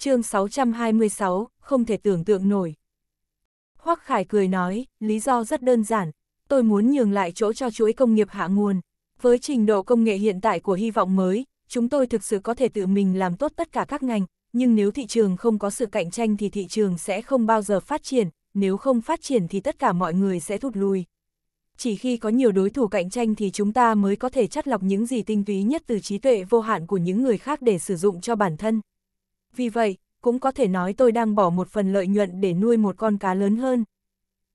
chương 626, không thể tưởng tượng nổi. Hoắc Khải cười nói, lý do rất đơn giản, tôi muốn nhường lại chỗ cho chuỗi công nghiệp hạ nguồn. Với trình độ công nghệ hiện tại của hy vọng mới, chúng tôi thực sự có thể tự mình làm tốt tất cả các ngành, nhưng nếu thị trường không có sự cạnh tranh thì thị trường sẽ không bao giờ phát triển, nếu không phát triển thì tất cả mọi người sẽ thụt lùi. Chỉ khi có nhiều đối thủ cạnh tranh thì chúng ta mới có thể chắt lọc những gì tinh túy nhất từ trí tuệ vô hạn của những người khác để sử dụng cho bản thân. Vì vậy, cũng có thể nói tôi đang bỏ một phần lợi nhuận để nuôi một con cá lớn hơn.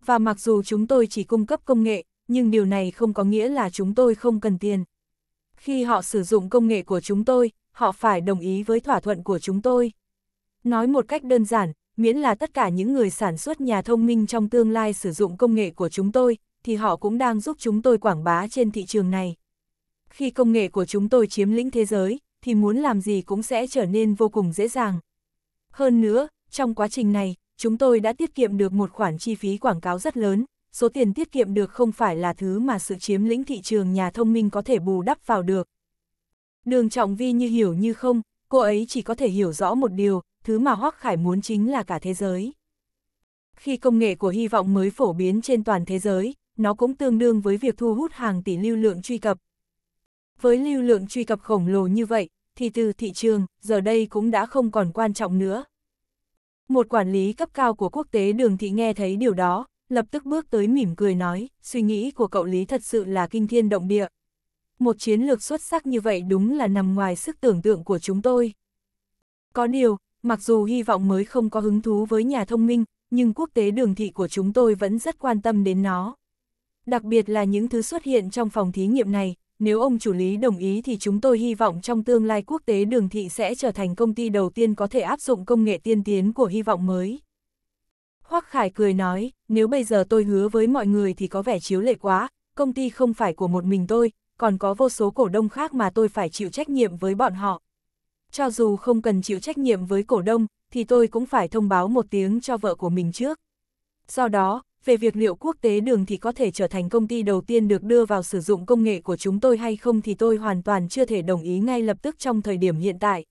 Và mặc dù chúng tôi chỉ cung cấp công nghệ, nhưng điều này không có nghĩa là chúng tôi không cần tiền. Khi họ sử dụng công nghệ của chúng tôi, họ phải đồng ý với thỏa thuận của chúng tôi. Nói một cách đơn giản, miễn là tất cả những người sản xuất nhà thông minh trong tương lai sử dụng công nghệ của chúng tôi, thì họ cũng đang giúp chúng tôi quảng bá trên thị trường này. Khi công nghệ của chúng tôi chiếm lĩnh thế giới, thì muốn làm gì cũng sẽ trở nên vô cùng dễ dàng. Hơn nữa, trong quá trình này, chúng tôi đã tiết kiệm được một khoản chi phí quảng cáo rất lớn, số tiền tiết kiệm được không phải là thứ mà sự chiếm lĩnh thị trường nhà thông minh có thể bù đắp vào được. Đường Trọng Vi như hiểu như không, cô ấy chỉ có thể hiểu rõ một điều, thứ mà Hoác Khải muốn chính là cả thế giới. Khi công nghệ của hy vọng mới phổ biến trên toàn thế giới, nó cũng tương đương với việc thu hút hàng tỷ lưu lượng truy cập. Với lưu lượng truy cập khổng lồ như vậy, thì từ thị trường, giờ đây cũng đã không còn quan trọng nữa. Một quản lý cấp cao của quốc tế đường thị nghe thấy điều đó, lập tức bước tới mỉm cười nói, suy nghĩ của cậu Lý thật sự là kinh thiên động địa. Một chiến lược xuất sắc như vậy đúng là nằm ngoài sức tưởng tượng của chúng tôi. Có điều, mặc dù hy vọng mới không có hứng thú với nhà thông minh, nhưng quốc tế đường thị của chúng tôi vẫn rất quan tâm đến nó. Đặc biệt là những thứ xuất hiện trong phòng thí nghiệm này, nếu ông chủ lý đồng ý thì chúng tôi hy vọng trong tương lai quốc tế đường thị sẽ trở thành công ty đầu tiên có thể áp dụng công nghệ tiên tiến của hy vọng mới. Hoắc Khải cười nói, nếu bây giờ tôi hứa với mọi người thì có vẻ chiếu lệ quá, công ty không phải của một mình tôi, còn có vô số cổ đông khác mà tôi phải chịu trách nhiệm với bọn họ. Cho dù không cần chịu trách nhiệm với cổ đông, thì tôi cũng phải thông báo một tiếng cho vợ của mình trước. Do đó, về việc liệu quốc tế đường thì có thể trở thành công ty đầu tiên được đưa vào sử dụng công nghệ của chúng tôi hay không thì tôi hoàn toàn chưa thể đồng ý ngay lập tức trong thời điểm hiện tại.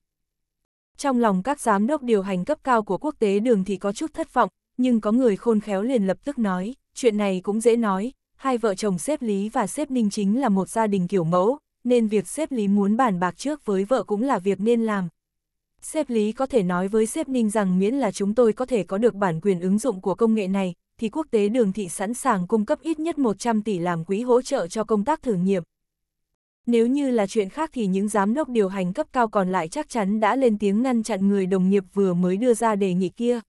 Trong lòng các giám đốc điều hành cấp cao của quốc tế đường thì có chút thất vọng, nhưng có người khôn khéo liền lập tức nói, chuyện này cũng dễ nói, hai vợ chồng xếp Lý và xếp Ninh chính là một gia đình kiểu mẫu, nên việc xếp Lý muốn bàn bạc trước với vợ cũng là việc nên làm. Xếp Lý có thể nói với xếp Ninh rằng miễn là chúng tôi có thể có được bản quyền ứng dụng của công nghệ này, thì quốc tế đường thị sẵn sàng cung cấp ít nhất 100 tỷ làm quỹ hỗ trợ cho công tác thử nghiệm. Nếu như là chuyện khác thì những giám đốc điều hành cấp cao còn lại chắc chắn đã lên tiếng ngăn chặn người đồng nghiệp vừa mới đưa ra đề nghị kia.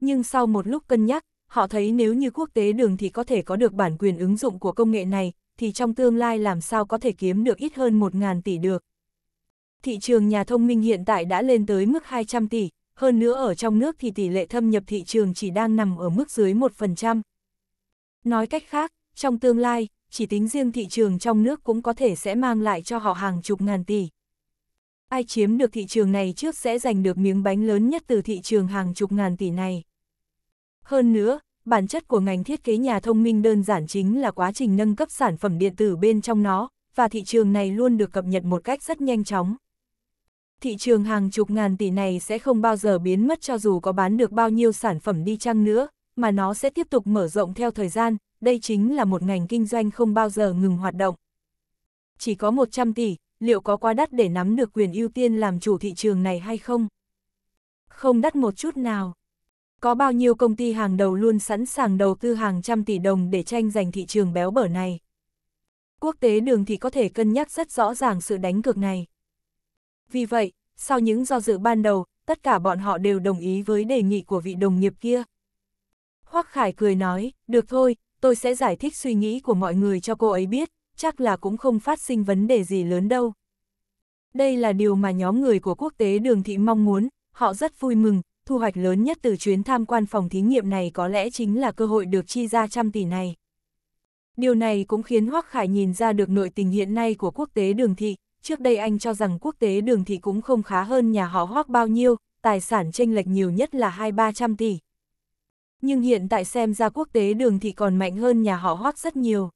Nhưng sau một lúc cân nhắc, họ thấy nếu như quốc tế đường thì có thể có được bản quyền ứng dụng của công nghệ này, thì trong tương lai làm sao có thể kiếm được ít hơn 1.000 tỷ được. Thị trường nhà thông minh hiện tại đã lên tới mức 200 tỷ, hơn nữa ở trong nước thì tỷ lệ thâm nhập thị trường chỉ đang nằm ở mức dưới 1%. Nói cách khác, trong tương lai, chỉ tính riêng thị trường trong nước cũng có thể sẽ mang lại cho họ hàng chục ngàn tỷ. Ai chiếm được thị trường này trước sẽ giành được miếng bánh lớn nhất từ thị trường hàng chục ngàn tỷ này. Hơn nữa, bản chất của ngành thiết kế nhà thông minh đơn giản chính là quá trình nâng cấp sản phẩm điện tử bên trong nó, và thị trường này luôn được cập nhật một cách rất nhanh chóng thị trường hàng chục ngàn tỷ này sẽ không bao giờ biến mất cho dù có bán được bao nhiêu sản phẩm đi chăng nữa, mà nó sẽ tiếp tục mở rộng theo thời gian, đây chính là một ngành kinh doanh không bao giờ ngừng hoạt động. Chỉ có 100 tỷ, liệu có quá đắt để nắm được quyền ưu tiên làm chủ thị trường này hay không? Không đắt một chút nào. Có bao nhiêu công ty hàng đầu luôn sẵn sàng đầu tư hàng trăm tỷ đồng để tranh giành thị trường béo bở này? Quốc tế đường thì có thể cân nhắc rất rõ ràng sự đánh cược này. Vì vậy, sau những do dự ban đầu, tất cả bọn họ đều đồng ý với đề nghị của vị đồng nghiệp kia. Hoắc Khải cười nói, được thôi, tôi sẽ giải thích suy nghĩ của mọi người cho cô ấy biết, chắc là cũng không phát sinh vấn đề gì lớn đâu. Đây là điều mà nhóm người của quốc tế đường thị mong muốn, họ rất vui mừng, thu hoạch lớn nhất từ chuyến tham quan phòng thí nghiệm này có lẽ chính là cơ hội được chi ra trăm tỷ này. Điều này cũng khiến Hoắc Khải nhìn ra được nội tình hiện nay của quốc tế đường thị, trước đây anh cho rằng quốc tế đường thì cũng không khá hơn nhà họ hoác bao nhiêu, tài sản chênh lệch nhiều nhất là 2-300 tỷ. Nhưng hiện tại xem ra quốc tế đường thì còn mạnh hơn nhà họ hoác rất nhiều.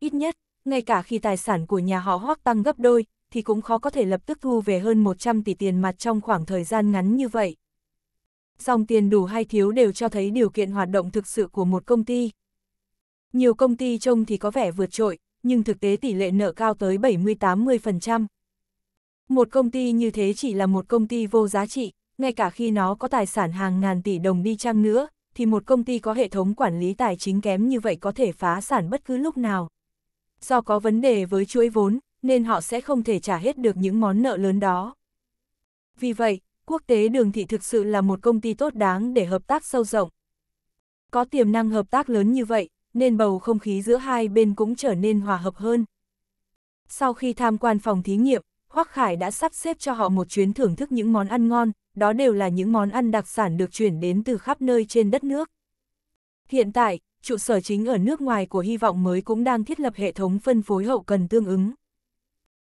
Ít nhất, ngay cả khi tài sản của nhà họ hoác tăng gấp đôi, thì cũng khó có thể lập tức thu về hơn 100 tỷ tiền mặt trong khoảng thời gian ngắn như vậy. Dòng tiền đủ hay thiếu đều cho thấy điều kiện hoạt động thực sự của một công ty. Nhiều công ty trông thì có vẻ vượt trội, nhưng thực tế tỷ lệ nợ cao tới 70-80%. Một công ty như thế chỉ là một công ty vô giá trị, ngay cả khi nó có tài sản hàng ngàn tỷ đồng đi chăng nữa, thì một công ty có hệ thống quản lý tài chính kém như vậy có thể phá sản bất cứ lúc nào. Do có vấn đề với chuỗi vốn, nên họ sẽ không thể trả hết được những món nợ lớn đó. Vì vậy, quốc tế đường thị thực sự là một công ty tốt đáng để hợp tác sâu rộng. Có tiềm năng hợp tác lớn như vậy, nên bầu không khí giữa hai bên cũng trở nên hòa hợp hơn. Sau khi tham quan phòng thí nghiệm, Hoắc Khải đã sắp xếp cho họ một chuyến thưởng thức những món ăn ngon, đó đều là những món ăn đặc sản được chuyển đến từ khắp nơi trên đất nước. Hiện tại, trụ sở chính ở nước ngoài của Hy vọng mới cũng đang thiết lập hệ thống phân phối hậu cần tương ứng.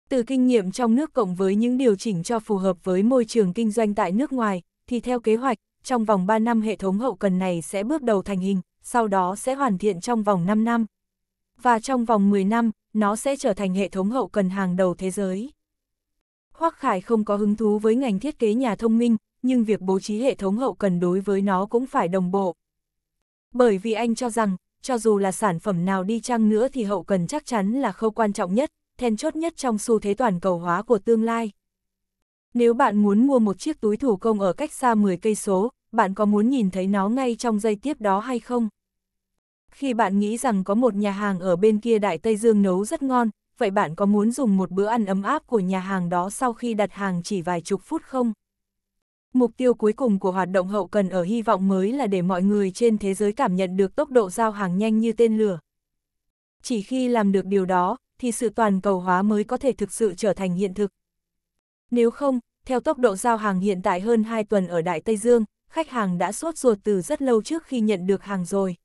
Từ kinh nghiệm trong nước cộng với những điều chỉnh cho phù hợp với môi trường kinh doanh tại nước ngoài, thì theo kế hoạch, trong vòng 3 năm hệ thống hậu cần này sẽ bước đầu thành hình, sau đó sẽ hoàn thiện trong vòng 5 năm. Và trong vòng 10 năm, nó sẽ trở thành hệ thống hậu cần hàng đầu thế giới. Hoắc Khải không có hứng thú với ngành thiết kế nhà thông minh, nhưng việc bố trí hệ thống hậu cần đối với nó cũng phải đồng bộ. Bởi vì anh cho rằng, cho dù là sản phẩm nào đi chăng nữa thì hậu cần chắc chắn là khâu quan trọng nhất, then chốt nhất trong xu thế toàn cầu hóa của tương lai. Nếu bạn muốn mua một chiếc túi thủ công ở cách xa 10 cây số, bạn có muốn nhìn thấy nó ngay trong giây tiếp đó hay không? Khi bạn nghĩ rằng có một nhà hàng ở bên kia Đại Tây Dương nấu rất ngon, vậy bạn có muốn dùng một bữa ăn ấm áp của nhà hàng đó sau khi đặt hàng chỉ vài chục phút không? Mục tiêu cuối cùng của hoạt động hậu cần ở hy vọng mới là để mọi người trên thế giới cảm nhận được tốc độ giao hàng nhanh như tên lửa. Chỉ khi làm được điều đó, thì sự toàn cầu hóa mới có thể thực sự trở thành hiện thực. Nếu không, theo tốc độ giao hàng hiện tại hơn 2 tuần ở Đại Tây Dương, khách hàng đã sốt ruột từ rất lâu trước khi nhận được hàng rồi.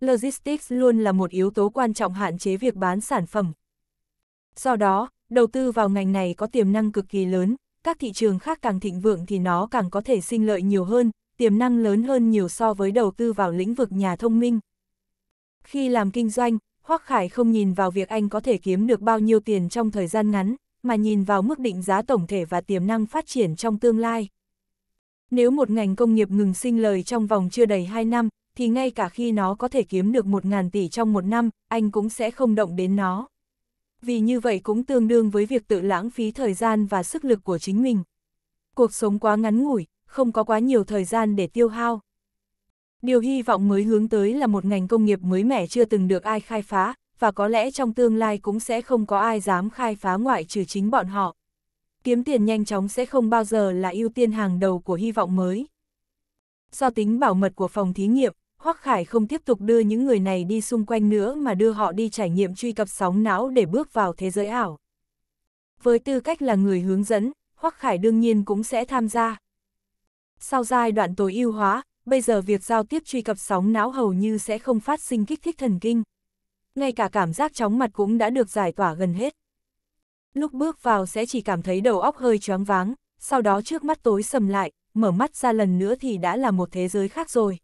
Logistics luôn là một yếu tố quan trọng hạn chế việc bán sản phẩm. Do đó, đầu tư vào ngành này có tiềm năng cực kỳ lớn, các thị trường khác càng thịnh vượng thì nó càng có thể sinh lợi nhiều hơn, tiềm năng lớn hơn nhiều so với đầu tư vào lĩnh vực nhà thông minh. Khi làm kinh doanh, Hoắc Khải không nhìn vào việc anh có thể kiếm được bao nhiêu tiền trong thời gian ngắn, mà nhìn vào mức định giá tổng thể và tiềm năng phát triển trong tương lai. Nếu một ngành công nghiệp ngừng sinh lời trong vòng chưa đầy 2 năm, thì ngay cả khi nó có thể kiếm được 1.000 tỷ trong một năm, anh cũng sẽ không động đến nó. Vì như vậy cũng tương đương với việc tự lãng phí thời gian và sức lực của chính mình. Cuộc sống quá ngắn ngủi, không có quá nhiều thời gian để tiêu hao. Điều hy vọng mới hướng tới là một ngành công nghiệp mới mẻ chưa từng được ai khai phá, và có lẽ trong tương lai cũng sẽ không có ai dám khai phá ngoại trừ chính bọn họ kiếm tiền nhanh chóng sẽ không bao giờ là ưu tiên hàng đầu của hy vọng mới. Do tính bảo mật của phòng thí nghiệm, Hoắc Khải không tiếp tục đưa những người này đi xung quanh nữa mà đưa họ đi trải nghiệm truy cập sóng não để bước vào thế giới ảo. Với tư cách là người hướng dẫn, Hoắc Khải đương nhiên cũng sẽ tham gia. Sau giai đoạn tối ưu hóa, bây giờ việc giao tiếp truy cập sóng não hầu như sẽ không phát sinh kích thích thần kinh. Ngay cả cảm giác chóng mặt cũng đã được giải tỏa gần hết lúc bước vào sẽ chỉ cảm thấy đầu óc hơi choáng váng, sau đó trước mắt tối sầm lại, mở mắt ra lần nữa thì đã là một thế giới khác rồi.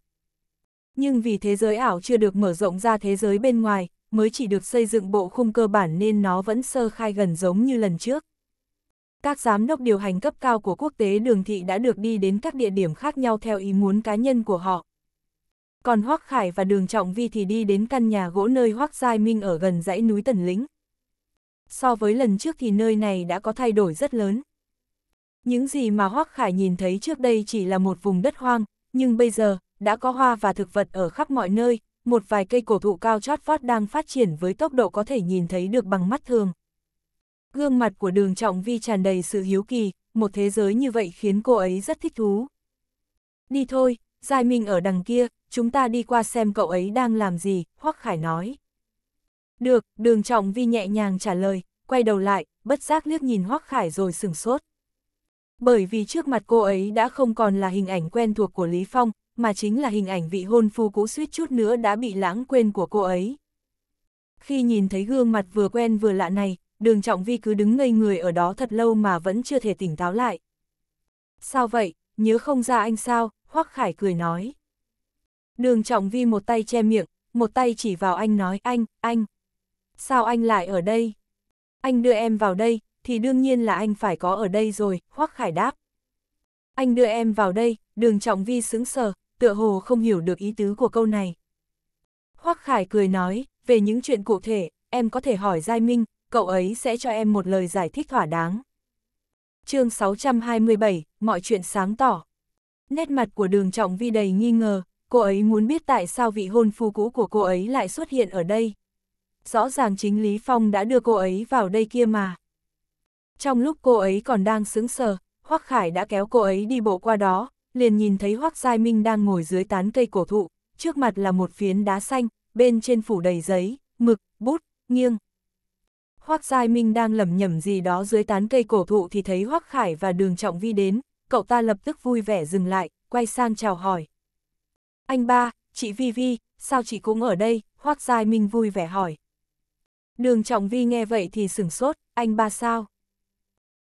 Nhưng vì thế giới ảo chưa được mở rộng ra thế giới bên ngoài, mới chỉ được xây dựng bộ khung cơ bản nên nó vẫn sơ khai gần giống như lần trước. Các giám đốc điều hành cấp cao của quốc tế đường thị đã được đi đến các địa điểm khác nhau theo ý muốn cá nhân của họ. Còn Hoác Khải và đường Trọng Vi thì đi đến căn nhà gỗ nơi Hoác Giai Minh ở gần dãy núi Tần Lĩnh, so với lần trước thì nơi này đã có thay đổi rất lớn. Những gì mà Hoác Khải nhìn thấy trước đây chỉ là một vùng đất hoang, nhưng bây giờ, đã có hoa và thực vật ở khắp mọi nơi, một vài cây cổ thụ cao chót vót đang phát triển với tốc độ có thể nhìn thấy được bằng mắt thường. Gương mặt của đường trọng vi tràn đầy sự hiếu kỳ, một thế giới như vậy khiến cô ấy rất thích thú. Đi thôi, Giai Minh ở đằng kia, chúng ta đi qua xem cậu ấy đang làm gì, Hoắc Khải nói. Được, đường trọng vi nhẹ nhàng trả lời, quay đầu lại, bất giác liếc nhìn Hoác Khải rồi sửng sốt. Bởi vì trước mặt cô ấy đã không còn là hình ảnh quen thuộc của Lý Phong, mà chính là hình ảnh vị hôn phu cũ suýt chút nữa đã bị lãng quên của cô ấy. Khi nhìn thấy gương mặt vừa quen vừa lạ này, đường trọng vi cứ đứng ngây người ở đó thật lâu mà vẫn chưa thể tỉnh táo lại. Sao vậy, nhớ không ra anh sao, Hoác Khải cười nói. Đường trọng vi một tay che miệng, một tay chỉ vào anh nói anh, anh, sao anh lại ở đây? Anh đưa em vào đây, thì đương nhiên là anh phải có ở đây rồi, Hoắc Khải đáp. Anh đưa em vào đây, đường trọng vi sững sờ, tựa hồ không hiểu được ý tứ của câu này. Hoắc Khải cười nói, về những chuyện cụ thể, em có thể hỏi Giai Minh, cậu ấy sẽ cho em một lời giải thích thỏa đáng. chương 627, mọi chuyện sáng tỏ. Nét mặt của đường trọng vi đầy nghi ngờ, cô ấy muốn biết tại sao vị hôn phu cũ của cô ấy lại xuất hiện ở đây, rõ ràng chính Lý Phong đã đưa cô ấy vào đây kia mà. Trong lúc cô ấy còn đang sững sờ, Hoắc Khải đã kéo cô ấy đi bộ qua đó, liền nhìn thấy Hoắc Giai Minh đang ngồi dưới tán cây cổ thụ, trước mặt là một phiến đá xanh, bên trên phủ đầy giấy, mực, bút, nghiêng. Hoắc Giai Minh đang lẩm nhẩm gì đó dưới tán cây cổ thụ thì thấy Hoắc Khải và Đường Trọng Vi đến, cậu ta lập tức vui vẻ dừng lại, quay sang chào hỏi. Anh ba, chị Vi Vi, sao chị cũng ở đây? Hoắc Giai Minh vui vẻ hỏi. Đường Trọng Vi nghe vậy thì sửng sốt, anh ba sao?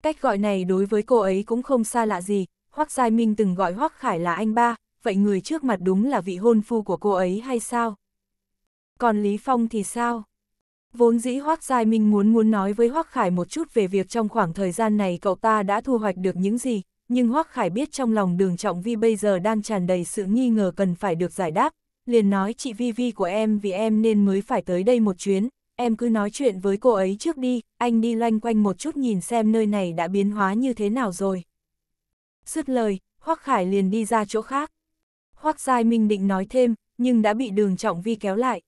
Cách gọi này đối với cô ấy cũng không xa lạ gì, Hoắc Giai Minh từng gọi Hoắc Khải là anh ba, vậy người trước mặt đúng là vị hôn phu của cô ấy hay sao? Còn Lý Phong thì sao? Vốn dĩ Hoắc Giai Minh muốn muốn nói với Hoắc Khải một chút về việc trong khoảng thời gian này cậu ta đã thu hoạch được những gì, nhưng Hoắc Khải biết trong lòng đường trọng vi bây giờ đang tràn đầy sự nghi ngờ cần phải được giải đáp, liền nói chị Vi Vi của em vì em nên mới phải tới đây một chuyến, em cứ nói chuyện với cô ấy trước đi, anh đi loanh quanh một chút nhìn xem nơi này đã biến hóa như thế nào rồi. Dứt lời, Hoắc Khải liền đi ra chỗ khác. Hoắc Giai Minh định nói thêm, nhưng đã bị đường trọng vi kéo lại.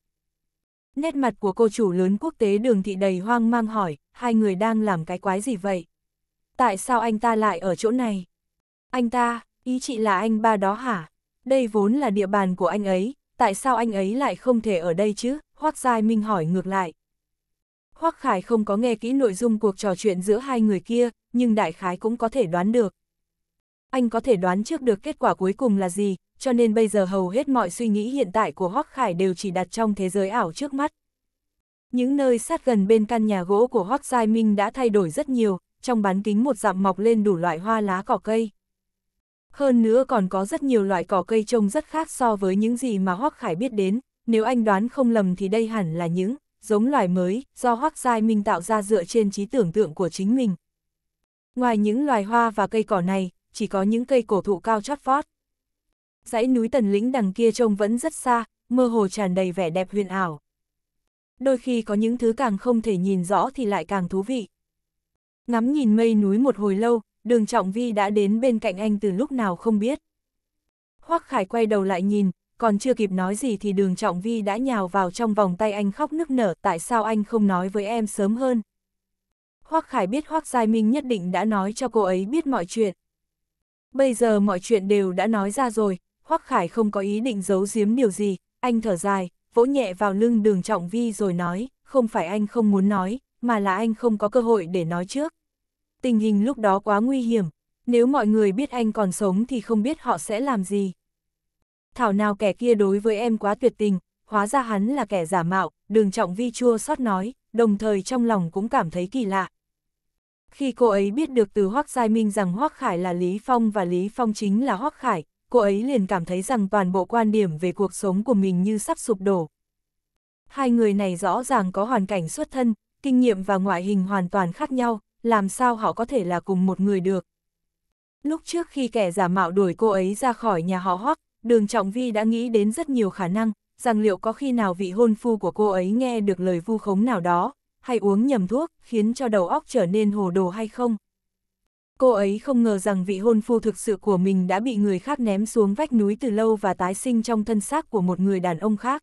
Nét mặt của cô chủ lớn quốc tế đường thị đầy hoang mang hỏi, hai người đang làm cái quái gì vậy? Tại sao anh ta lại ở chỗ này? Anh ta, ý chị là anh ba đó hả? Đây vốn là địa bàn của anh ấy, tại sao anh ấy lại không thể ở đây chứ? Hoác Giai Minh hỏi ngược lại. Hoắc Khải không có nghe kỹ nội dung cuộc trò chuyện giữa hai người kia, nhưng đại khái cũng có thể đoán được. Anh có thể đoán trước được kết quả cuối cùng là gì, cho nên bây giờ hầu hết mọi suy nghĩ hiện tại của Hoắc Khải đều chỉ đặt trong thế giới ảo trước mắt. Những nơi sát gần bên căn nhà gỗ của Hoắc Giai Minh đã thay đổi rất nhiều, trong bán kính một dặm mọc lên đủ loại hoa lá cỏ cây. Hơn nữa còn có rất nhiều loại cỏ cây trông rất khác so với những gì mà Hoắc Khải biết đến, nếu anh đoán không lầm thì đây hẳn là những giống loài mới, do Hoác Giai Minh tạo ra dựa trên trí tưởng tượng của chính mình. Ngoài những loài hoa và cây cỏ này, chỉ có những cây cổ thụ cao chót vót. Dãy núi tần lĩnh đằng kia trông vẫn rất xa, mơ hồ tràn đầy vẻ đẹp huyền ảo. Đôi khi có những thứ càng không thể nhìn rõ thì lại càng thú vị. Ngắm nhìn mây núi một hồi lâu, đường Trọng Vi đã đến bên cạnh anh từ lúc nào không biết. Hoắc Khải quay đầu lại nhìn, còn chưa kịp nói gì thì đường trọng vi đã nhào vào trong vòng tay anh khóc nức nở, tại sao anh không nói với em sớm hơn. Hoác Khải biết Hoác Giai Minh nhất định đã nói cho cô ấy biết mọi chuyện. Bây giờ mọi chuyện đều đã nói ra rồi, Hoác Khải không có ý định giấu giếm điều gì, anh thở dài, vỗ nhẹ vào lưng đường trọng vi rồi nói, không phải anh không muốn nói, mà là anh không có cơ hội để nói trước. Tình hình lúc đó quá nguy hiểm, nếu mọi người biết anh còn sống thì không biết họ sẽ làm gì thảo nào kẻ kia đối với em quá tuyệt tình, hóa ra hắn là kẻ giả mạo, đường trọng vi chua xót nói, đồng thời trong lòng cũng cảm thấy kỳ lạ. Khi cô ấy biết được từ Hoác Giai Minh rằng Hoác Khải là Lý Phong và Lý Phong chính là Hoác Khải, cô ấy liền cảm thấy rằng toàn bộ quan điểm về cuộc sống của mình như sắp sụp đổ. Hai người này rõ ràng có hoàn cảnh xuất thân, kinh nghiệm và ngoại hình hoàn toàn khác nhau, làm sao họ có thể là cùng một người được. Lúc trước khi kẻ giả mạo đuổi cô ấy ra khỏi nhà họ Hoác, đường Trọng Vi đã nghĩ đến rất nhiều khả năng, rằng liệu có khi nào vị hôn phu của cô ấy nghe được lời vu khống nào đó, hay uống nhầm thuốc, khiến cho đầu óc trở nên hồ đồ hay không. Cô ấy không ngờ rằng vị hôn phu thực sự của mình đã bị người khác ném xuống vách núi từ lâu và tái sinh trong thân xác của một người đàn ông khác.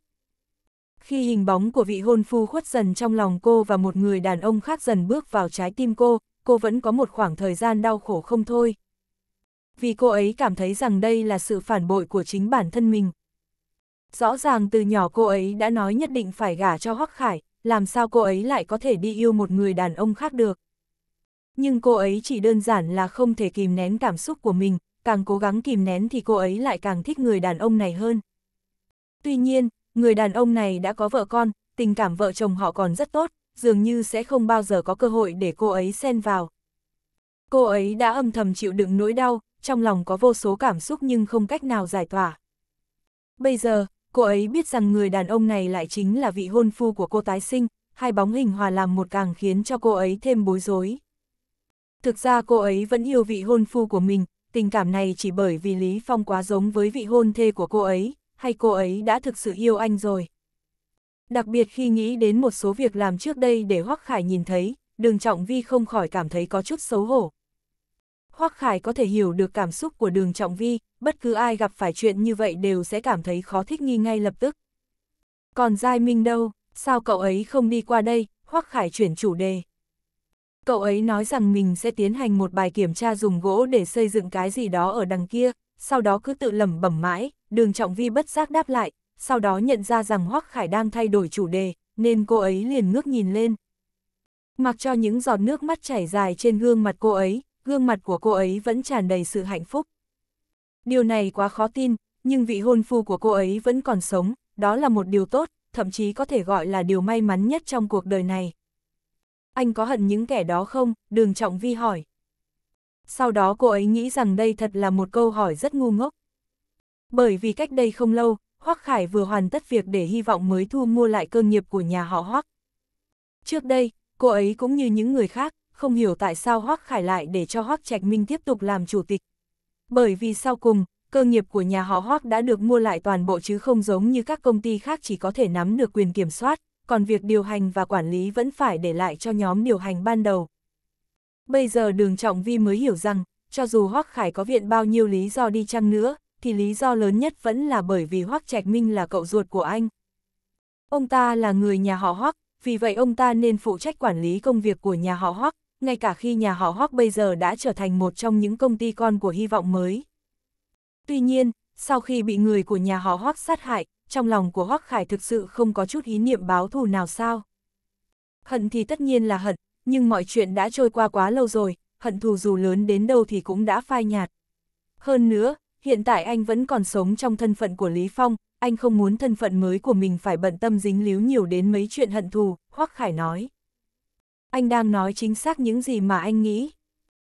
Khi hình bóng của vị hôn phu khuất dần trong lòng cô và một người đàn ông khác dần bước vào trái tim cô, cô vẫn có một khoảng thời gian đau khổ không thôi vì cô ấy cảm thấy rằng đây là sự phản bội của chính bản thân mình. Rõ ràng từ nhỏ cô ấy đã nói nhất định phải gả cho Hoắc Khải, làm sao cô ấy lại có thể đi yêu một người đàn ông khác được. Nhưng cô ấy chỉ đơn giản là không thể kìm nén cảm xúc của mình, càng cố gắng kìm nén thì cô ấy lại càng thích người đàn ông này hơn. Tuy nhiên, người đàn ông này đã có vợ con, tình cảm vợ chồng họ còn rất tốt, dường như sẽ không bao giờ có cơ hội để cô ấy xen vào. Cô ấy đã âm thầm chịu đựng nỗi đau, trong lòng có vô số cảm xúc nhưng không cách nào giải tỏa. Bây giờ, cô ấy biết rằng người đàn ông này lại chính là vị hôn phu của cô tái sinh, hai bóng hình hòa làm một càng khiến cho cô ấy thêm bối rối. Thực ra cô ấy vẫn yêu vị hôn phu của mình, tình cảm này chỉ bởi vì Lý Phong quá giống với vị hôn thê của cô ấy, hay cô ấy đã thực sự yêu anh rồi. Đặc biệt khi nghĩ đến một số việc làm trước đây để Hoắc Khải nhìn thấy, đường Trọng Vi không khỏi cảm thấy có chút xấu hổ. Hoắc Khải có thể hiểu được cảm xúc của đường Trọng Vi, bất cứ ai gặp phải chuyện như vậy đều sẽ cảm thấy khó thích nghi ngay lập tức. Còn Giai Minh đâu, sao cậu ấy không đi qua đây, Hoắc Khải chuyển chủ đề. Cậu ấy nói rằng mình sẽ tiến hành một bài kiểm tra dùng gỗ để xây dựng cái gì đó ở đằng kia, sau đó cứ tự lẩm bẩm mãi, đường Trọng Vi bất giác đáp lại, sau đó nhận ra rằng Hoắc Khải đang thay đổi chủ đề, nên cô ấy liền ngước nhìn lên. Mặc cho những giọt nước mắt chảy dài trên gương mặt cô ấy, gương mặt của cô ấy vẫn tràn đầy sự hạnh phúc. Điều này quá khó tin, nhưng vị hôn phu của cô ấy vẫn còn sống, đó là một điều tốt, thậm chí có thể gọi là điều may mắn nhất trong cuộc đời này. Anh có hận những kẻ đó không? Đường Trọng Vi hỏi. Sau đó cô ấy nghĩ rằng đây thật là một câu hỏi rất ngu ngốc. Bởi vì cách đây không lâu, Hoắc Khải vừa hoàn tất việc để hy vọng mới thu mua lại cơ nghiệp của nhà họ Hoắc. Trước đây, cô ấy cũng như những người khác, không hiểu tại sao Hoác Khải lại để cho Hoác Trạch Minh tiếp tục làm chủ tịch. Bởi vì sau cùng, cơ nghiệp của nhà họ Hoác đã được mua lại toàn bộ chứ không giống như các công ty khác chỉ có thể nắm được quyền kiểm soát, còn việc điều hành và quản lý vẫn phải để lại cho nhóm điều hành ban đầu. Bây giờ đường Trọng Vi mới hiểu rằng, cho dù Hoác Khải có viện bao nhiêu lý do đi chăng nữa, thì lý do lớn nhất vẫn là bởi vì Hoác Trạch Minh là cậu ruột của anh. Ông ta là người nhà họ Hoác, vì vậy ông ta nên phụ trách quản lý công việc của nhà họ Hoác, ngay cả khi nhà họ Hoắc bây giờ đã trở thành một trong những công ty con của hy vọng mới. Tuy nhiên, sau khi bị người của nhà họ Hoắc sát hại, trong lòng của Hoắc Khải thực sự không có chút ý niệm báo thù nào sao. Hận thì tất nhiên là hận, nhưng mọi chuyện đã trôi qua quá lâu rồi, hận thù dù lớn đến đâu thì cũng đã phai nhạt. Hơn nữa, hiện tại anh vẫn còn sống trong thân phận của Lý Phong, anh không muốn thân phận mới của mình phải bận tâm dính líu nhiều đến mấy chuyện hận thù, Hoắc Khải nói anh đang nói chính xác những gì mà anh nghĩ.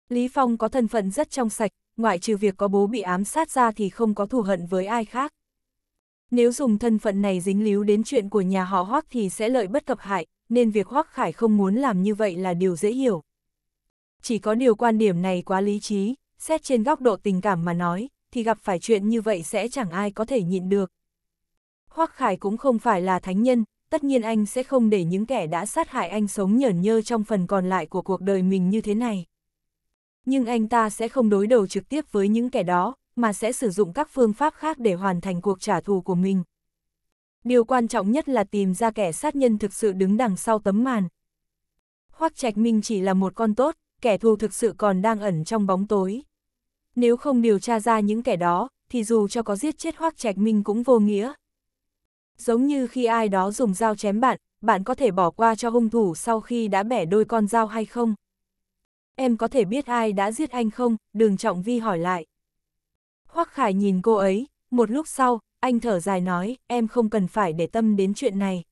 Lý Phong có thân phận rất trong sạch, ngoại trừ việc có bố bị ám sát ra thì không có thù hận với ai khác. Nếu dùng thân phận này dính líu đến chuyện của nhà họ Hoắc thì sẽ lợi bất cập hại, nên việc Hoắc Khải không muốn làm như vậy là điều dễ hiểu. Chỉ có điều quan điểm này quá lý trí, xét trên góc độ tình cảm mà nói, thì gặp phải chuyện như vậy sẽ chẳng ai có thể nhịn được. Hoắc Khải cũng không phải là thánh nhân, tất nhiên anh sẽ không để những kẻ đã sát hại anh sống nhởn nhơ trong phần còn lại của cuộc đời mình như thế này. Nhưng anh ta sẽ không đối đầu trực tiếp với những kẻ đó, mà sẽ sử dụng các phương pháp khác để hoàn thành cuộc trả thù của mình. Điều quan trọng nhất là tìm ra kẻ sát nhân thực sự đứng đằng sau tấm màn. Hoắc Trạch Minh chỉ là một con tốt, kẻ thù thực sự còn đang ẩn trong bóng tối. Nếu không điều tra ra những kẻ đó, thì dù cho có giết chết Hoắc Trạch Minh cũng vô nghĩa, Giống như khi ai đó dùng dao chém bạn, bạn có thể bỏ qua cho hung thủ sau khi đã bẻ đôi con dao hay không? Em có thể biết ai đã giết anh không? Đường Trọng Vi hỏi lại. Hoắc Khải nhìn cô ấy, một lúc sau, anh thở dài nói, em không cần phải để tâm đến chuyện này.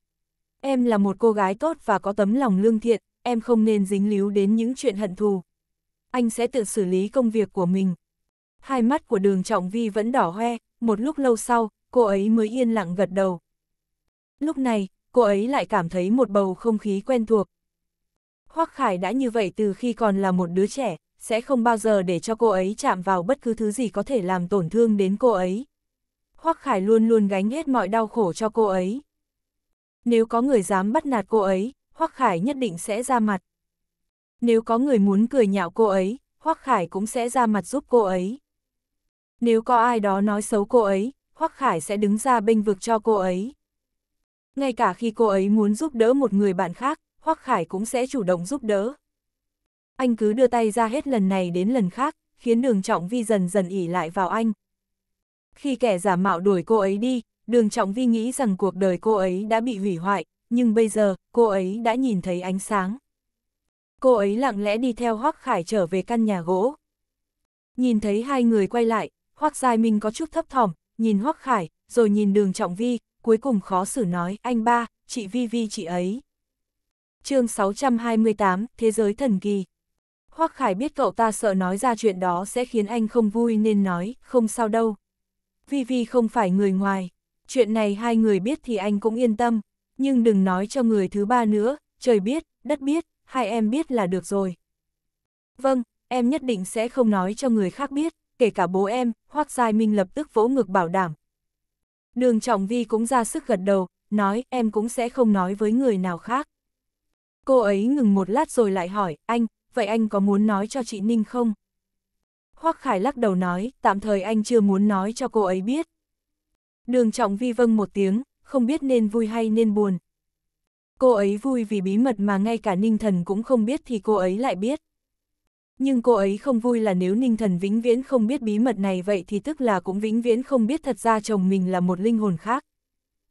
Em là một cô gái tốt và có tấm lòng lương thiện, em không nên dính líu đến những chuyện hận thù. Anh sẽ tự xử lý công việc của mình. Hai mắt của đường Trọng Vi vẫn đỏ hoe, một lúc lâu sau, cô ấy mới yên lặng gật đầu. Lúc này, cô ấy lại cảm thấy một bầu không khí quen thuộc. Hoắc Khải đã như vậy từ khi còn là một đứa trẻ, sẽ không bao giờ để cho cô ấy chạm vào bất cứ thứ gì có thể làm tổn thương đến cô ấy. Hoắc Khải luôn luôn gánh hết mọi đau khổ cho cô ấy. Nếu có người dám bắt nạt cô ấy, Hoắc Khải nhất định sẽ ra mặt. Nếu có người muốn cười nhạo cô ấy, Hoắc Khải cũng sẽ ra mặt giúp cô ấy. Nếu có ai đó nói xấu cô ấy, Hoắc Khải sẽ đứng ra bênh vực cho cô ấy. Ngay cả khi cô ấy muốn giúp đỡ một người bạn khác, Hoắc Khải cũng sẽ chủ động giúp đỡ. Anh cứ đưa tay ra hết lần này đến lần khác, khiến đường trọng vi dần dần ỉ lại vào anh. Khi kẻ giả mạo đuổi cô ấy đi, đường trọng vi nghĩ rằng cuộc đời cô ấy đã bị hủy hoại, nhưng bây giờ, cô ấy đã nhìn thấy ánh sáng. Cô ấy lặng lẽ đi theo Hoắc Khải trở về căn nhà gỗ. Nhìn thấy hai người quay lại, Hoắc Giai Minh có chút thấp thỏm, nhìn Hoắc Khải, rồi nhìn đường trọng vi, cuối cùng khó xử nói, anh ba, chị Vi Vi chị ấy. chương 628, Thế giới thần kỳ. Hoắc Khải biết cậu ta sợ nói ra chuyện đó sẽ khiến anh không vui nên nói, không sao đâu. Vi Vi không phải người ngoài, chuyện này hai người biết thì anh cũng yên tâm, nhưng đừng nói cho người thứ ba nữa, trời biết, đất biết, hai em biết là được rồi. Vâng, em nhất định sẽ không nói cho người khác biết, kể cả bố em, Hoắc Giai Minh lập tức vỗ ngực bảo đảm, Đường Trọng Vi cũng ra sức gật đầu, nói em cũng sẽ không nói với người nào khác. Cô ấy ngừng một lát rồi lại hỏi, anh, vậy anh có muốn nói cho chị Ninh không? Hoắc Khải lắc đầu nói, tạm thời anh chưa muốn nói cho cô ấy biết. Đường Trọng Vi vâng một tiếng, không biết nên vui hay nên buồn. Cô ấy vui vì bí mật mà ngay cả Ninh Thần cũng không biết thì cô ấy lại biết nhưng cô ấy không vui là nếu Ninh Thần vĩnh viễn không biết bí mật này vậy thì tức là cũng vĩnh viễn không biết thật ra chồng mình là một linh hồn khác.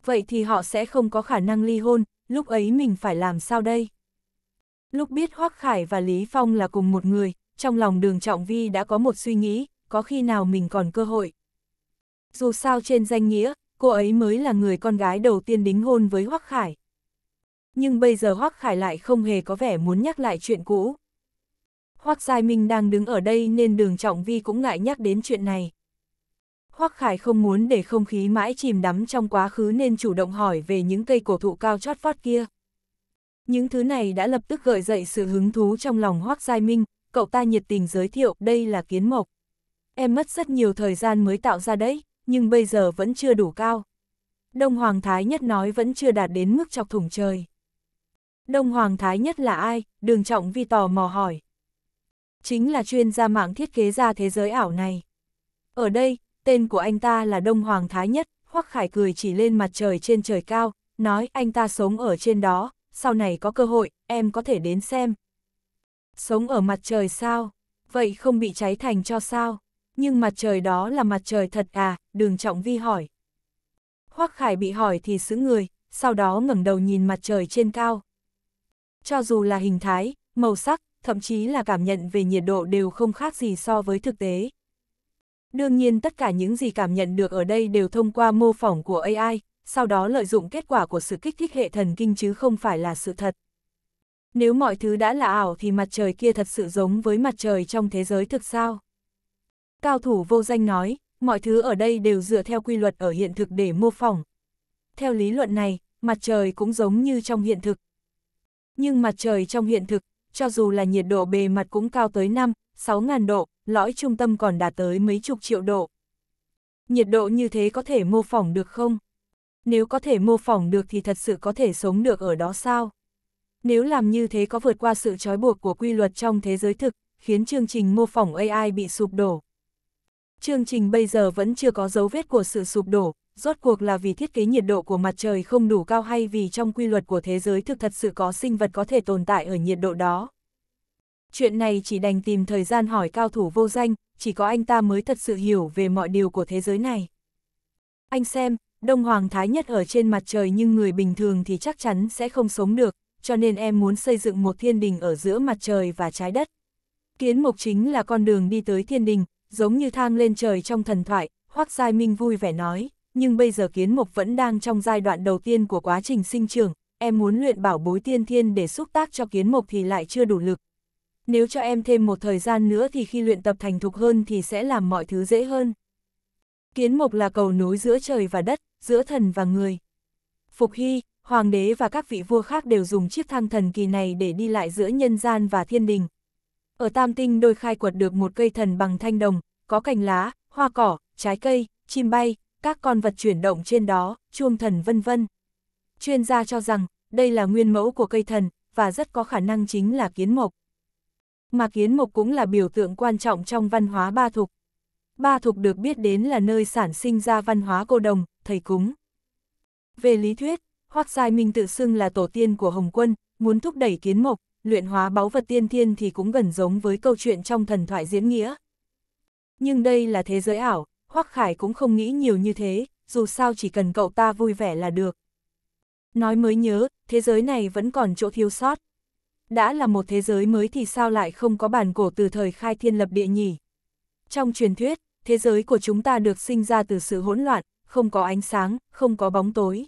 Vậy thì họ sẽ không có khả năng ly hôn, lúc ấy mình phải làm sao đây? Lúc biết Hoác Khải và Lý Phong là cùng một người, trong lòng đường Trọng Vi đã có một suy nghĩ, có khi nào mình còn cơ hội. Dù sao trên danh nghĩa, cô ấy mới là người con gái đầu tiên đính hôn với Hoác Khải. Nhưng bây giờ Hoác Khải lại không hề có vẻ muốn nhắc lại chuyện cũ. Hoắc Giai Minh đang đứng ở đây nên đường trọng vi cũng ngại nhắc đến chuyện này. Hoắc Khải không muốn để không khí mãi chìm đắm trong quá khứ nên chủ động hỏi về những cây cổ thụ cao chót vót kia. Những thứ này đã lập tức gợi dậy sự hứng thú trong lòng Hoắc Giai Minh, cậu ta nhiệt tình giới thiệu đây là kiến mộc. Em mất rất nhiều thời gian mới tạo ra đấy, nhưng bây giờ vẫn chưa đủ cao. Đông Hoàng Thái Nhất nói vẫn chưa đạt đến mức chọc thủng trời. Đông Hoàng Thái Nhất là ai? Đường Trọng Vi tò mò hỏi chính là chuyên gia mạng thiết kế ra thế giới ảo này. Ở đây, tên của anh ta là Đông Hoàng Thái Nhất, Hoắc Khải cười chỉ lên mặt trời trên trời cao, nói anh ta sống ở trên đó, sau này có cơ hội, em có thể đến xem. Sống ở mặt trời sao? Vậy không bị cháy thành cho sao? Nhưng mặt trời đó là mặt trời thật à, đường trọng vi hỏi. Hoắc Khải bị hỏi thì sững người, sau đó ngẩng đầu nhìn mặt trời trên cao. Cho dù là hình thái, màu sắc, thậm chí là cảm nhận về nhiệt độ đều không khác gì so với thực tế. Đương nhiên tất cả những gì cảm nhận được ở đây đều thông qua mô phỏng của AI, sau đó lợi dụng kết quả của sự kích thích hệ thần kinh chứ không phải là sự thật. Nếu mọi thứ đã là ảo thì mặt trời kia thật sự giống với mặt trời trong thế giới thực sao? Cao thủ vô danh nói, mọi thứ ở đây đều dựa theo quy luật ở hiện thực để mô phỏng. Theo lý luận này, mặt trời cũng giống như trong hiện thực. Nhưng mặt trời trong hiện thực cho dù là nhiệt độ bề mặt cũng cao tới 5, 6.000 độ, lõi trung tâm còn đạt tới mấy chục triệu độ. Nhiệt độ như thế có thể mô phỏng được không? Nếu có thể mô phỏng được thì thật sự có thể sống được ở đó sao? Nếu làm như thế có vượt qua sự trói buộc của quy luật trong thế giới thực, khiến chương trình mô phỏng AI bị sụp đổ. Chương trình bây giờ vẫn chưa có dấu vết của sự sụp đổ, rốt cuộc là vì thiết kế nhiệt độ của mặt trời không đủ cao hay vì trong quy luật của thế giới thực thật sự có sinh vật có thể tồn tại ở nhiệt độ đó. Chuyện này chỉ đành tìm thời gian hỏi cao thủ vô danh, chỉ có anh ta mới thật sự hiểu về mọi điều của thế giới này. Anh xem, Đông Hoàng Thái Nhất ở trên mặt trời nhưng người bình thường thì chắc chắn sẽ không sống được, cho nên em muốn xây dựng một thiên đình ở giữa mặt trời và trái đất. Kiến mục chính là con đường đi tới thiên đình, giống như thang lên trời trong thần thoại, Hoác Giai Minh vui vẻ nói nhưng bây giờ kiến mục vẫn đang trong giai đoạn đầu tiên của quá trình sinh trưởng, em muốn luyện bảo bối tiên thiên để xúc tác cho kiến mục thì lại chưa đủ lực. Nếu cho em thêm một thời gian nữa thì khi luyện tập thành thục hơn thì sẽ làm mọi thứ dễ hơn. Kiến mục là cầu nối giữa trời và đất, giữa thần và người. Phục Hy, hoàng đế và các vị vua khác đều dùng chiếc thang thần kỳ này để đi lại giữa nhân gian và thiên đình. Ở Tam Tinh đôi khai quật được một cây thần bằng thanh đồng, có cành lá, hoa cỏ, trái cây, chim bay, các con vật chuyển động trên đó, chuông thần vân vân. Chuyên gia cho rằng, đây là nguyên mẫu của cây thần, và rất có khả năng chính là kiến mộc. Mà kiến mộc cũng là biểu tượng quan trọng trong văn hóa ba thục. Ba thục được biết đến là nơi sản sinh ra văn hóa cô đồng, thầy cúng. Về lý thuyết, Hoác Giai Minh tự xưng là tổ tiên của Hồng Quân, muốn thúc đẩy kiến mộc, luyện hóa báu vật tiên thiên thì cũng gần giống với câu chuyện trong thần thoại diễn nghĩa. Nhưng đây là thế giới ảo, Hoắc Khải cũng không nghĩ nhiều như thế, dù sao chỉ cần cậu ta vui vẻ là được. Nói mới nhớ, thế giới này vẫn còn chỗ thiếu sót. Đã là một thế giới mới thì sao lại không có bản cổ từ thời khai thiên lập địa nhỉ? Trong truyền thuyết, thế giới của chúng ta được sinh ra từ sự hỗn loạn, không có ánh sáng, không có bóng tối.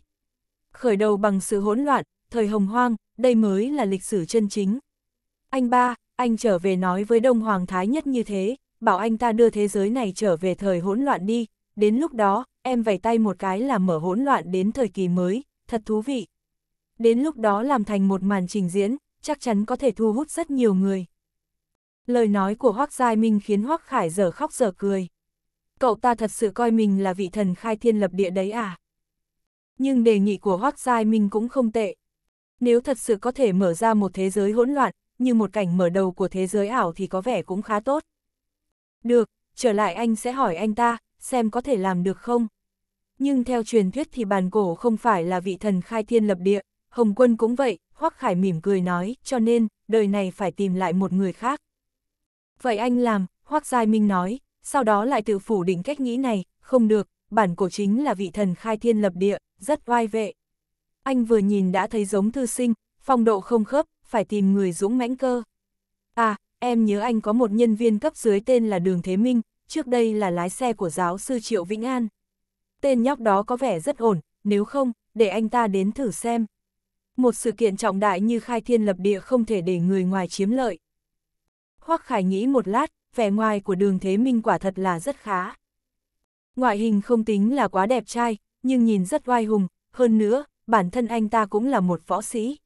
Khởi đầu bằng sự hỗn loạn, thời hồng hoang, đây mới là lịch sử chân chính. Anh ba, anh trở về nói với Đông Hoàng Thái Nhất như thế, bảo anh ta đưa thế giới này trở về thời hỗn loạn đi, đến lúc đó, em vẩy tay một cái là mở hỗn loạn đến thời kỳ mới, thật thú vị. Đến lúc đó làm thành một màn trình diễn, chắc chắn có thể thu hút rất nhiều người. Lời nói của Hoác Giai Minh khiến Hoác Khải giờ khóc giờ cười. Cậu ta thật sự coi mình là vị thần khai thiên lập địa đấy à? Nhưng đề nghị của Hoác Giai Minh cũng không tệ. Nếu thật sự có thể mở ra một thế giới hỗn loạn, như một cảnh mở đầu của thế giới ảo thì có vẻ cũng khá tốt. Được, trở lại anh sẽ hỏi anh ta, xem có thể làm được không. Nhưng theo truyền thuyết thì bàn cổ không phải là vị thần khai thiên lập địa, Hồng Quân cũng vậy, Hoắc Khải mỉm cười nói, cho nên, đời này phải tìm lại một người khác. Vậy anh làm, Hoắc Giai Minh nói, sau đó lại tự phủ định cách nghĩ này, không được, bản cổ chính là vị thần khai thiên lập địa, rất oai vệ. Anh vừa nhìn đã thấy giống thư sinh, phong độ không khớp, phải tìm người dũng mãnh cơ. À, em nhớ anh có một nhân viên cấp dưới tên là Đường Thế Minh, trước đây là lái xe của giáo sư Triệu Vĩnh An. Tên nhóc đó có vẻ rất ổn, nếu không, để anh ta đến thử xem. Một sự kiện trọng đại như khai thiên lập địa không thể để người ngoài chiếm lợi. Hoắc Khải nghĩ một lát, vẻ ngoài của đường Thế Minh quả thật là rất khá. Ngoại hình không tính là quá đẹp trai, nhưng nhìn rất oai hùng, hơn nữa, bản thân anh ta cũng là một võ sĩ.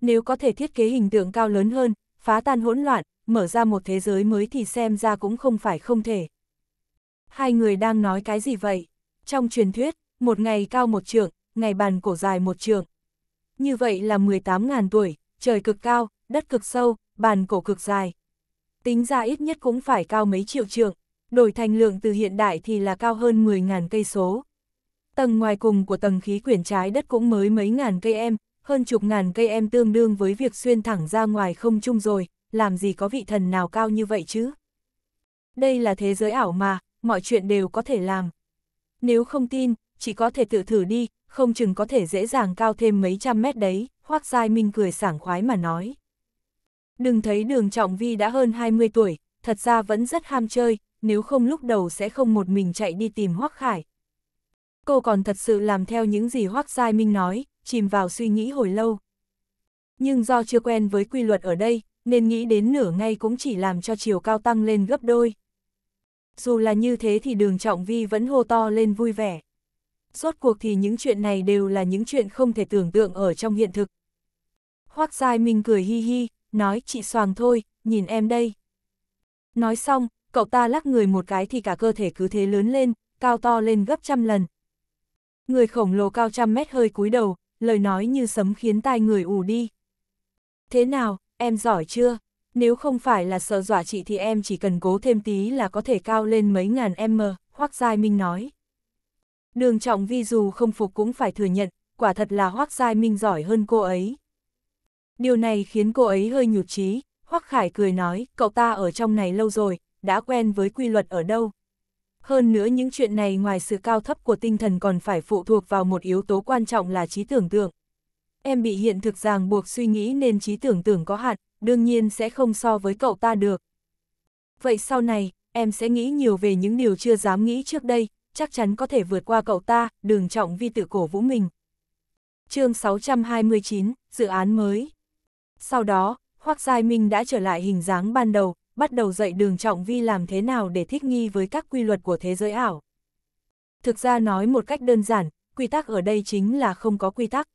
Nếu có thể thiết kế hình tượng cao lớn hơn, phá tan hỗn loạn, mở ra một thế giới mới thì xem ra cũng không phải không thể. Hai người đang nói cái gì vậy? Trong truyền thuyết, một ngày cao một trượng, ngày bàn cổ dài một trượng. Như vậy là 18.000 tuổi, trời cực cao, đất cực sâu, bàn cổ cực dài. Tính ra ít nhất cũng phải cao mấy triệu trượng, đổi thành lượng từ hiện đại thì là cao hơn 10.000 cây số. Tầng ngoài cùng của tầng khí quyển trái đất cũng mới mấy ngàn cây em, hơn chục ngàn cây em tương đương với việc xuyên thẳng ra ngoài không trung rồi, làm gì có vị thần nào cao như vậy chứ? Đây là thế giới ảo mà, mọi chuyện đều có thể làm. Nếu không tin, chỉ có thể tự thử đi, không chừng có thể dễ dàng cao thêm mấy trăm mét đấy, Hoác Giai Minh cười sảng khoái mà nói. Đừng thấy đường Trọng Vi đã hơn 20 tuổi, thật ra vẫn rất ham chơi, nếu không lúc đầu sẽ không một mình chạy đi tìm Hoác Khải. Cô còn thật sự làm theo những gì Hoác Giai Minh nói, chìm vào suy nghĩ hồi lâu. Nhưng do chưa quen với quy luật ở đây, nên nghĩ đến nửa ngay cũng chỉ làm cho chiều cao tăng lên gấp đôi. Dù là như thế thì đường trọng vi vẫn hô to lên vui vẻ. Rốt cuộc thì những chuyện này đều là những chuyện không thể tưởng tượng ở trong hiện thực. Hoác Giai Minh cười hi hi, nói chị Soàng thôi, nhìn em đây. Nói xong, cậu ta lắc người một cái thì cả cơ thể cứ thế lớn lên, cao to lên gấp trăm lần. Người khổng lồ cao trăm mét hơi cúi đầu, lời nói như sấm khiến tai người ù đi. Thế nào, em giỏi chưa? Nếu không phải là sợ dọa chị thì em chỉ cần cố thêm tí là có thể cao lên mấy ngàn em m, Hoác Giai Minh nói. Đường trọng vi dù không phục cũng phải thừa nhận, quả thật là Hoác Giai Minh giỏi hơn cô ấy. Điều này khiến cô ấy hơi nhụt chí Hoác Khải cười nói, cậu ta ở trong này lâu rồi, đã quen với quy luật ở đâu, hơn nữa những chuyện này ngoài sự cao thấp của tinh thần còn phải phụ thuộc vào một yếu tố quan trọng là trí tưởng tượng. Em bị hiện thực ràng buộc suy nghĩ nên trí tưởng tượng có hạn, đương nhiên sẽ không so với cậu ta được. Vậy sau này, em sẽ nghĩ nhiều về những điều chưa dám nghĩ trước đây, chắc chắn có thể vượt qua cậu ta, đường trọng vi tự cổ vũ mình. chương 629, dự án mới. Sau đó, Hoác Giai Minh đã trở lại hình dáng ban đầu, bắt đầu dạy đường trọng vi làm thế nào để thích nghi với các quy luật của thế giới ảo. Thực ra nói một cách đơn giản, quy tắc ở đây chính là không có quy tắc.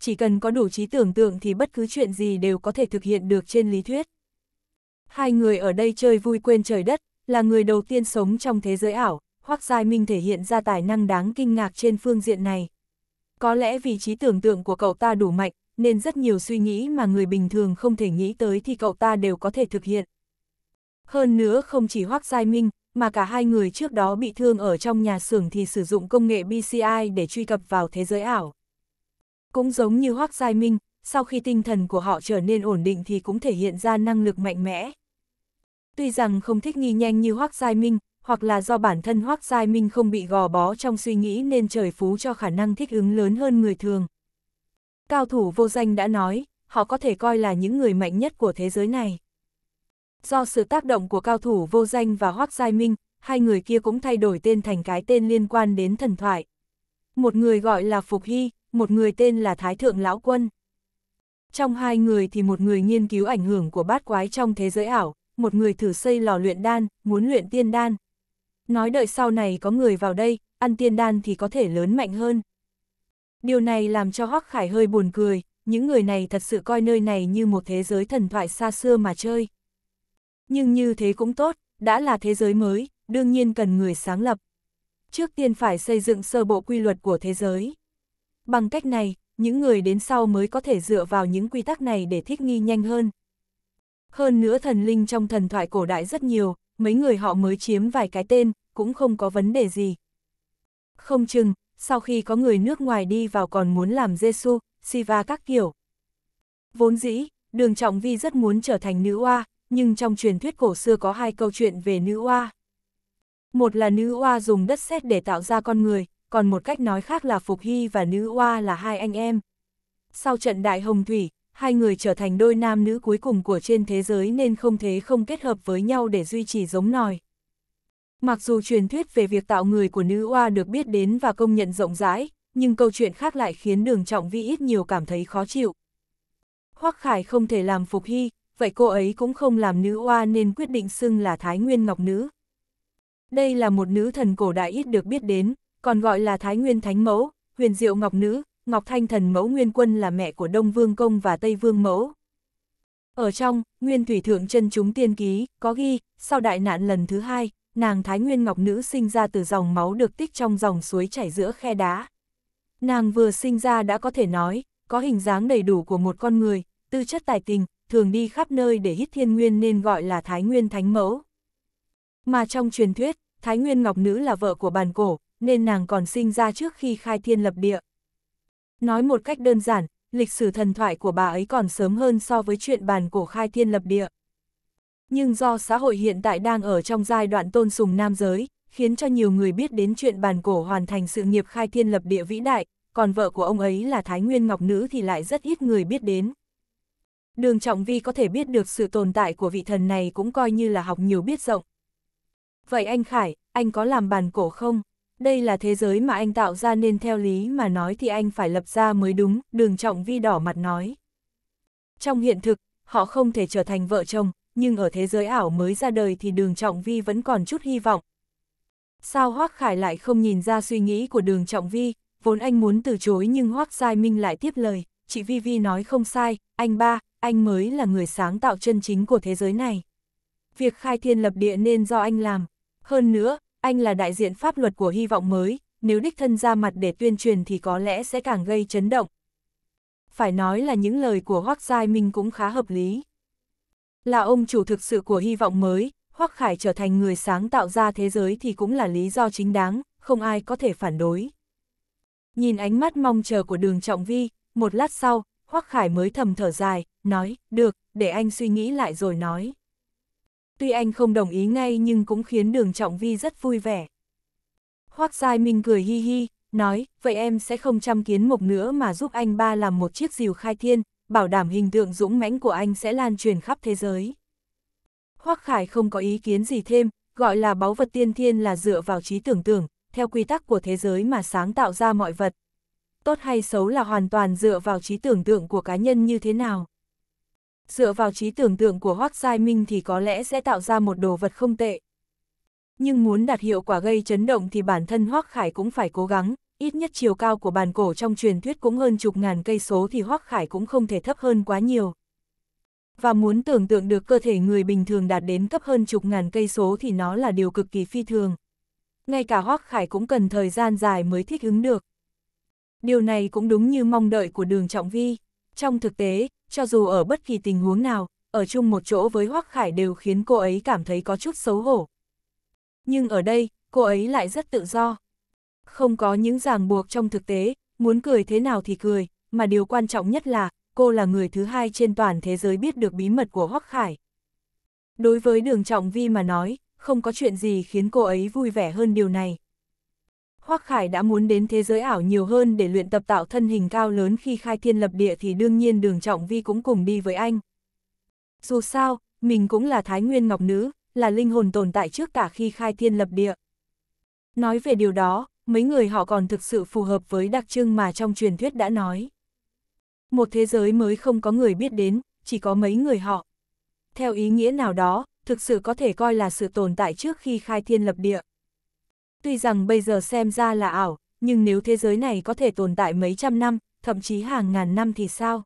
Chỉ cần có đủ trí tưởng tượng thì bất cứ chuyện gì đều có thể thực hiện được trên lý thuyết. Hai người ở đây chơi vui quên trời đất, là người đầu tiên sống trong thế giới ảo, Hoác Giai Minh thể hiện ra tài năng đáng kinh ngạc trên phương diện này. Có lẽ vì trí tưởng tượng của cậu ta đủ mạnh, nên rất nhiều suy nghĩ mà người bình thường không thể nghĩ tới thì cậu ta đều có thể thực hiện. Hơn nữa không chỉ Hoác Giai Minh, mà cả hai người trước đó bị thương ở trong nhà xưởng thì sử dụng công nghệ BCI để truy cập vào thế giới ảo. Cũng giống như Hoác Giai Minh, sau khi tinh thần của họ trở nên ổn định thì cũng thể hiện ra năng lực mạnh mẽ. Tuy rằng không thích nghi nhanh như Hoác Giai Minh, hoặc là do bản thân Hoác Giai Minh không bị gò bó trong suy nghĩ nên trời phú cho khả năng thích ứng lớn hơn người thường. Cao thủ vô danh đã nói, họ có thể coi là những người mạnh nhất của thế giới này. Do sự tác động của cao thủ vô danh và Hoác Giai Minh, hai người kia cũng thay đổi tên thành cái tên liên quan đến thần thoại. Một người gọi là Phục Hy, một người tên là Thái Thượng Lão Quân. Trong hai người thì một người nghiên cứu ảnh hưởng của bát quái trong thế giới ảo, một người thử xây lò luyện đan, muốn luyện tiên đan. Nói đợi sau này có người vào đây, ăn tiên đan thì có thể lớn mạnh hơn. Điều này làm cho Hoắc Khải hơi buồn cười, những người này thật sự coi nơi này như một thế giới thần thoại xa xưa mà chơi. Nhưng như thế cũng tốt, đã là thế giới mới, đương nhiên cần người sáng lập. Trước tiên phải xây dựng sơ bộ quy luật của thế giới. Bằng cách này, những người đến sau mới có thể dựa vào những quy tắc này để thích nghi nhanh hơn. Hơn nữa thần linh trong thần thoại cổ đại rất nhiều, mấy người họ mới chiếm vài cái tên, cũng không có vấn đề gì. Không chừng, sau khi có người nước ngoài đi vào còn muốn làm Giêsu, Siva các kiểu. Vốn dĩ, đường trọng vi rất muốn trở thành nữ oa, nhưng trong truyền thuyết cổ xưa có hai câu chuyện về nữ oa. Một là nữ oa dùng đất sét để tạo ra con người, còn một cách nói khác là Phục Hy và nữ oa là hai anh em. Sau trận đại hồng thủy, hai người trở thành đôi nam nữ cuối cùng của trên thế giới nên không thế không kết hợp với nhau để duy trì giống nòi. Mặc dù truyền thuyết về việc tạo người của nữ oa được biết đến và công nhận rộng rãi, nhưng câu chuyện khác lại khiến đường trọng vi ít nhiều cảm thấy khó chịu. Hoắc Khải không thể làm Phục Hy, vậy cô ấy cũng không làm nữ oa nên quyết định xưng là Thái Nguyên Ngọc Nữ. Đây là một nữ thần cổ đại ít được biết đến, còn gọi là Thái Nguyên Thánh Mẫu, Huyền Diệu Ngọc Nữ, Ngọc Thanh Thần Mẫu Nguyên Quân là mẹ của Đông Vương Công và Tây Vương Mẫu. Ở trong, Nguyên Thủy Thượng chân chúng tiên ký, có ghi, sau đại nạn lần thứ hai, nàng Thái Nguyên Ngọc Nữ sinh ra từ dòng máu được tích trong dòng suối chảy giữa khe đá. Nàng vừa sinh ra đã có thể nói, có hình dáng đầy đủ của một con người, tư chất tài tình, thường đi khắp nơi để hít thiên nguyên nên gọi là Thái Nguyên Thánh Mẫu. Mà trong truyền thuyết, Thái Nguyên Ngọc Nữ là vợ của bàn cổ, nên nàng còn sinh ra trước khi khai thiên lập địa. Nói một cách đơn giản, lịch sử thần thoại của bà ấy còn sớm hơn so với chuyện bàn cổ khai thiên lập địa. Nhưng do xã hội hiện tại đang ở trong giai đoạn tôn sùng nam giới, khiến cho nhiều người biết đến chuyện bàn cổ hoàn thành sự nghiệp khai thiên lập địa vĩ đại, còn vợ của ông ấy là Thái Nguyên Ngọc Nữ thì lại rất ít người biết đến đường trọng vi có thể biết được sự tồn tại của vị thần này cũng coi như là học nhiều biết rộng. Vậy anh Khải, anh có làm bàn cổ không? Đây là thế giới mà anh tạo ra nên theo lý mà nói thì anh phải lập ra mới đúng, đường trọng vi đỏ mặt nói. Trong hiện thực, họ không thể trở thành vợ chồng, nhưng ở thế giới ảo mới ra đời thì đường trọng vi vẫn còn chút hy vọng. Sao Hoác Khải lại không nhìn ra suy nghĩ của đường trọng vi, vốn anh muốn từ chối nhưng Hoác Giai Minh lại tiếp lời, chị Vi Vi nói không sai, anh ba, anh mới là người sáng tạo chân chính của thế giới này. Việc khai thiên lập địa nên do anh làm. Hơn nữa, anh là đại diện pháp luật của hy vọng mới, nếu đích thân ra mặt để tuyên truyền thì có lẽ sẽ càng gây chấn động. Phải nói là những lời của Hoác Giai Minh cũng khá hợp lý. Là ông chủ thực sự của hy vọng mới, Hoác Khải trở thành người sáng tạo ra thế giới thì cũng là lý do chính đáng, không ai có thể phản đối. Nhìn ánh mắt mong chờ của đường Trọng Vi, một lát sau, Hoác Khải mới thầm thở dài, nói, được, để anh suy nghĩ lại rồi nói. Tuy anh không đồng ý ngay nhưng cũng khiến đường trọng vi rất vui vẻ. Hoác Giai Minh cười hi hi, nói, vậy em sẽ không chăm kiến mục nữa mà giúp anh ba làm một chiếc diều khai thiên, bảo đảm hình tượng dũng mãnh của anh sẽ lan truyền khắp thế giới. Hoác Khải không có ý kiến gì thêm, gọi là báu vật tiên thiên là dựa vào trí tưởng tượng, theo quy tắc của thế giới mà sáng tạo ra mọi vật. Tốt hay xấu là hoàn toàn dựa vào trí tưởng tượng của cá nhân như thế nào dựa vào trí tưởng tượng của Hoác Giai Minh thì có lẽ sẽ tạo ra một đồ vật không tệ. Nhưng muốn đạt hiệu quả gây chấn động thì bản thân Hoác Khải cũng phải cố gắng, ít nhất chiều cao của bàn cổ trong truyền thuyết cũng hơn chục ngàn cây số thì Hoác Khải cũng không thể thấp hơn quá nhiều. Và muốn tưởng tượng được cơ thể người bình thường đạt đến cấp hơn chục ngàn cây số thì nó là điều cực kỳ phi thường. Ngay cả Hoác Khải cũng cần thời gian dài mới thích ứng được. Điều này cũng đúng như mong đợi của đường Trọng Vi. Trong thực tế, cho dù ở bất kỳ tình huống nào, ở chung một chỗ với Hoắc Khải đều khiến cô ấy cảm thấy có chút xấu hổ. Nhưng ở đây, cô ấy lại rất tự do. Không có những ràng buộc trong thực tế, muốn cười thế nào thì cười, mà điều quan trọng nhất là, cô là người thứ hai trên toàn thế giới biết được bí mật của Hoắc Khải. Đối với đường trọng vi mà nói, không có chuyện gì khiến cô ấy vui vẻ hơn điều này. Hoắc Khải đã muốn đến thế giới ảo nhiều hơn để luyện tập tạo thân hình cao lớn khi khai thiên lập địa thì đương nhiên đường trọng vi cũng cùng đi với anh. Dù sao, mình cũng là Thái Nguyên Ngọc Nữ, là linh hồn tồn tại trước cả khi khai thiên lập địa. Nói về điều đó, mấy người họ còn thực sự phù hợp với đặc trưng mà trong truyền thuyết đã nói. Một thế giới mới không có người biết đến, chỉ có mấy người họ. Theo ý nghĩa nào đó, thực sự có thể coi là sự tồn tại trước khi khai thiên lập địa. Tuy rằng bây giờ xem ra là ảo, nhưng nếu thế giới này có thể tồn tại mấy trăm năm, thậm chí hàng ngàn năm thì sao?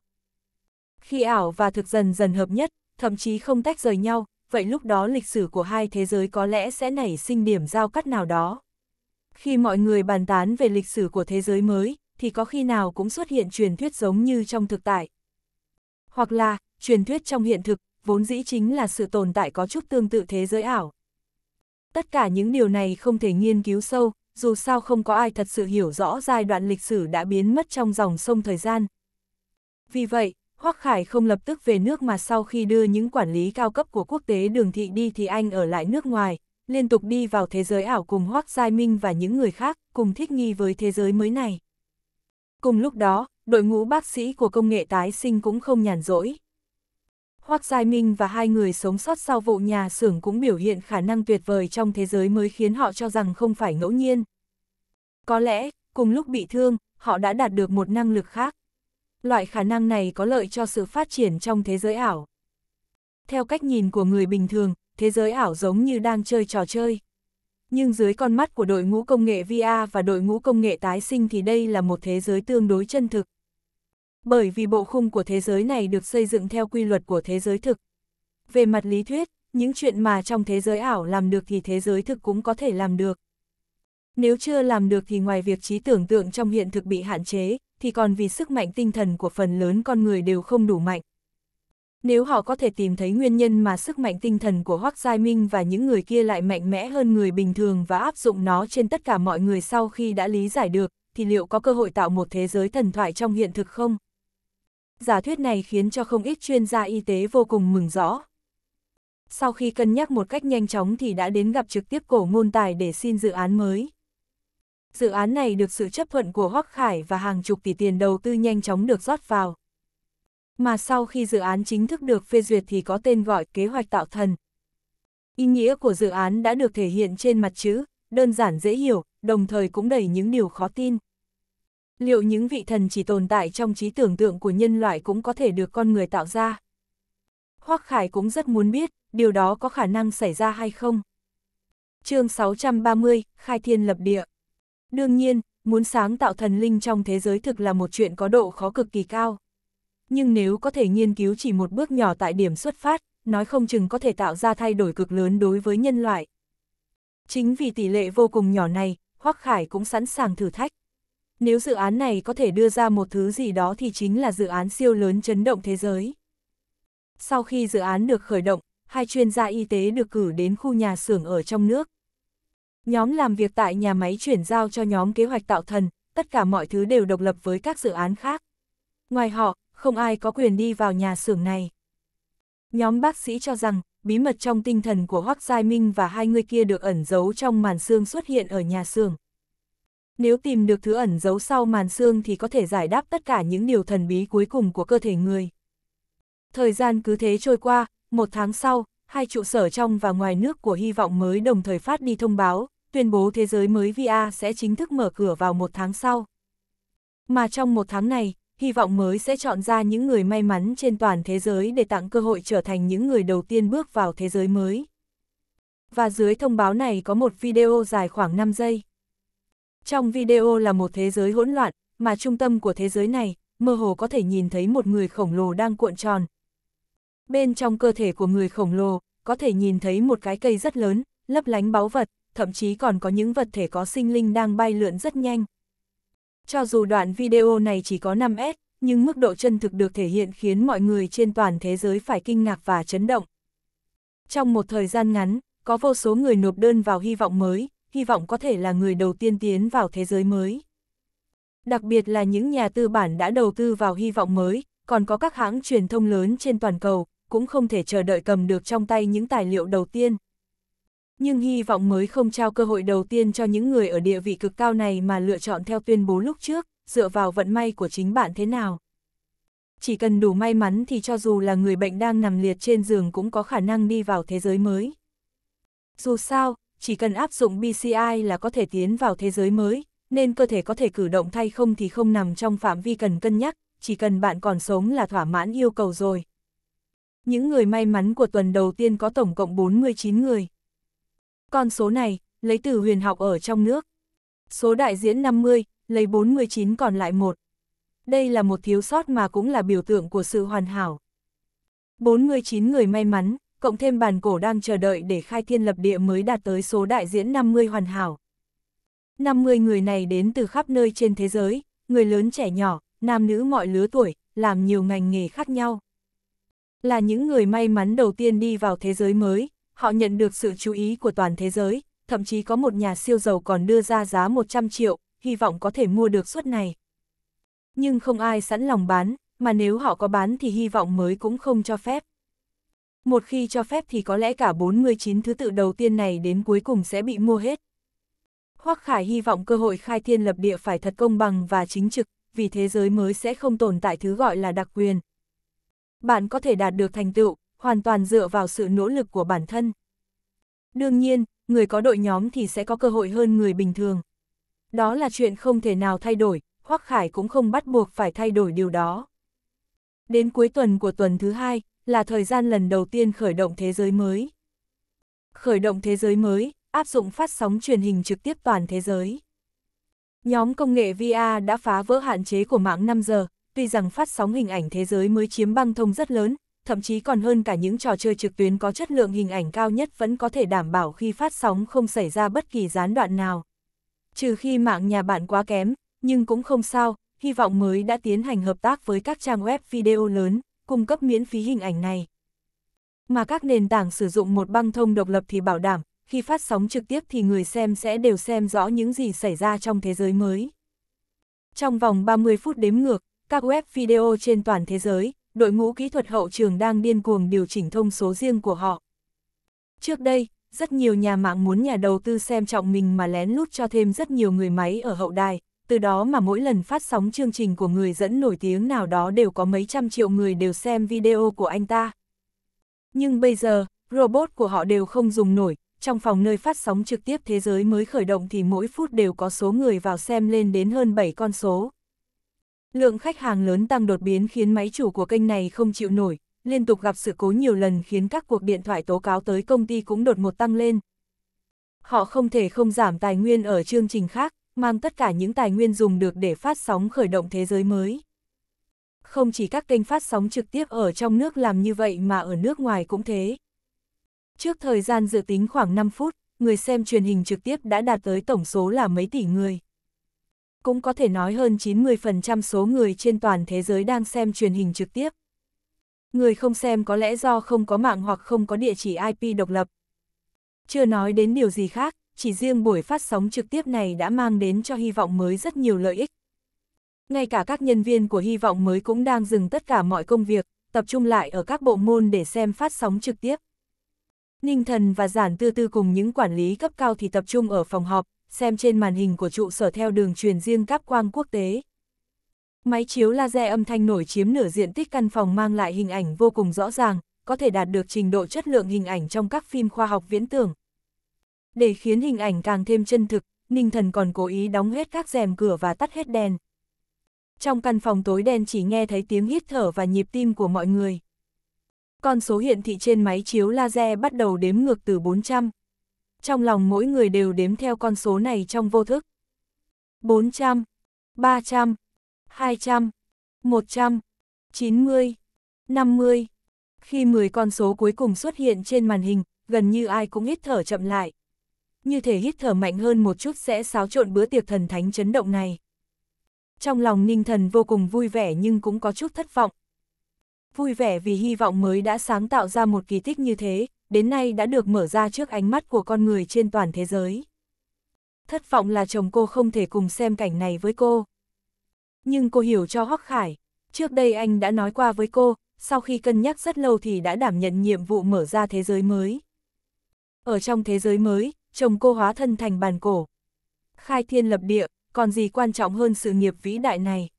Khi ảo và thực dần dần hợp nhất, thậm chí không tách rời nhau, vậy lúc đó lịch sử của hai thế giới có lẽ sẽ nảy sinh điểm giao cắt nào đó. Khi mọi người bàn tán về lịch sử của thế giới mới, thì có khi nào cũng xuất hiện truyền thuyết giống như trong thực tại. Hoặc là, truyền thuyết trong hiện thực, vốn dĩ chính là sự tồn tại có chút tương tự thế giới ảo, Tất cả những điều này không thể nghiên cứu sâu, dù sao không có ai thật sự hiểu rõ giai đoạn lịch sử đã biến mất trong dòng sông thời gian. Vì vậy, Hoắc Khải không lập tức về nước mà sau khi đưa những quản lý cao cấp của quốc tế đường thị đi thì anh ở lại nước ngoài, liên tục đi vào thế giới ảo cùng Hoắc Giai Minh và những người khác, cùng thích nghi với thế giới mới này. Cùng lúc đó, đội ngũ bác sĩ của công nghệ tái sinh cũng không nhàn rỗi. Hoác Giai Minh và hai người sống sót sau vụ nhà xưởng cũng biểu hiện khả năng tuyệt vời trong thế giới mới khiến họ cho rằng không phải ngẫu nhiên. Có lẽ, cùng lúc bị thương, họ đã đạt được một năng lực khác. Loại khả năng này có lợi cho sự phát triển trong thế giới ảo. Theo cách nhìn của người bình thường, thế giới ảo giống như đang chơi trò chơi. Nhưng dưới con mắt của đội ngũ công nghệ VR và đội ngũ công nghệ tái sinh thì đây là một thế giới tương đối chân thực bởi vì bộ khung của thế giới này được xây dựng theo quy luật của thế giới thực. Về mặt lý thuyết, những chuyện mà trong thế giới ảo làm được thì thế giới thực cũng có thể làm được. Nếu chưa làm được thì ngoài việc trí tưởng tượng trong hiện thực bị hạn chế, thì còn vì sức mạnh tinh thần của phần lớn con người đều không đủ mạnh. Nếu họ có thể tìm thấy nguyên nhân mà sức mạnh tinh thần của Hoác Giai Minh và những người kia lại mạnh mẽ hơn người bình thường và áp dụng nó trên tất cả mọi người sau khi đã lý giải được, thì liệu có cơ hội tạo một thế giới thần thoại trong hiện thực không? giả thuyết này khiến cho không ít chuyên gia y tế vô cùng mừng rõ. Sau khi cân nhắc một cách nhanh chóng thì đã đến gặp trực tiếp cổ ngôn tài để xin dự án mới. Dự án này được sự chấp thuận của Hoắc Khải và hàng chục tỷ tiền đầu tư nhanh chóng được rót vào. Mà sau khi dự án chính thức được phê duyệt thì có tên gọi kế hoạch tạo thần. Ý nghĩa của dự án đã được thể hiện trên mặt chữ, đơn giản dễ hiểu, đồng thời cũng đầy những điều khó tin. Liệu những vị thần chỉ tồn tại trong trí tưởng tượng của nhân loại cũng có thể được con người tạo ra? Hoắc Khải cũng rất muốn biết, điều đó có khả năng xảy ra hay không? chương 630, Khai Thiên Lập Địa Đương nhiên, muốn sáng tạo thần linh trong thế giới thực là một chuyện có độ khó cực kỳ cao. Nhưng nếu có thể nghiên cứu chỉ một bước nhỏ tại điểm xuất phát, nói không chừng có thể tạo ra thay đổi cực lớn đối với nhân loại. Chính vì tỷ lệ vô cùng nhỏ này, Hoắc Khải cũng sẵn sàng thử thách nếu dự án này có thể đưa ra một thứ gì đó thì chính là dự án siêu lớn chấn động thế giới. Sau khi dự án được khởi động, hai chuyên gia y tế được cử đến khu nhà xưởng ở trong nước. Nhóm làm việc tại nhà máy chuyển giao cho nhóm kế hoạch tạo thần, tất cả mọi thứ đều độc lập với các dự án khác. Ngoài họ, không ai có quyền đi vào nhà xưởng này. Nhóm bác sĩ cho rằng, bí mật trong tinh thần của Hoác Giai Minh và hai người kia được ẩn giấu trong màn xương xuất hiện ở nhà xưởng. Nếu tìm được thứ ẩn giấu sau màn xương thì có thể giải đáp tất cả những điều thần bí cuối cùng của cơ thể người. Thời gian cứ thế trôi qua, một tháng sau, hai trụ sở trong và ngoài nước của Hy vọng mới đồng thời phát đi thông báo, tuyên bố thế giới mới VA sẽ chính thức mở cửa vào một tháng sau. Mà trong một tháng này, Hy vọng mới sẽ chọn ra những người may mắn trên toàn thế giới để tặng cơ hội trở thành những người đầu tiên bước vào thế giới mới. Và dưới thông báo này có một video dài khoảng 5 giây. Trong video là một thế giới hỗn loạn, mà trung tâm của thế giới này, mơ hồ có thể nhìn thấy một người khổng lồ đang cuộn tròn. Bên trong cơ thể của người khổng lồ, có thể nhìn thấy một cái cây rất lớn, lấp lánh báu vật, thậm chí còn có những vật thể có sinh linh đang bay lượn rất nhanh. Cho dù đoạn video này chỉ có 5S, nhưng mức độ chân thực được thể hiện khiến mọi người trên toàn thế giới phải kinh ngạc và chấn động. Trong một thời gian ngắn, có vô số người nộp đơn vào hy vọng mới, hy vọng có thể là người đầu tiên tiến vào thế giới mới. Đặc biệt là những nhà tư bản đã đầu tư vào hy vọng mới, còn có các hãng truyền thông lớn trên toàn cầu, cũng không thể chờ đợi cầm được trong tay những tài liệu đầu tiên. Nhưng hy vọng mới không trao cơ hội đầu tiên cho những người ở địa vị cực cao này mà lựa chọn theo tuyên bố lúc trước, dựa vào vận may của chính bạn thế nào. Chỉ cần đủ may mắn thì cho dù là người bệnh đang nằm liệt trên giường cũng có khả năng đi vào thế giới mới. Dù sao, chỉ cần áp dụng BCI là có thể tiến vào thế giới mới, nên cơ thể có thể cử động thay không thì không nằm trong phạm vi cần cân nhắc, chỉ cần bạn còn sống là thỏa mãn yêu cầu rồi. Những người may mắn của tuần đầu tiên có tổng cộng 49 người. Con số này, lấy từ huyền học ở trong nước. Số đại diễn 50, lấy 49 còn lại một. Đây là một thiếu sót mà cũng là biểu tượng của sự hoàn hảo. 49 người may mắn, cộng thêm bản cổ đang chờ đợi để khai thiên lập địa mới đạt tới số đại diễn 50 hoàn hảo. 50 người này đến từ khắp nơi trên thế giới, người lớn trẻ nhỏ, nam nữ mọi lứa tuổi, làm nhiều ngành nghề khác nhau. Là những người may mắn đầu tiên đi vào thế giới mới, họ nhận được sự chú ý của toàn thế giới, thậm chí có một nhà siêu giàu còn đưa ra giá 100 triệu, hy vọng có thể mua được suất này. Nhưng không ai sẵn lòng bán, mà nếu họ có bán thì hy vọng mới cũng không cho phép một khi cho phép thì có lẽ cả 49 thứ tự đầu tiên này đến cuối cùng sẽ bị mua hết. Hoắc Khải hy vọng cơ hội khai thiên lập địa phải thật công bằng và chính trực, vì thế giới mới sẽ không tồn tại thứ gọi là đặc quyền. Bạn có thể đạt được thành tựu, hoàn toàn dựa vào sự nỗ lực của bản thân. Đương nhiên, người có đội nhóm thì sẽ có cơ hội hơn người bình thường. Đó là chuyện không thể nào thay đổi, Hoắc Khải cũng không bắt buộc phải thay đổi điều đó. Đến cuối tuần của tuần thứ hai, là thời gian lần đầu tiên khởi động thế giới mới. Khởi động thế giới mới, áp dụng phát sóng truyền hình trực tiếp toàn thế giới. Nhóm công nghệ VR đã phá vỡ hạn chế của mạng 5 giờ, tuy rằng phát sóng hình ảnh thế giới mới chiếm băng thông rất lớn, thậm chí còn hơn cả những trò chơi trực tuyến có chất lượng hình ảnh cao nhất vẫn có thể đảm bảo khi phát sóng không xảy ra bất kỳ gián đoạn nào. Trừ khi mạng nhà bạn quá kém, nhưng cũng không sao, hy vọng mới đã tiến hành hợp tác với các trang web video lớn cung cấp miễn phí hình ảnh này. Mà các nền tảng sử dụng một băng thông độc lập thì bảo đảm, khi phát sóng trực tiếp thì người xem sẽ đều xem rõ những gì xảy ra trong thế giới mới. Trong vòng 30 phút đếm ngược, các web video trên toàn thế giới, đội ngũ kỹ thuật hậu trường đang điên cuồng điều chỉnh thông số riêng của họ. Trước đây, rất nhiều nhà mạng muốn nhà đầu tư xem trọng mình mà lén lút cho thêm rất nhiều người máy ở hậu đài, từ đó mà mỗi lần phát sóng chương trình của người dẫn nổi tiếng nào đó đều có mấy trăm triệu người đều xem video của anh ta. Nhưng bây giờ, robot của họ đều không dùng nổi, trong phòng nơi phát sóng trực tiếp thế giới mới khởi động thì mỗi phút đều có số người vào xem lên đến hơn 7 con số. Lượng khách hàng lớn tăng đột biến khiến máy chủ của kênh này không chịu nổi, liên tục gặp sự cố nhiều lần khiến các cuộc điện thoại tố cáo tới công ty cũng đột một tăng lên. Họ không thể không giảm tài nguyên ở chương trình khác, mang tất cả những tài nguyên dùng được để phát sóng khởi động thế giới mới. Không chỉ các kênh phát sóng trực tiếp ở trong nước làm như vậy mà ở nước ngoài cũng thế. Trước thời gian dự tính khoảng 5 phút, người xem truyền hình trực tiếp đã đạt tới tổng số là mấy tỷ người. Cũng có thể nói hơn 90% số người trên toàn thế giới đang xem truyền hình trực tiếp. Người không xem có lẽ do không có mạng hoặc không có địa chỉ IP độc lập. Chưa nói đến điều gì khác, chỉ riêng buổi phát sóng trực tiếp này đã mang đến cho hy vọng mới rất nhiều lợi ích. Ngay cả các nhân viên của hy vọng mới cũng đang dừng tất cả mọi công việc, tập trung lại ở các bộ môn để xem phát sóng trực tiếp. Ninh Thần và Giản Tư Tư cùng những quản lý cấp cao thì tập trung ở phòng họp, xem trên màn hình của trụ sở theo đường truyền riêng cáp quang quốc tế. Máy chiếu laser âm thanh nổi chiếm nửa diện tích căn phòng mang lại hình ảnh vô cùng rõ ràng, có thể đạt được trình độ chất lượng hình ảnh trong các phim khoa học viễn tưởng, để khiến hình ảnh càng thêm chân thực, Ninh Thần còn cố ý đóng hết các rèm cửa và tắt hết đèn. Trong căn phòng tối đen chỉ nghe thấy tiếng hít thở và nhịp tim của mọi người. Con số hiện thị trên máy chiếu laser bắt đầu đếm ngược từ 400. Trong lòng mỗi người đều đếm theo con số này trong vô thức. 400, 300, 200, 100, 90, 50. Khi 10 con số cuối cùng xuất hiện trên màn hình, gần như ai cũng hít thở chậm lại như thể hít thở mạnh hơn một chút sẽ xáo trộn bữa tiệc thần thánh chấn động này. Trong lòng ninh thần vô cùng vui vẻ nhưng cũng có chút thất vọng. Vui vẻ vì hy vọng mới đã sáng tạo ra một kỳ tích như thế, đến nay đã được mở ra trước ánh mắt của con người trên toàn thế giới. Thất vọng là chồng cô không thể cùng xem cảnh này với cô. Nhưng cô hiểu cho Hoắc Khải, trước đây anh đã nói qua với cô, sau khi cân nhắc rất lâu thì đã đảm nhận nhiệm vụ mở ra thế giới mới. Ở trong thế giới mới, chồng cô hóa thân thành bàn cổ. Khai thiên lập địa, còn gì quan trọng hơn sự nghiệp vĩ đại này.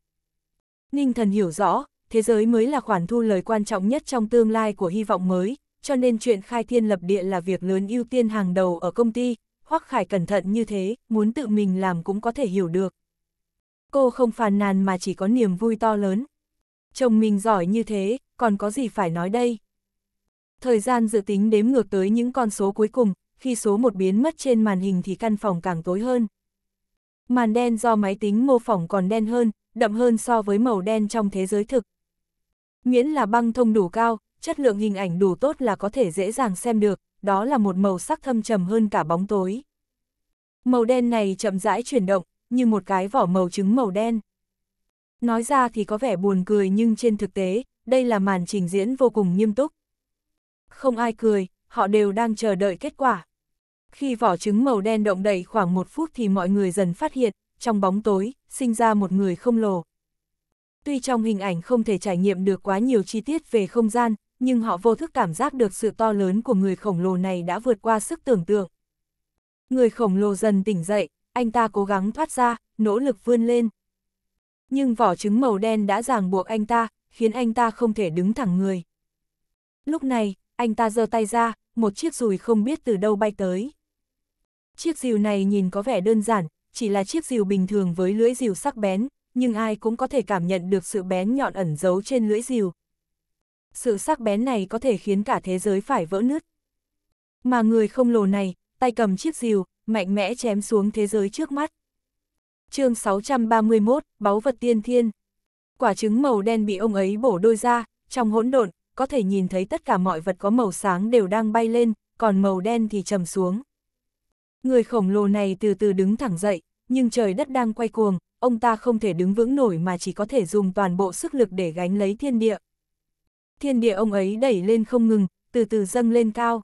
Ninh thần hiểu rõ, thế giới mới là khoản thu lời quan trọng nhất trong tương lai của hy vọng mới, cho nên chuyện khai thiên lập địa là việc lớn ưu tiên hàng đầu ở công ty, hoặc Khải cẩn thận như thế, muốn tự mình làm cũng có thể hiểu được. Cô không phàn nàn mà chỉ có niềm vui to lớn. Chồng mình giỏi như thế, còn có gì phải nói đây? Thời gian dự tính đếm ngược tới những con số cuối cùng, khi số một biến mất trên màn hình thì căn phòng càng tối hơn. Màn đen do máy tính mô phỏng còn đen hơn, đậm hơn so với màu đen trong thế giới thực. Miễn là băng thông đủ cao, chất lượng hình ảnh đủ tốt là có thể dễ dàng xem được, đó là một màu sắc thâm trầm hơn cả bóng tối. Màu đen này chậm rãi chuyển động, như một cái vỏ màu trứng màu đen. Nói ra thì có vẻ buồn cười nhưng trên thực tế, đây là màn trình diễn vô cùng nghiêm túc. Không ai cười, họ đều đang chờ đợi kết quả. Khi vỏ trứng màu đen động đậy khoảng một phút thì mọi người dần phát hiện, trong bóng tối, sinh ra một người không lồ. Tuy trong hình ảnh không thể trải nghiệm được quá nhiều chi tiết về không gian, nhưng họ vô thức cảm giác được sự to lớn của người khổng lồ này đã vượt qua sức tưởng tượng. Người khổng lồ dần tỉnh dậy, anh ta cố gắng thoát ra, nỗ lực vươn lên. Nhưng vỏ trứng màu đen đã ràng buộc anh ta, khiến anh ta không thể đứng thẳng người. Lúc này, anh ta giơ tay ra, một chiếc dùi không biết từ đâu bay tới. Chiếc dìu này nhìn có vẻ đơn giản, chỉ là chiếc dìu bình thường với lưỡi dìu sắc bén, nhưng ai cũng có thể cảm nhận được sự bén nhọn ẩn giấu trên lưỡi dìu. Sự sắc bén này có thể khiến cả thế giới phải vỡ nứt. Mà người không lồ này, tay cầm chiếc dìu, mạnh mẽ chém xuống thế giới trước mắt. chương 631, Báu vật tiên thiên. Quả trứng màu đen bị ông ấy bổ đôi ra, trong hỗn độn, có thể nhìn thấy tất cả mọi vật có màu sáng đều đang bay lên, còn màu đen thì trầm xuống. Người khổng lồ này từ từ đứng thẳng dậy, nhưng trời đất đang quay cuồng, ông ta không thể đứng vững nổi mà chỉ có thể dùng toàn bộ sức lực để gánh lấy thiên địa. Thiên địa ông ấy đẩy lên không ngừng, từ từ dâng lên cao.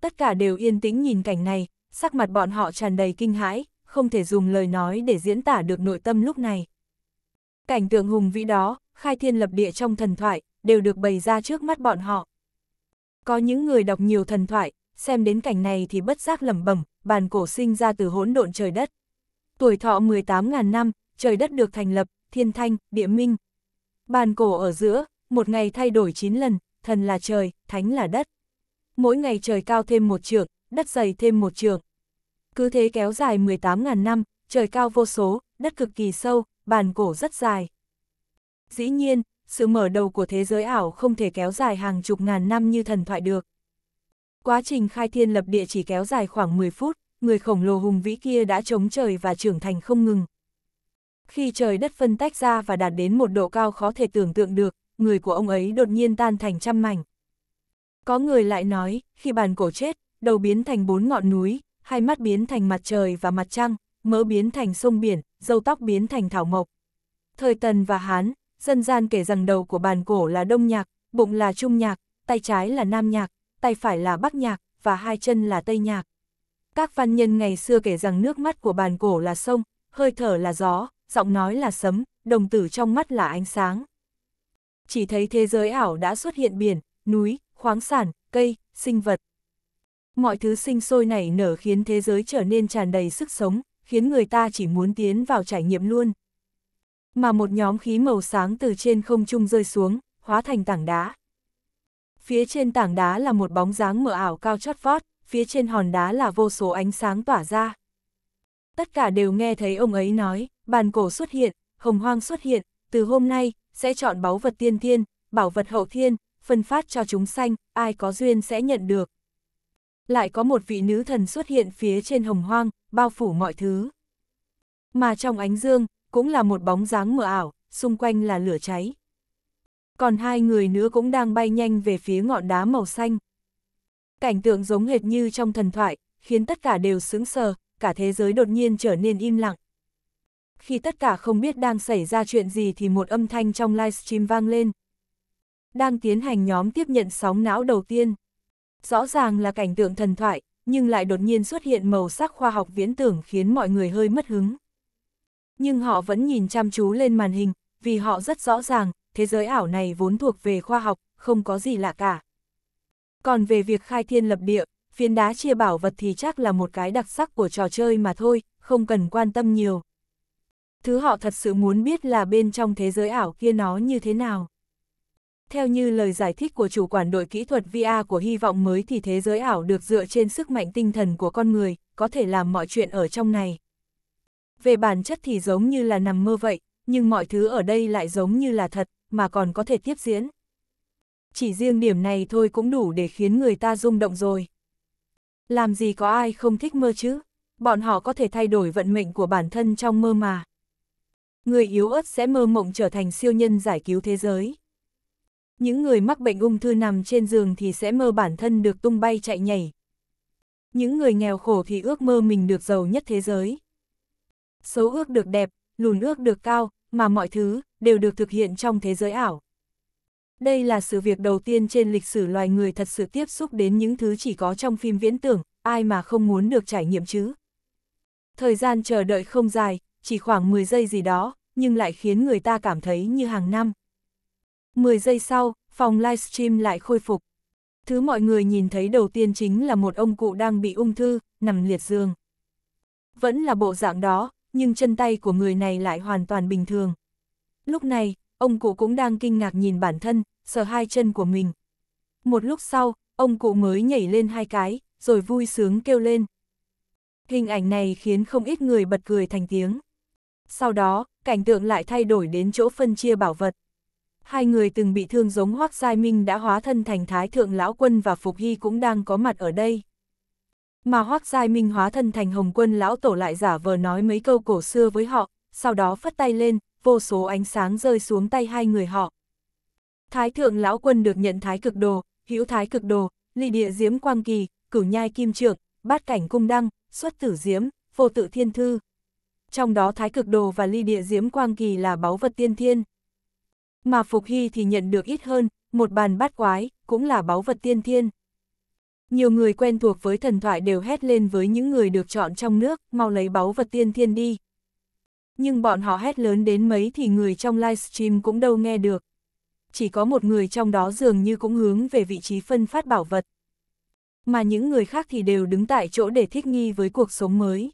Tất cả đều yên tĩnh nhìn cảnh này, sắc mặt bọn họ tràn đầy kinh hãi, không thể dùng lời nói để diễn tả được nội tâm lúc này. Cảnh tượng hùng vĩ đó, khai thiên lập địa trong thần thoại, đều được bày ra trước mắt bọn họ. Có những người đọc nhiều thần thoại, xem đến cảnh này thì bất giác lẩm bẩm, bàn cổ sinh ra từ hỗn độn trời đất. Tuổi thọ 18.000 năm, trời đất được thành lập, thiên thanh, địa minh. Bàn cổ ở giữa, một ngày thay đổi 9 lần, thần là trời, thánh là đất. Mỗi ngày trời cao thêm một trường, đất dày thêm một trường, Cứ thế kéo dài 18.000 năm, trời cao vô số, đất cực kỳ sâu, bàn cổ rất dài. Dĩ nhiên, sự mở đầu của thế giới ảo không thể kéo dài hàng chục ngàn năm như thần thoại được. Quá trình khai thiên lập địa chỉ kéo dài khoảng 10 phút, người khổng lồ hùng vĩ kia đã chống trời và trưởng thành không ngừng. Khi trời đất phân tách ra và đạt đến một độ cao khó thể tưởng tượng được, người của ông ấy đột nhiên tan thành trăm mảnh. Có người lại nói, khi bàn cổ chết, đầu biến thành bốn ngọn núi, hai mắt biến thành mặt trời và mặt trăng, mỡ biến thành sông biển, dâu tóc biến thành thảo mộc. Thời Tần và Hán, dân gian kể rằng đầu của bàn cổ là đông nhạc, bụng là trung nhạc, tay trái là nam nhạc, tay phải là bắc nhạc, và hai chân là tây nhạc. Các văn nhân ngày xưa kể rằng nước mắt của bàn cổ là sông, hơi thở là gió, giọng nói là sấm, đồng tử trong mắt là ánh sáng. Chỉ thấy thế giới ảo đã xuất hiện biển, núi, khoáng sản, cây, sinh vật. Mọi thứ sinh sôi nảy nở khiến thế giới trở nên tràn đầy sức sống, khiến người ta chỉ muốn tiến vào trải nghiệm luôn mà một nhóm khí màu sáng từ trên không trung rơi xuống, hóa thành tảng đá. Phía trên tảng đá là một bóng dáng mờ ảo cao chót vót, phía trên hòn đá là vô số ánh sáng tỏa ra. Tất cả đều nghe thấy ông ấy nói, bàn cổ xuất hiện, hồng hoang xuất hiện, từ hôm nay, sẽ chọn báu vật tiên thiên, bảo vật hậu thiên, phân phát cho chúng sanh, ai có duyên sẽ nhận được. Lại có một vị nữ thần xuất hiện phía trên hồng hoang, bao phủ mọi thứ. Mà trong ánh dương, cũng là một bóng dáng mờ ảo, xung quanh là lửa cháy. Còn hai người nữa cũng đang bay nhanh về phía ngọn đá màu xanh. Cảnh tượng giống hệt như trong thần thoại, khiến tất cả đều sững sờ, cả thế giới đột nhiên trở nên im lặng. Khi tất cả không biết đang xảy ra chuyện gì thì một âm thanh trong livestream vang lên. Đang tiến hành nhóm tiếp nhận sóng não đầu tiên. Rõ ràng là cảnh tượng thần thoại, nhưng lại đột nhiên xuất hiện màu sắc khoa học viễn tưởng khiến mọi người hơi mất hứng nhưng họ vẫn nhìn chăm chú lên màn hình, vì họ rất rõ ràng, thế giới ảo này vốn thuộc về khoa học, không có gì lạ cả. Còn về việc khai thiên lập địa, phiến đá chia bảo vật thì chắc là một cái đặc sắc của trò chơi mà thôi, không cần quan tâm nhiều. Thứ họ thật sự muốn biết là bên trong thế giới ảo kia nó như thế nào. Theo như lời giải thích của chủ quản đội kỹ thuật VR của hy vọng mới thì thế giới ảo được dựa trên sức mạnh tinh thần của con người, có thể làm mọi chuyện ở trong này về bản chất thì giống như là nằm mơ vậy, nhưng mọi thứ ở đây lại giống như là thật, mà còn có thể tiếp diễn. Chỉ riêng điểm này thôi cũng đủ để khiến người ta rung động rồi. Làm gì có ai không thích mơ chứ? Bọn họ có thể thay đổi vận mệnh của bản thân trong mơ mà. Người yếu ớt sẽ mơ mộng trở thành siêu nhân giải cứu thế giới. Những người mắc bệnh ung thư nằm trên giường thì sẽ mơ bản thân được tung bay chạy nhảy. Những người nghèo khổ thì ước mơ mình được giàu nhất thế giới xấu ước được đẹp, lùn ước được cao, mà mọi thứ đều được thực hiện trong thế giới ảo. Đây là sự việc đầu tiên trên lịch sử loài người thật sự tiếp xúc đến những thứ chỉ có trong phim viễn tưởng, ai mà không muốn được trải nghiệm chứ. Thời gian chờ đợi không dài, chỉ khoảng 10 giây gì đó, nhưng lại khiến người ta cảm thấy như hàng năm. 10 giây sau, phòng livestream lại khôi phục. Thứ mọi người nhìn thấy đầu tiên chính là một ông cụ đang bị ung thư, nằm liệt giường. Vẫn là bộ dạng đó, nhưng chân tay của người này lại hoàn toàn bình thường. Lúc này, ông cụ cũng đang kinh ngạc nhìn bản thân, sờ hai chân của mình. Một lúc sau, ông cụ mới nhảy lên hai cái, rồi vui sướng kêu lên. Hình ảnh này khiến không ít người bật cười thành tiếng. Sau đó, cảnh tượng lại thay đổi đến chỗ phân chia bảo vật. Hai người từng bị thương giống Hoác Giai Minh đã hóa thân thành Thái Thượng Lão Quân và Phục Hy cũng đang có mặt ở đây. Mà Hoác Giai Minh hóa thân thành Hồng Quân Lão Tổ lại giả vờ nói mấy câu cổ xưa với họ, sau đó phất tay lên, vô số ánh sáng rơi xuống tay hai người họ. Thái Thượng Lão Quân được nhận Thái Cực Đồ, Hữu Thái Cực Đồ, Ly Địa diếm Quang Kỳ, Cửu Nhai Kim Trượng, Bát Cảnh Cung Đăng, Xuất Tử diếm, Vô Tự Thiên Thư. Trong đó Thái Cực Đồ và Ly Địa diếm Quang Kỳ là báu vật tiên thiên. Mà Phục Hy thì nhận được ít hơn, một bàn bát quái, cũng là báu vật tiên thiên. Nhiều người quen thuộc với thần thoại đều hét lên với những người được chọn trong nước, mau lấy báu vật tiên thiên đi. Nhưng bọn họ hét lớn đến mấy thì người trong livestream cũng đâu nghe được. Chỉ có một người trong đó dường như cũng hướng về vị trí phân phát bảo vật. Mà những người khác thì đều đứng tại chỗ để thích nghi với cuộc sống mới.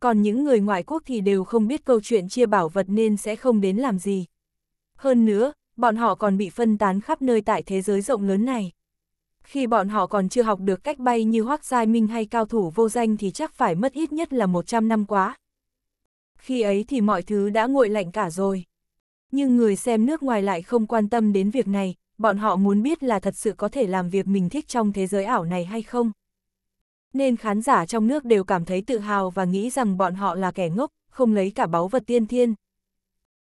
Còn những người ngoại quốc thì đều không biết câu chuyện chia bảo vật nên sẽ không đến làm gì. Hơn nữa, bọn họ còn bị phân tán khắp nơi tại thế giới rộng lớn này khi bọn họ còn chưa học được cách bay như Hoác Giai Minh hay cao thủ vô danh thì chắc phải mất ít nhất là 100 năm quá. Khi ấy thì mọi thứ đã nguội lạnh cả rồi. Nhưng người xem nước ngoài lại không quan tâm đến việc này, bọn họ muốn biết là thật sự có thể làm việc mình thích trong thế giới ảo này hay không. Nên khán giả trong nước đều cảm thấy tự hào và nghĩ rằng bọn họ là kẻ ngốc, không lấy cả báu vật tiên thiên.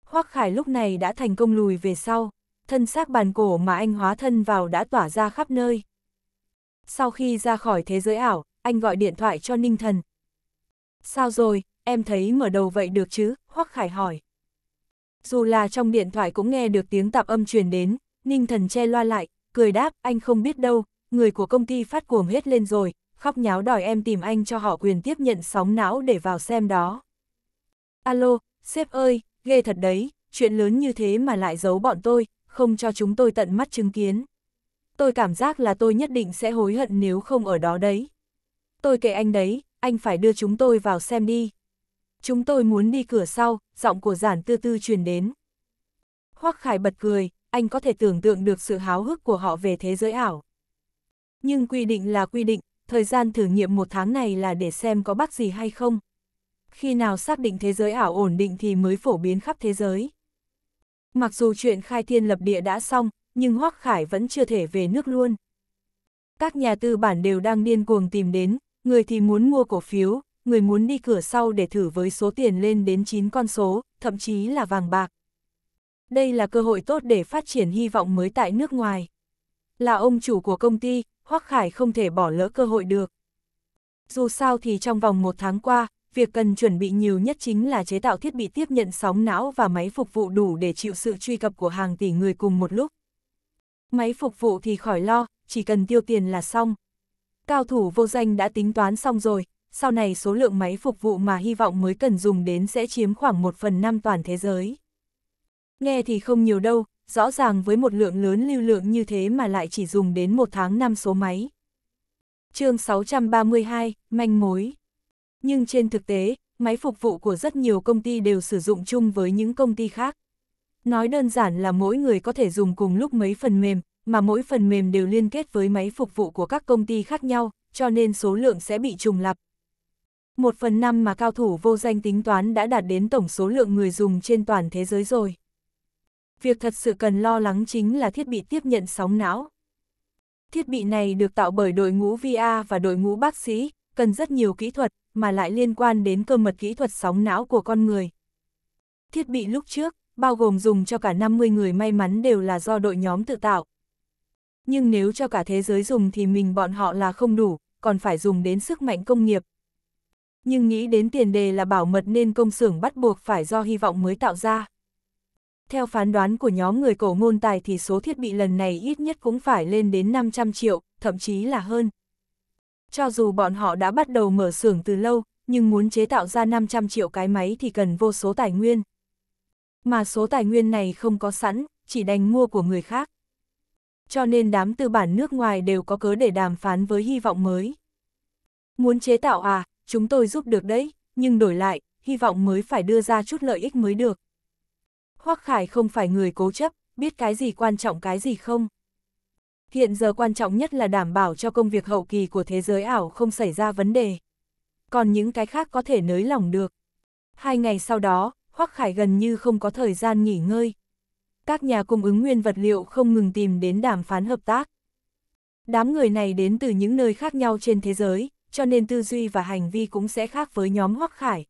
Hoác Khải lúc này đã thành công lùi về sau thân xác bàn cổ mà anh hóa thân vào đã tỏa ra khắp nơi. Sau khi ra khỏi thế giới ảo, anh gọi điện thoại cho Ninh Thần. Sao rồi, em thấy mở đầu vậy được chứ, Hoắc Khải hỏi. Dù là trong điện thoại cũng nghe được tiếng tạp âm truyền đến, Ninh Thần che loa lại, cười đáp, anh không biết đâu, người của công ty phát cuồng hết lên rồi, khóc nháo đòi em tìm anh cho họ quyền tiếp nhận sóng não để vào xem đó. Alo, sếp ơi, ghê thật đấy, chuyện lớn như thế mà lại giấu bọn tôi, không cho chúng tôi tận mắt chứng kiến. Tôi cảm giác là tôi nhất định sẽ hối hận nếu không ở đó đấy. Tôi kệ anh đấy, anh phải đưa chúng tôi vào xem đi. Chúng tôi muốn đi cửa sau, giọng của giản tư tư truyền đến. Hoắc Khải bật cười, anh có thể tưởng tượng được sự háo hức của họ về thế giới ảo. Nhưng quy định là quy định, thời gian thử nghiệm một tháng này là để xem có bắt gì hay không. Khi nào xác định thế giới ảo ổn định thì mới phổ biến khắp thế giới. Mặc dù chuyện khai thiên lập địa đã xong, nhưng Hoắc Khải vẫn chưa thể về nước luôn. Các nhà tư bản đều đang điên cuồng tìm đến, người thì muốn mua cổ phiếu, người muốn đi cửa sau để thử với số tiền lên đến 9 con số, thậm chí là vàng bạc. Đây là cơ hội tốt để phát triển hy vọng mới tại nước ngoài. Là ông chủ của công ty, Hoắc Khải không thể bỏ lỡ cơ hội được. Dù sao thì trong vòng một tháng qua, việc cần chuẩn bị nhiều nhất chính là chế tạo thiết bị tiếp nhận sóng não và máy phục vụ đủ để chịu sự truy cập của hàng tỷ người cùng một lúc. Máy phục vụ thì khỏi lo, chỉ cần tiêu tiền là xong. Cao thủ vô danh đã tính toán xong rồi, sau này số lượng máy phục vụ mà hy vọng mới cần dùng đến sẽ chiếm khoảng 1 phần 5 toàn thế giới. Nghe thì không nhiều đâu, rõ ràng với một lượng lớn lưu lượng như thế mà lại chỉ dùng đến một tháng năm số máy. chương 632, Manh Mối nhưng trên thực tế, máy phục vụ của rất nhiều công ty đều sử dụng chung với những công ty khác. Nói đơn giản là mỗi người có thể dùng cùng lúc mấy phần mềm, mà mỗi phần mềm đều liên kết với máy phục vụ của các công ty khác nhau, cho nên số lượng sẽ bị trùng lặp. Một phần năm mà cao thủ vô danh tính toán đã đạt đến tổng số lượng người dùng trên toàn thế giới rồi. Việc thật sự cần lo lắng chính là thiết bị tiếp nhận sóng não. Thiết bị này được tạo bởi đội ngũ VR và đội ngũ bác sĩ, cần rất nhiều kỹ thuật, mà lại liên quan đến cơ mật kỹ thuật sóng não của con người. Thiết bị lúc trước, bao gồm dùng cho cả 50 người may mắn đều là do đội nhóm tự tạo. Nhưng nếu cho cả thế giới dùng thì mình bọn họ là không đủ, còn phải dùng đến sức mạnh công nghiệp. Nhưng nghĩ đến tiền đề là bảo mật nên công xưởng bắt buộc phải do hy vọng mới tạo ra. Theo phán đoán của nhóm người cổ ngôn tài thì số thiết bị lần này ít nhất cũng phải lên đến 500 triệu, thậm chí là hơn cho dù bọn họ đã bắt đầu mở xưởng từ lâu, nhưng muốn chế tạo ra 500 triệu cái máy thì cần vô số tài nguyên. Mà số tài nguyên này không có sẵn, chỉ đành mua của người khác. Cho nên đám tư bản nước ngoài đều có cớ để đàm phán với hy vọng mới. Muốn chế tạo à, chúng tôi giúp được đấy, nhưng đổi lại, hy vọng mới phải đưa ra chút lợi ích mới được. Hoắc Khải không phải người cố chấp, biết cái gì quan trọng cái gì không. Hiện giờ quan trọng nhất là đảm bảo cho công việc hậu kỳ của thế giới ảo không xảy ra vấn đề. Còn những cái khác có thể nới lỏng được. Hai ngày sau đó, Hoắc Khải gần như không có thời gian nghỉ ngơi. Các nhà cung ứng nguyên vật liệu không ngừng tìm đến đàm phán hợp tác. Đám người này đến từ những nơi khác nhau trên thế giới, cho nên tư duy và hành vi cũng sẽ khác với nhóm Hoắc Khải.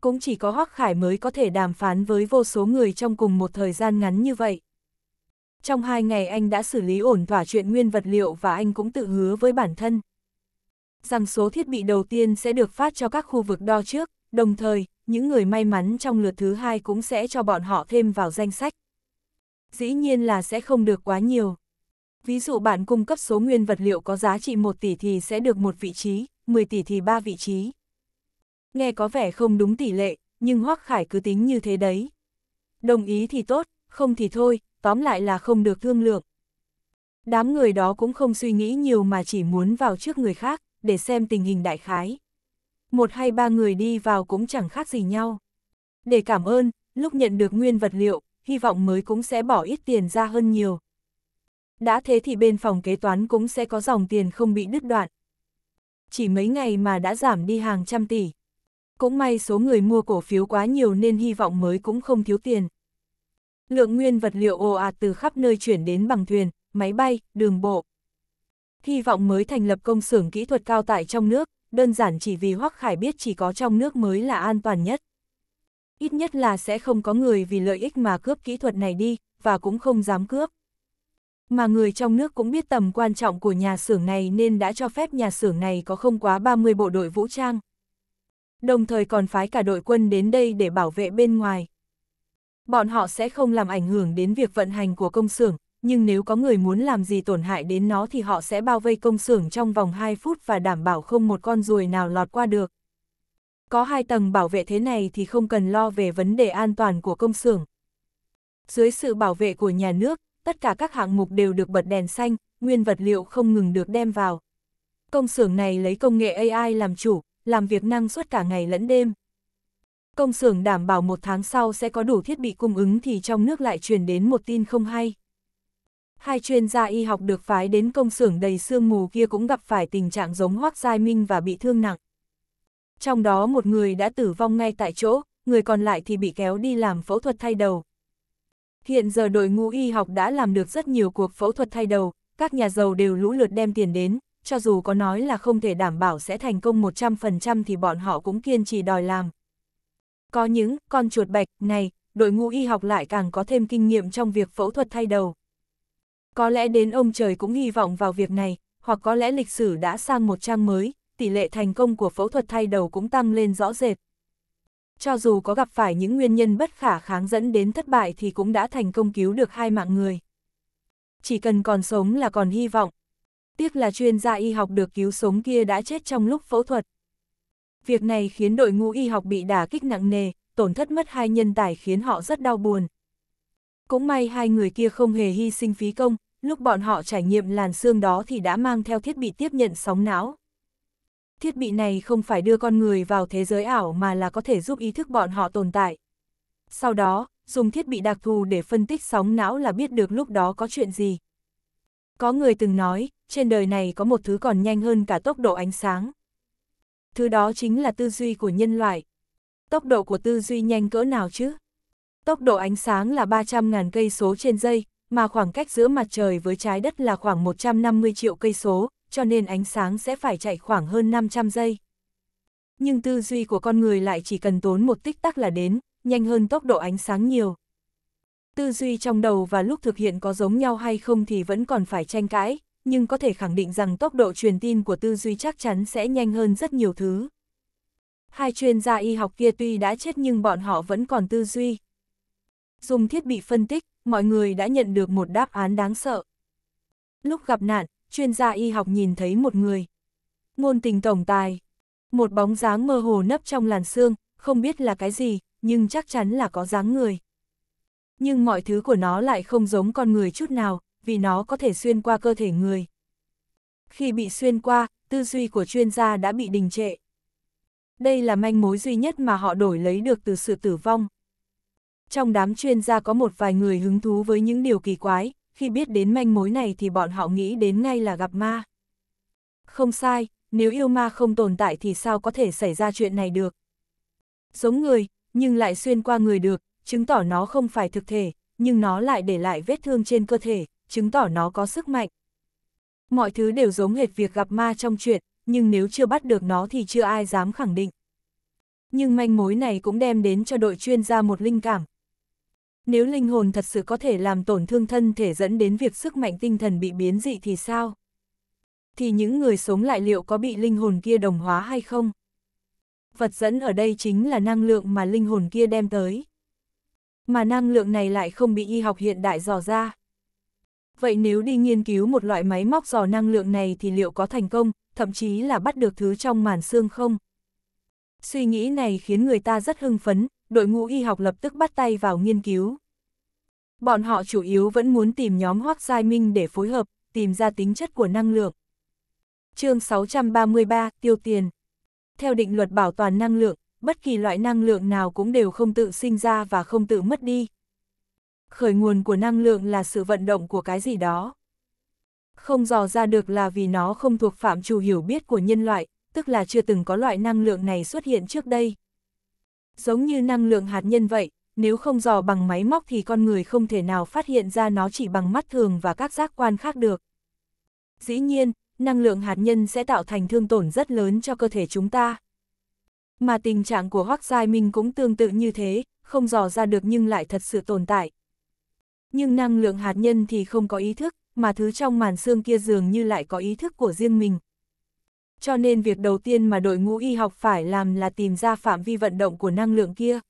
Cũng chỉ có Hoắc Khải mới có thể đàm phán với vô số người trong cùng một thời gian ngắn như vậy. Trong hai ngày anh đã xử lý ổn thỏa chuyện nguyên vật liệu và anh cũng tự hứa với bản thân. Rằng số thiết bị đầu tiên sẽ được phát cho các khu vực đo trước, đồng thời, những người may mắn trong lượt thứ hai cũng sẽ cho bọn họ thêm vào danh sách. Dĩ nhiên là sẽ không được quá nhiều. Ví dụ bạn cung cấp số nguyên vật liệu có giá trị 1 tỷ thì sẽ được một vị trí, 10 tỷ thì ba vị trí. Nghe có vẻ không đúng tỷ lệ, nhưng Hoắc Khải cứ tính như thế đấy. Đồng ý thì tốt, không thì thôi, tóm lại là không được thương lượng. Đám người đó cũng không suy nghĩ nhiều mà chỉ muốn vào trước người khác, để xem tình hình đại khái. Một hay ba người đi vào cũng chẳng khác gì nhau. Để cảm ơn, lúc nhận được nguyên vật liệu, hy vọng mới cũng sẽ bỏ ít tiền ra hơn nhiều. Đã thế thì bên phòng kế toán cũng sẽ có dòng tiền không bị đứt đoạn. Chỉ mấy ngày mà đã giảm đi hàng trăm tỷ. Cũng may số người mua cổ phiếu quá nhiều nên hy vọng mới cũng không thiếu tiền. Lượng nguyên vật liệu ồ ạt từ khắp nơi chuyển đến bằng thuyền, máy bay, đường bộ. Hy vọng mới thành lập công xưởng kỹ thuật cao tại trong nước, đơn giản chỉ vì Hoắc Khải biết chỉ có trong nước mới là an toàn nhất. Ít nhất là sẽ không có người vì lợi ích mà cướp kỹ thuật này đi, và cũng không dám cướp. Mà người trong nước cũng biết tầm quan trọng của nhà xưởng này nên đã cho phép nhà xưởng này có không quá 30 bộ đội vũ trang. Đồng thời còn phái cả đội quân đến đây để bảo vệ bên ngoài bọn họ sẽ không làm ảnh hưởng đến việc vận hành của công xưởng, nhưng nếu có người muốn làm gì tổn hại đến nó thì họ sẽ bao vây công xưởng trong vòng 2 phút và đảm bảo không một con ruồi nào lọt qua được. Có hai tầng bảo vệ thế này thì không cần lo về vấn đề an toàn của công xưởng. Dưới sự bảo vệ của nhà nước, tất cả các hạng mục đều được bật đèn xanh, nguyên vật liệu không ngừng được đem vào. Công xưởng này lấy công nghệ AI làm chủ, làm việc năng suất cả ngày lẫn đêm. Công xưởng đảm bảo một tháng sau sẽ có đủ thiết bị cung ứng thì trong nước lại truyền đến một tin không hay. Hai chuyên gia y học được phái đến công xưởng đầy sương mù kia cũng gặp phải tình trạng giống Hoác Giai Minh và bị thương nặng. Trong đó một người đã tử vong ngay tại chỗ, người còn lại thì bị kéo đi làm phẫu thuật thay đầu. Hiện giờ đội ngũ y học đã làm được rất nhiều cuộc phẫu thuật thay đầu, các nhà giàu đều lũ lượt đem tiền đến, cho dù có nói là không thể đảm bảo sẽ thành công 100% thì bọn họ cũng kiên trì đòi làm. Có những con chuột bạch này, đội ngũ y học lại càng có thêm kinh nghiệm trong việc phẫu thuật thay đầu. Có lẽ đến ông trời cũng hy vọng vào việc này, hoặc có lẽ lịch sử đã sang một trang mới, tỷ lệ thành công của phẫu thuật thay đầu cũng tăng lên rõ rệt. Cho dù có gặp phải những nguyên nhân bất khả kháng dẫn đến thất bại thì cũng đã thành công cứu được hai mạng người. Chỉ cần còn sống là còn hy vọng. Tiếc là chuyên gia y học được cứu sống kia đã chết trong lúc phẫu thuật. Việc này khiến đội ngũ y học bị đả kích nặng nề, tổn thất mất hai nhân tài khiến họ rất đau buồn. Cũng may hai người kia không hề hy sinh phí công, lúc bọn họ trải nghiệm làn xương đó thì đã mang theo thiết bị tiếp nhận sóng não. Thiết bị này không phải đưa con người vào thế giới ảo mà là có thể giúp ý thức bọn họ tồn tại. Sau đó, dùng thiết bị đặc thù để phân tích sóng não là biết được lúc đó có chuyện gì. Có người từng nói, trên đời này có một thứ còn nhanh hơn cả tốc độ ánh sáng, thứ đó chính là tư duy của nhân loại. Tốc độ của tư duy nhanh cỡ nào chứ? Tốc độ ánh sáng là 300.000 cây số trên giây, mà khoảng cách giữa mặt trời với trái đất là khoảng 150 triệu cây số, cho nên ánh sáng sẽ phải chạy khoảng hơn 500 giây. Nhưng tư duy của con người lại chỉ cần tốn một tích tắc là đến, nhanh hơn tốc độ ánh sáng nhiều. Tư duy trong đầu và lúc thực hiện có giống nhau hay không thì vẫn còn phải tranh cãi, nhưng có thể khẳng định rằng tốc độ truyền tin của tư duy chắc chắn sẽ nhanh hơn rất nhiều thứ. Hai chuyên gia y học kia tuy đã chết nhưng bọn họ vẫn còn tư duy. Dùng thiết bị phân tích, mọi người đã nhận được một đáp án đáng sợ. Lúc gặp nạn, chuyên gia y học nhìn thấy một người. Ngôn tình tổng tài. Một bóng dáng mơ hồ nấp trong làn xương, không biết là cái gì, nhưng chắc chắn là có dáng người. Nhưng mọi thứ của nó lại không giống con người chút nào, vì nó có thể xuyên qua cơ thể người. Khi bị xuyên qua, tư duy của chuyên gia đã bị đình trệ. Đây là manh mối duy nhất mà họ đổi lấy được từ sự tử vong. Trong đám chuyên gia có một vài người hứng thú với những điều kỳ quái, khi biết đến manh mối này thì bọn họ nghĩ đến ngay là gặp ma. Không sai, nếu yêu ma không tồn tại thì sao có thể xảy ra chuyện này được. Giống người, nhưng lại xuyên qua người được, chứng tỏ nó không phải thực thể, nhưng nó lại để lại vết thương trên cơ thể, chứng tỏ nó có sức mạnh. Mọi thứ đều giống hệt việc gặp ma trong chuyện, nhưng nếu chưa bắt được nó thì chưa ai dám khẳng định. Nhưng manh mối này cũng đem đến cho đội chuyên gia một linh cảm. Nếu linh hồn thật sự có thể làm tổn thương thân thể dẫn đến việc sức mạnh tinh thần bị biến dị thì sao? Thì những người sống lại liệu có bị linh hồn kia đồng hóa hay không? Vật dẫn ở đây chính là năng lượng mà linh hồn kia đem tới. Mà năng lượng này lại không bị y học hiện đại dò ra. Vậy nếu đi nghiên cứu một loại máy móc dò năng lượng này thì liệu có thành công, thậm chí là bắt được thứ trong màn xương không? Suy nghĩ này khiến người ta rất hưng phấn, đội ngũ y học lập tức bắt tay vào nghiên cứu. Bọn họ chủ yếu vẫn muốn tìm nhóm Hoác Giai Minh để phối hợp, tìm ra tính chất của năng lượng. chương 633, Tiêu Tiền Theo định luật bảo toàn năng lượng, bất kỳ loại năng lượng nào cũng đều không tự sinh ra và không tự mất đi, khởi nguồn của năng lượng là sự vận động của cái gì đó. Không dò ra được là vì nó không thuộc phạm trù hiểu biết của nhân loại, tức là chưa từng có loại năng lượng này xuất hiện trước đây. Giống như năng lượng hạt nhân vậy, nếu không dò bằng máy móc thì con người không thể nào phát hiện ra nó chỉ bằng mắt thường và các giác quan khác được. Dĩ nhiên, năng lượng hạt nhân sẽ tạo thành thương tổn rất lớn cho cơ thể chúng ta. Mà tình trạng của Hoác Giai Minh cũng tương tự như thế, không dò ra được nhưng lại thật sự tồn tại, nhưng năng lượng hạt nhân thì không có ý thức, mà thứ trong màn xương kia dường như lại có ý thức của riêng mình. Cho nên việc đầu tiên mà đội ngũ y học phải làm là tìm ra phạm vi vận động của năng lượng kia.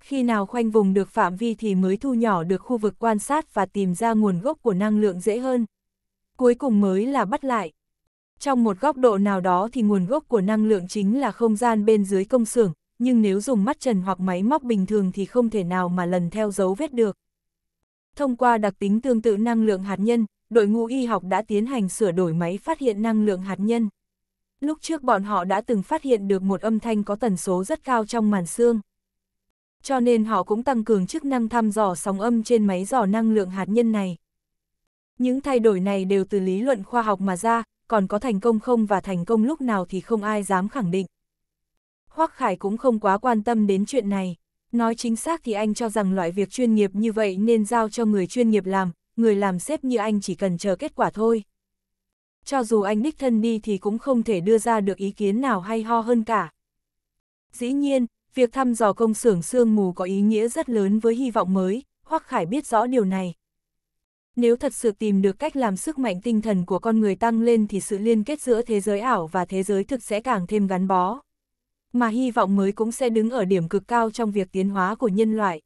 Khi nào khoanh vùng được phạm vi thì mới thu nhỏ được khu vực quan sát và tìm ra nguồn gốc của năng lượng dễ hơn. Cuối cùng mới là bắt lại. Trong một góc độ nào đó thì nguồn gốc của năng lượng chính là không gian bên dưới công xưởng, nhưng nếu dùng mắt trần hoặc máy móc bình thường thì không thể nào mà lần theo dấu vết được. Thông qua đặc tính tương tự năng lượng hạt nhân, đội ngũ y học đã tiến hành sửa đổi máy phát hiện năng lượng hạt nhân. Lúc trước bọn họ đã từng phát hiện được một âm thanh có tần số rất cao trong màn xương. Cho nên họ cũng tăng cường chức năng thăm dò sóng âm trên máy dò năng lượng hạt nhân này. Những thay đổi này đều từ lý luận khoa học mà ra, còn có thành công không và thành công lúc nào thì không ai dám khẳng định. Hoắc Khải cũng không quá quan tâm đến chuyện này. Nói chính xác thì anh cho rằng loại việc chuyên nghiệp như vậy nên giao cho người chuyên nghiệp làm, người làm xếp như anh chỉ cần chờ kết quả thôi. Cho dù anh đích thân đi thì cũng không thể đưa ra được ý kiến nào hay ho hơn cả. Dĩ nhiên, việc thăm dò công xưởng sương mù có ý nghĩa rất lớn với hy vọng mới, Hoắc Khải biết rõ điều này. Nếu thật sự tìm được cách làm sức mạnh tinh thần của con người tăng lên thì sự liên kết giữa thế giới ảo và thế giới thực sẽ càng thêm gắn bó mà hy vọng mới cũng sẽ đứng ở điểm cực cao trong việc tiến hóa của nhân loại.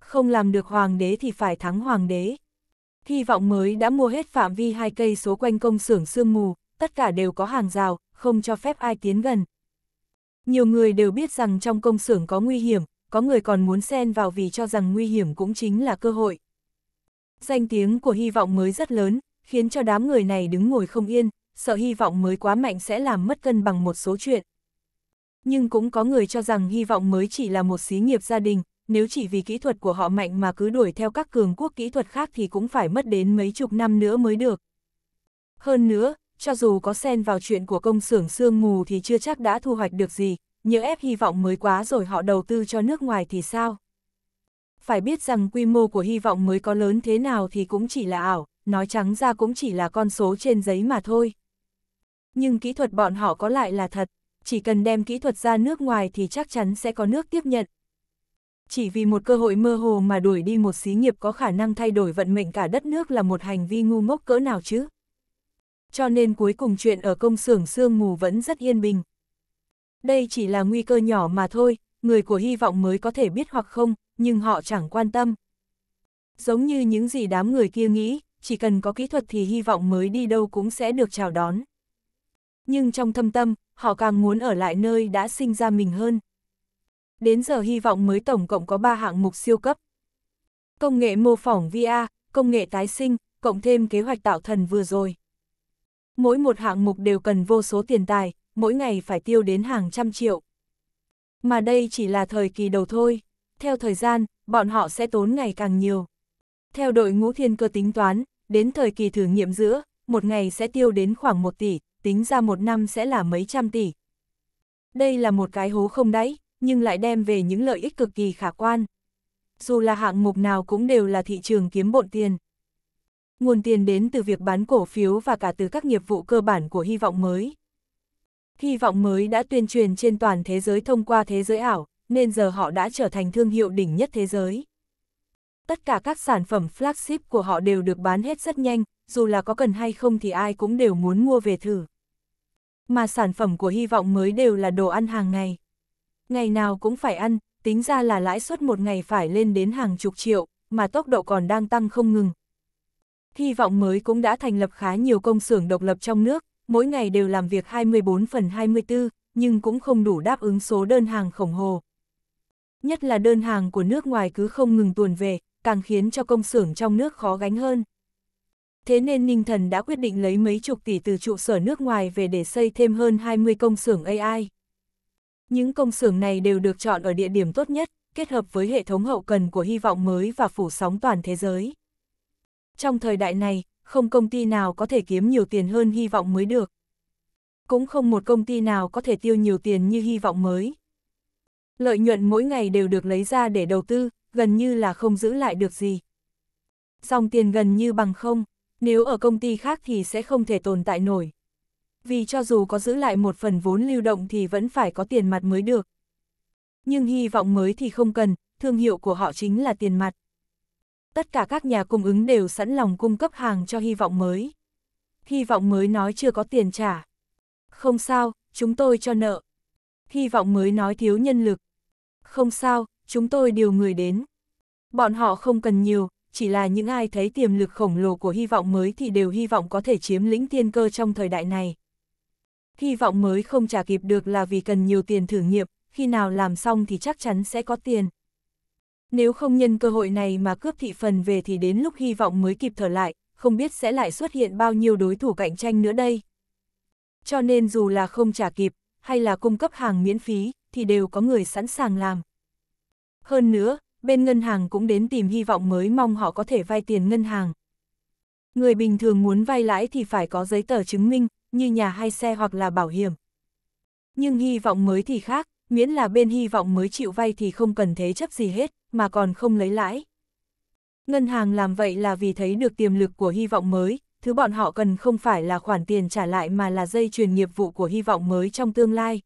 Không làm được hoàng đế thì phải thắng hoàng đế. Hy vọng mới đã mua hết phạm vi hai cây số quanh công xưởng sương mù, tất cả đều có hàng rào, không cho phép ai tiến gần. Nhiều người đều biết rằng trong công xưởng có nguy hiểm, có người còn muốn xen vào vì cho rằng nguy hiểm cũng chính là cơ hội. Danh tiếng của hy vọng mới rất lớn, khiến cho đám người này đứng ngồi không yên, sợ hy vọng mới quá mạnh sẽ làm mất cân bằng một số chuyện. Nhưng cũng có người cho rằng hy vọng mới chỉ là một xí nghiệp gia đình, nếu chỉ vì kỹ thuật của họ mạnh mà cứ đuổi theo các cường quốc kỹ thuật khác thì cũng phải mất đến mấy chục năm nữa mới được. Hơn nữa, cho dù có xen vào chuyện của công xưởng sương mù thì chưa chắc đã thu hoạch được gì, nhớ ép hy vọng mới quá rồi họ đầu tư cho nước ngoài thì sao? Phải biết rằng quy mô của hy vọng mới có lớn thế nào thì cũng chỉ là ảo, nói trắng ra cũng chỉ là con số trên giấy mà thôi. Nhưng kỹ thuật bọn họ có lại là thật chỉ cần đem kỹ thuật ra nước ngoài thì chắc chắn sẽ có nước tiếp nhận. Chỉ vì một cơ hội mơ hồ mà đuổi đi một xí nghiệp có khả năng thay đổi vận mệnh cả đất nước là một hành vi ngu ngốc cỡ nào chứ. Cho nên cuối cùng chuyện ở công xưởng sương mù vẫn rất yên bình. Đây chỉ là nguy cơ nhỏ mà thôi, người của hy vọng mới có thể biết hoặc không, nhưng họ chẳng quan tâm. Giống như những gì đám người kia nghĩ, chỉ cần có kỹ thuật thì hy vọng mới đi đâu cũng sẽ được chào đón. Nhưng trong thâm tâm, họ càng muốn ở lại nơi đã sinh ra mình hơn. Đến giờ hy vọng mới tổng cộng có 3 hạng mục siêu cấp. Công nghệ mô phỏng VR, công nghệ tái sinh, cộng thêm kế hoạch tạo thần vừa rồi. Mỗi một hạng mục đều cần vô số tiền tài, mỗi ngày phải tiêu đến hàng trăm triệu. Mà đây chỉ là thời kỳ đầu thôi, theo thời gian, bọn họ sẽ tốn ngày càng nhiều. Theo đội ngũ thiên cơ tính toán, đến thời kỳ thử nghiệm giữa, một ngày sẽ tiêu đến khoảng 1 tỷ, tính ra một năm sẽ là mấy trăm tỷ. Đây là một cái hố không đáy, nhưng lại đem về những lợi ích cực kỳ khả quan. Dù là hạng mục nào cũng đều là thị trường kiếm bộn tiền. Nguồn tiền đến từ việc bán cổ phiếu và cả từ các nghiệp vụ cơ bản của hy vọng mới. Hy vọng mới đã tuyên truyền trên toàn thế giới thông qua thế giới ảo, nên giờ họ đã trở thành thương hiệu đỉnh nhất thế giới. Tất cả các sản phẩm flagship của họ đều được bán hết rất nhanh, dù là có cần hay không thì ai cũng đều muốn mua về thử mà sản phẩm của hy vọng mới đều là đồ ăn hàng ngày. Ngày nào cũng phải ăn, tính ra là lãi suất một ngày phải lên đến hàng chục triệu, mà tốc độ còn đang tăng không ngừng. Hy vọng mới cũng đã thành lập khá nhiều công xưởng độc lập trong nước, mỗi ngày đều làm việc 24 phần 24, nhưng cũng không đủ đáp ứng số đơn hàng khổng hồ. Nhất là đơn hàng của nước ngoài cứ không ngừng tuồn về, càng khiến cho công xưởng trong nước khó gánh hơn thế nên Ninh Thần đã quyết định lấy mấy chục tỷ từ trụ sở nước ngoài về để xây thêm hơn 20 công xưởng AI. Những công xưởng này đều được chọn ở địa điểm tốt nhất, kết hợp với hệ thống hậu cần của hy vọng mới và phủ sóng toàn thế giới. Trong thời đại này, không công ty nào có thể kiếm nhiều tiền hơn hy vọng mới được. Cũng không một công ty nào có thể tiêu nhiều tiền như hy vọng mới. Lợi nhuận mỗi ngày đều được lấy ra để đầu tư, gần như là không giữ lại được gì. Dòng tiền gần như bằng không nếu ở công ty khác thì sẽ không thể tồn tại nổi. Vì cho dù có giữ lại một phần vốn lưu động thì vẫn phải có tiền mặt mới được. Nhưng hy vọng mới thì không cần, thương hiệu của họ chính là tiền mặt. Tất cả các nhà cung ứng đều sẵn lòng cung cấp hàng cho hy vọng mới. Hy vọng mới nói chưa có tiền trả. Không sao, chúng tôi cho nợ. Hy vọng mới nói thiếu nhân lực. Không sao, chúng tôi điều người đến. Bọn họ không cần nhiều, chỉ là những ai thấy tiềm lực khổng lồ của hy vọng mới thì đều hy vọng có thể chiếm lĩnh tiên cơ trong thời đại này. Hy vọng mới không trả kịp được là vì cần nhiều tiền thử nghiệm, khi nào làm xong thì chắc chắn sẽ có tiền. Nếu không nhân cơ hội này mà cướp thị phần về thì đến lúc hy vọng mới kịp thở lại, không biết sẽ lại xuất hiện bao nhiêu đối thủ cạnh tranh nữa đây. Cho nên dù là không trả kịp, hay là cung cấp hàng miễn phí, thì đều có người sẵn sàng làm. Hơn nữa, bên ngân hàng cũng đến tìm hy vọng mới mong họ có thể vay tiền ngân hàng. Người bình thường muốn vay lãi thì phải có giấy tờ chứng minh, như nhà hay xe hoặc là bảo hiểm. Nhưng hy vọng mới thì khác, miễn là bên hy vọng mới chịu vay thì không cần thế chấp gì hết, mà còn không lấy lãi. Ngân hàng làm vậy là vì thấy được tiềm lực của hy vọng mới, thứ bọn họ cần không phải là khoản tiền trả lại mà là dây chuyền nghiệp vụ của hy vọng mới trong tương lai.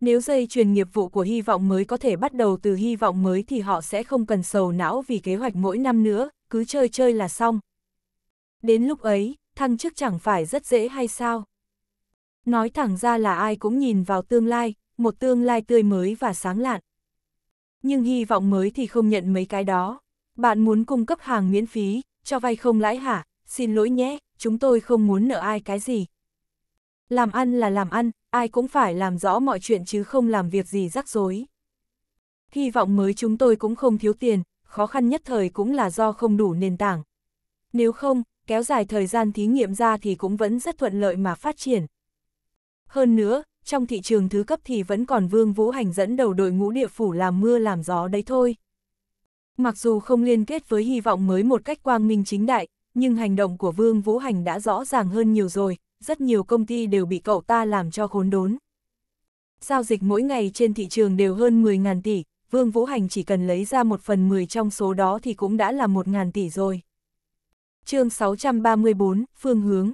Nếu dây chuyền nghiệp vụ của hy vọng mới có thể bắt đầu từ hy vọng mới thì họ sẽ không cần sầu não vì kế hoạch mỗi năm nữa, cứ chơi chơi là xong. Đến lúc ấy, thăng chức chẳng phải rất dễ hay sao? Nói thẳng ra là ai cũng nhìn vào tương lai, một tương lai tươi mới và sáng lạn. Nhưng hy vọng mới thì không nhận mấy cái đó. Bạn muốn cung cấp hàng miễn phí, cho vay không lãi hả? Xin lỗi nhé, chúng tôi không muốn nợ ai cái gì. Làm ăn là làm ăn, ai cũng phải làm rõ mọi chuyện chứ không làm việc gì rắc rối. Hy vọng mới chúng tôi cũng không thiếu tiền, khó khăn nhất thời cũng là do không đủ nền tảng. Nếu không, kéo dài thời gian thí nghiệm ra thì cũng vẫn rất thuận lợi mà phát triển. Hơn nữa, trong thị trường thứ cấp thì vẫn còn Vương Vũ Hành dẫn đầu đội ngũ địa phủ làm mưa làm gió đấy thôi. Mặc dù không liên kết với hy vọng mới một cách quang minh chính đại, nhưng hành động của Vương Vũ Hành đã rõ ràng hơn nhiều rồi, rất nhiều công ty đều bị cậu ta làm cho khốn đốn. Giao dịch mỗi ngày trên thị trường đều hơn 10.000 tỷ, Vương Vũ Hành chỉ cần lấy ra một phần 10 trong số đó thì cũng đã là 1.000 tỷ rồi. chương 634, Phương Hướng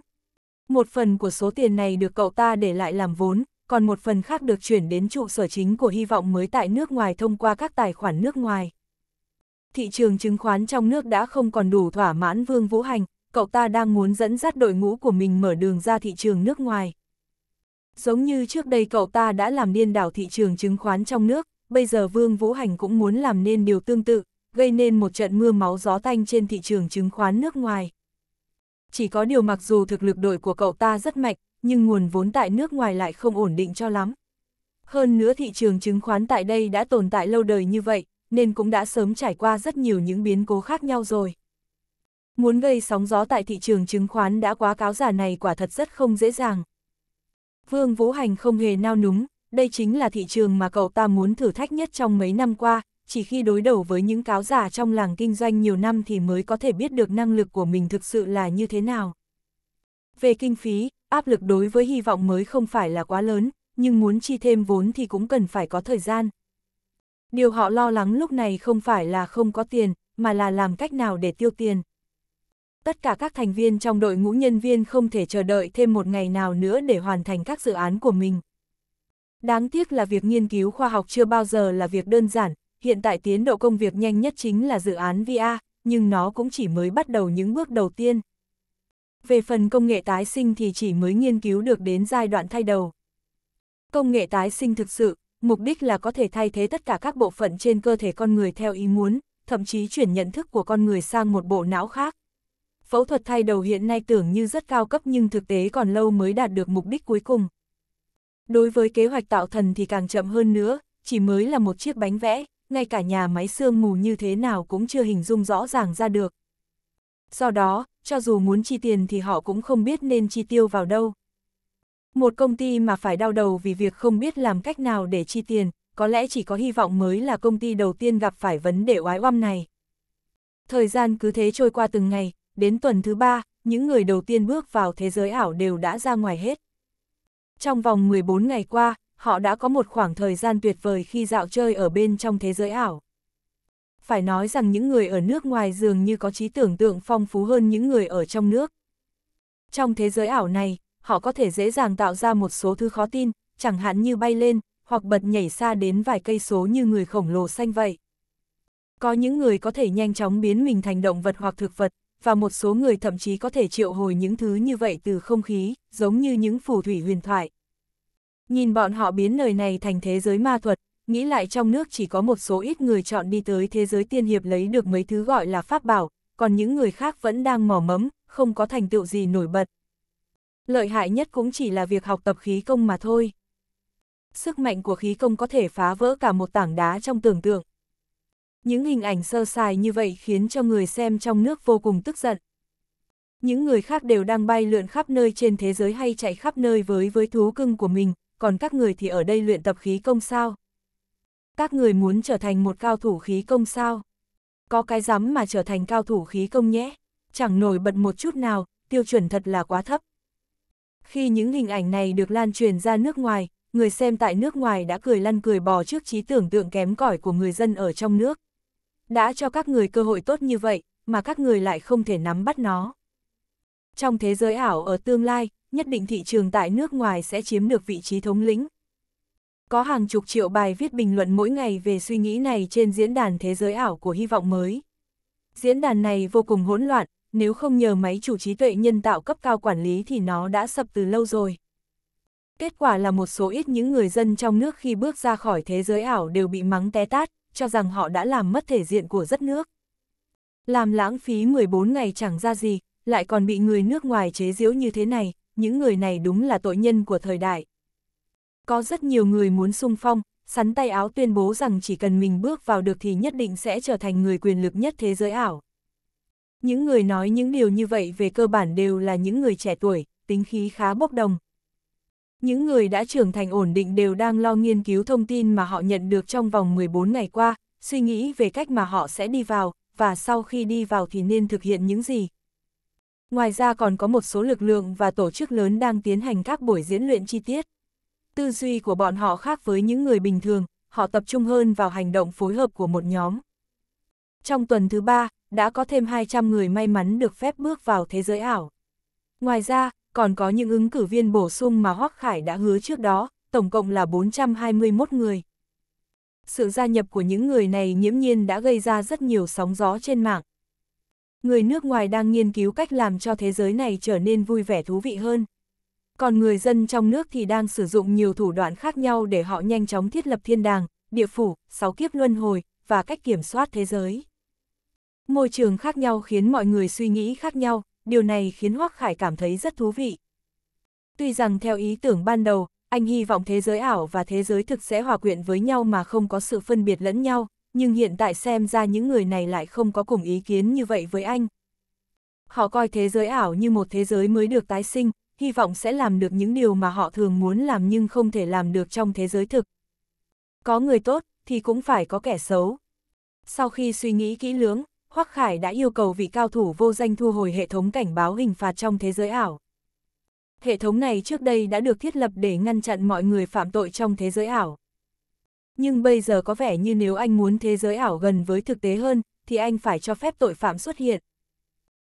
Một phần của số tiền này được cậu ta để lại làm vốn, còn một phần khác được chuyển đến trụ sở chính của hy vọng mới tại nước ngoài thông qua các tài khoản nước ngoài. Thị trường chứng khoán trong nước đã không còn đủ thỏa mãn Vương Vũ Hành, cậu ta đang muốn dẫn dắt đội ngũ của mình mở đường ra thị trường nước ngoài. Giống như trước đây cậu ta đã làm điên đảo thị trường chứng khoán trong nước, bây giờ Vương Vũ Hành cũng muốn làm nên điều tương tự, gây nên một trận mưa máu gió tanh trên thị trường chứng khoán nước ngoài. Chỉ có điều mặc dù thực lực đội của cậu ta rất mạnh, nhưng nguồn vốn tại nước ngoài lại không ổn định cho lắm. Hơn nữa thị trường chứng khoán tại đây đã tồn tại lâu đời như vậy, nên cũng đã sớm trải qua rất nhiều những biến cố khác nhau rồi. Muốn gây sóng gió tại thị trường chứng khoán đã quá cáo giả này quả thật rất không dễ dàng. Vương Vũ Hành không hề nao núng, đây chính là thị trường mà cậu ta muốn thử thách nhất trong mấy năm qua, chỉ khi đối đầu với những cáo giả trong làng kinh doanh nhiều năm thì mới có thể biết được năng lực của mình thực sự là như thế nào. Về kinh phí, áp lực đối với hy vọng mới không phải là quá lớn, nhưng muốn chi thêm vốn thì cũng cần phải có thời gian. Điều họ lo lắng lúc này không phải là không có tiền, mà là làm cách nào để tiêu tiền tất cả các thành viên trong đội ngũ nhân viên không thể chờ đợi thêm một ngày nào nữa để hoàn thành các dự án của mình. Đáng tiếc là việc nghiên cứu khoa học chưa bao giờ là việc đơn giản, hiện tại tiến độ công việc nhanh nhất chính là dự án VA, nhưng nó cũng chỉ mới bắt đầu những bước đầu tiên. Về phần công nghệ tái sinh thì chỉ mới nghiên cứu được đến giai đoạn thay đầu. Công nghệ tái sinh thực sự, mục đích là có thể thay thế tất cả các bộ phận trên cơ thể con người theo ý muốn, thậm chí chuyển nhận thức của con người sang một bộ não khác phẫu thuật thay đầu hiện nay tưởng như rất cao cấp nhưng thực tế còn lâu mới đạt được mục đích cuối cùng. Đối với kế hoạch tạo thần thì càng chậm hơn nữa, chỉ mới là một chiếc bánh vẽ, ngay cả nhà máy xương mù như thế nào cũng chưa hình dung rõ ràng ra được. Do đó, cho dù muốn chi tiền thì họ cũng không biết nên chi tiêu vào đâu. Một công ty mà phải đau đầu vì việc không biết làm cách nào để chi tiền, có lẽ chỉ có hy vọng mới là công ty đầu tiên gặp phải vấn đề oái oăm này. Thời gian cứ thế trôi qua từng ngày, đến tuần thứ ba, những người đầu tiên bước vào thế giới ảo đều đã ra ngoài hết. Trong vòng 14 ngày qua, họ đã có một khoảng thời gian tuyệt vời khi dạo chơi ở bên trong thế giới ảo. Phải nói rằng những người ở nước ngoài dường như có trí tưởng tượng phong phú hơn những người ở trong nước. Trong thế giới ảo này, họ có thể dễ dàng tạo ra một số thứ khó tin, chẳng hạn như bay lên, hoặc bật nhảy xa đến vài cây số như người khổng lồ xanh vậy. Có những người có thể nhanh chóng biến mình thành động vật hoặc thực vật, và một số người thậm chí có thể triệu hồi những thứ như vậy từ không khí, giống như những phù thủy huyền thoại. Nhìn bọn họ biến nơi này thành thế giới ma thuật, nghĩ lại trong nước chỉ có một số ít người chọn đi tới thế giới tiên hiệp lấy được mấy thứ gọi là pháp bảo, còn những người khác vẫn đang mò mẫm, không có thành tựu gì nổi bật. Lợi hại nhất cũng chỉ là việc học tập khí công mà thôi. Sức mạnh của khí công có thể phá vỡ cả một tảng đá trong tưởng tượng, những hình ảnh sơ sài như vậy khiến cho người xem trong nước vô cùng tức giận. Những người khác đều đang bay lượn khắp nơi trên thế giới hay chạy khắp nơi với với thú cưng của mình, còn các người thì ở đây luyện tập khí công sao. Các người muốn trở thành một cao thủ khí công sao. Có cái dám mà trở thành cao thủ khí công nhé, chẳng nổi bật một chút nào, tiêu chuẩn thật là quá thấp. Khi những hình ảnh này được lan truyền ra nước ngoài, người xem tại nước ngoài đã cười lăn cười bò trước trí tưởng tượng kém cỏi của người dân ở trong nước đã cho các người cơ hội tốt như vậy, mà các người lại không thể nắm bắt nó. Trong thế giới ảo ở tương lai, nhất định thị trường tại nước ngoài sẽ chiếm được vị trí thống lĩnh. Có hàng chục triệu bài viết bình luận mỗi ngày về suy nghĩ này trên diễn đàn thế giới ảo của hy vọng mới. Diễn đàn này vô cùng hỗn loạn, nếu không nhờ máy chủ trí tuệ nhân tạo cấp cao quản lý thì nó đã sập từ lâu rồi. Kết quả là một số ít những người dân trong nước khi bước ra khỏi thế giới ảo đều bị mắng té tát, cho rằng họ đã làm mất thể diện của đất nước. Làm lãng phí 14 ngày chẳng ra gì, lại còn bị người nước ngoài chế giễu như thế này, những người này đúng là tội nhân của thời đại. Có rất nhiều người muốn sung phong, sắn tay áo tuyên bố rằng chỉ cần mình bước vào được thì nhất định sẽ trở thành người quyền lực nhất thế giới ảo. Những người nói những điều như vậy về cơ bản đều là những người trẻ tuổi, tính khí khá bốc đồng, những người đã trưởng thành ổn định đều đang lo nghiên cứu thông tin mà họ nhận được trong vòng 14 ngày qua, suy nghĩ về cách mà họ sẽ đi vào, và sau khi đi vào thì nên thực hiện những gì. Ngoài ra còn có một số lực lượng và tổ chức lớn đang tiến hành các buổi diễn luyện chi tiết. Tư duy của bọn họ khác với những người bình thường, họ tập trung hơn vào hành động phối hợp của một nhóm. Trong tuần thứ ba, đã có thêm 200 người may mắn được phép bước vào thế giới ảo. Ngoài ra, còn có những ứng cử viên bổ sung mà Hoắc Khải đã hứa trước đó, tổng cộng là 421 người. Sự gia nhập của những người này nhiễm nhiên đã gây ra rất nhiều sóng gió trên mạng. Người nước ngoài đang nghiên cứu cách làm cho thế giới này trở nên vui vẻ thú vị hơn. Còn người dân trong nước thì đang sử dụng nhiều thủ đoạn khác nhau để họ nhanh chóng thiết lập thiên đàng, địa phủ, sáu kiếp luân hồi và cách kiểm soát thế giới. Môi trường khác nhau khiến mọi người suy nghĩ khác nhau, điều này khiến Hoắc Khải cảm thấy rất thú vị. Tuy rằng theo ý tưởng ban đầu, anh hy vọng thế giới ảo và thế giới thực sẽ hòa quyện với nhau mà không có sự phân biệt lẫn nhau, nhưng hiện tại xem ra những người này lại không có cùng ý kiến như vậy với anh. Họ coi thế giới ảo như một thế giới mới được tái sinh, hy vọng sẽ làm được những điều mà họ thường muốn làm nhưng không thể làm được trong thế giới thực. Có người tốt thì cũng phải có kẻ xấu. Sau khi suy nghĩ kỹ lưỡng, Hoắc Khải đã yêu cầu vị cao thủ vô danh thu hồi hệ thống cảnh báo hình phạt trong thế giới ảo. Hệ thống này trước đây đã được thiết lập để ngăn chặn mọi người phạm tội trong thế giới ảo. Nhưng bây giờ có vẻ như nếu anh muốn thế giới ảo gần với thực tế hơn, thì anh phải cho phép tội phạm xuất hiện.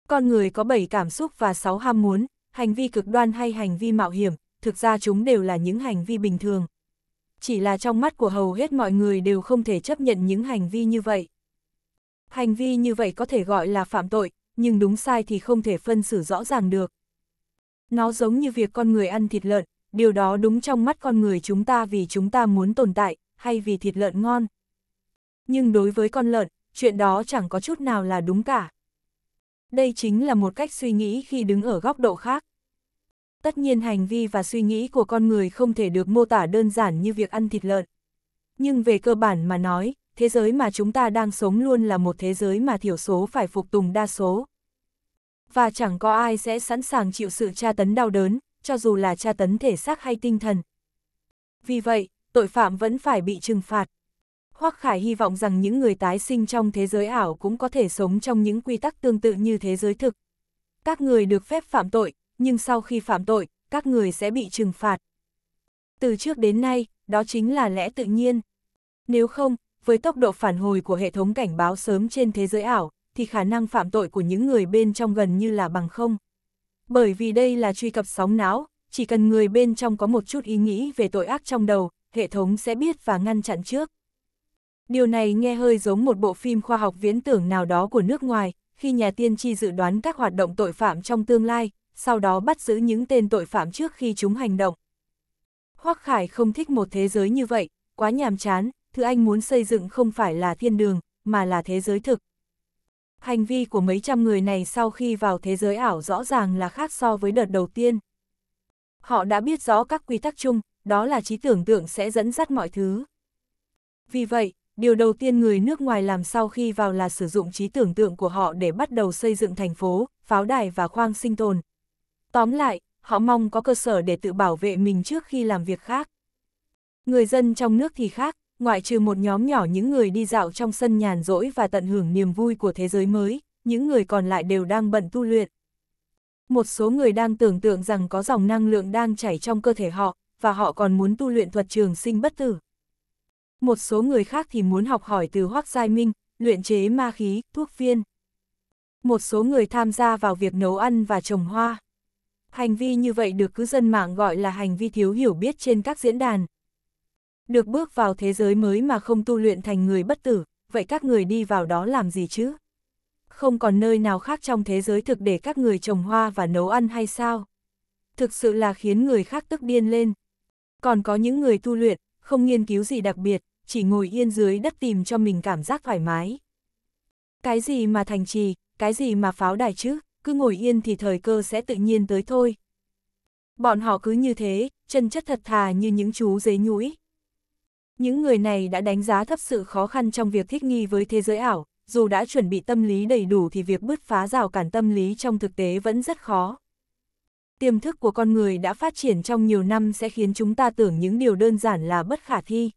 Con người có 7 cảm xúc và 6 ham muốn, hành vi cực đoan hay hành vi mạo hiểm, thực ra chúng đều là những hành vi bình thường. Chỉ là trong mắt của hầu hết mọi người đều không thể chấp nhận những hành vi như vậy. Hành vi như vậy có thể gọi là phạm tội, nhưng đúng sai thì không thể phân xử rõ ràng được. Nó giống như việc con người ăn thịt lợn, điều đó đúng trong mắt con người chúng ta vì chúng ta muốn tồn tại, hay vì thịt lợn ngon. Nhưng đối với con lợn, chuyện đó chẳng có chút nào là đúng cả. Đây chính là một cách suy nghĩ khi đứng ở góc độ khác. Tất nhiên hành vi và suy nghĩ của con người không thể được mô tả đơn giản như việc ăn thịt lợn. Nhưng về cơ bản mà nói, thế giới mà chúng ta đang sống luôn là một thế giới mà thiểu số phải phục tùng đa số. Và chẳng có ai sẽ sẵn sàng chịu sự tra tấn đau đớn, cho dù là tra tấn thể xác hay tinh thần. Vì vậy, tội phạm vẫn phải bị trừng phạt. Hoắc Khải hy vọng rằng những người tái sinh trong thế giới ảo cũng có thể sống trong những quy tắc tương tự như thế giới thực. Các người được phép phạm tội, nhưng sau khi phạm tội, các người sẽ bị trừng phạt. Từ trước đến nay, đó chính là lẽ tự nhiên. Nếu không, với tốc độ phản hồi của hệ thống cảnh báo sớm trên thế giới ảo, thì khả năng phạm tội của những người bên trong gần như là bằng không. Bởi vì đây là truy cập sóng não, chỉ cần người bên trong có một chút ý nghĩ về tội ác trong đầu, hệ thống sẽ biết và ngăn chặn trước. Điều này nghe hơi giống một bộ phim khoa học viễn tưởng nào đó của nước ngoài, khi nhà tiên tri dự đoán các hoạt động tội phạm trong tương lai, sau đó bắt giữ những tên tội phạm trước khi chúng hành động. Hoắc Khải không thích một thế giới như vậy, quá nhàm chán, thứ anh muốn xây dựng không phải là thiên đường, mà là thế giới thực. Hành vi của mấy trăm người này sau khi vào thế giới ảo rõ ràng là khác so với đợt đầu tiên. Họ đã biết rõ các quy tắc chung, đó là trí tưởng tượng sẽ dẫn dắt mọi thứ. Vì vậy, điều đầu tiên người nước ngoài làm sau khi vào là sử dụng trí tưởng tượng của họ để bắt đầu xây dựng thành phố, pháo đài và khoang sinh tồn. Tóm lại, họ mong có cơ sở để tự bảo vệ mình trước khi làm việc khác. Người dân trong nước thì khác, ngoại trừ một nhóm nhỏ những người đi dạo trong sân nhàn rỗi và tận hưởng niềm vui của thế giới mới, những người còn lại đều đang bận tu luyện. Một số người đang tưởng tượng rằng có dòng năng lượng đang chảy trong cơ thể họ, và họ còn muốn tu luyện thuật trường sinh bất tử. Một số người khác thì muốn học hỏi từ Hoác Giai Minh, luyện chế ma khí, thuốc viên. Một số người tham gia vào việc nấu ăn và trồng hoa. Hành vi như vậy được cư dân mạng gọi là hành vi thiếu hiểu biết trên các diễn đàn. Được bước vào thế giới mới mà không tu luyện thành người bất tử, vậy các người đi vào đó làm gì chứ? Không còn nơi nào khác trong thế giới thực để các người trồng hoa và nấu ăn hay sao? Thực sự là khiến người khác tức điên lên. Còn có những người tu luyện, không nghiên cứu gì đặc biệt, chỉ ngồi yên dưới đất tìm cho mình cảm giác thoải mái. Cái gì mà thành trì, cái gì mà pháo đài chứ, cứ ngồi yên thì thời cơ sẽ tự nhiên tới thôi. Bọn họ cứ như thế, chân chất thật thà như những chú dế nhũi, những người này đã đánh giá thấp sự khó khăn trong việc thích nghi với thế giới ảo, dù đã chuẩn bị tâm lý đầy đủ thì việc bứt phá rào cản tâm lý trong thực tế vẫn rất khó. Tiềm thức của con người đã phát triển trong nhiều năm sẽ khiến chúng ta tưởng những điều đơn giản là bất khả thi.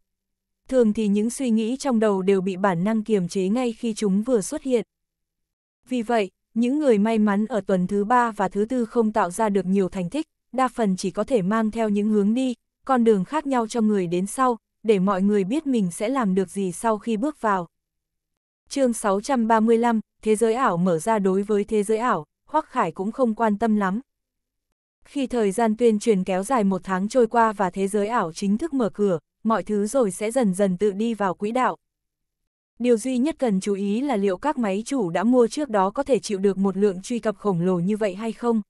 Thường thì những suy nghĩ trong đầu đều bị bản năng kiềm chế ngay khi chúng vừa xuất hiện. Vì vậy, những người may mắn ở tuần thứ ba và thứ tư không tạo ra được nhiều thành tích, đa phần chỉ có thể mang theo những hướng đi, con đường khác nhau cho người đến sau, để mọi người biết mình sẽ làm được gì sau khi bước vào. chương 635, thế giới ảo mở ra đối với thế giới ảo, Hoắc Khải cũng không quan tâm lắm. Khi thời gian tuyên truyền kéo dài một tháng trôi qua và thế giới ảo chính thức mở cửa, mọi thứ rồi sẽ dần dần tự đi vào quỹ đạo. Điều duy nhất cần chú ý là liệu các máy chủ đã mua trước đó có thể chịu được một lượng truy cập khổng lồ như vậy hay không.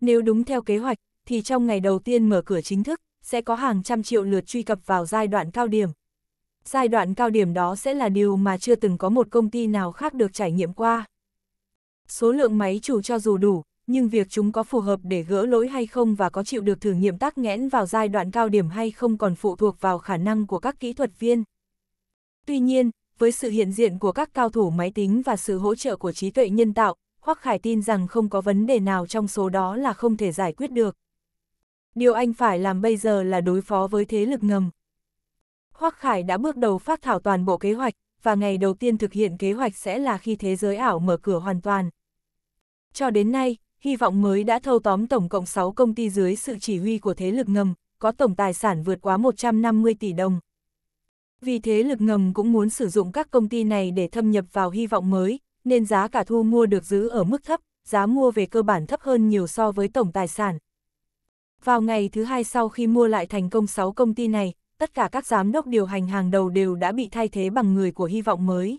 Nếu đúng theo kế hoạch, thì trong ngày đầu tiên mở cửa chính thức, sẽ có hàng trăm triệu lượt truy cập vào giai đoạn cao điểm. Giai đoạn cao điểm đó sẽ là điều mà chưa từng có một công ty nào khác được trải nghiệm qua. Số lượng máy chủ cho dù đủ, nhưng việc chúng có phù hợp để gỡ lỗi hay không và có chịu được thử nghiệm tắc nghẽn vào giai đoạn cao điểm hay không còn phụ thuộc vào khả năng của các kỹ thuật viên. Tuy nhiên, với sự hiện diện của các cao thủ máy tính và sự hỗ trợ của trí tuệ nhân tạo, Hoắc Khải tin rằng không có vấn đề nào trong số đó là không thể giải quyết được điều anh phải làm bây giờ là đối phó với thế lực ngầm. Hoắc Khải đã bước đầu phát thảo toàn bộ kế hoạch, và ngày đầu tiên thực hiện kế hoạch sẽ là khi thế giới ảo mở cửa hoàn toàn. Cho đến nay, hy vọng mới đã thâu tóm tổng cộng 6 công ty dưới sự chỉ huy của thế lực ngầm, có tổng tài sản vượt quá 150 tỷ đồng. Vì thế lực ngầm cũng muốn sử dụng các công ty này để thâm nhập vào hy vọng mới, nên giá cả thu mua được giữ ở mức thấp, giá mua về cơ bản thấp hơn nhiều so với tổng tài sản, vào ngày thứ hai sau khi mua lại thành công 6 công ty này, tất cả các giám đốc điều hành hàng đầu đều đã bị thay thế bằng người của hy vọng mới.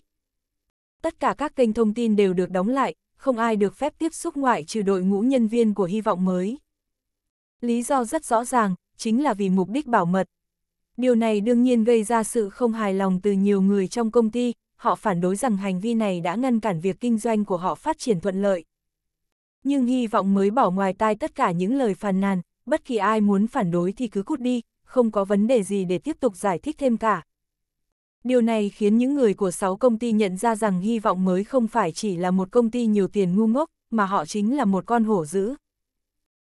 Tất cả các kênh thông tin đều được đóng lại, không ai được phép tiếp xúc ngoại trừ đội ngũ nhân viên của hy vọng mới. Lý do rất rõ ràng, chính là vì mục đích bảo mật. Điều này đương nhiên gây ra sự không hài lòng từ nhiều người trong công ty, họ phản đối rằng hành vi này đã ngăn cản việc kinh doanh của họ phát triển thuận lợi. Nhưng hy vọng mới bỏ ngoài tai tất cả những lời phàn nàn, bất kỳ ai muốn phản đối thì cứ cút đi, không có vấn đề gì để tiếp tục giải thích thêm cả. Điều này khiến những người của 6 công ty nhận ra rằng hy vọng mới không phải chỉ là một công ty nhiều tiền ngu ngốc, mà họ chính là một con hổ dữ.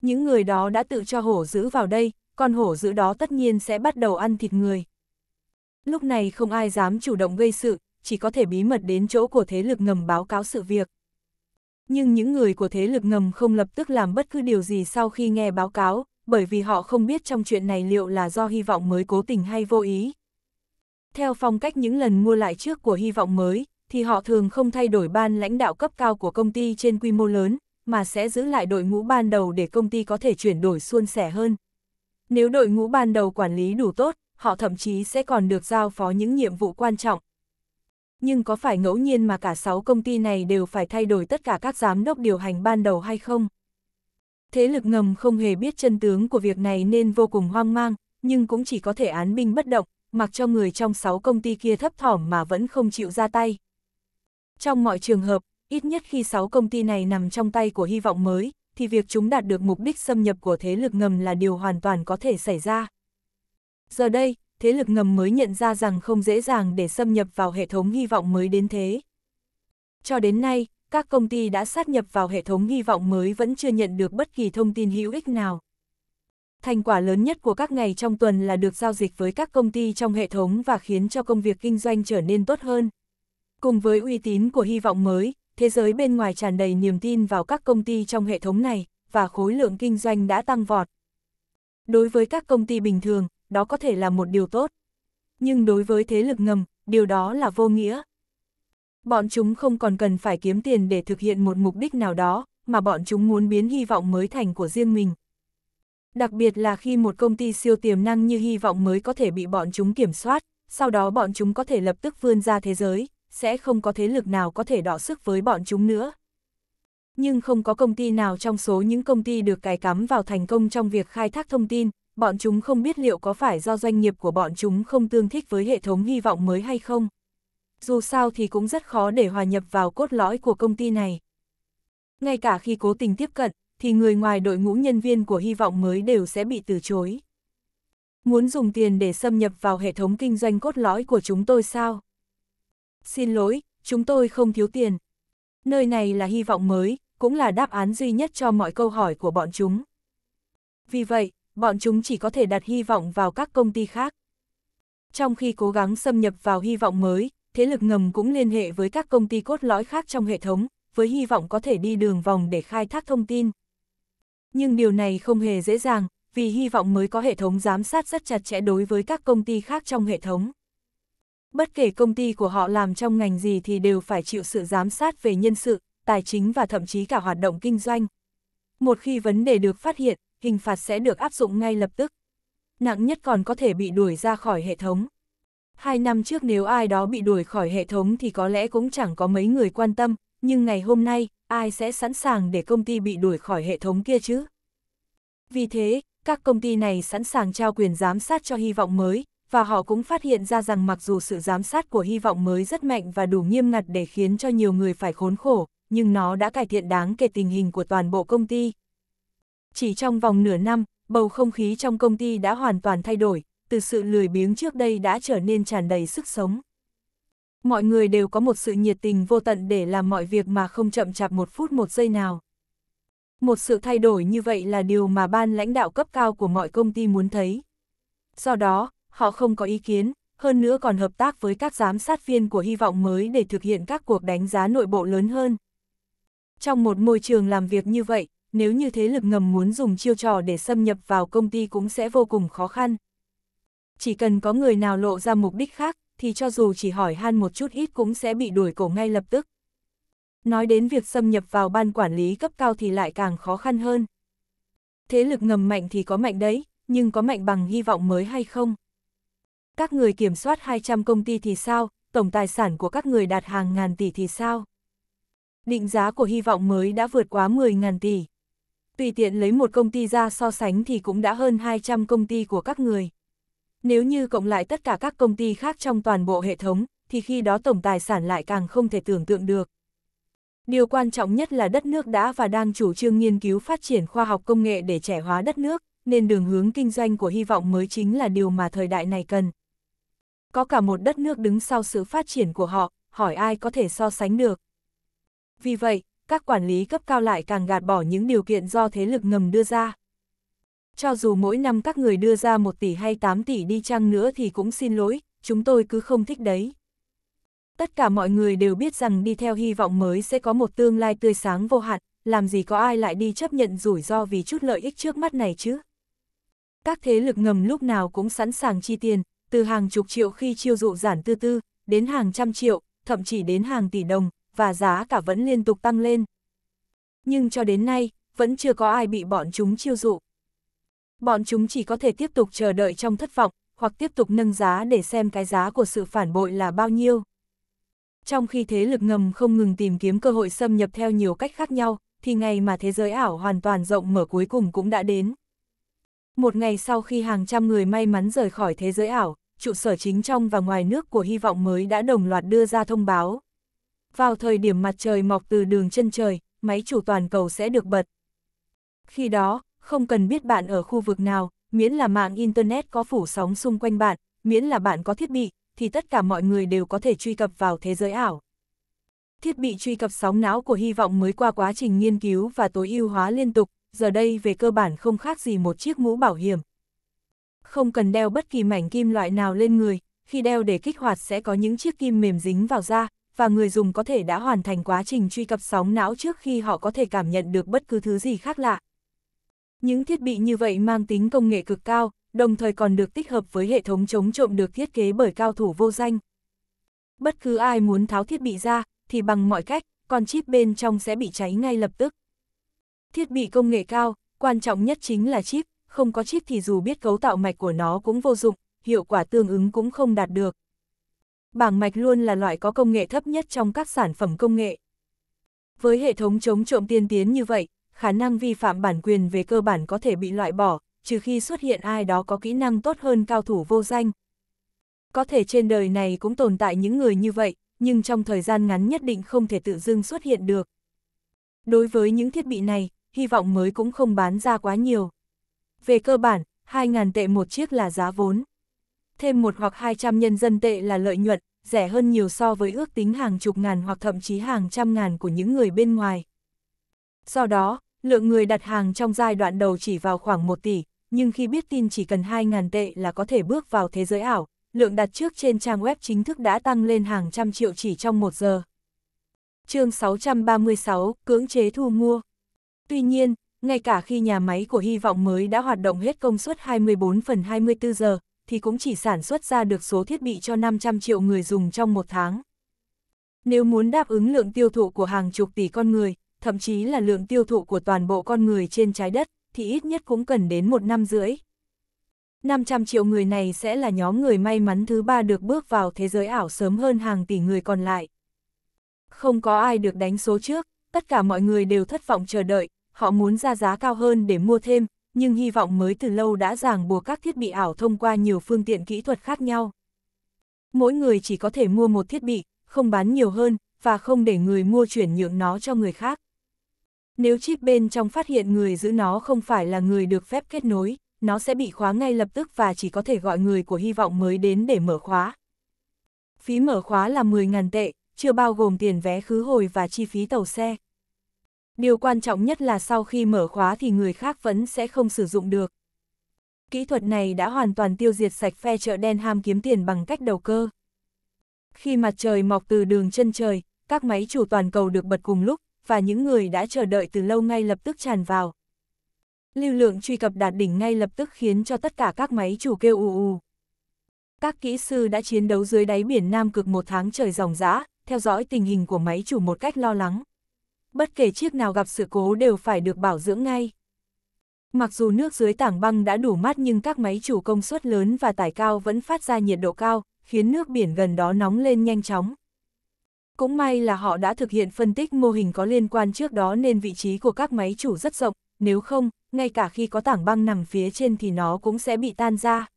Những người đó đã tự cho hổ dữ vào đây, con hổ dữ đó tất nhiên sẽ bắt đầu ăn thịt người. Lúc này không ai dám chủ động gây sự, chỉ có thể bí mật đến chỗ của thế lực ngầm báo cáo sự việc nhưng những người của thế lực ngầm không lập tức làm bất cứ điều gì sau khi nghe báo cáo, bởi vì họ không biết trong chuyện này liệu là do hy vọng mới cố tình hay vô ý. Theo phong cách những lần mua lại trước của hy vọng mới, thì họ thường không thay đổi ban lãnh đạo cấp cao của công ty trên quy mô lớn, mà sẽ giữ lại đội ngũ ban đầu để công ty có thể chuyển đổi suôn sẻ hơn. Nếu đội ngũ ban đầu quản lý đủ tốt, họ thậm chí sẽ còn được giao phó những nhiệm vụ quan trọng, nhưng có phải ngẫu nhiên mà cả 6 công ty này đều phải thay đổi tất cả các giám đốc điều hành ban đầu hay không? Thế lực ngầm không hề biết chân tướng của việc này nên vô cùng hoang mang, nhưng cũng chỉ có thể án binh bất động, mặc cho người trong 6 công ty kia thấp thỏm mà vẫn không chịu ra tay. Trong mọi trường hợp, ít nhất khi 6 công ty này nằm trong tay của hy vọng mới, thì việc chúng đạt được mục đích xâm nhập của thế lực ngầm là điều hoàn toàn có thể xảy ra. Giờ đây, thế lực ngầm mới nhận ra rằng không dễ dàng để xâm nhập vào hệ thống hy vọng mới đến thế. Cho đến nay, các công ty đã sát nhập vào hệ thống hy vọng mới vẫn chưa nhận được bất kỳ thông tin hữu ích nào. Thành quả lớn nhất của các ngày trong tuần là được giao dịch với các công ty trong hệ thống và khiến cho công việc kinh doanh trở nên tốt hơn. Cùng với uy tín của hy vọng mới, thế giới bên ngoài tràn đầy niềm tin vào các công ty trong hệ thống này, và khối lượng kinh doanh đã tăng vọt. Đối với các công ty bình thường, đó có thể là một điều tốt. Nhưng đối với thế lực ngầm, điều đó là vô nghĩa. Bọn chúng không còn cần phải kiếm tiền để thực hiện một mục đích nào đó, mà bọn chúng muốn biến hy vọng mới thành của riêng mình. Đặc biệt là khi một công ty siêu tiềm năng như hy vọng mới có thể bị bọn chúng kiểm soát, sau đó bọn chúng có thể lập tức vươn ra thế giới, sẽ không có thế lực nào có thể đọ sức với bọn chúng nữa. Nhưng không có công ty nào trong số những công ty được cài cắm vào thành công trong việc khai thác thông tin, bọn chúng không biết liệu có phải do doanh nghiệp của bọn chúng không tương thích với hệ thống hy vọng mới hay không. Dù sao thì cũng rất khó để hòa nhập vào cốt lõi của công ty này. Ngay cả khi cố tình tiếp cận, thì người ngoài đội ngũ nhân viên của hy vọng mới đều sẽ bị từ chối. Muốn dùng tiền để xâm nhập vào hệ thống kinh doanh cốt lõi của chúng tôi sao? Xin lỗi, chúng tôi không thiếu tiền. Nơi này là hy vọng mới, cũng là đáp án duy nhất cho mọi câu hỏi của bọn chúng. Vì vậy, bọn chúng chỉ có thể đặt hy vọng vào các công ty khác. Trong khi cố gắng xâm nhập vào hy vọng mới, thế lực ngầm cũng liên hệ với các công ty cốt lõi khác trong hệ thống, với hy vọng có thể đi đường vòng để khai thác thông tin. Nhưng điều này không hề dễ dàng, vì hy vọng mới có hệ thống giám sát rất chặt chẽ đối với các công ty khác trong hệ thống. Bất kể công ty của họ làm trong ngành gì thì đều phải chịu sự giám sát về nhân sự, tài chính và thậm chí cả hoạt động kinh doanh. Một khi vấn đề được phát hiện, hình phạt sẽ được áp dụng ngay lập tức. Nặng nhất còn có thể bị đuổi ra khỏi hệ thống. Hai năm trước nếu ai đó bị đuổi khỏi hệ thống thì có lẽ cũng chẳng có mấy người quan tâm, nhưng ngày hôm nay, ai sẽ sẵn sàng để công ty bị đuổi khỏi hệ thống kia chứ? Vì thế, các công ty này sẵn sàng trao quyền giám sát cho hy vọng mới, và họ cũng phát hiện ra rằng mặc dù sự giám sát của hy vọng mới rất mạnh và đủ nghiêm ngặt để khiến cho nhiều người phải khốn khổ, nhưng nó đã cải thiện đáng kể tình hình của toàn bộ công ty. Chỉ trong vòng nửa năm, bầu không khí trong công ty đã hoàn toàn thay đổi, từ sự lười biếng trước đây đã trở nên tràn đầy sức sống. Mọi người đều có một sự nhiệt tình vô tận để làm mọi việc mà không chậm chạp một phút một giây nào. Một sự thay đổi như vậy là điều mà ban lãnh đạo cấp cao của mọi công ty muốn thấy. Do đó, họ không có ý kiến, hơn nữa còn hợp tác với các giám sát viên của hy vọng mới để thực hiện các cuộc đánh giá nội bộ lớn hơn. Trong một môi trường làm việc như vậy, nếu như thế lực ngầm muốn dùng chiêu trò để xâm nhập vào công ty cũng sẽ vô cùng khó khăn. Chỉ cần có người nào lộ ra mục đích khác, thì cho dù chỉ hỏi han một chút ít cũng sẽ bị đuổi cổ ngay lập tức. Nói đến việc xâm nhập vào ban quản lý cấp cao thì lại càng khó khăn hơn. Thế lực ngầm mạnh thì có mạnh đấy, nhưng có mạnh bằng hy vọng mới hay không? Các người kiểm soát 200 công ty thì sao, tổng tài sản của các người đạt hàng ngàn tỷ thì sao? Định giá của hy vọng mới đã vượt quá 10 ngàn tỷ tùy tiện lấy một công ty ra so sánh thì cũng đã hơn 200 công ty của các người. Nếu như cộng lại tất cả các công ty khác trong toàn bộ hệ thống, thì khi đó tổng tài sản lại càng không thể tưởng tượng được. Điều quan trọng nhất là đất nước đã và đang chủ trương nghiên cứu phát triển khoa học công nghệ để trẻ hóa đất nước, nên đường hướng kinh doanh của hy vọng mới chính là điều mà thời đại này cần. Có cả một đất nước đứng sau sự phát triển của họ, hỏi ai có thể so sánh được. Vì vậy, các quản lý cấp cao lại càng gạt bỏ những điều kiện do thế lực ngầm đưa ra. Cho dù mỗi năm các người đưa ra 1 tỷ hay 8 tỷ đi chăng nữa thì cũng xin lỗi, chúng tôi cứ không thích đấy. Tất cả mọi người đều biết rằng đi theo hy vọng mới sẽ có một tương lai tươi sáng vô hạn, làm gì có ai lại đi chấp nhận rủi ro vì chút lợi ích trước mắt này chứ. Các thế lực ngầm lúc nào cũng sẵn sàng chi tiền, từ hàng chục triệu khi chiêu dụ giản tư tư, đến hàng trăm triệu, thậm chí đến hàng tỷ đồng, và giá cả vẫn liên tục tăng lên. Nhưng cho đến nay, vẫn chưa có ai bị bọn chúng chiêu dụ. Bọn chúng chỉ có thể tiếp tục chờ đợi trong thất vọng, hoặc tiếp tục nâng giá để xem cái giá của sự phản bội là bao nhiêu. Trong khi thế lực ngầm không ngừng tìm kiếm cơ hội xâm nhập theo nhiều cách khác nhau, thì ngày mà thế giới ảo hoàn toàn rộng mở cuối cùng cũng đã đến. Một ngày sau khi hàng trăm người may mắn rời khỏi thế giới ảo, trụ sở chính trong và ngoài nước của hy vọng mới đã đồng loạt đưa ra thông báo vào thời điểm mặt trời mọc từ đường chân trời, máy chủ toàn cầu sẽ được bật. Khi đó, không cần biết bạn ở khu vực nào, miễn là mạng Internet có phủ sóng xung quanh bạn, miễn là bạn có thiết bị, thì tất cả mọi người đều có thể truy cập vào thế giới ảo. Thiết bị truy cập sóng não của hy vọng mới qua quá trình nghiên cứu và tối ưu hóa liên tục, giờ đây về cơ bản không khác gì một chiếc mũ bảo hiểm. Không cần đeo bất kỳ mảnh kim loại nào lên người, khi đeo để kích hoạt sẽ có những chiếc kim mềm dính vào da, và người dùng có thể đã hoàn thành quá trình truy cập sóng não trước khi họ có thể cảm nhận được bất cứ thứ gì khác lạ. Những thiết bị như vậy mang tính công nghệ cực cao, đồng thời còn được tích hợp với hệ thống chống trộm được thiết kế bởi cao thủ vô danh. Bất cứ ai muốn tháo thiết bị ra, thì bằng mọi cách, con chip bên trong sẽ bị cháy ngay lập tức. Thiết bị công nghệ cao, quan trọng nhất chính là chip, không có chip thì dù biết cấu tạo mạch của nó cũng vô dụng, hiệu quả tương ứng cũng không đạt được bảng mạch luôn là loại có công nghệ thấp nhất trong các sản phẩm công nghệ. Với hệ thống chống trộm tiên tiến như vậy, khả năng vi phạm bản quyền về cơ bản có thể bị loại bỏ, trừ khi xuất hiện ai đó có kỹ năng tốt hơn cao thủ vô danh. Có thể trên đời này cũng tồn tại những người như vậy, nhưng trong thời gian ngắn nhất định không thể tự dưng xuất hiện được. Đối với những thiết bị này, hy vọng mới cũng không bán ra quá nhiều. Về cơ bản, 2.000 tệ một chiếc là giá vốn thêm một hoặc 200 nhân dân tệ là lợi nhuận, rẻ hơn nhiều so với ước tính hàng chục ngàn hoặc thậm chí hàng trăm ngàn của những người bên ngoài. Do đó, lượng người đặt hàng trong giai đoạn đầu chỉ vào khoảng 1 tỷ, nhưng khi biết tin chỉ cần 2.000 tệ là có thể bước vào thế giới ảo, lượng đặt trước trên trang web chính thức đã tăng lên hàng trăm triệu chỉ trong một giờ. chương 636, cưỡng chế thu mua. Tuy nhiên, ngay cả khi nhà máy của Hy vọng mới đã hoạt động hết công suất 24 phần 24 giờ, thì cũng chỉ sản xuất ra được số thiết bị cho 500 triệu người dùng trong một tháng. Nếu muốn đáp ứng lượng tiêu thụ của hàng chục tỷ con người, thậm chí là lượng tiêu thụ của toàn bộ con người trên trái đất, thì ít nhất cũng cần đến một năm rưỡi. 500 triệu người này sẽ là nhóm người may mắn thứ ba được bước vào thế giới ảo sớm hơn hàng tỷ người còn lại. Không có ai được đánh số trước, tất cả mọi người đều thất vọng chờ đợi, họ muốn ra giá cao hơn để mua thêm, nhưng hy vọng mới từ lâu đã ràng buộc các thiết bị ảo thông qua nhiều phương tiện kỹ thuật khác nhau. Mỗi người chỉ có thể mua một thiết bị, không bán nhiều hơn, và không để người mua chuyển nhượng nó cho người khác. Nếu chip bên trong phát hiện người giữ nó không phải là người được phép kết nối, nó sẽ bị khóa ngay lập tức và chỉ có thể gọi người của hy vọng mới đến để mở khóa. Phí mở khóa là 10.000 tệ, chưa bao gồm tiền vé khứ hồi và chi phí tàu xe. Điều quan trọng nhất là sau khi mở khóa thì người khác vẫn sẽ không sử dụng được. Kỹ thuật này đã hoàn toàn tiêu diệt sạch phe chợ đen ham kiếm tiền bằng cách đầu cơ. Khi mặt trời mọc từ đường chân trời, các máy chủ toàn cầu được bật cùng lúc, và những người đã chờ đợi từ lâu ngay lập tức tràn vào. Lưu lượng truy cập đạt đỉnh ngay lập tức khiến cho tất cả các máy chủ kêu ù ù. Các kỹ sư đã chiến đấu dưới đáy biển Nam Cực một tháng trời ròng rã, theo dõi tình hình của máy chủ một cách lo lắng bất kể chiếc nào gặp sự cố đều phải được bảo dưỡng ngay. Mặc dù nước dưới tảng băng đã đủ mát nhưng các máy chủ công suất lớn và tải cao vẫn phát ra nhiệt độ cao, khiến nước biển gần đó nóng lên nhanh chóng. Cũng may là họ đã thực hiện phân tích mô hình có liên quan trước đó nên vị trí của các máy chủ rất rộng, nếu không, ngay cả khi có tảng băng nằm phía trên thì nó cũng sẽ bị tan ra.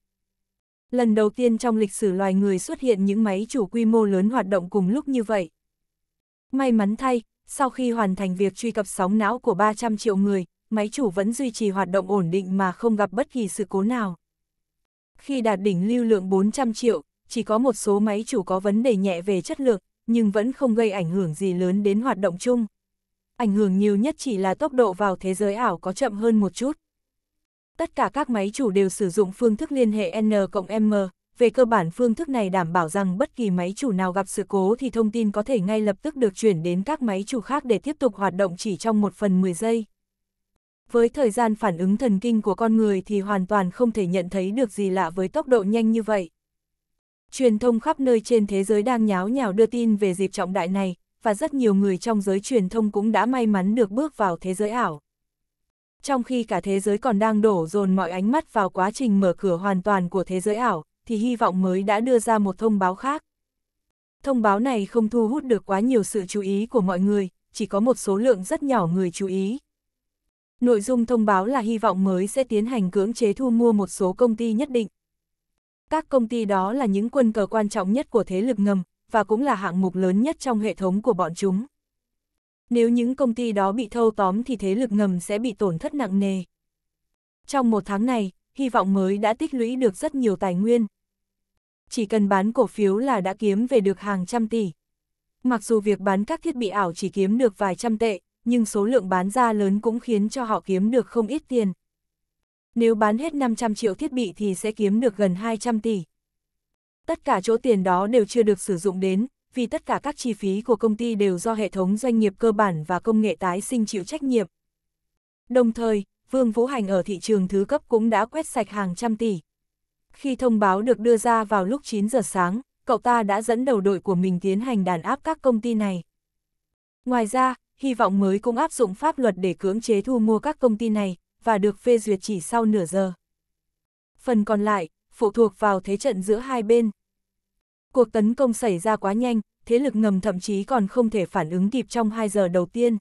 Lần đầu tiên trong lịch sử loài người xuất hiện những máy chủ quy mô lớn hoạt động cùng lúc như vậy. May mắn thay, sau khi hoàn thành việc truy cập sóng não của 300 triệu người, máy chủ vẫn duy trì hoạt động ổn định mà không gặp bất kỳ sự cố nào. Khi đạt đỉnh lưu lượng 400 triệu, chỉ có một số máy chủ có vấn đề nhẹ về chất lượng, nhưng vẫn không gây ảnh hưởng gì lớn đến hoạt động chung. Ảnh hưởng nhiều nhất chỉ là tốc độ vào thế giới ảo có chậm hơn một chút. Tất cả các máy chủ đều sử dụng phương thức liên hệ N cộng M, về cơ bản phương thức này đảm bảo rằng bất kỳ máy chủ nào gặp sự cố thì thông tin có thể ngay lập tức được chuyển đến các máy chủ khác để tiếp tục hoạt động chỉ trong một phần 10 giây. Với thời gian phản ứng thần kinh của con người thì hoàn toàn không thể nhận thấy được gì lạ với tốc độ nhanh như vậy. Truyền thông khắp nơi trên thế giới đang nháo nhào đưa tin về dịp trọng đại này, và rất nhiều người trong giới truyền thông cũng đã may mắn được bước vào thế giới ảo. Trong khi cả thế giới còn đang đổ dồn mọi ánh mắt vào quá trình mở cửa hoàn toàn của thế giới ảo, thì hy vọng mới đã đưa ra một thông báo khác. Thông báo này không thu hút được quá nhiều sự chú ý của mọi người, chỉ có một số lượng rất nhỏ người chú ý. Nội dung thông báo là hy vọng mới sẽ tiến hành cưỡng chế thu mua một số công ty nhất định. Các công ty đó là những quân cờ quan trọng nhất của thế lực ngầm, và cũng là hạng mục lớn nhất trong hệ thống của bọn chúng. Nếu những công ty đó bị thâu tóm thì thế lực ngầm sẽ bị tổn thất nặng nề. Trong một tháng này, hy vọng mới đã tích lũy được rất nhiều tài nguyên. Chỉ cần bán cổ phiếu là đã kiếm về được hàng trăm tỷ. Mặc dù việc bán các thiết bị ảo chỉ kiếm được vài trăm tệ, nhưng số lượng bán ra lớn cũng khiến cho họ kiếm được không ít tiền. Nếu bán hết 500 triệu thiết bị thì sẽ kiếm được gần 200 tỷ. Tất cả chỗ tiền đó đều chưa được sử dụng đến, vì tất cả các chi phí của công ty đều do hệ thống doanh nghiệp cơ bản và công nghệ tái sinh chịu trách nhiệm. Đồng thời, Vương Vũ Hành ở thị trường thứ cấp cũng đã quét sạch hàng trăm tỷ. Khi thông báo được đưa ra vào lúc 9 giờ sáng, cậu ta đã dẫn đầu đội của mình tiến hành đàn áp các công ty này. Ngoài ra, hy vọng mới cũng áp dụng pháp luật để cưỡng chế thu mua các công ty này, và được phê duyệt chỉ sau nửa giờ. Phần còn lại, phụ thuộc vào thế trận giữa hai bên. Cuộc tấn công xảy ra quá nhanh, thế lực ngầm thậm chí còn không thể phản ứng kịp trong 2 giờ đầu tiên.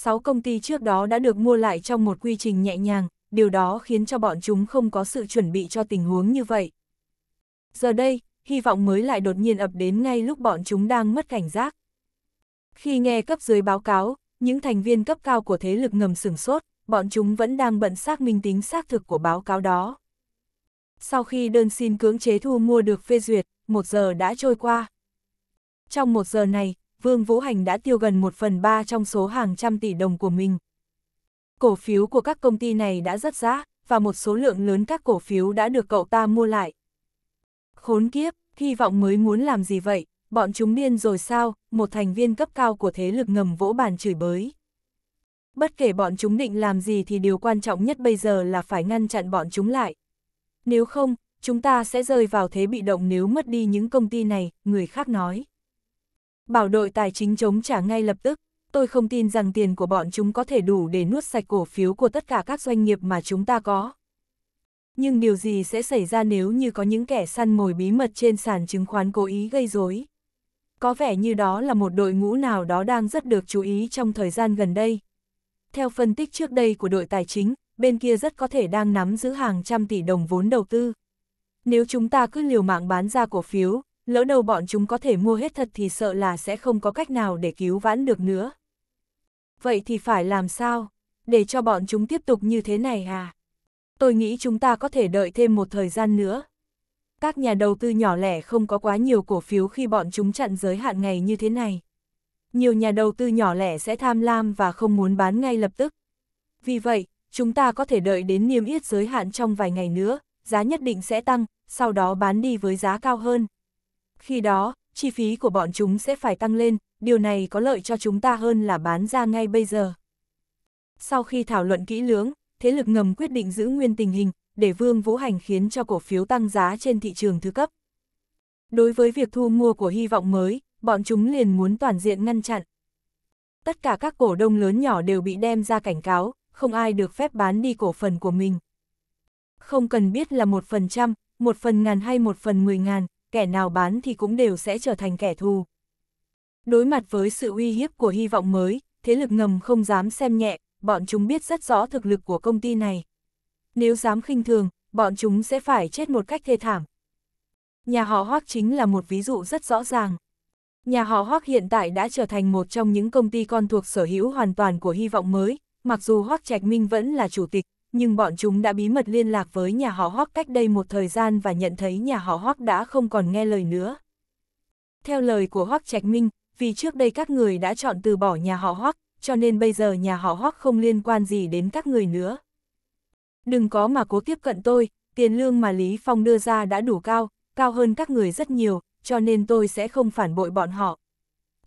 6 công ty trước đó đã được mua lại trong một quy trình nhẹ nhàng, điều đó khiến cho bọn chúng không có sự chuẩn bị cho tình huống như vậy. Giờ đây, hy vọng mới lại đột nhiên ập đến ngay lúc bọn chúng đang mất cảnh giác. Khi nghe cấp dưới báo cáo, những thành viên cấp cao của thế lực ngầm sửng sốt, bọn chúng vẫn đang bận xác minh tính xác thực của báo cáo đó. Sau khi đơn xin cưỡng chế thu mua được phê duyệt, một giờ đã trôi qua. Trong một giờ này, Vương Vũ Hành đã tiêu gần 1 phần 3 trong số hàng trăm tỷ đồng của mình. Cổ phiếu của các công ty này đã rất giá, và một số lượng lớn các cổ phiếu đã được cậu ta mua lại. Khốn kiếp, hy vọng mới muốn làm gì vậy, bọn chúng điên rồi sao, một thành viên cấp cao của thế lực ngầm vỗ bàn chửi bới. Bất kể bọn chúng định làm gì thì điều quan trọng nhất bây giờ là phải ngăn chặn bọn chúng lại. Nếu không, chúng ta sẽ rơi vào thế bị động nếu mất đi những công ty này, người khác nói bảo đội tài chính chống trả ngay lập tức. Tôi không tin rằng tiền của bọn chúng có thể đủ để nuốt sạch cổ phiếu của tất cả các doanh nghiệp mà chúng ta có. Nhưng điều gì sẽ xảy ra nếu như có những kẻ săn mồi bí mật trên sàn chứng khoán cố ý gây rối? Có vẻ như đó là một đội ngũ nào đó đang rất được chú ý trong thời gian gần đây. Theo phân tích trước đây của đội tài chính, bên kia rất có thể đang nắm giữ hàng trăm tỷ đồng vốn đầu tư. Nếu chúng ta cứ liều mạng bán ra cổ phiếu, lỡ đầu bọn chúng có thể mua hết thật thì sợ là sẽ không có cách nào để cứu vãn được nữa. Vậy thì phải làm sao? Để cho bọn chúng tiếp tục như thế này à? Tôi nghĩ chúng ta có thể đợi thêm một thời gian nữa. Các nhà đầu tư nhỏ lẻ không có quá nhiều cổ phiếu khi bọn chúng chặn giới hạn ngày như thế này. Nhiều nhà đầu tư nhỏ lẻ sẽ tham lam và không muốn bán ngay lập tức. Vì vậy, chúng ta có thể đợi đến niêm yết giới hạn trong vài ngày nữa, giá nhất định sẽ tăng, sau đó bán đi với giá cao hơn. Khi đó, chi phí của bọn chúng sẽ phải tăng lên, điều này có lợi cho chúng ta hơn là bán ra ngay bây giờ. Sau khi thảo luận kỹ lưỡng, thế lực ngầm quyết định giữ nguyên tình hình, để Vương Vũ Hành khiến cho cổ phiếu tăng giá trên thị trường thứ cấp. Đối với việc thu mua của hy vọng mới, bọn chúng liền muốn toàn diện ngăn chặn. Tất cả các cổ đông lớn nhỏ đều bị đem ra cảnh cáo, không ai được phép bán đi cổ phần của mình. Không cần biết là một phần trăm, một phần ngàn hay một phần mười ngàn, kẻ nào bán thì cũng đều sẽ trở thành kẻ thù. Đối mặt với sự uy hiếp của hy vọng mới, thế lực ngầm không dám xem nhẹ, bọn chúng biết rất rõ thực lực của công ty này. Nếu dám khinh thường, bọn chúng sẽ phải chết một cách thê thảm. Nhà họ Hoác chính là một ví dụ rất rõ ràng. Nhà họ Hoác hiện tại đã trở thành một trong những công ty con thuộc sở hữu hoàn toàn của hy vọng mới, mặc dù Hoác Trạch Minh vẫn là chủ tịch, nhưng bọn chúng đã bí mật liên lạc với nhà họ Hoắc cách đây một thời gian và nhận thấy nhà họ Hoắc đã không còn nghe lời nữa. Theo lời của Hoắc Trạch Minh, vì trước đây các người đã chọn từ bỏ nhà họ Hoắc, cho nên bây giờ nhà họ Hoắc không liên quan gì đến các người nữa. Đừng có mà cố tiếp cận tôi, tiền lương mà Lý Phong đưa ra đã đủ cao, cao hơn các người rất nhiều, cho nên tôi sẽ không phản bội bọn họ.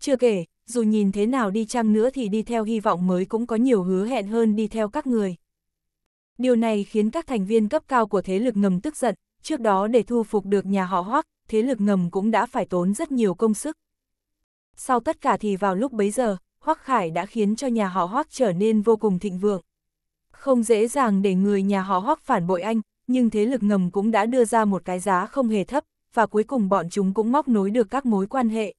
Chưa kể, dù nhìn thế nào đi chăng nữa thì đi theo hy vọng mới cũng có nhiều hứa hẹn hơn đi theo các người. Điều này khiến các thành viên cấp cao của thế lực ngầm tức giận, trước đó để thu phục được nhà họ Hoắc, thế lực ngầm cũng đã phải tốn rất nhiều công sức. Sau tất cả thì vào lúc bấy giờ, Hoắc Khải đã khiến cho nhà họ Hoắc trở nên vô cùng thịnh vượng. Không dễ dàng để người nhà họ Hoắc phản bội anh, nhưng thế lực ngầm cũng đã đưa ra một cái giá không hề thấp, và cuối cùng bọn chúng cũng móc nối được các mối quan hệ.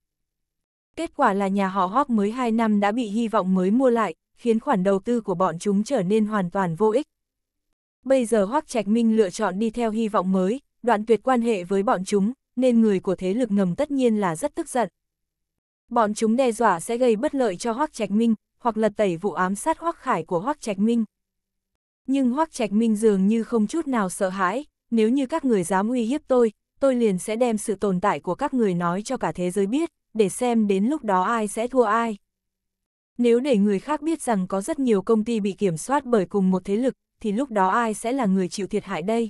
Kết quả là nhà họ Hoắc mới 2 năm đã bị hy vọng mới mua lại, khiến khoản đầu tư của bọn chúng trở nên hoàn toàn vô ích bây giờ Hoắc Trạch Minh lựa chọn đi theo hy vọng mới, đoạn tuyệt quan hệ với bọn chúng, nên người của thế lực ngầm tất nhiên là rất tức giận. Bọn chúng đe dọa sẽ gây bất lợi cho Hoắc Trạch Minh, hoặc lật tẩy vụ ám sát Hoắc Khải của Hoắc Trạch Minh. Nhưng Hoắc Trạch Minh dường như không chút nào sợ hãi, nếu như các người dám uy hiếp tôi, tôi liền sẽ đem sự tồn tại của các người nói cho cả thế giới biết, để xem đến lúc đó ai sẽ thua ai. Nếu để người khác biết rằng có rất nhiều công ty bị kiểm soát bởi cùng một thế lực, thì lúc đó ai sẽ là người chịu thiệt hại đây?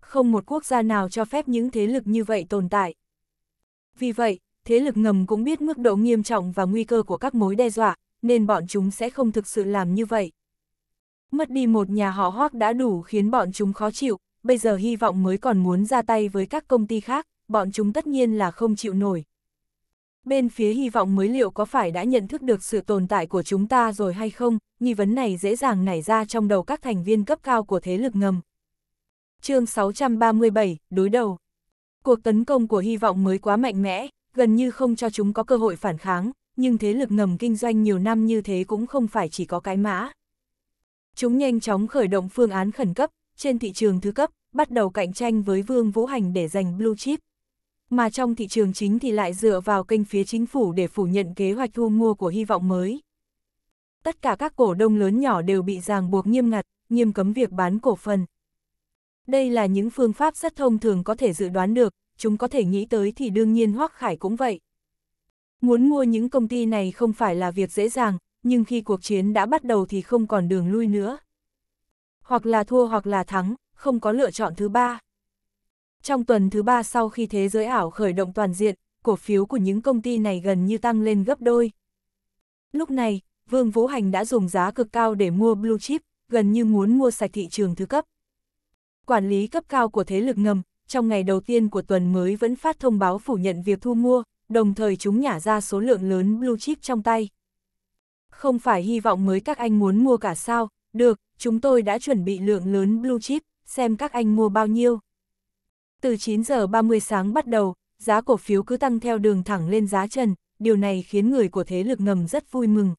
Không một quốc gia nào cho phép những thế lực như vậy tồn tại. Vì vậy, thế lực ngầm cũng biết mức độ nghiêm trọng và nguy cơ của các mối đe dọa, nên bọn chúng sẽ không thực sự làm như vậy. Mất đi một nhà họ hoác đã đủ khiến bọn chúng khó chịu, bây giờ hy vọng mới còn muốn ra tay với các công ty khác, bọn chúng tất nhiên là không chịu nổi. Bên phía hy vọng mới liệu có phải đã nhận thức được sự tồn tại của chúng ta rồi hay không, nghi vấn này dễ dàng nảy ra trong đầu các thành viên cấp cao của thế lực ngầm. chương 637, đối đầu. Cuộc tấn công của hy vọng mới quá mạnh mẽ, gần như không cho chúng có cơ hội phản kháng, nhưng thế lực ngầm kinh doanh nhiều năm như thế cũng không phải chỉ có cái mã. Chúng nhanh chóng khởi động phương án khẩn cấp, trên thị trường thứ cấp, bắt đầu cạnh tranh với Vương Vũ Hành để giành Blue Chip mà trong thị trường chính thì lại dựa vào kênh phía chính phủ để phủ nhận kế hoạch thu mua của hy vọng mới. Tất cả các cổ đông lớn nhỏ đều bị ràng buộc nghiêm ngặt, nghiêm cấm việc bán cổ phần. Đây là những phương pháp rất thông thường có thể dự đoán được, chúng có thể nghĩ tới thì đương nhiên Hoắc Khải cũng vậy. Muốn mua những công ty này không phải là việc dễ dàng, nhưng khi cuộc chiến đã bắt đầu thì không còn đường lui nữa. Hoặc là thua hoặc là thắng, không có lựa chọn thứ ba. Trong tuần thứ ba sau khi thế giới ảo khởi động toàn diện, cổ phiếu của những công ty này gần như tăng lên gấp đôi. Lúc này, Vương Vũ Hành đã dùng giá cực cao để mua blue chip, gần như muốn mua sạch thị trường thứ cấp. Quản lý cấp cao của thế lực ngầm, trong ngày đầu tiên của tuần mới vẫn phát thông báo phủ nhận việc thu mua, đồng thời chúng nhả ra số lượng lớn blue chip trong tay. Không phải hy vọng mới các anh muốn mua cả sao, được, chúng tôi đã chuẩn bị lượng lớn blue chip, xem các anh mua bao nhiêu. Từ 9 giờ 30 sáng bắt đầu, giá cổ phiếu cứ tăng theo đường thẳng lên giá trần, điều này khiến người của thế lực ngầm rất vui mừng.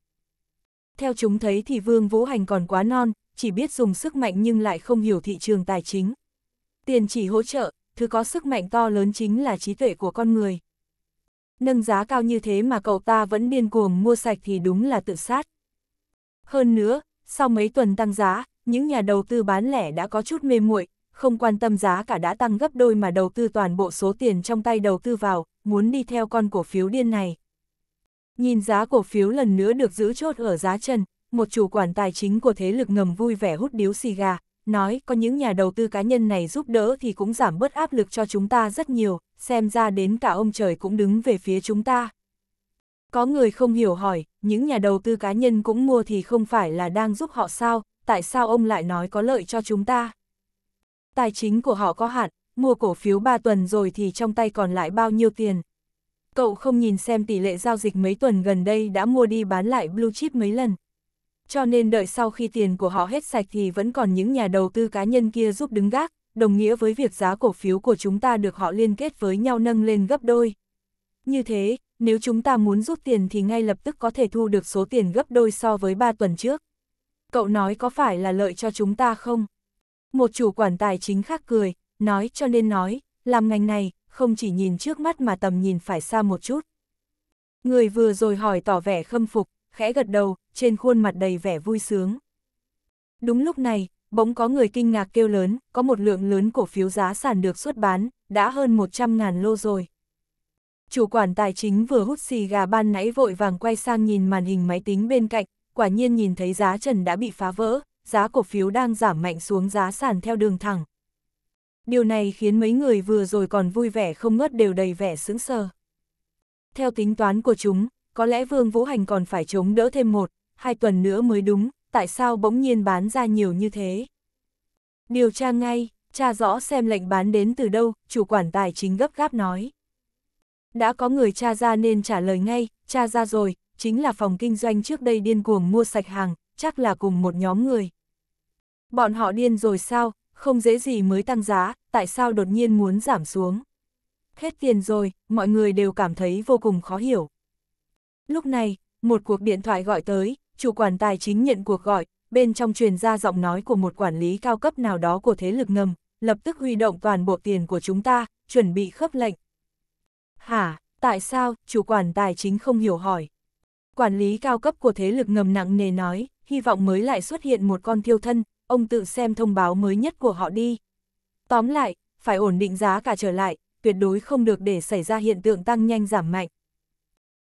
Theo chúng thấy thì Vương Vũ Hành còn quá non, chỉ biết dùng sức mạnh nhưng lại không hiểu thị trường tài chính. Tiền chỉ hỗ trợ, thứ có sức mạnh to lớn chính là trí tuệ của con người. Nâng giá cao như thế mà cậu ta vẫn điên cuồng mua sạch thì đúng là tự sát. Hơn nữa, sau mấy tuần tăng giá, những nhà đầu tư bán lẻ đã có chút mê muội, không quan tâm giá cả đã tăng gấp đôi mà đầu tư toàn bộ số tiền trong tay đầu tư vào, muốn đi theo con cổ phiếu điên này. Nhìn giá cổ phiếu lần nữa được giữ chốt ở giá chân, một chủ quản tài chính của thế lực ngầm vui vẻ hút điếu xì gà, nói có những nhà đầu tư cá nhân này giúp đỡ thì cũng giảm bớt áp lực cho chúng ta rất nhiều, xem ra đến cả ông trời cũng đứng về phía chúng ta. Có người không hiểu hỏi, những nhà đầu tư cá nhân cũng mua thì không phải là đang giúp họ sao, tại sao ông lại nói có lợi cho chúng ta? tài chính của họ có hạn, mua cổ phiếu 3 tuần rồi thì trong tay còn lại bao nhiêu tiền. Cậu không nhìn xem tỷ lệ giao dịch mấy tuần gần đây đã mua đi bán lại blue chip mấy lần. Cho nên đợi sau khi tiền của họ hết sạch thì vẫn còn những nhà đầu tư cá nhân kia giúp đứng gác, đồng nghĩa với việc giá cổ phiếu của chúng ta được họ liên kết với nhau nâng lên gấp đôi. Như thế, nếu chúng ta muốn rút tiền thì ngay lập tức có thể thu được số tiền gấp đôi so với 3 tuần trước. Cậu nói có phải là lợi cho chúng ta không? một chủ quản tài chính khác cười, nói cho nên nói, làm ngành này, không chỉ nhìn trước mắt mà tầm nhìn phải xa một chút. Người vừa rồi hỏi tỏ vẻ khâm phục, khẽ gật đầu, trên khuôn mặt đầy vẻ vui sướng. Đúng lúc này, bỗng có người kinh ngạc kêu lớn, có một lượng lớn cổ phiếu giá sàn được xuất bán, đã hơn 100.000 lô rồi. Chủ quản tài chính vừa hút xì gà ban nãy vội vàng quay sang nhìn màn hình máy tính bên cạnh, quả nhiên nhìn thấy giá trần đã bị phá vỡ, giá cổ phiếu đang giảm mạnh xuống giá sàn theo đường thẳng. Điều này khiến mấy người vừa rồi còn vui vẻ không ngớt đều đầy vẻ sững sờ. Theo tính toán của chúng, có lẽ Vương Vũ Hành còn phải chống đỡ thêm một, hai tuần nữa mới đúng, tại sao bỗng nhiên bán ra nhiều như thế? Điều tra ngay, tra rõ xem lệnh bán đến từ đâu, chủ quản tài chính gấp gáp nói. Đã có người tra ra nên trả lời ngay, tra ra rồi, chính là phòng kinh doanh trước đây điên cuồng mua sạch hàng, chắc là cùng một nhóm người. Bọn họ điên rồi sao, không dễ gì mới tăng giá, tại sao đột nhiên muốn giảm xuống. Hết tiền rồi, mọi người đều cảm thấy vô cùng khó hiểu. Lúc này, một cuộc điện thoại gọi tới, chủ quản tài chính nhận cuộc gọi, bên trong truyền ra giọng nói của một quản lý cao cấp nào đó của thế lực ngầm, lập tức huy động toàn bộ tiền của chúng ta, chuẩn bị khớp lệnh. Hả, tại sao, chủ quản tài chính không hiểu hỏi. Quản lý cao cấp của thế lực ngầm nặng nề nói hy vọng mới lại xuất hiện một con thiêu thân, ông tự xem thông báo mới nhất của họ đi. Tóm lại, phải ổn định giá cả trở lại, tuyệt đối không được để xảy ra hiện tượng tăng nhanh giảm mạnh.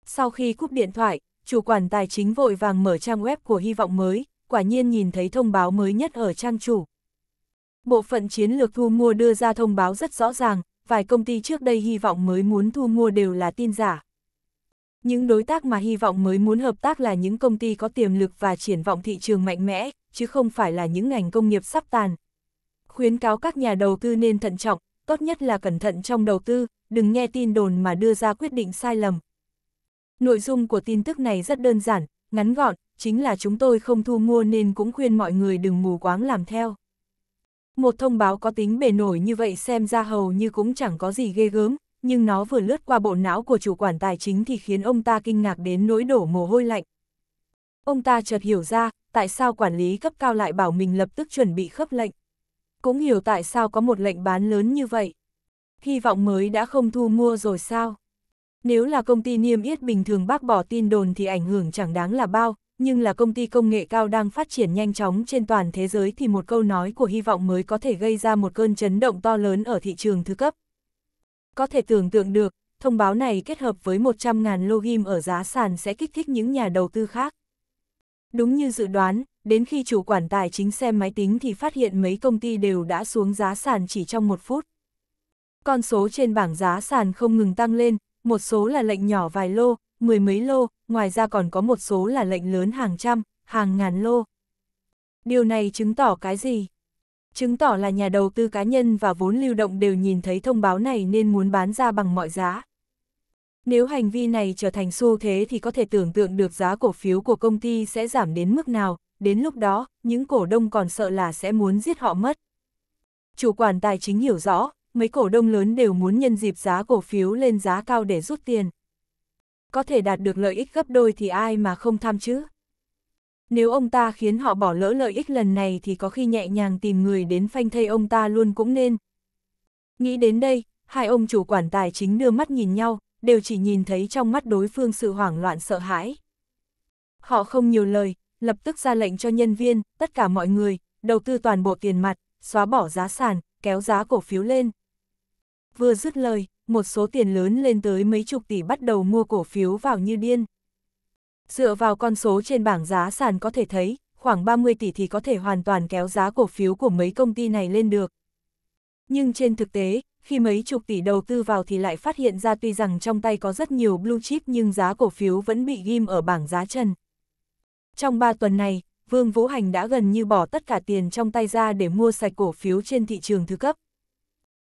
Sau khi cúp điện thoại, chủ quản tài chính vội vàng mở trang web của hy vọng mới, quả nhiên nhìn thấy thông báo mới nhất ở trang chủ. Bộ phận chiến lược thu mua đưa ra thông báo rất rõ ràng, vài công ty trước đây hy vọng mới muốn thu mua đều là tin giả. Những đối tác mà hy vọng mới muốn hợp tác là những công ty có tiềm lực và triển vọng thị trường mạnh mẽ, chứ không phải là những ngành công nghiệp sắp tàn. Khuyến cáo các nhà đầu tư nên thận trọng, tốt nhất là cẩn thận trong đầu tư, đừng nghe tin đồn mà đưa ra quyết định sai lầm. Nội dung của tin tức này rất đơn giản, ngắn gọn, chính là chúng tôi không thu mua nên cũng khuyên mọi người đừng mù quáng làm theo. Một thông báo có tính bề nổi như vậy xem ra hầu như cũng chẳng có gì ghê gớm, nhưng nó vừa lướt qua bộ não của chủ quản tài chính thì khiến ông ta kinh ngạc đến nỗi đổ mồ hôi lạnh. Ông ta chợt hiểu ra, tại sao quản lý cấp cao lại bảo mình lập tức chuẩn bị khớp lệnh. Cũng hiểu tại sao có một lệnh bán lớn như vậy. Hy vọng mới đã không thu mua rồi sao? Nếu là công ty niêm yết bình thường bác bỏ tin đồn thì ảnh hưởng chẳng đáng là bao, nhưng là công ty công nghệ cao đang phát triển nhanh chóng trên toàn thế giới thì một câu nói của hy vọng mới có thể gây ra một cơn chấn động to lớn ở thị trường thứ cấp. Có thể tưởng tượng được, thông báo này kết hợp với 100.000 login ở giá sàn sẽ kích thích những nhà đầu tư khác. Đúng như dự đoán, đến khi chủ quản tài chính xem máy tính thì phát hiện mấy công ty đều đã xuống giá sàn chỉ trong một phút. Con số trên bảng giá sàn không ngừng tăng lên, một số là lệnh nhỏ vài lô, mười mấy lô, ngoài ra còn có một số là lệnh lớn hàng trăm, hàng ngàn lô. Điều này chứng tỏ cái gì? chứng tỏ là nhà đầu tư cá nhân và vốn lưu động đều nhìn thấy thông báo này nên muốn bán ra bằng mọi giá. Nếu hành vi này trở thành xu thế thì có thể tưởng tượng được giá cổ phiếu của công ty sẽ giảm đến mức nào, đến lúc đó, những cổ đông còn sợ là sẽ muốn giết họ mất. Chủ quản tài chính hiểu rõ, mấy cổ đông lớn đều muốn nhân dịp giá cổ phiếu lên giá cao để rút tiền. Có thể đạt được lợi ích gấp đôi thì ai mà không tham chứ? Nếu ông ta khiến họ bỏ lỡ lợi ích lần này thì có khi nhẹ nhàng tìm người đến phanh thây ông ta luôn cũng nên. Nghĩ đến đây, hai ông chủ quản tài chính đưa mắt nhìn nhau, đều chỉ nhìn thấy trong mắt đối phương sự hoảng loạn sợ hãi. Họ không nhiều lời, lập tức ra lệnh cho nhân viên, tất cả mọi người, đầu tư toàn bộ tiền mặt, xóa bỏ giá sàn, kéo giá cổ phiếu lên. Vừa dứt lời, một số tiền lớn lên tới mấy chục tỷ bắt đầu mua cổ phiếu vào như điên. Dựa vào con số trên bảng giá sàn có thể thấy, khoảng 30 tỷ thì có thể hoàn toàn kéo giá cổ phiếu của mấy công ty này lên được. Nhưng trên thực tế, khi mấy chục tỷ đầu tư vào thì lại phát hiện ra tuy rằng trong tay có rất nhiều blue chip nhưng giá cổ phiếu vẫn bị ghim ở bảng giá trần. Trong 3 tuần này, Vương Vũ Hành đã gần như bỏ tất cả tiền trong tay ra để mua sạch cổ phiếu trên thị trường thứ cấp.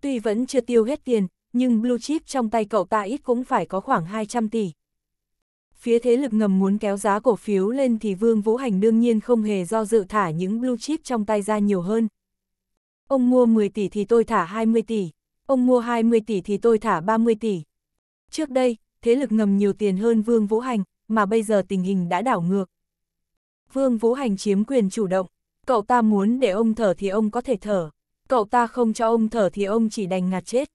Tuy vẫn chưa tiêu hết tiền, nhưng blue chip trong tay cậu ta ít cũng phải có khoảng 200 tỷ phía thế lực ngầm muốn kéo giá cổ phiếu lên thì Vương Vũ Hành đương nhiên không hề do dự thả những blue chip trong tay ra nhiều hơn. Ông mua 10 tỷ thì tôi thả 20 tỷ, ông mua 20 tỷ thì tôi thả 30 tỷ. Trước đây, thế lực ngầm nhiều tiền hơn Vương Vũ Hành, mà bây giờ tình hình đã đảo ngược. Vương Vũ Hành chiếm quyền chủ động, cậu ta muốn để ông thở thì ông có thể thở, cậu ta không cho ông thở thì ông chỉ đành ngạt chết.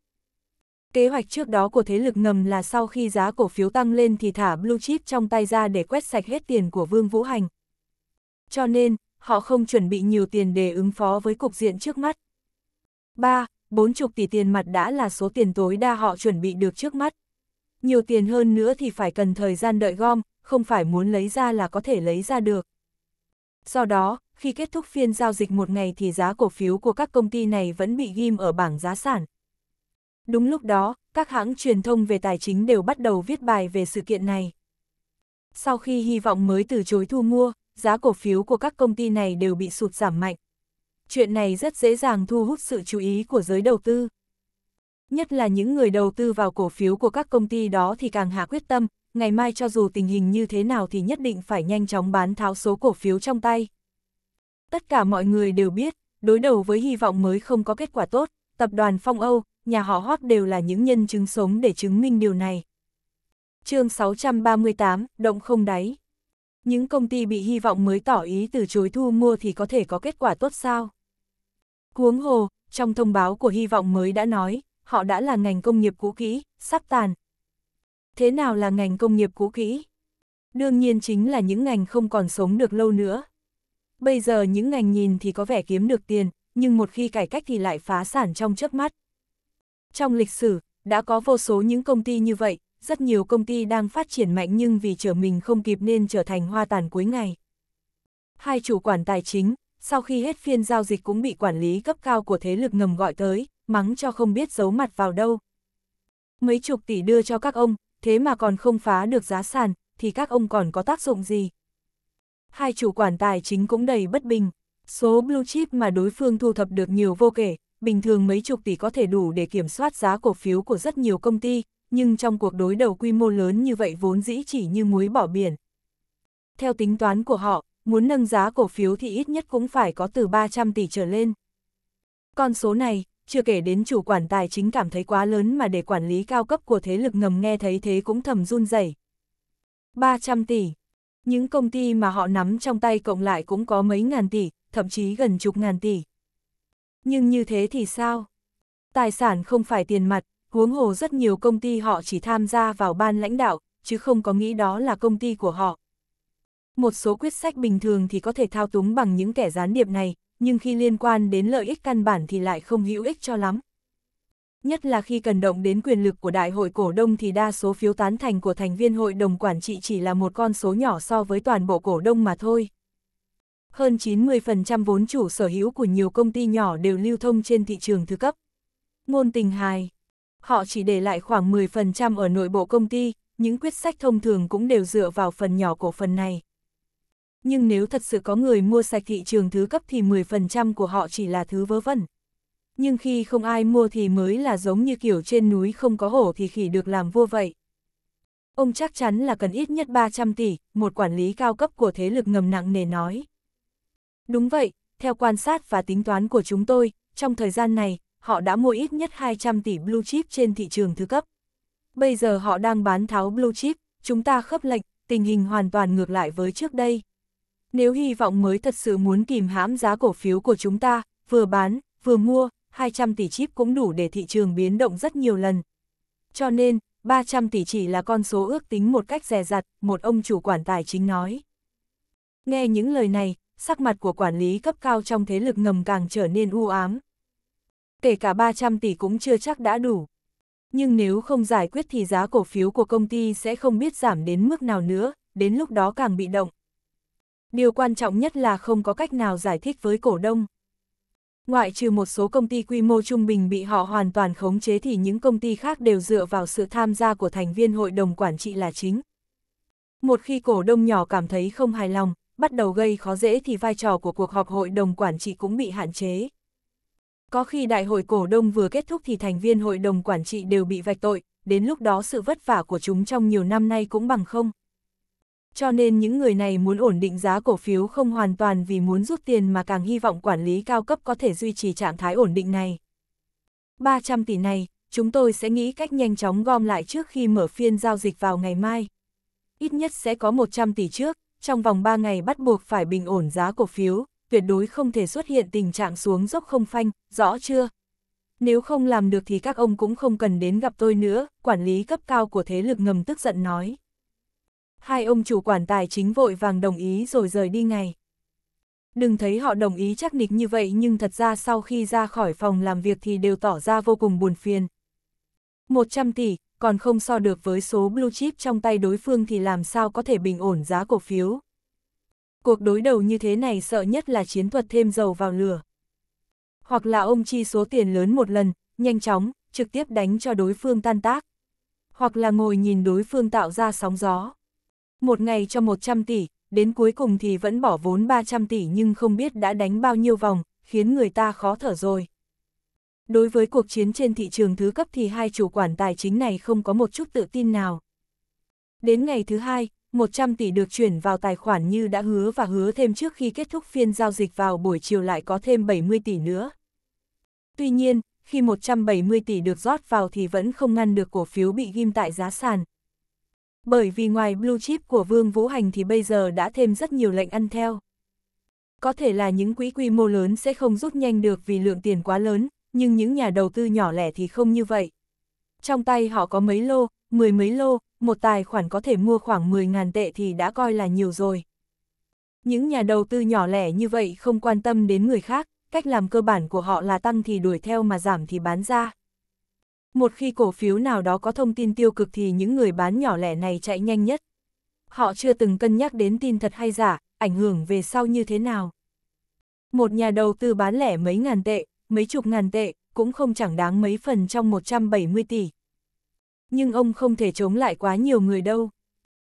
Kế hoạch trước đó của thế lực ngầm là sau khi giá cổ phiếu tăng lên thì thả blue chip trong tay ra để quét sạch hết tiền của Vương Vũ Hành. Cho nên, họ không chuẩn bị nhiều tiền để ứng phó với cục diện trước mắt. 3. 40 tỷ tiền mặt đã là số tiền tối đa họ chuẩn bị được trước mắt. Nhiều tiền hơn nữa thì phải cần thời gian đợi gom, không phải muốn lấy ra là có thể lấy ra được. Do đó, khi kết thúc phiên giao dịch một ngày thì giá cổ phiếu của các công ty này vẫn bị ghim ở bảng giá sản. Đúng lúc đó, các hãng truyền thông về tài chính đều bắt đầu viết bài về sự kiện này. Sau khi hy vọng mới từ chối thu mua, giá cổ phiếu của các công ty này đều bị sụt giảm mạnh. Chuyện này rất dễ dàng thu hút sự chú ý của giới đầu tư. Nhất là những người đầu tư vào cổ phiếu của các công ty đó thì càng hạ quyết tâm, ngày mai cho dù tình hình như thế nào thì nhất định phải nhanh chóng bán tháo số cổ phiếu trong tay. Tất cả mọi người đều biết, đối đầu với hy vọng mới không có kết quả tốt, tập đoàn Phong Âu, nhà họ Hoắc đều là những nhân chứng sống để chứng minh điều này. chương 638, động không đáy. Những công ty bị hy vọng mới tỏ ý từ chối thu mua thì có thể có kết quả tốt sao? Cuống hồ, trong thông báo của hy vọng mới đã nói, họ đã là ngành công nghiệp cũ kỹ, sắp tàn. Thế nào là ngành công nghiệp cũ kỹ? Đương nhiên chính là những ngành không còn sống được lâu nữa. Bây giờ những ngành nhìn thì có vẻ kiếm được tiền, nhưng một khi cải cách thì lại phá sản trong chớp mắt. Trong lịch sử, đã có vô số những công ty như vậy, rất nhiều công ty đang phát triển mạnh nhưng vì trở mình không kịp nên trở thành hoa tàn cuối ngày. Hai chủ quản tài chính, sau khi hết phiên giao dịch cũng bị quản lý cấp cao của thế lực ngầm gọi tới, mắng cho không biết giấu mặt vào đâu. Mấy chục tỷ đưa cho các ông, thế mà còn không phá được giá sàn, thì các ông còn có tác dụng gì? Hai chủ quản tài chính cũng đầy bất bình, số blue chip mà đối phương thu thập được nhiều vô kể, bình thường mấy chục tỷ có thể đủ để kiểm soát giá cổ phiếu của rất nhiều công ty, nhưng trong cuộc đối đầu quy mô lớn như vậy vốn dĩ chỉ như muối bỏ biển. Theo tính toán của họ, muốn nâng giá cổ phiếu thì ít nhất cũng phải có từ 300 tỷ trở lên. Con số này, chưa kể đến chủ quản tài chính cảm thấy quá lớn mà để quản lý cao cấp của thế lực ngầm nghe thấy thế cũng thầm run rẩy. 300 tỷ. Những công ty mà họ nắm trong tay cộng lại cũng có mấy ngàn tỷ, thậm chí gần chục ngàn tỷ. Nhưng như thế thì sao? Tài sản không phải tiền mặt, huống hồ rất nhiều công ty họ chỉ tham gia vào ban lãnh đạo, chứ không có nghĩ đó là công ty của họ. Một số quyết sách bình thường thì có thể thao túng bằng những kẻ gián điệp này, nhưng khi liên quan đến lợi ích căn bản thì lại không hữu ích cho lắm. Nhất là khi cần động đến quyền lực của đại hội cổ đông thì đa số phiếu tán thành của thành viên hội đồng quản trị chỉ là một con số nhỏ so với toàn bộ cổ đông mà thôi. Hơn 90% vốn chủ sở hữu của nhiều công ty nhỏ đều lưu thông trên thị trường thứ cấp. Ngôn tình hài. Họ chỉ để lại khoảng 10% ở nội bộ công ty, những quyết sách thông thường cũng đều dựa vào phần nhỏ cổ phần này. Nhưng nếu thật sự có người mua sạch thị trường thứ cấp thì 10% của họ chỉ là thứ vớ vẩn. Nhưng khi không ai mua thì mới là giống như kiểu trên núi không có hổ thì khỉ được làm vua vậy. Ông chắc chắn là cần ít nhất 300 tỷ, một quản lý cao cấp của thế lực ngầm nặng nề nói. Đúng vậy, theo quan sát và tính toán của chúng tôi, trong thời gian này, họ đã mua ít nhất 200 tỷ blue chip trên thị trường thứ cấp. Bây giờ họ đang bán tháo blue chip, chúng ta khớp lệnh, tình hình hoàn toàn ngược lại với trước đây. Nếu hy vọng mới thật sự muốn kìm hãm giá cổ phiếu của chúng ta, vừa bán, vừa mua, 200 tỷ chip cũng đủ để thị trường biến động rất nhiều lần. Cho nên, 300 tỷ chỉ là con số ước tính một cách rẻ rặt, một ông chủ quản tài chính nói. Nghe những lời này, sắc mặt của quản lý cấp cao trong thế lực ngầm càng trở nên u ám. Kể cả 300 tỷ cũng chưa chắc đã đủ. Nhưng nếu không giải quyết thì giá cổ phiếu của công ty sẽ không biết giảm đến mức nào nữa, đến lúc đó càng bị động. Điều quan trọng nhất là không có cách nào giải thích với cổ đông. Ngoại trừ một số công ty quy mô trung bình bị họ hoàn toàn khống chế thì những công ty khác đều dựa vào sự tham gia của thành viên hội đồng quản trị là chính. Một khi cổ đông nhỏ cảm thấy không hài lòng, bắt đầu gây khó dễ thì vai trò của cuộc họp hội đồng quản trị cũng bị hạn chế. Có khi đại hội cổ đông vừa kết thúc thì thành viên hội đồng quản trị đều bị vạch tội, đến lúc đó sự vất vả của chúng trong nhiều năm nay cũng bằng không. Cho nên những người này muốn ổn định giá cổ phiếu không hoàn toàn vì muốn rút tiền mà càng hy vọng quản lý cao cấp có thể duy trì trạng thái ổn định này. 300 tỷ này, chúng tôi sẽ nghĩ cách nhanh chóng gom lại trước khi mở phiên giao dịch vào ngày mai. Ít nhất sẽ có 100 tỷ trước, trong vòng 3 ngày bắt buộc phải bình ổn giá cổ phiếu, tuyệt đối không thể xuất hiện tình trạng xuống dốc không phanh, rõ chưa? Nếu không làm được thì các ông cũng không cần đến gặp tôi nữa, quản lý cấp cao của thế lực ngầm tức giận nói. Hai ông chủ quản tài chính vội vàng đồng ý rồi rời đi ngay. Đừng thấy họ đồng ý chắc nịch như vậy nhưng thật ra sau khi ra khỏi phòng làm việc thì đều tỏ ra vô cùng buồn phiền. 100 tỷ, còn không so được với số blue chip trong tay đối phương thì làm sao có thể bình ổn giá cổ phiếu. Cuộc đối đầu như thế này sợ nhất là chiến thuật thêm dầu vào lửa. Hoặc là ông chi số tiền lớn một lần, nhanh chóng, trực tiếp đánh cho đối phương tan tác. Hoặc là ngồi nhìn đối phương tạo ra sóng gió. Một ngày cho 100 tỷ, đến cuối cùng thì vẫn bỏ vốn 300 tỷ nhưng không biết đã đánh bao nhiêu vòng, khiến người ta khó thở rồi. Đối với cuộc chiến trên thị trường thứ cấp thì hai chủ quản tài chính này không có một chút tự tin nào. Đến ngày thứ hai, 100 tỷ được chuyển vào tài khoản như đã hứa và hứa thêm trước khi kết thúc phiên giao dịch vào buổi chiều lại có thêm 70 tỷ nữa. Tuy nhiên, khi 170 tỷ được rót vào thì vẫn không ngăn được cổ phiếu bị ghim tại giá sàn. Bởi vì ngoài blue chip của Vương Vũ Hành thì bây giờ đã thêm rất nhiều lệnh ăn theo. Có thể là những quỹ quy mô lớn sẽ không rút nhanh được vì lượng tiền quá lớn, nhưng những nhà đầu tư nhỏ lẻ thì không như vậy. Trong tay họ có mấy lô, mười mấy lô, một tài khoản có thể mua khoảng 10.000 tệ thì đã coi là nhiều rồi. Những nhà đầu tư nhỏ lẻ như vậy không quan tâm đến người khác, cách làm cơ bản của họ là tăng thì đuổi theo mà giảm thì bán ra. Một khi cổ phiếu nào đó có thông tin tiêu cực thì những người bán nhỏ lẻ này chạy nhanh nhất. Họ chưa từng cân nhắc đến tin thật hay giả, ảnh hưởng về sau như thế nào. Một nhà đầu tư bán lẻ mấy ngàn tệ, mấy chục ngàn tệ, cũng không chẳng đáng mấy phần trong 170 tỷ. Nhưng ông không thể chống lại quá nhiều người đâu.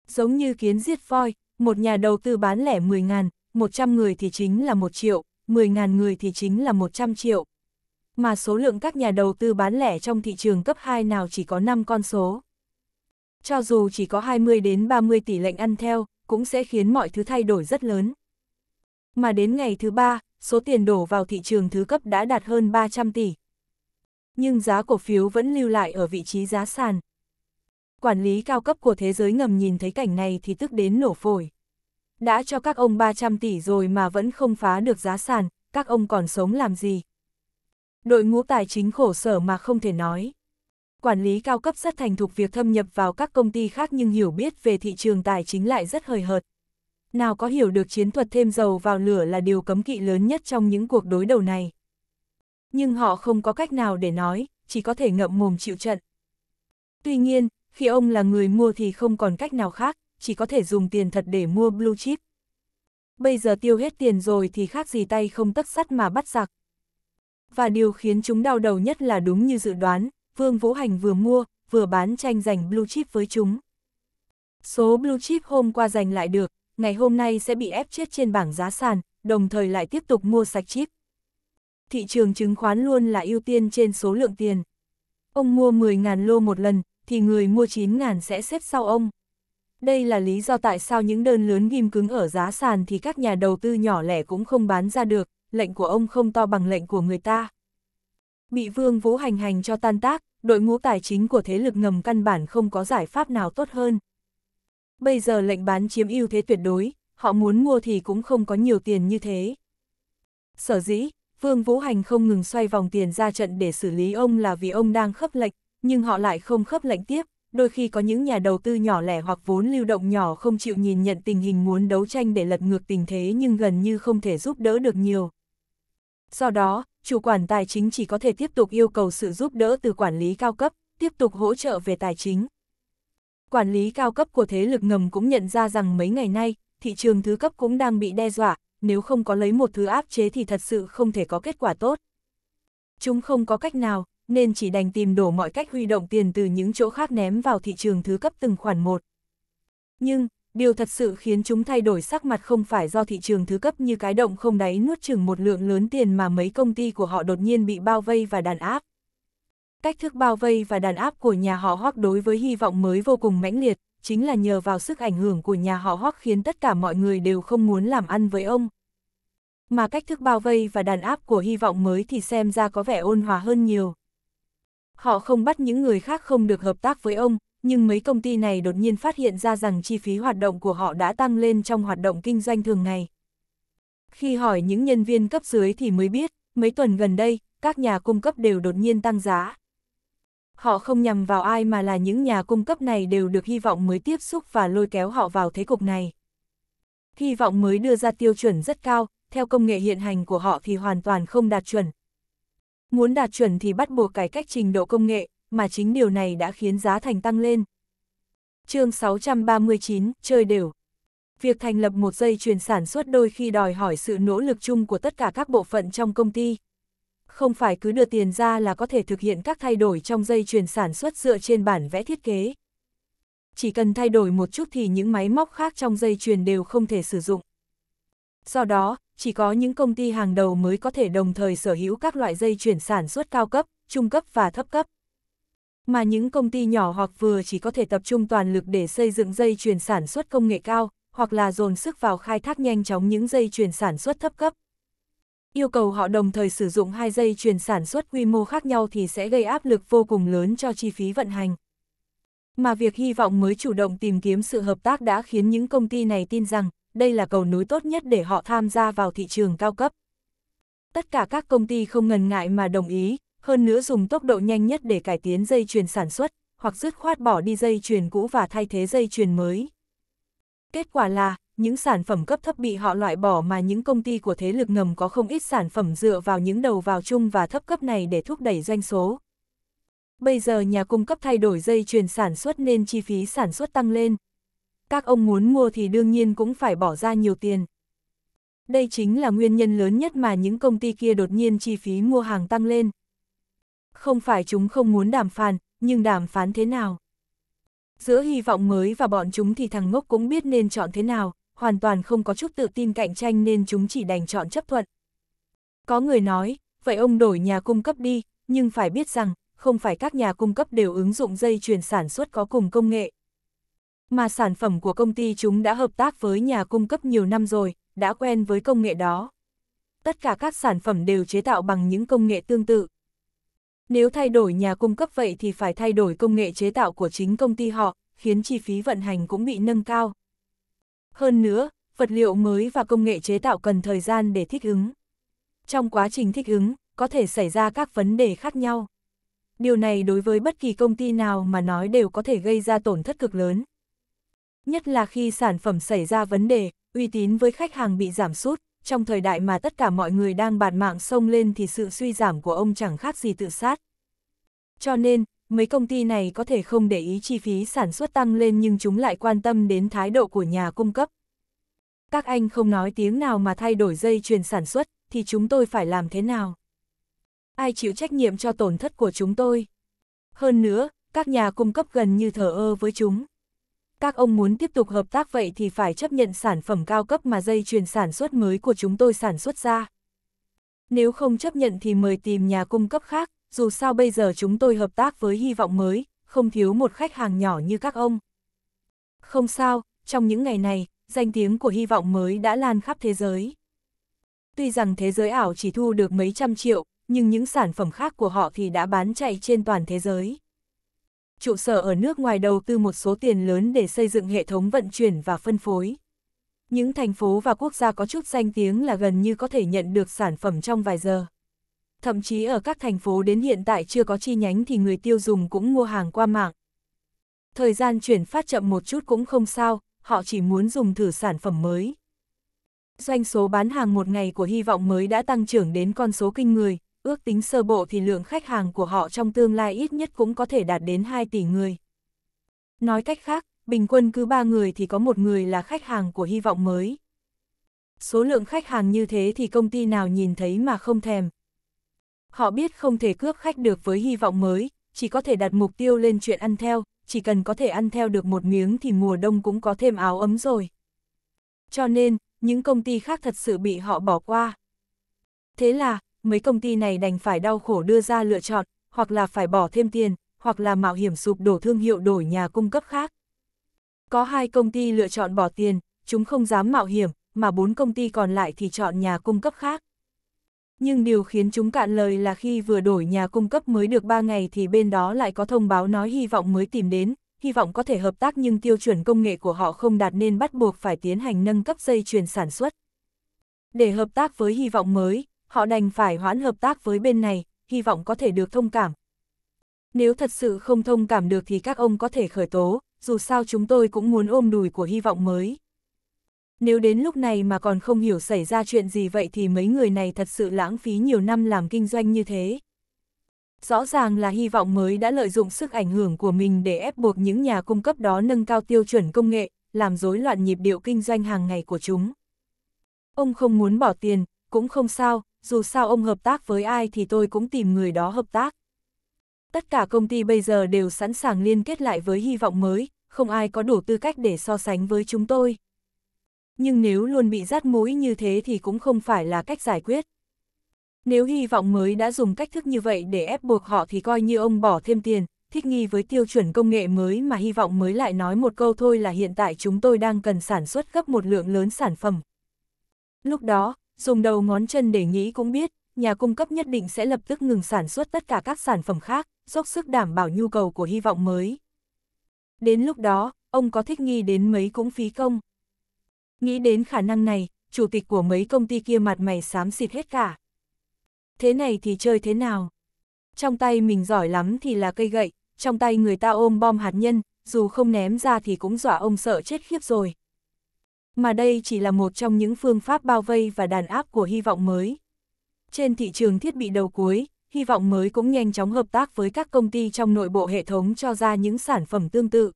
Giống như kiến giết voi, một nhà đầu tư bán lẻ 10 ngàn, 100 người thì chính là 1 triệu, 10 ngàn người thì chính là 100 triệu. Mà số lượng các nhà đầu tư bán lẻ trong thị trường cấp 2 nào chỉ có 5 con số. Cho dù chỉ có 20 đến 30 tỷ lệnh ăn theo, cũng sẽ khiến mọi thứ thay đổi rất lớn. Mà đến ngày thứ ba, số tiền đổ vào thị trường thứ cấp đã đạt hơn 300 tỷ. Nhưng giá cổ phiếu vẫn lưu lại ở vị trí giá sàn. Quản lý cao cấp của thế giới ngầm nhìn thấy cảnh này thì tức đến nổ phổi. Đã cho các ông 300 tỷ rồi mà vẫn không phá được giá sàn, các ông còn sống làm gì? Đội ngũ tài chính khổ sở mà không thể nói. Quản lý cao cấp rất thành thục việc thâm nhập vào các công ty khác nhưng hiểu biết về thị trường tài chính lại rất hời hợt, nào có hiểu được chiến thuật thêm dầu vào lửa là điều cấm kỵ lớn nhất trong những cuộc đối đầu này. Nhưng họ không có cách nào để nói, chỉ có thể ngậm mồm chịu trận. Tuy nhiên, khi ông là người mua thì không còn cách nào khác, chỉ có thể dùng tiền thật để mua blue chip. Bây giờ tiêu hết tiền rồi thì khác gì tay không tất sắt mà bắt giặc. Và điều khiến chúng đau đầu nhất là đúng như dự đoán, Vương Vũ Hành vừa mua, vừa bán tranh giành blue chip với chúng. Số blue chip hôm qua giành lại được, ngày hôm nay sẽ bị ép chết trên bảng giá sàn, đồng thời lại tiếp tục mua sạch chip. Thị trường chứng khoán luôn là ưu tiên trên số lượng tiền. Ông mua 10.000 lô một lần, thì người mua 9.000 sẽ xếp sau ông. Đây là lý do tại sao những đơn lớn ghim cứng ở giá sàn thì các nhà đầu tư nhỏ lẻ cũng không bán ra được, lệnh của ông không to bằng lệnh của người ta. Bị vương vũ hành hành cho tan tác, đội ngũ tài chính của thế lực ngầm căn bản không có giải pháp nào tốt hơn bây giờ lệnh bán chiếm ưu thế tuyệt đối, họ muốn mua thì cũng không có nhiều tiền như thế. Sở dĩ, Vương Vũ Hành không ngừng xoay vòng tiền ra trận để xử lý ông là vì ông đang khớp lệnh, nhưng họ lại không khớp lệnh tiếp, đôi khi có những nhà đầu tư nhỏ lẻ hoặc vốn lưu động nhỏ không chịu nhìn nhận tình hình muốn đấu tranh để lật ngược tình thế nhưng gần như không thể giúp đỡ được nhiều. Do đó, chủ quản tài chính chỉ có thể tiếp tục yêu cầu sự giúp đỡ từ quản lý cao cấp, tiếp tục hỗ trợ về tài chính quản lý cao cấp của thế lực ngầm cũng nhận ra rằng mấy ngày nay, thị trường thứ cấp cũng đang bị đe dọa, nếu không có lấy một thứ áp chế thì thật sự không thể có kết quả tốt. Chúng không có cách nào, nên chỉ đành tìm đổ mọi cách huy động tiền từ những chỗ khác ném vào thị trường thứ cấp từng khoản một. Nhưng, điều thật sự khiến chúng thay đổi sắc mặt không phải do thị trường thứ cấp như cái động không đáy nuốt chừng một lượng lớn tiền mà mấy công ty của họ đột nhiên bị bao vây và đàn áp. Cách thức bao vây và đàn áp của nhà họ Hoắc đối với hy vọng mới vô cùng mãnh liệt, chính là nhờ vào sức ảnh hưởng của nhà họ Hoắc khiến tất cả mọi người đều không muốn làm ăn với ông. Mà cách thức bao vây và đàn áp của hy vọng mới thì xem ra có vẻ ôn hòa hơn nhiều. Họ không bắt những người khác không được hợp tác với ông, nhưng mấy công ty này đột nhiên phát hiện ra rằng chi phí hoạt động của họ đã tăng lên trong hoạt động kinh doanh thường ngày. Khi hỏi những nhân viên cấp dưới thì mới biết, mấy tuần gần đây, các nhà cung cấp đều đột nhiên tăng giá, Họ không nhằm vào ai mà là những nhà cung cấp này đều được hy vọng mới tiếp xúc và lôi kéo họ vào thế cục này. Hy vọng mới đưa ra tiêu chuẩn rất cao, theo công nghệ hiện hành của họ thì hoàn toàn không đạt chuẩn. Muốn đạt chuẩn thì bắt buộc cải cách trình độ công nghệ, mà chính điều này đã khiến giá thành tăng lên. chương 639, chơi đều. Việc thành lập một dây chuyền sản xuất đôi khi đòi hỏi sự nỗ lực chung của tất cả các bộ phận trong công ty không phải cứ đưa tiền ra là có thể thực hiện các thay đổi trong dây chuyền sản xuất dựa trên bản vẽ thiết kế. Chỉ cần thay đổi một chút thì những máy móc khác trong dây chuyền đều không thể sử dụng. Do đó, chỉ có những công ty hàng đầu mới có thể đồng thời sở hữu các loại dây chuyển sản xuất cao cấp, trung cấp và thấp cấp. Mà những công ty nhỏ hoặc vừa chỉ có thể tập trung toàn lực để xây dựng dây chuyển sản xuất công nghệ cao, hoặc là dồn sức vào khai thác nhanh chóng những dây chuyển sản xuất thấp cấp. Yêu cầu họ đồng thời sử dụng hai dây chuyền sản xuất quy mô khác nhau thì sẽ gây áp lực vô cùng lớn cho chi phí vận hành. Mà việc hy vọng mới chủ động tìm kiếm sự hợp tác đã khiến những công ty này tin rằng đây là cầu nối tốt nhất để họ tham gia vào thị trường cao cấp. Tất cả các công ty không ngần ngại mà đồng ý, hơn nữa dùng tốc độ nhanh nhất để cải tiến dây chuyền sản xuất, hoặc dứt khoát bỏ đi dây chuyền cũ và thay thế dây chuyền mới. Kết quả là, những sản phẩm cấp thấp bị họ loại bỏ mà những công ty của thế lực ngầm có không ít sản phẩm dựa vào những đầu vào chung và thấp cấp này để thúc đẩy doanh số. Bây giờ nhà cung cấp thay đổi dây chuyền sản xuất nên chi phí sản xuất tăng lên. Các ông muốn mua thì đương nhiên cũng phải bỏ ra nhiều tiền. Đây chính là nguyên nhân lớn nhất mà những công ty kia đột nhiên chi phí mua hàng tăng lên. Không phải chúng không muốn đàm phán, nhưng đàm phán thế nào? Giữa hy vọng mới và bọn chúng thì thằng ngốc cũng biết nên chọn thế nào, hoàn toàn không có chút tự tin cạnh tranh nên chúng chỉ đành chọn chấp thuận. Có người nói, vậy ông đổi nhà cung cấp đi, nhưng phải biết rằng, không phải các nhà cung cấp đều ứng dụng dây chuyền sản xuất có cùng công nghệ. Mà sản phẩm của công ty chúng đã hợp tác với nhà cung cấp nhiều năm rồi, đã quen với công nghệ đó. Tất cả các sản phẩm đều chế tạo bằng những công nghệ tương tự. Nếu thay đổi nhà cung cấp vậy thì phải thay đổi công nghệ chế tạo của chính công ty họ, khiến chi phí vận hành cũng bị nâng cao. Hơn nữa, vật liệu mới và công nghệ chế tạo cần thời gian để thích ứng. Trong quá trình thích ứng, có thể xảy ra các vấn đề khác nhau. Điều này đối với bất kỳ công ty nào mà nói đều có thể gây ra tổn thất cực lớn. Nhất là khi sản phẩm xảy ra vấn đề, uy tín với khách hàng bị giảm sút, trong thời đại mà tất cả mọi người đang bạt mạng sông lên thì sự suy giảm của ông chẳng khác gì tự sát. Cho nên, mấy công ty này có thể không để ý chi phí sản xuất tăng lên nhưng chúng lại quan tâm đến thái độ của nhà cung cấp. Các anh không nói tiếng nào mà thay đổi dây chuyền sản xuất, thì chúng tôi phải làm thế nào? Ai chịu trách nhiệm cho tổn thất của chúng tôi? Hơn nữa, các nhà cung cấp gần như thờ ơ với chúng. Các ông muốn tiếp tục hợp tác vậy thì phải chấp nhận sản phẩm cao cấp mà dây chuyền sản xuất mới của chúng tôi sản xuất ra. Nếu không chấp nhận thì mời tìm nhà cung cấp khác dù sao bây giờ chúng tôi hợp tác với hy vọng mới, không thiếu một khách hàng nhỏ như các ông. Không sao, trong những ngày này, danh tiếng của hy vọng mới đã lan khắp thế giới. Tuy rằng thế giới ảo chỉ thu được mấy trăm triệu, nhưng những sản phẩm khác của họ thì đã bán chạy trên toàn thế giới. Trụ sở ở nước ngoài đầu tư một số tiền lớn để xây dựng hệ thống vận chuyển và phân phối. Những thành phố và quốc gia có chút danh tiếng là gần như có thể nhận được sản phẩm trong vài giờ thậm chí ở các thành phố đến hiện tại chưa có chi nhánh thì người tiêu dùng cũng mua hàng qua mạng. Thời gian chuyển phát chậm một chút cũng không sao, họ chỉ muốn dùng thử sản phẩm mới. Doanh số bán hàng một ngày của hy vọng mới đã tăng trưởng đến con số kinh người, ước tính sơ bộ thì lượng khách hàng của họ trong tương lai ít nhất cũng có thể đạt đến 2 tỷ người. Nói cách khác, bình quân cứ 3 người thì có một người là khách hàng của hy vọng mới. Số lượng khách hàng như thế thì công ty nào nhìn thấy mà không thèm, Họ biết không thể cướp khách được với hy vọng mới, chỉ có thể đặt mục tiêu lên chuyện ăn theo, chỉ cần có thể ăn theo được một miếng thì mùa đông cũng có thêm áo ấm rồi. Cho nên, những công ty khác thật sự bị họ bỏ qua. Thế là, mấy công ty này đành phải đau khổ đưa ra lựa chọn, hoặc là phải bỏ thêm tiền, hoặc là mạo hiểm sụp đổ thương hiệu đổi nhà cung cấp khác. Có hai công ty lựa chọn bỏ tiền, chúng không dám mạo hiểm, mà bốn công ty còn lại thì chọn nhà cung cấp khác nhưng điều khiến chúng cạn lời là khi vừa đổi nhà cung cấp mới được 3 ngày thì bên đó lại có thông báo nói hy vọng mới tìm đến, hy vọng có thể hợp tác nhưng tiêu chuẩn công nghệ của họ không đạt nên bắt buộc phải tiến hành nâng cấp dây chuyền sản xuất. Để hợp tác với hy vọng mới, họ đành phải hoãn hợp tác với bên này, hy vọng có thể được thông cảm. Nếu thật sự không thông cảm được thì các ông có thể khởi tố, dù sao chúng tôi cũng muốn ôm đùi của hy vọng mới. Nếu đến lúc này mà còn không hiểu xảy ra chuyện gì vậy thì mấy người này thật sự lãng phí nhiều năm làm kinh doanh như thế. Rõ ràng là hy vọng mới đã lợi dụng sức ảnh hưởng của mình để ép buộc những nhà cung cấp đó nâng cao tiêu chuẩn công nghệ, làm rối loạn nhịp điệu kinh doanh hàng ngày của chúng. Ông không muốn bỏ tiền, cũng không sao, dù sao ông hợp tác với ai thì tôi cũng tìm người đó hợp tác. Tất cả công ty bây giờ đều sẵn sàng liên kết lại với hy vọng mới, không ai có đủ tư cách để so sánh với chúng tôi nhưng nếu luôn bị rát mũi như thế thì cũng không phải là cách giải quyết. Nếu hy vọng mới đã dùng cách thức như vậy để ép buộc họ thì coi như ông bỏ thêm tiền, thích nghi với tiêu chuẩn công nghệ mới mà hy vọng mới lại nói một câu thôi là hiện tại chúng tôi đang cần sản xuất gấp một lượng lớn sản phẩm. Lúc đó, dùng đầu ngón chân để nghĩ cũng biết, nhà cung cấp nhất định sẽ lập tức ngừng sản xuất tất cả các sản phẩm khác, dốc sức đảm bảo nhu cầu của hy vọng mới. Đến lúc đó, ông có thích nghi đến mấy cũng phí công. Nghĩ đến khả năng này, chủ tịch của mấy công ty kia mặt mày xám xịt hết cả. Thế này thì chơi thế nào? Trong tay mình giỏi lắm thì là cây gậy, trong tay người ta ôm bom hạt nhân, dù không ném ra thì cũng dọa ông sợ chết khiếp rồi. Mà đây chỉ là một trong những phương pháp bao vây và đàn áp của hy vọng mới. Trên thị trường thiết bị đầu cuối, hy vọng mới cũng nhanh chóng hợp tác với các công ty trong nội bộ hệ thống cho ra những sản phẩm tương tự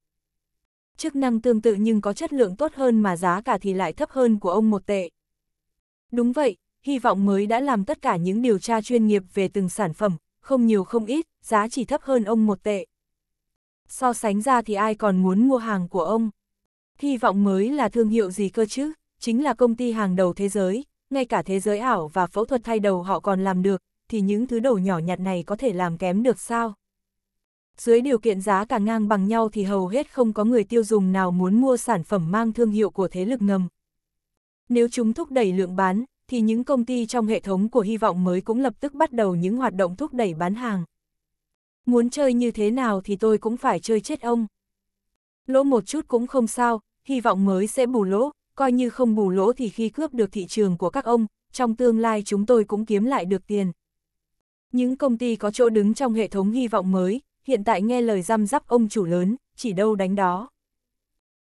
chức năng tương tự nhưng có chất lượng tốt hơn mà giá cả thì lại thấp hơn của ông một tệ. Đúng vậy, hy vọng mới đã làm tất cả những điều tra chuyên nghiệp về từng sản phẩm, không nhiều không ít, giá chỉ thấp hơn ông một tệ. So sánh ra thì ai còn muốn mua hàng của ông? Hy vọng mới là thương hiệu gì cơ chứ? Chính là công ty hàng đầu thế giới, ngay cả thế giới ảo và phẫu thuật thay đầu họ còn làm được, thì những thứ đồ nhỏ nhặt này có thể làm kém được sao? Dưới điều kiện giá cả ngang bằng nhau thì hầu hết không có người tiêu dùng nào muốn mua sản phẩm mang thương hiệu của thế lực ngầm. Nếu chúng thúc đẩy lượng bán, thì những công ty trong hệ thống của hy vọng mới cũng lập tức bắt đầu những hoạt động thúc đẩy bán hàng. Muốn chơi như thế nào thì tôi cũng phải chơi chết ông. Lỗ một chút cũng không sao, hy vọng mới sẽ bù lỗ, coi như không bù lỗ thì khi cướp được thị trường của các ông, trong tương lai chúng tôi cũng kiếm lại được tiền. Những công ty có chỗ đứng trong hệ thống hy vọng mới, hiện tại nghe lời răm rắp ông chủ lớn, chỉ đâu đánh đó.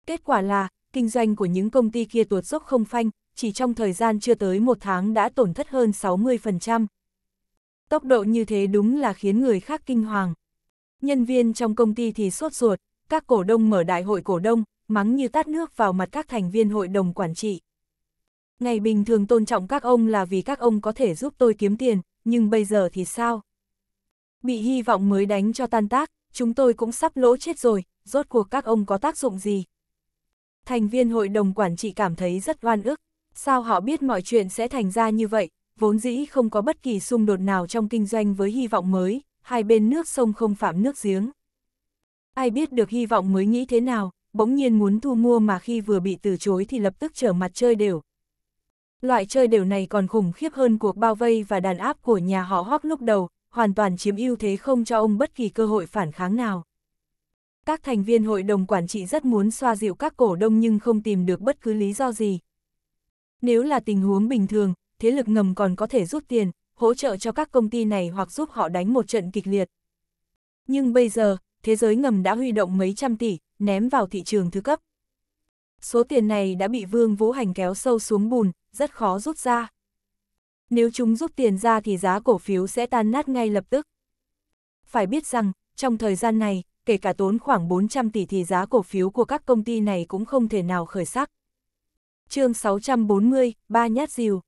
Kết quả là, kinh doanh của những công ty kia tuột dốc không phanh, chỉ trong thời gian chưa tới một tháng đã tổn thất hơn 60%. Tốc độ như thế đúng là khiến người khác kinh hoàng. Nhân viên trong công ty thì sốt ruột, các cổ đông mở đại hội cổ đông, mắng như tát nước vào mặt các thành viên hội đồng quản trị. Ngày bình thường tôn trọng các ông là vì các ông có thể giúp tôi kiếm tiền, nhưng bây giờ thì sao? Bị hy vọng mới đánh cho tan tác, chúng tôi cũng sắp lỗ chết rồi, rốt cuộc các ông có tác dụng gì? Thành viên hội đồng quản trị cảm thấy rất oan ức, sao họ biết mọi chuyện sẽ thành ra như vậy, vốn dĩ không có bất kỳ xung đột nào trong kinh doanh với hy vọng mới, hai bên nước sông không phạm nước giếng. Ai biết được hy vọng mới nghĩ thế nào, bỗng nhiên muốn thu mua mà khi vừa bị từ chối thì lập tức trở mặt chơi đều. Loại chơi đều này còn khủng khiếp hơn cuộc bao vây và đàn áp của nhà họ hóp lúc đầu, hoàn toàn chiếm ưu thế không cho ông bất kỳ cơ hội phản kháng nào. Các thành viên hội đồng quản trị rất muốn xoa dịu các cổ đông nhưng không tìm được bất cứ lý do gì. Nếu là tình huống bình thường, thế lực ngầm còn có thể rút tiền, hỗ trợ cho các công ty này hoặc giúp họ đánh một trận kịch liệt. Nhưng bây giờ, thế giới ngầm đã huy động mấy trăm tỷ, ném vào thị trường thứ cấp. Số tiền này đã bị Vương Vũ Hành kéo sâu xuống bùn, rất khó rút ra. Nếu chúng rút tiền ra thì giá cổ phiếu sẽ tan nát ngay lập tức. Phải biết rằng, trong thời gian này, kể cả tốn khoảng 400 tỷ thì giá cổ phiếu của các công ty này cũng không thể nào khởi sắc. chương 640, ba nhát diều.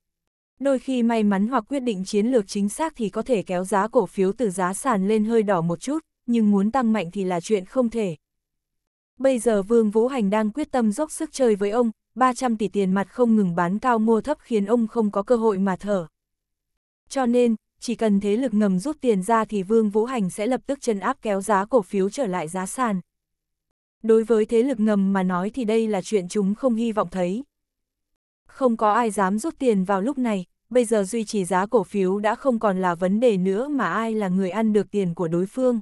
Đôi khi may mắn hoặc quyết định chiến lược chính xác thì có thể kéo giá cổ phiếu từ giá sàn lên hơi đỏ một chút, nhưng muốn tăng mạnh thì là chuyện không thể. Bây giờ Vương Vũ Hành đang quyết tâm dốc sức chơi với ông, 300 tỷ tiền mặt không ngừng bán cao mua thấp khiến ông không có cơ hội mà thở. Cho nên, chỉ cần thế lực ngầm rút tiền ra thì Vương Vũ Hành sẽ lập tức chân áp kéo giá cổ phiếu trở lại giá sàn. Đối với thế lực ngầm mà nói thì đây là chuyện chúng không hy vọng thấy. Không có ai dám rút tiền vào lúc này, bây giờ duy trì giá cổ phiếu đã không còn là vấn đề nữa mà ai là người ăn được tiền của đối phương.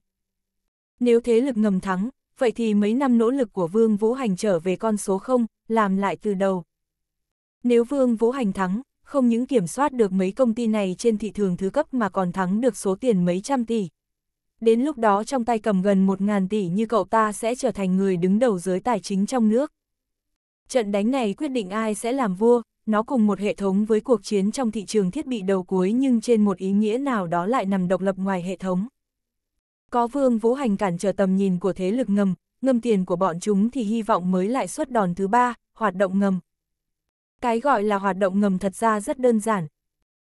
Nếu thế lực ngầm thắng, vậy thì mấy năm nỗ lực của Vương Vũ Hành trở về con số 0, làm lại từ đầu. Nếu Vương Vũ Hành thắng, không những kiểm soát được mấy công ty này trên thị trường thứ cấp mà còn thắng được số tiền mấy trăm tỷ. Đến lúc đó trong tay cầm gần một ngàn tỷ như cậu ta sẽ trở thành người đứng đầu giới tài chính trong nước. Trận đánh này quyết định ai sẽ làm vua, nó cùng một hệ thống với cuộc chiến trong thị trường thiết bị đầu cuối nhưng trên một ý nghĩa nào đó lại nằm độc lập ngoài hệ thống. Có vương vũ hành cản trở tầm nhìn của thế lực ngầm, ngâm tiền của bọn chúng thì hy vọng mới lại suất đòn thứ ba, hoạt động ngầm. Cái gọi là hoạt động ngầm thật ra rất đơn giản.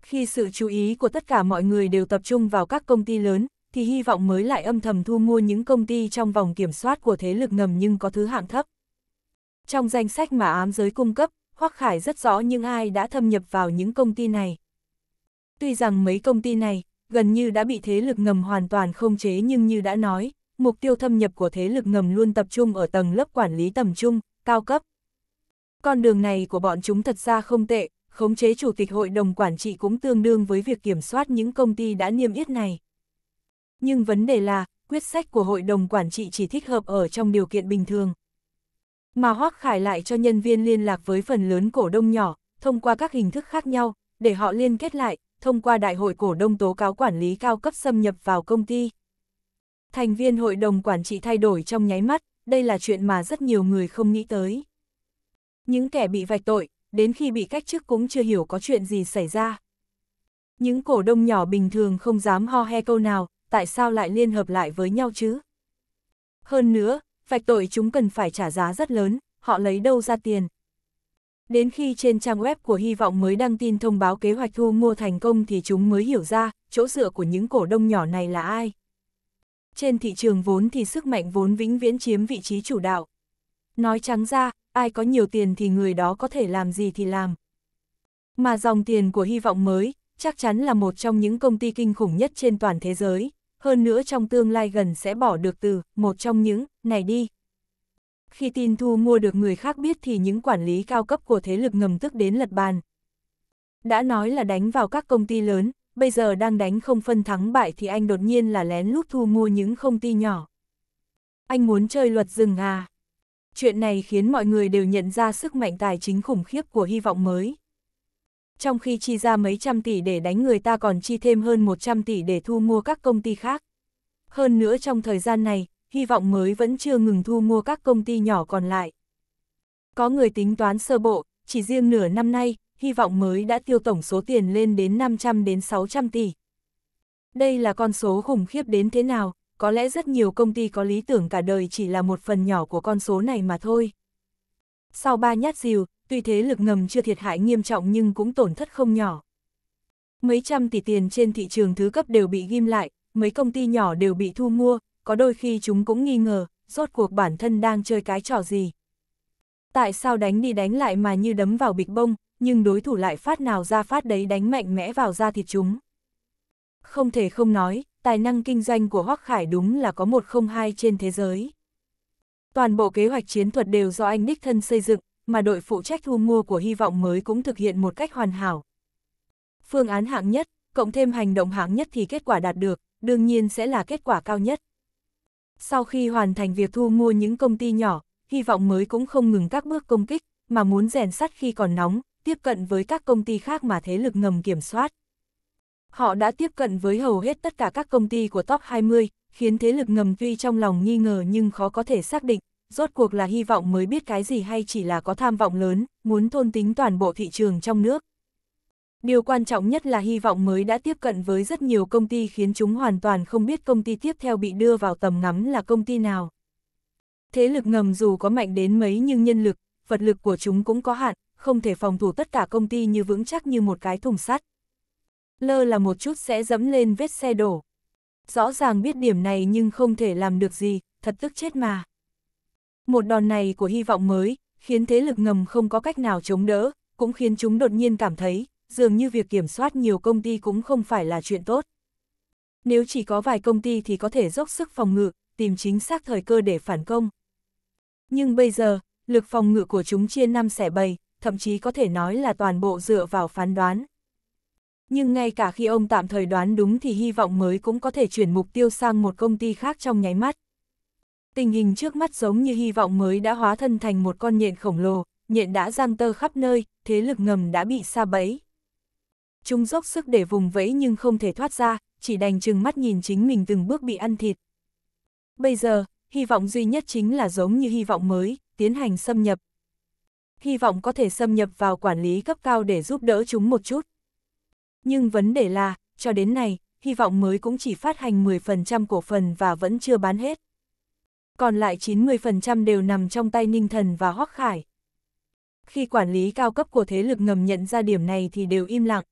Khi sự chú ý của tất cả mọi người đều tập trung vào các công ty lớn, thì hy vọng mới lại âm thầm thu mua những công ty trong vòng kiểm soát của thế lực ngầm nhưng có thứ hạng thấp. Trong danh sách mà ám giới cung cấp, Hoắc Khải rất rõ những ai đã thâm nhập vào những công ty này. Tuy rằng mấy công ty này gần như đã bị thế lực ngầm hoàn toàn không chế nhưng như đã nói, mục tiêu thâm nhập của thế lực ngầm luôn tập trung ở tầng lớp quản lý tầm trung, cao cấp. Con đường này của bọn chúng thật ra không tệ, khống chế chủ tịch hội đồng quản trị cũng tương đương với việc kiểm soát những công ty đã niêm yết này. Nhưng vấn đề là, quyết sách của hội đồng quản trị chỉ thích hợp ở trong điều kiện bình thường. Mà Hoác Khải lại cho nhân viên liên lạc với phần lớn cổ đông nhỏ, thông qua các hình thức khác nhau, để họ liên kết lại, thông qua đại hội cổ đông tố cáo quản lý cao cấp xâm nhập vào công ty. Thành viên hội đồng quản trị thay đổi trong nháy mắt, đây là chuyện mà rất nhiều người không nghĩ tới. Những kẻ bị vạch tội, đến khi bị cách chức cũng chưa hiểu có chuyện gì xảy ra. Những cổ đông nhỏ bình thường không dám ho he câu nào, tại sao lại liên hợp lại với nhau chứ? Hơn nữa, vạch tội chúng cần phải trả giá rất lớn, họ lấy đâu ra tiền? Đến khi trên trang web của Hy vọng mới đăng tin thông báo kế hoạch thu mua thành công thì chúng mới hiểu ra, chỗ dựa của những cổ đông nhỏ này là ai trên thị trường vốn thì sức mạnh vốn vĩnh viễn chiếm vị trí chủ đạo. Nói trắng ra, ai có nhiều tiền thì người đó có thể làm gì thì làm. Mà dòng tiền của hy vọng mới, chắc chắn là một trong những công ty kinh khủng nhất trên toàn thế giới, hơn nữa trong tương lai gần sẽ bỏ được từ một trong những, này đi. Khi tin thu mua được người khác biết thì những quản lý cao cấp của thế lực ngầm tức đến lật bàn. Đã nói là đánh vào các công ty lớn, bây giờ đang đánh không phân thắng bại thì anh đột nhiên là lén lút thu mua những công ty nhỏ. Anh muốn chơi luật rừng à? Chuyện này khiến mọi người đều nhận ra sức mạnh tài chính khủng khiếp của hy vọng mới. Trong khi chi ra mấy trăm tỷ để đánh người ta còn chi thêm hơn 100 tỷ để thu mua các công ty khác. Hơn nữa trong thời gian này, hy vọng mới vẫn chưa ngừng thu mua các công ty nhỏ còn lại. Có người tính toán sơ bộ, chỉ riêng nửa năm nay, hy vọng mới đã tiêu tổng số tiền lên đến 500 đến 600 tỷ. Đây là con số khủng khiếp đến thế nào, có lẽ rất nhiều công ty có lý tưởng cả đời chỉ là một phần nhỏ của con số này mà thôi. Sau ba nhát dìu, tuy thế lực ngầm chưa thiệt hại nghiêm trọng nhưng cũng tổn thất không nhỏ. Mấy trăm tỷ tiền trên thị trường thứ cấp đều bị ghim lại, mấy công ty nhỏ đều bị thu mua, có đôi khi chúng cũng nghi ngờ, rốt cuộc bản thân đang chơi cái trò gì. Tại sao đánh đi đánh lại mà như đấm vào bịch bông, nhưng đối thủ lại phát nào ra phát đấy đánh mạnh mẽ vào da thịt chúng. Không thể không nói, tài năng kinh doanh của Hoắc Khải đúng là có một không hai trên thế giới. Toàn bộ kế hoạch chiến thuật đều do anh đích thân xây dựng, mà đội phụ trách thu mua của hy vọng mới cũng thực hiện một cách hoàn hảo. Phương án hạng nhất, cộng thêm hành động hạng nhất thì kết quả đạt được, đương nhiên sẽ là kết quả cao nhất. Sau khi hoàn thành việc thu mua những công ty nhỏ, hy vọng mới cũng không ngừng các bước công kích, mà muốn rèn sắt khi còn nóng, tiếp cận với các công ty khác mà thế lực ngầm kiểm soát. Họ đã tiếp cận với hầu hết tất cả các công ty của top 20, khiến thế lực ngầm tuy trong lòng nghi ngờ nhưng khó có thể xác định, rốt cuộc là hy vọng mới biết cái gì hay chỉ là có tham vọng lớn, muốn thôn tính toàn bộ thị trường trong nước. Điều quan trọng nhất là hy vọng mới đã tiếp cận với rất nhiều công ty khiến chúng hoàn toàn không biết công ty tiếp theo bị đưa vào tầm ngắm là công ty nào. Thế lực ngầm dù có mạnh đến mấy nhưng nhân lực, vật lực của chúng cũng có hạn, không thể phòng thủ tất cả công ty như vững chắc như một cái thùng sắt. Lơ là một chút sẽ dẫm lên vết xe đổ. Rõ ràng biết điểm này nhưng không thể làm được gì, thật tức chết mà. Một đòn này của hy vọng mới, khiến thế lực ngầm không có cách nào chống đỡ, cũng khiến chúng đột nhiên cảm thấy, dường như việc kiểm soát nhiều công ty cũng không phải là chuyện tốt. Nếu chỉ có vài công ty thì có thể dốc sức phòng ngự, tìm chính xác thời cơ để phản công. Nhưng bây giờ, lực phòng ngự của chúng chia năm xẻ bảy, thậm chí có thể nói là toàn bộ dựa vào phán đoán. Nhưng ngay cả khi ông tạm thời đoán đúng thì hy vọng mới cũng có thể chuyển mục tiêu sang một công ty khác trong nháy mắt. Tình hình trước mắt giống như hy vọng mới đã hóa thân thành một con nhện khổng lồ, nhện đã giang tơ khắp nơi, thế lực ngầm đã bị xa bẫy. Chúng dốc sức để vùng vẫy nhưng không thể thoát ra, chỉ đành chừng mắt nhìn chính mình từng bước bị ăn thịt. Bây giờ, hy vọng duy nhất chính là giống như hy vọng mới, tiến hành xâm nhập, hy vọng có thể xâm nhập vào quản lý cấp cao để giúp đỡ chúng một chút. Nhưng vấn đề là, cho đến nay, hy vọng mới cũng chỉ phát hành 10% cổ phần và vẫn chưa bán hết. Còn lại 90% đều nằm trong tay Ninh Thần và Hoắc Khải. Khi quản lý cao cấp của thế lực ngầm nhận ra điểm này thì đều im lặng.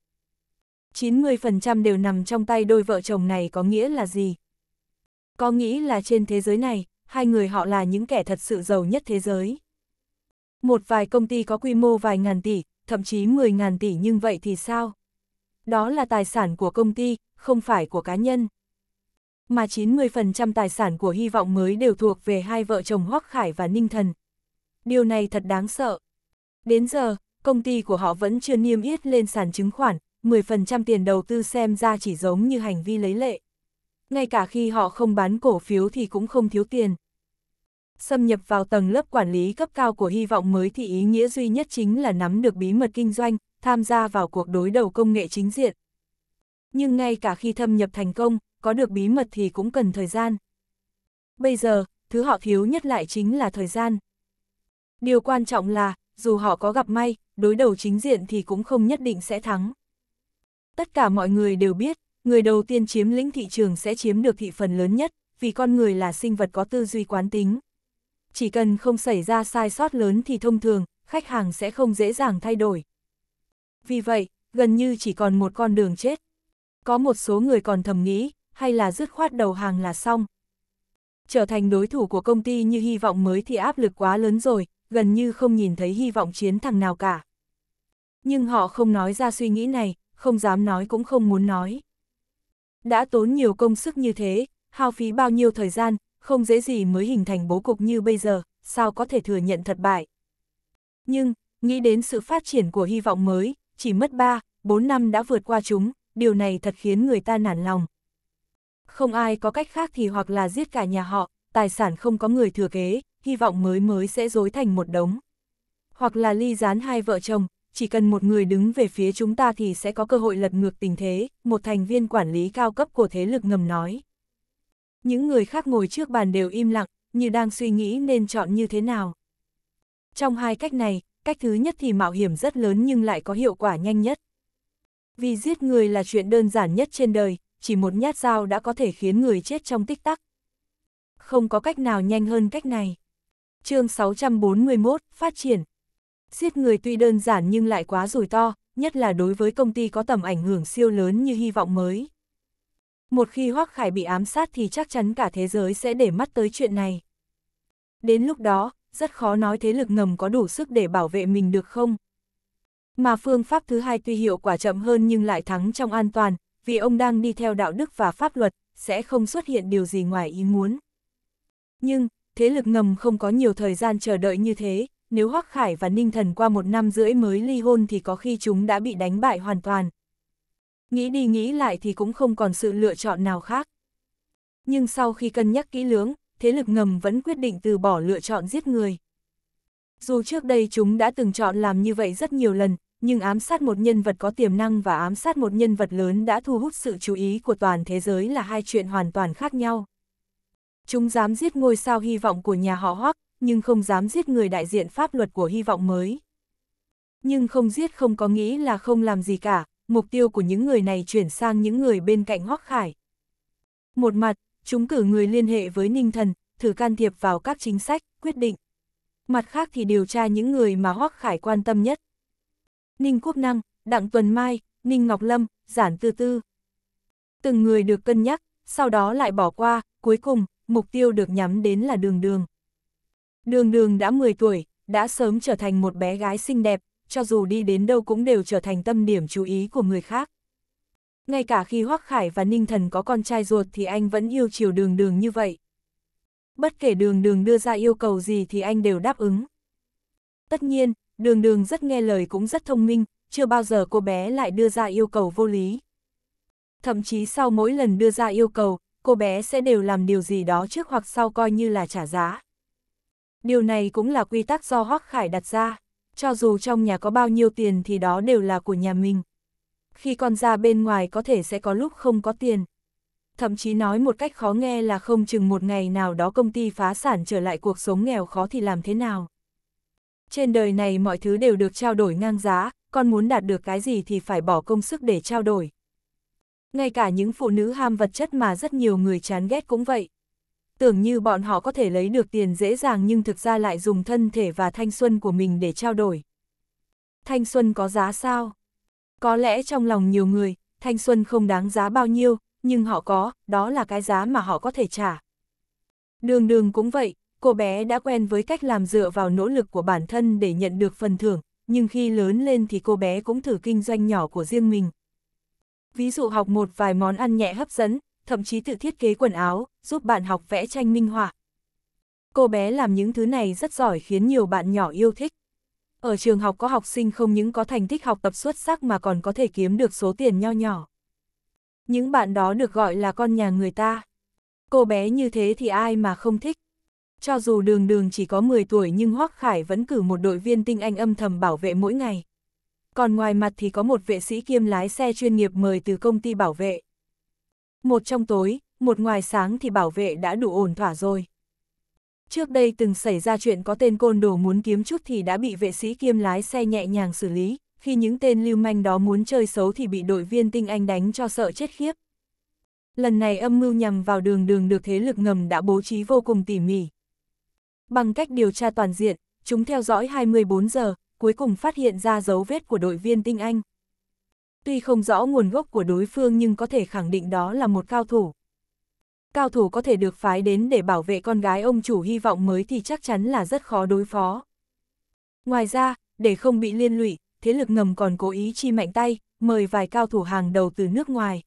90% đều nằm trong tay đôi vợ chồng này có nghĩa là gì? Có nghĩ là trên thế giới này, hai người họ là những kẻ thật sự giàu nhất thế giới. Một vài công ty có quy mô vài ngàn tỷ, thậm chí 10 ngàn tỷ nhưng vậy thì sao? Đó là tài sản của công ty, không phải của cá nhân. Mà 90% tài sản của hy vọng mới đều thuộc về hai vợ chồng Hoắc Khải và Ninh Thần. Điều này thật đáng sợ. Đến giờ, công ty của họ vẫn chưa niêm yết lên sàn chứng khoản, 10% tiền đầu tư xem ra chỉ giống như hành vi lấy lệ. Ngay cả khi họ không bán cổ phiếu thì cũng không thiếu tiền. Xâm nhập vào tầng lớp quản lý cấp cao của hy vọng mới thì ý nghĩa duy nhất chính là nắm được bí mật kinh doanh, tham gia vào cuộc đối đầu công nghệ chính diện. Nhưng ngay cả khi thâm nhập thành công, có được bí mật thì cũng cần thời gian. Bây giờ, thứ họ thiếu nhất lại chính là thời gian. Điều quan trọng là, dù họ có gặp may, đối đầu chính diện thì cũng không nhất định sẽ thắng. Tất cả mọi người đều biết, người đầu tiên chiếm lĩnh thị trường sẽ chiếm được thị phần lớn nhất, vì con người là sinh vật có tư duy quán tính chỉ cần không xảy ra sai sót lớn thì thông thường, khách hàng sẽ không dễ dàng thay đổi. Vì vậy, gần như chỉ còn một con đường chết. Có một số người còn thầm nghĩ, hay là dứt khoát đầu hàng là xong. Trở thành đối thủ của công ty như hy vọng mới thì áp lực quá lớn rồi, gần như không nhìn thấy hy vọng chiến thắng nào cả. Nhưng họ không nói ra suy nghĩ này, không dám nói cũng không muốn nói. Đã tốn nhiều công sức như thế, hao phí bao nhiêu thời gian, không dễ gì mới hình thành bố cục như bây giờ, sao có thể thừa nhận thất bại. Nhưng, nghĩ đến sự phát triển của hy vọng mới, chỉ mất 3, 4 năm đã vượt qua chúng, điều này thật khiến người ta nản lòng. Không ai có cách khác thì hoặc là giết cả nhà họ, tài sản không có người thừa kế, hy vọng mới mới sẽ dối thành một đống. Hoặc là ly gián hai vợ chồng, chỉ cần một người đứng về phía chúng ta thì sẽ có cơ hội lật ngược tình thế, một thành viên quản lý cao cấp của thế lực ngầm nói những người khác ngồi trước bàn đều im lặng, như đang suy nghĩ nên chọn như thế nào. Trong hai cách này, cách thứ nhất thì mạo hiểm rất lớn nhưng lại có hiệu quả nhanh nhất. Vì giết người là chuyện đơn giản nhất trên đời, chỉ một nhát dao đã có thể khiến người chết trong tích tắc. Không có cách nào nhanh hơn cách này. chương 641, phát triển. Giết người tuy đơn giản nhưng lại quá rủi to, nhất là đối với công ty có tầm ảnh hưởng siêu lớn như hy vọng mới. Một khi Hoác Khải bị ám sát thì chắc chắn cả thế giới sẽ để mắt tới chuyện này. Đến lúc đó, rất khó nói thế lực ngầm có đủ sức để bảo vệ mình được không. Mà phương pháp thứ hai tuy hiệu quả chậm hơn nhưng lại thắng trong an toàn, vì ông đang đi theo đạo đức và pháp luật, sẽ không xuất hiện điều gì ngoài ý muốn. Nhưng, thế lực ngầm không có nhiều thời gian chờ đợi như thế, nếu Hoắc Khải và Ninh Thần qua một năm rưỡi mới ly hôn thì có khi chúng đã bị đánh bại hoàn toàn, nghĩ đi nghĩ lại thì cũng không còn sự lựa chọn nào khác. Nhưng sau khi cân nhắc kỹ lưỡng, thế lực ngầm vẫn quyết định từ bỏ lựa chọn giết người. Dù trước đây chúng đã từng chọn làm như vậy rất nhiều lần, nhưng ám sát một nhân vật có tiềm năng và ám sát một nhân vật lớn đã thu hút sự chú ý của toàn thế giới là hai chuyện hoàn toàn khác nhau. Chúng dám giết ngôi sao hy vọng của nhà họ Hoắc, nhưng không dám giết người đại diện pháp luật của hy vọng mới. Nhưng không giết không có nghĩ là không làm gì cả, mục tiêu của những người này chuyển sang những người bên cạnh Hoắc Khải. Một mặt, chúng cử người liên hệ với Ninh Thần, thử can thiệp vào các chính sách, quyết định. Mặt khác thì điều tra những người mà Hoắc Khải quan tâm nhất. Ninh Quốc Năng, Đặng Tuần Mai, Ninh Ngọc Lâm, Giản Tư Tư. Từng người được cân nhắc, sau đó lại bỏ qua, cuối cùng, mục tiêu được nhắm đến là Đường Đường. Đường Đường đã 10 tuổi, đã sớm trở thành một bé gái xinh đẹp, cho dù đi đến đâu cũng đều trở thành tâm điểm chú ý của người khác. Ngay cả khi Hoắc Khải và Ninh Thần có con trai ruột thì anh vẫn yêu chiều đường đường như vậy. Bất kể đường đường đưa ra yêu cầu gì thì anh đều đáp ứng. Tất nhiên, đường đường rất nghe lời cũng rất thông minh, chưa bao giờ cô bé lại đưa ra yêu cầu vô lý. Thậm chí sau mỗi lần đưa ra yêu cầu, cô bé sẽ đều làm điều gì đó trước hoặc sau coi như là trả giá. Điều này cũng là quy tắc do Hoắc Khải đặt ra cho dù trong nhà có bao nhiêu tiền thì đó đều là của nhà mình. Khi con ra bên ngoài có thể sẽ có lúc không có tiền. Thậm chí nói một cách khó nghe là không chừng một ngày nào đó công ty phá sản trở lại cuộc sống nghèo khó thì làm thế nào. Trên đời này mọi thứ đều được trao đổi ngang giá, con muốn đạt được cái gì thì phải bỏ công sức để trao đổi. Ngay cả những phụ nữ ham vật chất mà rất nhiều người chán ghét cũng vậy, tưởng như bọn họ có thể lấy được tiền dễ dàng nhưng thực ra lại dùng thân thể và thanh xuân của mình để trao đổi. Thanh xuân có giá sao? Có lẽ trong lòng nhiều người, thanh xuân không đáng giá bao nhiêu, nhưng họ có, đó là cái giá mà họ có thể trả. Đường đường cũng vậy, cô bé đã quen với cách làm dựa vào nỗ lực của bản thân để nhận được phần thưởng, nhưng khi lớn lên thì cô bé cũng thử kinh doanh nhỏ của riêng mình. Ví dụ học một vài món ăn nhẹ hấp dẫn, thậm chí tự thiết kế quần áo, giúp bạn học vẽ tranh minh họa. Cô bé làm những thứ này rất giỏi khiến nhiều bạn nhỏ yêu thích. Ở trường học có học sinh không những có thành tích học tập xuất sắc mà còn có thể kiếm được số tiền nho nhỏ. Những bạn đó được gọi là con nhà người ta. Cô bé như thế thì ai mà không thích. Cho dù đường đường chỉ có 10 tuổi nhưng Hoác Khải vẫn cử một đội viên tinh anh âm thầm bảo vệ mỗi ngày. Còn ngoài mặt thì có một vệ sĩ kiêm lái xe chuyên nghiệp mời từ công ty bảo vệ một trong tối, một ngoài sáng thì bảo vệ đã đủ ổn thỏa rồi. Trước đây từng xảy ra chuyện có tên côn đồ muốn kiếm chút thì đã bị vệ sĩ kiêm lái xe nhẹ nhàng xử lý, khi những tên lưu manh đó muốn chơi xấu thì bị đội viên tinh anh đánh cho sợ chết khiếp. Lần này âm mưu nhằm vào đường đường được thế lực ngầm đã bố trí vô cùng tỉ mỉ. Bằng cách điều tra toàn diện, chúng theo dõi 24 giờ, cuối cùng phát hiện ra dấu vết của đội viên tinh anh tuy không rõ nguồn gốc của đối phương nhưng có thể khẳng định đó là một cao thủ. Cao thủ có thể được phái đến để bảo vệ con gái ông chủ hy vọng mới thì chắc chắn là rất khó đối phó. Ngoài ra, để không bị liên lụy, thế lực ngầm còn cố ý chi mạnh tay, mời vài cao thủ hàng đầu từ nước ngoài.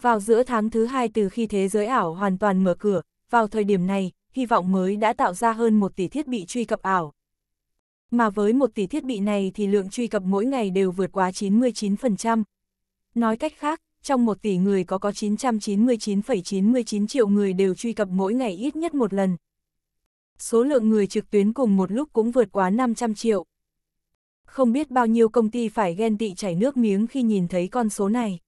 Vào giữa tháng thứ hai từ khi thế giới ảo hoàn toàn mở cửa, vào thời điểm này, hy vọng mới đã tạo ra hơn một tỷ thiết bị truy cập ảo, mà với một tỷ thiết bị này thì lượng truy cập mỗi ngày đều vượt quá 99%. Nói cách khác, trong một tỷ người có có 999,99 triệu người đều truy cập mỗi ngày ít nhất một lần. Số lượng người trực tuyến cùng một lúc cũng vượt quá 500 triệu. Không biết bao nhiêu công ty phải ghen tị chảy nước miếng khi nhìn thấy con số này.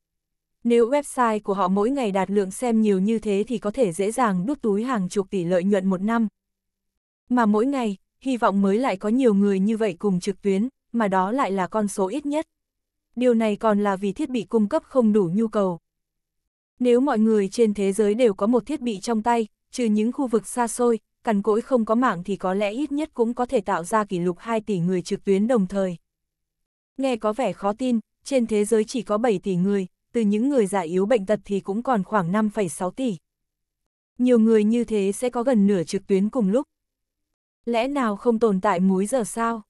Nếu website của họ mỗi ngày đạt lượng xem nhiều như thế thì có thể dễ dàng đút túi hàng chục tỷ lợi nhuận một năm. Mà mỗi ngày, hy vọng mới lại có nhiều người như vậy cùng trực tuyến, mà đó lại là con số ít nhất. Điều này còn là vì thiết bị cung cấp không đủ nhu cầu. Nếu mọi người trên thế giới đều có một thiết bị trong tay, trừ những khu vực xa xôi, cằn cỗi không có mạng thì có lẽ ít nhất cũng có thể tạo ra kỷ lục 2 tỷ người trực tuyến đồng thời. Nghe có vẻ khó tin, trên thế giới chỉ có 7 tỷ người, từ những người già yếu bệnh tật thì cũng còn khoảng 5,6 tỷ. Nhiều người như thế sẽ có gần nửa trực tuyến cùng lúc, Lẽ nào không tồn tại múi giờ sao?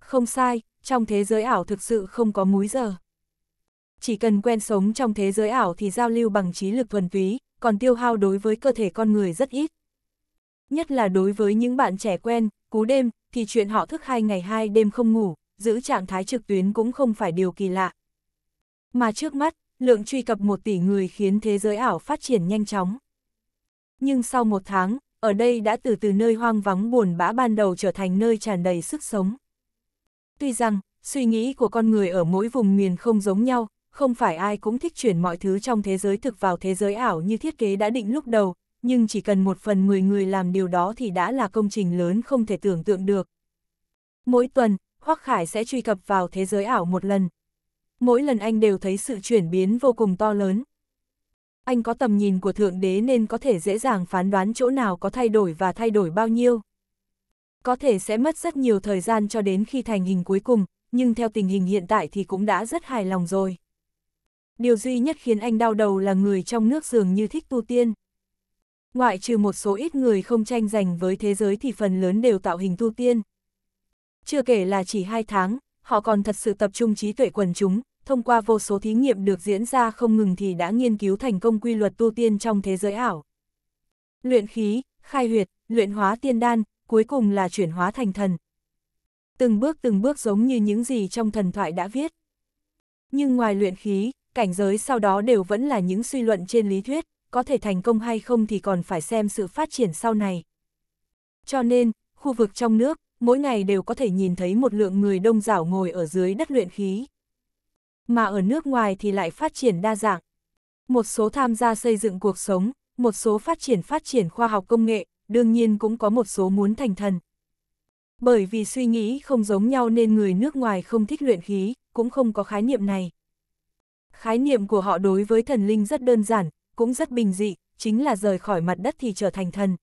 Không sai, trong thế giới ảo thực sự không có múi giờ. Chỉ cần quen sống trong thế giới ảo thì giao lưu bằng trí lực thuần túy, còn tiêu hao đối với cơ thể con người rất ít. Nhất là đối với những bạn trẻ quen, cú đêm, thì chuyện họ thức hai ngày hai đêm không ngủ, giữ trạng thái trực tuyến cũng không phải điều kỳ lạ. Mà trước mắt, lượng truy cập một tỷ người khiến thế giới ảo phát triển nhanh chóng. Nhưng sau một tháng, ở đây đã từ từ nơi hoang vắng buồn bã ban đầu trở thành nơi tràn đầy sức sống. Tuy rằng, suy nghĩ của con người ở mỗi vùng miền không giống nhau, không phải ai cũng thích chuyển mọi thứ trong thế giới thực vào thế giới ảo như thiết kế đã định lúc đầu, nhưng chỉ cần một phần 10 người làm điều đó thì đã là công trình lớn không thể tưởng tượng được. Mỗi tuần, Hoắc Khải sẽ truy cập vào thế giới ảo một lần. Mỗi lần anh đều thấy sự chuyển biến vô cùng to lớn, anh có tầm nhìn của Thượng Đế nên có thể dễ dàng phán đoán chỗ nào có thay đổi và thay đổi bao nhiêu. Có thể sẽ mất rất nhiều thời gian cho đến khi thành hình cuối cùng, nhưng theo tình hình hiện tại thì cũng đã rất hài lòng rồi. Điều duy nhất khiến anh đau đầu là người trong nước dường như thích tu tiên. Ngoại trừ một số ít người không tranh giành với thế giới thì phần lớn đều tạo hình tu tiên. Chưa kể là chỉ hai tháng, họ còn thật sự tập trung trí tuệ quần chúng, thông qua vô số thí nghiệm được diễn ra không ngừng thì đã nghiên cứu thành công quy luật tu tiên trong thế giới ảo. Luyện khí, khai huyệt, luyện hóa tiên đan, cuối cùng là chuyển hóa thành thần. Từng bước từng bước giống như những gì trong thần thoại đã viết. Nhưng ngoài luyện khí, cảnh giới sau đó đều vẫn là những suy luận trên lý thuyết, có thể thành công hay không thì còn phải xem sự phát triển sau này. Cho nên, khu vực trong nước, mỗi ngày đều có thể nhìn thấy một lượng người đông đảo ngồi ở dưới đất luyện khí mà ở nước ngoài thì lại phát triển đa dạng. Một số tham gia xây dựng cuộc sống, một số phát triển phát triển khoa học công nghệ, đương nhiên cũng có một số muốn thành thần. Bởi vì suy nghĩ không giống nhau nên người nước ngoài không thích luyện khí, cũng không có khái niệm này. Khái niệm của họ đối với thần linh rất đơn giản, cũng rất bình dị, chính là rời khỏi mặt đất thì trở thành thần.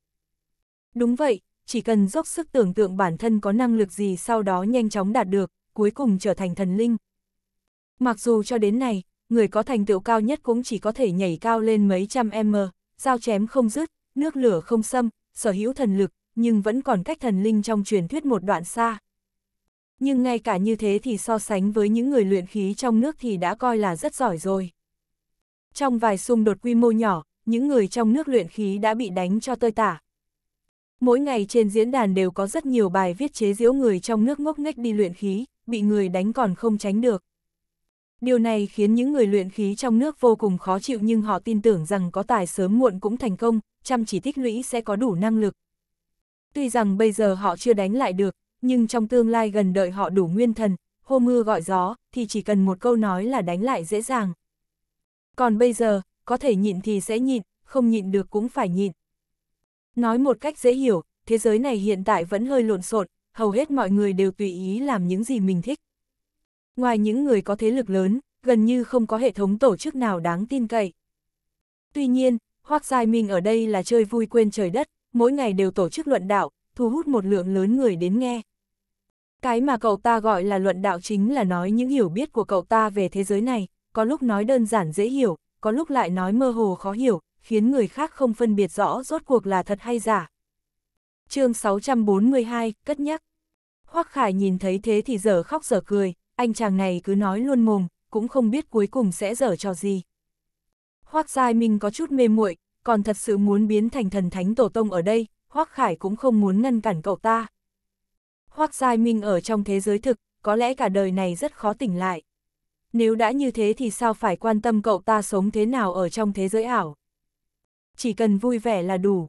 Đúng vậy, chỉ cần dốc sức tưởng tượng bản thân có năng lực gì sau đó nhanh chóng đạt được, cuối cùng trở thành thần linh. Mặc dù cho đến này, người có thành tựu cao nhất cũng chỉ có thể nhảy cao lên mấy trăm m, dao chém không dứt, nước lửa không xâm, sở hữu thần lực, nhưng vẫn còn cách thần linh trong truyền thuyết một đoạn xa. Nhưng ngay cả như thế thì so sánh với những người luyện khí trong nước thì đã coi là rất giỏi rồi. Trong vài xung đột quy mô nhỏ, những người trong nước luyện khí đã bị đánh cho tơi tả. Mỗi ngày trên diễn đàn đều có rất nhiều bài viết chế giễu người trong nước ngốc nghếch đi luyện khí, bị người đánh còn không tránh được. Điều này khiến những người luyện khí trong nước vô cùng khó chịu nhưng họ tin tưởng rằng có tài sớm muộn cũng thành công, chăm chỉ tích lũy sẽ có đủ năng lực. Tuy rằng bây giờ họ chưa đánh lại được, nhưng trong tương lai gần đợi họ đủ nguyên thần, hô mưa gọi gió, thì chỉ cần một câu nói là đánh lại dễ dàng. Còn bây giờ, có thể nhịn thì sẽ nhịn, không nhịn được cũng phải nhịn. Nói một cách dễ hiểu, thế giới này hiện tại vẫn hơi lộn xộn, hầu hết mọi người đều tùy ý làm những gì mình thích ngoài những người có thế lực lớn, gần như không có hệ thống tổ chức nào đáng tin cậy. Tuy nhiên, Hoác Giai Minh ở đây là chơi vui quên trời đất, mỗi ngày đều tổ chức luận đạo, thu hút một lượng lớn người đến nghe. Cái mà cậu ta gọi là luận đạo chính là nói những hiểu biết của cậu ta về thế giới này, có lúc nói đơn giản dễ hiểu, có lúc lại nói mơ hồ khó hiểu, khiến người khác không phân biệt rõ rốt cuộc là thật hay giả. chương 642, cất nhắc. Hoắc Khải nhìn thấy thế thì giờ khóc giờ cười, anh chàng này cứ nói luôn mồm, cũng không biết cuối cùng sẽ dở trò gì. Hoác Giai Minh có chút mê muội, còn thật sự muốn biến thành thần thánh tổ tông ở đây, Hoác Khải cũng không muốn ngăn cản cậu ta. Hoác Giai Minh ở trong thế giới thực, có lẽ cả đời này rất khó tỉnh lại. Nếu đã như thế thì sao phải quan tâm cậu ta sống thế nào ở trong thế giới ảo? Chỉ cần vui vẻ là đủ.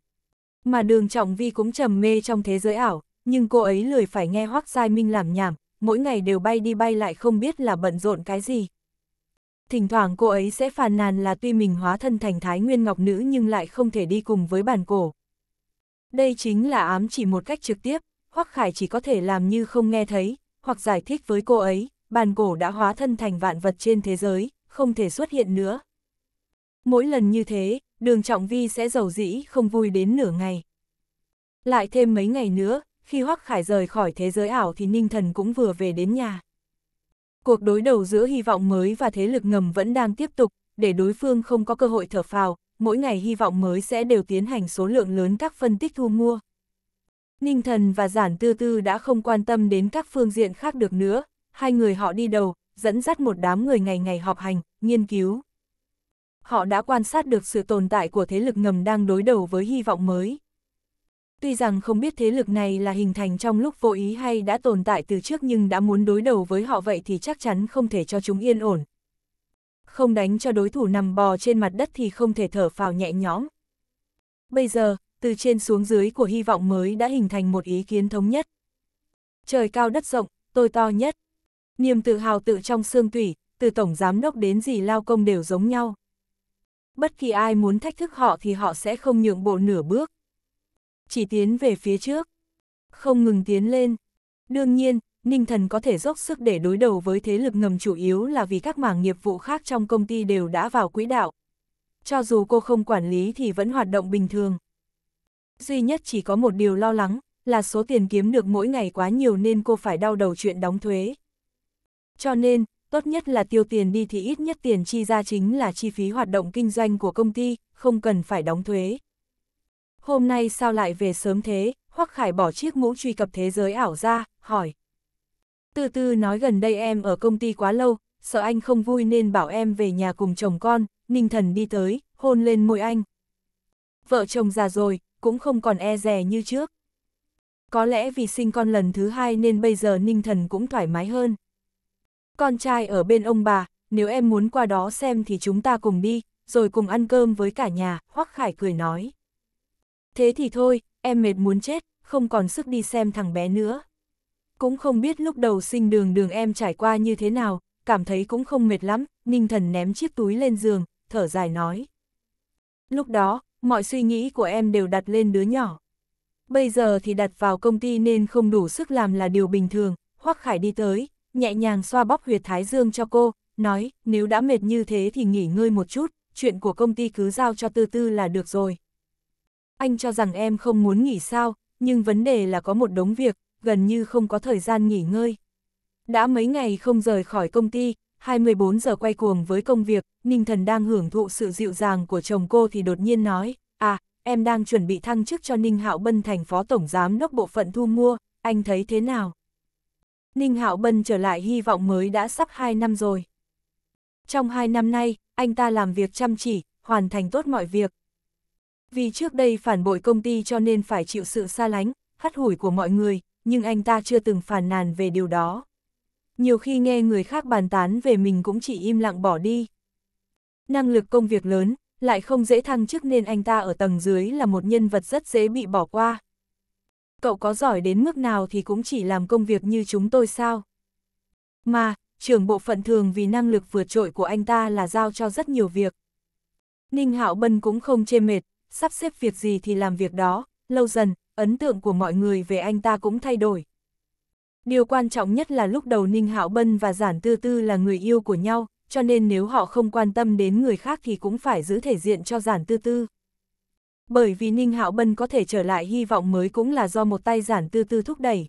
Mà đường trọng vi cũng trầm mê trong thế giới ảo, nhưng cô ấy lười phải nghe Hoác Giai Minh làm nhảm, mỗi ngày đều bay đi bay lại không biết là bận rộn cái gì. Thỉnh thoảng cô ấy sẽ phàn nàn là tuy mình hóa thân thành thái nguyên ngọc nữ nhưng lại không thể đi cùng với bản cổ. Đây chính là ám chỉ một cách trực tiếp, Hoắc Khải chỉ có thể làm như không nghe thấy, hoặc giải thích với cô ấy, bàn cổ đã hóa thân thành vạn vật trên thế giới, không thể xuất hiện nữa. Mỗi lần như thế, đường trọng vi sẽ giàu dĩ không vui đến nửa ngày. Lại thêm mấy ngày nữa, khi Hoắc Khải rời khỏi thế giới ảo thì Ninh Thần cũng vừa về đến nhà. Cuộc đối đầu giữa hy vọng mới và thế lực ngầm vẫn đang tiếp tục, để đối phương không có cơ hội thở phào, mỗi ngày hy vọng mới sẽ đều tiến hành số lượng lớn các phân tích thu mua. Ninh Thần và Giản Tư Tư đã không quan tâm đến các phương diện khác được nữa, hai người họ đi đầu, dẫn dắt một đám người ngày ngày họp hành, nghiên cứu. Họ đã quan sát được sự tồn tại của thế lực ngầm đang đối đầu với hy vọng mới. Tuy rằng không biết thế lực này là hình thành trong lúc vô ý hay đã tồn tại từ trước nhưng đã muốn đối đầu với họ vậy thì chắc chắn không thể cho chúng yên ổn. Không đánh cho đối thủ nằm bò trên mặt đất thì không thể thở phào nhẹ nhõm. Bây giờ, từ trên xuống dưới của hy vọng mới đã hình thành một ý kiến thống nhất. Trời cao đất rộng, tôi to nhất. Niềm tự hào tự trong xương tủy, từ tổng giám đốc đến dì lao công đều giống nhau. Bất kỳ ai muốn thách thức họ thì họ sẽ không nhượng bộ nửa bước chỉ tiến về phía trước. Không ngừng tiến lên. Đương nhiên, Ninh Thần có thể dốc sức để đối đầu với thế lực ngầm chủ yếu là vì các mảng nghiệp vụ khác trong công ty đều đã vào quỹ đạo. Cho dù cô không quản lý thì vẫn hoạt động bình thường. Duy nhất chỉ có một điều lo lắng, là số tiền kiếm được mỗi ngày quá nhiều nên cô phải đau đầu chuyện đóng thuế. Cho nên, tốt nhất là tiêu tiền đi thì ít nhất tiền chi ra chính là chi phí hoạt động kinh doanh của công ty, không cần phải đóng thuế hôm nay sao lại về sớm thế, Hoắc Khải bỏ chiếc mũ truy cập thế giới ảo ra, hỏi. Từ từ nói gần đây em ở công ty quá lâu, sợ anh không vui nên bảo em về nhà cùng chồng con, Ninh Thần đi tới, hôn lên môi anh. Vợ chồng già rồi, cũng không còn e rè như trước. Có lẽ vì sinh con lần thứ hai nên bây giờ Ninh Thần cũng thoải mái hơn. Con trai ở bên ông bà, nếu em muốn qua đó xem thì chúng ta cùng đi, rồi cùng ăn cơm với cả nhà, Hoắc Khải cười nói. Thế thì thôi, em mệt muốn chết, không còn sức đi xem thằng bé nữa. Cũng không biết lúc đầu sinh đường đường em trải qua như thế nào, cảm thấy cũng không mệt lắm, Ninh Thần ném chiếc túi lên giường, thở dài nói. Lúc đó, mọi suy nghĩ của em đều đặt lên đứa nhỏ. Bây giờ thì đặt vào công ty nên không đủ sức làm là điều bình thường, Hoắc Khải đi tới, nhẹ nhàng xoa bóp huyệt thái dương cho cô, nói, nếu đã mệt như thế thì nghỉ ngơi một chút, chuyện của công ty cứ giao cho tư tư là được rồi anh cho rằng em không muốn nghỉ sao, nhưng vấn đề là có một đống việc, gần như không có thời gian nghỉ ngơi. Đã mấy ngày không rời khỏi công ty, 24 giờ quay cuồng với công việc, Ninh Thần đang hưởng thụ sự dịu dàng của chồng cô thì đột nhiên nói, à, em đang chuẩn bị thăng chức cho Ninh Hạo Bân thành phó tổng giám đốc bộ phận thu mua, anh thấy thế nào? Ninh Hạo Bân trở lại hy vọng mới đã sắp 2 năm rồi. Trong 2 năm nay, anh ta làm việc chăm chỉ, hoàn thành tốt mọi việc, vì trước đây phản bội công ty cho nên phải chịu sự xa lánh, hắt hủi của mọi người, nhưng anh ta chưa từng phản nàn về điều đó. Nhiều khi nghe người khác bàn tán về mình cũng chỉ im lặng bỏ đi. Năng lực công việc lớn, lại không dễ thăng chức nên anh ta ở tầng dưới là một nhân vật rất dễ bị bỏ qua. Cậu có giỏi đến mức nào thì cũng chỉ làm công việc như chúng tôi sao? Mà, trưởng bộ phận thường vì năng lực vượt trội của anh ta là giao cho rất nhiều việc. Ninh Hạo Bân cũng không chê mệt, sắp xếp việc gì thì làm việc đó, lâu dần, ấn tượng của mọi người về anh ta cũng thay đổi. Điều quan trọng nhất là lúc đầu Ninh Hạo Bân và Giản Tư Tư là người yêu của nhau, cho nên nếu họ không quan tâm đến người khác thì cũng phải giữ thể diện cho Giản Tư Tư. Bởi vì Ninh Hạo Bân có thể trở lại hy vọng mới cũng là do một tay Giản Tư Tư thúc đẩy.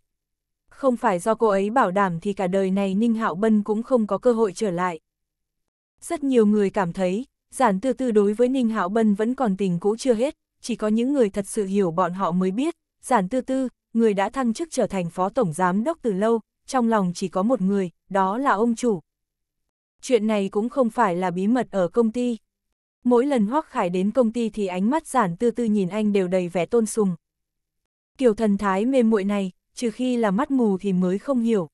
Không phải do cô ấy bảo đảm thì cả đời này Ninh Hạo Bân cũng không có cơ hội trở lại. Rất nhiều người cảm thấy, giản tư tư đối với Ninh Hạo Bân vẫn còn tình cũ chưa hết, chỉ có những người thật sự hiểu bọn họ mới biết, giản tư tư, người đã thăng chức trở thành phó tổng giám đốc từ lâu, trong lòng chỉ có một người, đó là ông chủ. Chuyện này cũng không phải là bí mật ở công ty. Mỗi lần Hoắc Khải đến công ty thì ánh mắt giản tư tư nhìn anh đều đầy vẻ tôn sùng. Kiểu thần thái mê muội này, trừ khi là mắt mù thì mới không hiểu.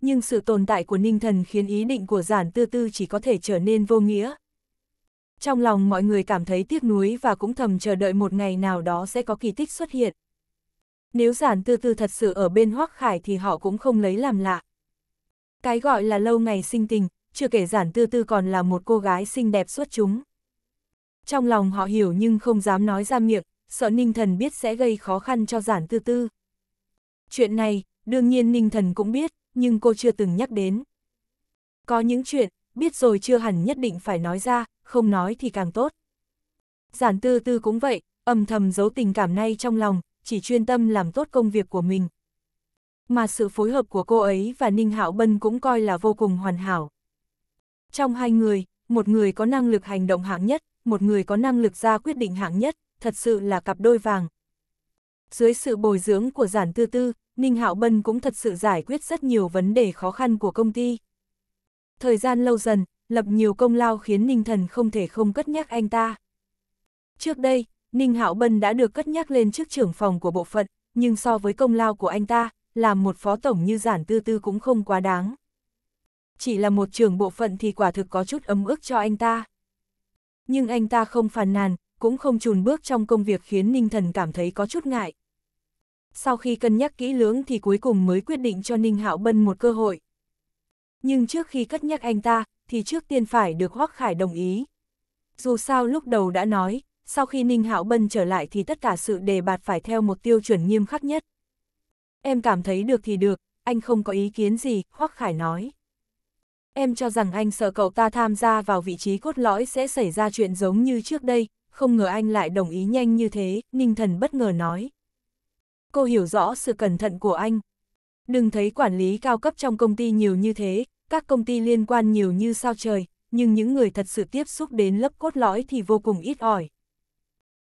Nhưng sự tồn tại của ninh thần khiến ý định của giản tư tư chỉ có thể trở nên vô nghĩa, trong lòng mọi người cảm thấy tiếc nuối và cũng thầm chờ đợi một ngày nào đó sẽ có kỳ tích xuất hiện. Nếu giản tư tư thật sự ở bên Hoắc Khải thì họ cũng không lấy làm lạ. Cái gọi là lâu ngày sinh tình, chưa kể giản tư tư còn là một cô gái xinh đẹp xuất chúng. Trong lòng họ hiểu nhưng không dám nói ra miệng, sợ Ninh Thần biết sẽ gây khó khăn cho giản tư tư. Chuyện này, đương nhiên Ninh Thần cũng biết, nhưng cô chưa từng nhắc đến. Có những chuyện, biết rồi chưa hẳn nhất định phải nói ra, không nói thì càng tốt. Giản tư tư cũng vậy, âm thầm giấu tình cảm nay trong lòng, chỉ chuyên tâm làm tốt công việc của mình. Mà sự phối hợp của cô ấy và Ninh Hạo Bân cũng coi là vô cùng hoàn hảo. Trong hai người, một người có năng lực hành động hạng nhất, một người có năng lực ra quyết định hạng nhất, thật sự là cặp đôi vàng. Dưới sự bồi dưỡng của giản tư tư, Ninh Hạo Bân cũng thật sự giải quyết rất nhiều vấn đề khó khăn của công ty. Thời gian lâu dần, lập nhiều công lao khiến Ninh Thần không thể không cất nhắc anh ta. Trước đây, Ninh Hạo Bân đã được cất nhắc lên chức trưởng phòng của bộ phận, nhưng so với công lao của anh ta, làm một phó tổng như giản tư tư cũng không quá đáng. Chỉ là một trưởng bộ phận thì quả thực có chút ấm ức cho anh ta. Nhưng anh ta không phàn nàn, cũng không chùn bước trong công việc khiến Ninh Thần cảm thấy có chút ngại. Sau khi cân nhắc kỹ lưỡng thì cuối cùng mới quyết định cho Ninh Hạo Bân một cơ hội nhưng trước khi cất nhắc anh ta, thì trước tiên phải được Hoắc Khải đồng ý. Dù sao lúc đầu đã nói, sau khi Ninh Hạo Bân trở lại thì tất cả sự đề bạt phải theo một tiêu chuẩn nghiêm khắc nhất. Em cảm thấy được thì được, anh không có ý kiến gì, Hoắc Khải nói. Em cho rằng anh sợ cậu ta tham gia vào vị trí cốt lõi sẽ xảy ra chuyện giống như trước đây, không ngờ anh lại đồng ý nhanh như thế, Ninh Thần bất ngờ nói. Cô hiểu rõ sự cẩn thận của anh. Đừng thấy quản lý cao cấp trong công ty nhiều như thế, các công ty liên quan nhiều như sao trời, nhưng những người thật sự tiếp xúc đến lớp cốt lõi thì vô cùng ít ỏi.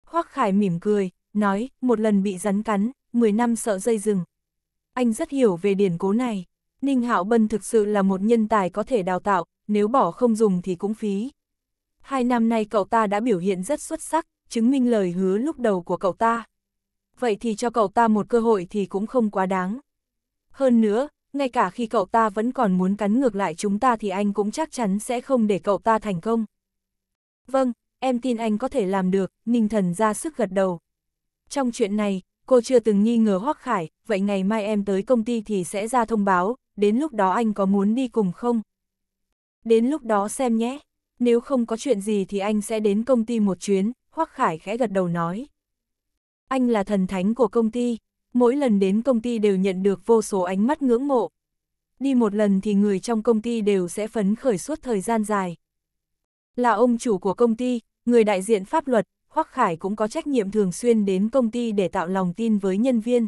Hoác Khải mỉm cười, nói, một lần bị rắn cắn, 10 năm sợ dây rừng. Anh rất hiểu về điển cố này. Ninh Hạo Bân thực sự là một nhân tài có thể đào tạo, nếu bỏ không dùng thì cũng phí. Hai năm nay cậu ta đã biểu hiện rất xuất sắc, chứng minh lời hứa lúc đầu của cậu ta. Vậy thì cho cậu ta một cơ hội thì cũng không quá đáng. Hơn nữa, ngay cả khi cậu ta vẫn còn muốn cắn ngược lại chúng ta thì anh cũng chắc chắn sẽ không để cậu ta thành công. Vâng, em tin anh có thể làm được, Ninh Thần ra sức gật đầu. Trong chuyện này, cô chưa từng nghi ngờ Hoắc Khải, vậy ngày mai em tới công ty thì sẽ ra thông báo, đến lúc đó anh có muốn đi cùng không? Đến lúc đó xem nhé, nếu không có chuyện gì thì anh sẽ đến công ty một chuyến, Hoắc Khải khẽ gật đầu nói. Anh là thần thánh của công ty, mỗi lần đến công ty đều nhận được vô số ánh mắt ngưỡng mộ. Đi một lần thì người trong công ty đều sẽ phấn khởi suốt thời gian dài. Là ông chủ của công ty, người đại diện pháp luật, Hoắc Khải cũng có trách nhiệm thường xuyên đến công ty để tạo lòng tin với nhân viên.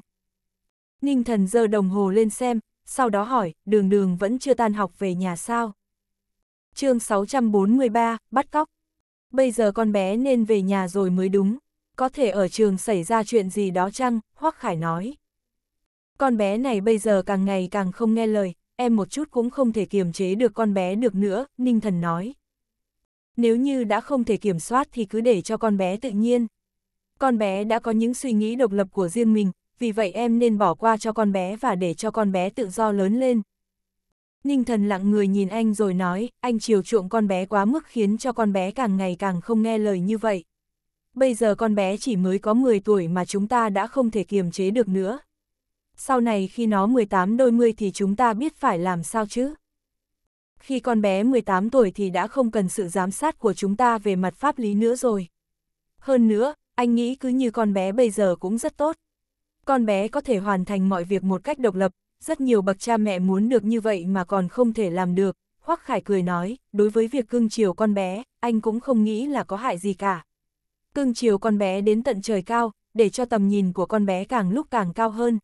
Ninh thần giơ đồng hồ lên xem, sau đó hỏi, đường đường vẫn chưa tan học về nhà sao? chương 643, bắt cóc. Bây giờ con bé nên về nhà rồi mới đúng có thể ở trường xảy ra chuyện gì đó chăng, Hoắc Khải nói. Con bé này bây giờ càng ngày càng không nghe lời, em một chút cũng không thể kiềm chế được con bé được nữa, Ninh Thần nói. Nếu như đã không thể kiểm soát thì cứ để cho con bé tự nhiên. Con bé đã có những suy nghĩ độc lập của riêng mình, vì vậy em nên bỏ qua cho con bé và để cho con bé tự do lớn lên. Ninh thần lặng người nhìn anh rồi nói, anh chiều chuộng con bé quá mức khiến cho con bé càng ngày càng không nghe lời như vậy bây giờ con bé chỉ mới có 10 tuổi mà chúng ta đã không thể kiềm chế được nữa. Sau này khi nó 18 đôi mươi thì chúng ta biết phải làm sao chứ? Khi con bé 18 tuổi thì đã không cần sự giám sát của chúng ta về mặt pháp lý nữa rồi. Hơn nữa, anh nghĩ cứ như con bé bây giờ cũng rất tốt. Con bé có thể hoàn thành mọi việc một cách độc lập, rất nhiều bậc cha mẹ muốn được như vậy mà còn không thể làm được. Hoắc Khải cười nói, đối với việc cưng chiều con bé, anh cũng không nghĩ là có hại gì cả cưng chiều con bé đến tận trời cao, để cho tầm nhìn của con bé càng lúc càng cao hơn.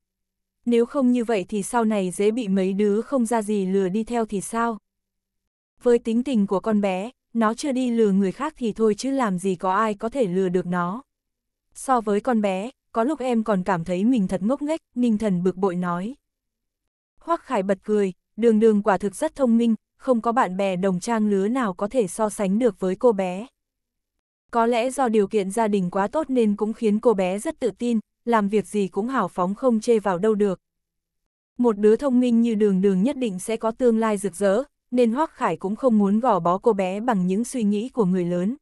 Nếu không như vậy thì sau này dễ bị mấy đứa không ra gì lừa đi theo thì sao? Với tính tình của con bé, nó chưa đi lừa người khác thì thôi chứ làm gì có ai có thể lừa được nó. So với con bé, có lúc em còn cảm thấy mình thật ngốc nghếch, Ninh Thần bực bội nói. Hoắc Khải bật cười, đường đường quả thực rất thông minh, không có bạn bè đồng trang lứa nào có thể so sánh được với cô bé. Có lẽ do điều kiện gia đình quá tốt nên cũng khiến cô bé rất tự tin, làm việc gì cũng hào phóng không chê vào đâu được. Một đứa thông minh như đường đường nhất định sẽ có tương lai rực rỡ, nên Hoác Khải cũng không muốn gò bó cô bé bằng những suy nghĩ của người lớn.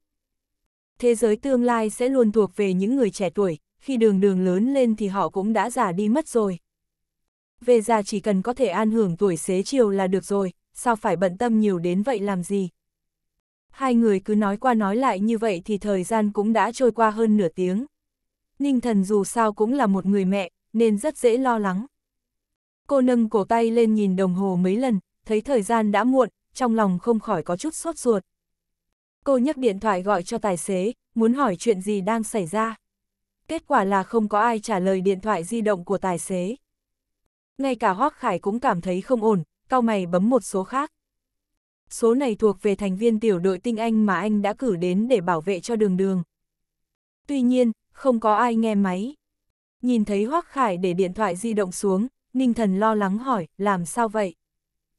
Thế giới tương lai sẽ luôn thuộc về những người trẻ tuổi, khi đường đường lớn lên thì họ cũng đã già đi mất rồi. Về già chỉ cần có thể an hưởng tuổi xế chiều là được rồi, sao phải bận tâm nhiều đến vậy làm gì? Hai người cứ nói qua nói lại như vậy thì thời gian cũng đã trôi qua hơn nửa tiếng. Ninh thần dù sao cũng là một người mẹ, nên rất dễ lo lắng. Cô nâng cổ tay lên nhìn đồng hồ mấy lần, thấy thời gian đã muộn, trong lòng không khỏi có chút sốt ruột. Cô nhấc điện thoại gọi cho tài xế, muốn hỏi chuyện gì đang xảy ra. Kết quả là không có ai trả lời điện thoại di động của tài xế. Ngay cả Hoác Khải cũng cảm thấy không ổn, cao mày bấm một số khác số này thuộc về thành viên tiểu đội tinh anh mà anh đã cử đến để bảo vệ cho đường đường. Tuy nhiên, không có ai nghe máy. Nhìn thấy Hoác Khải để điện thoại di động xuống, Ninh Thần lo lắng hỏi, làm sao vậy?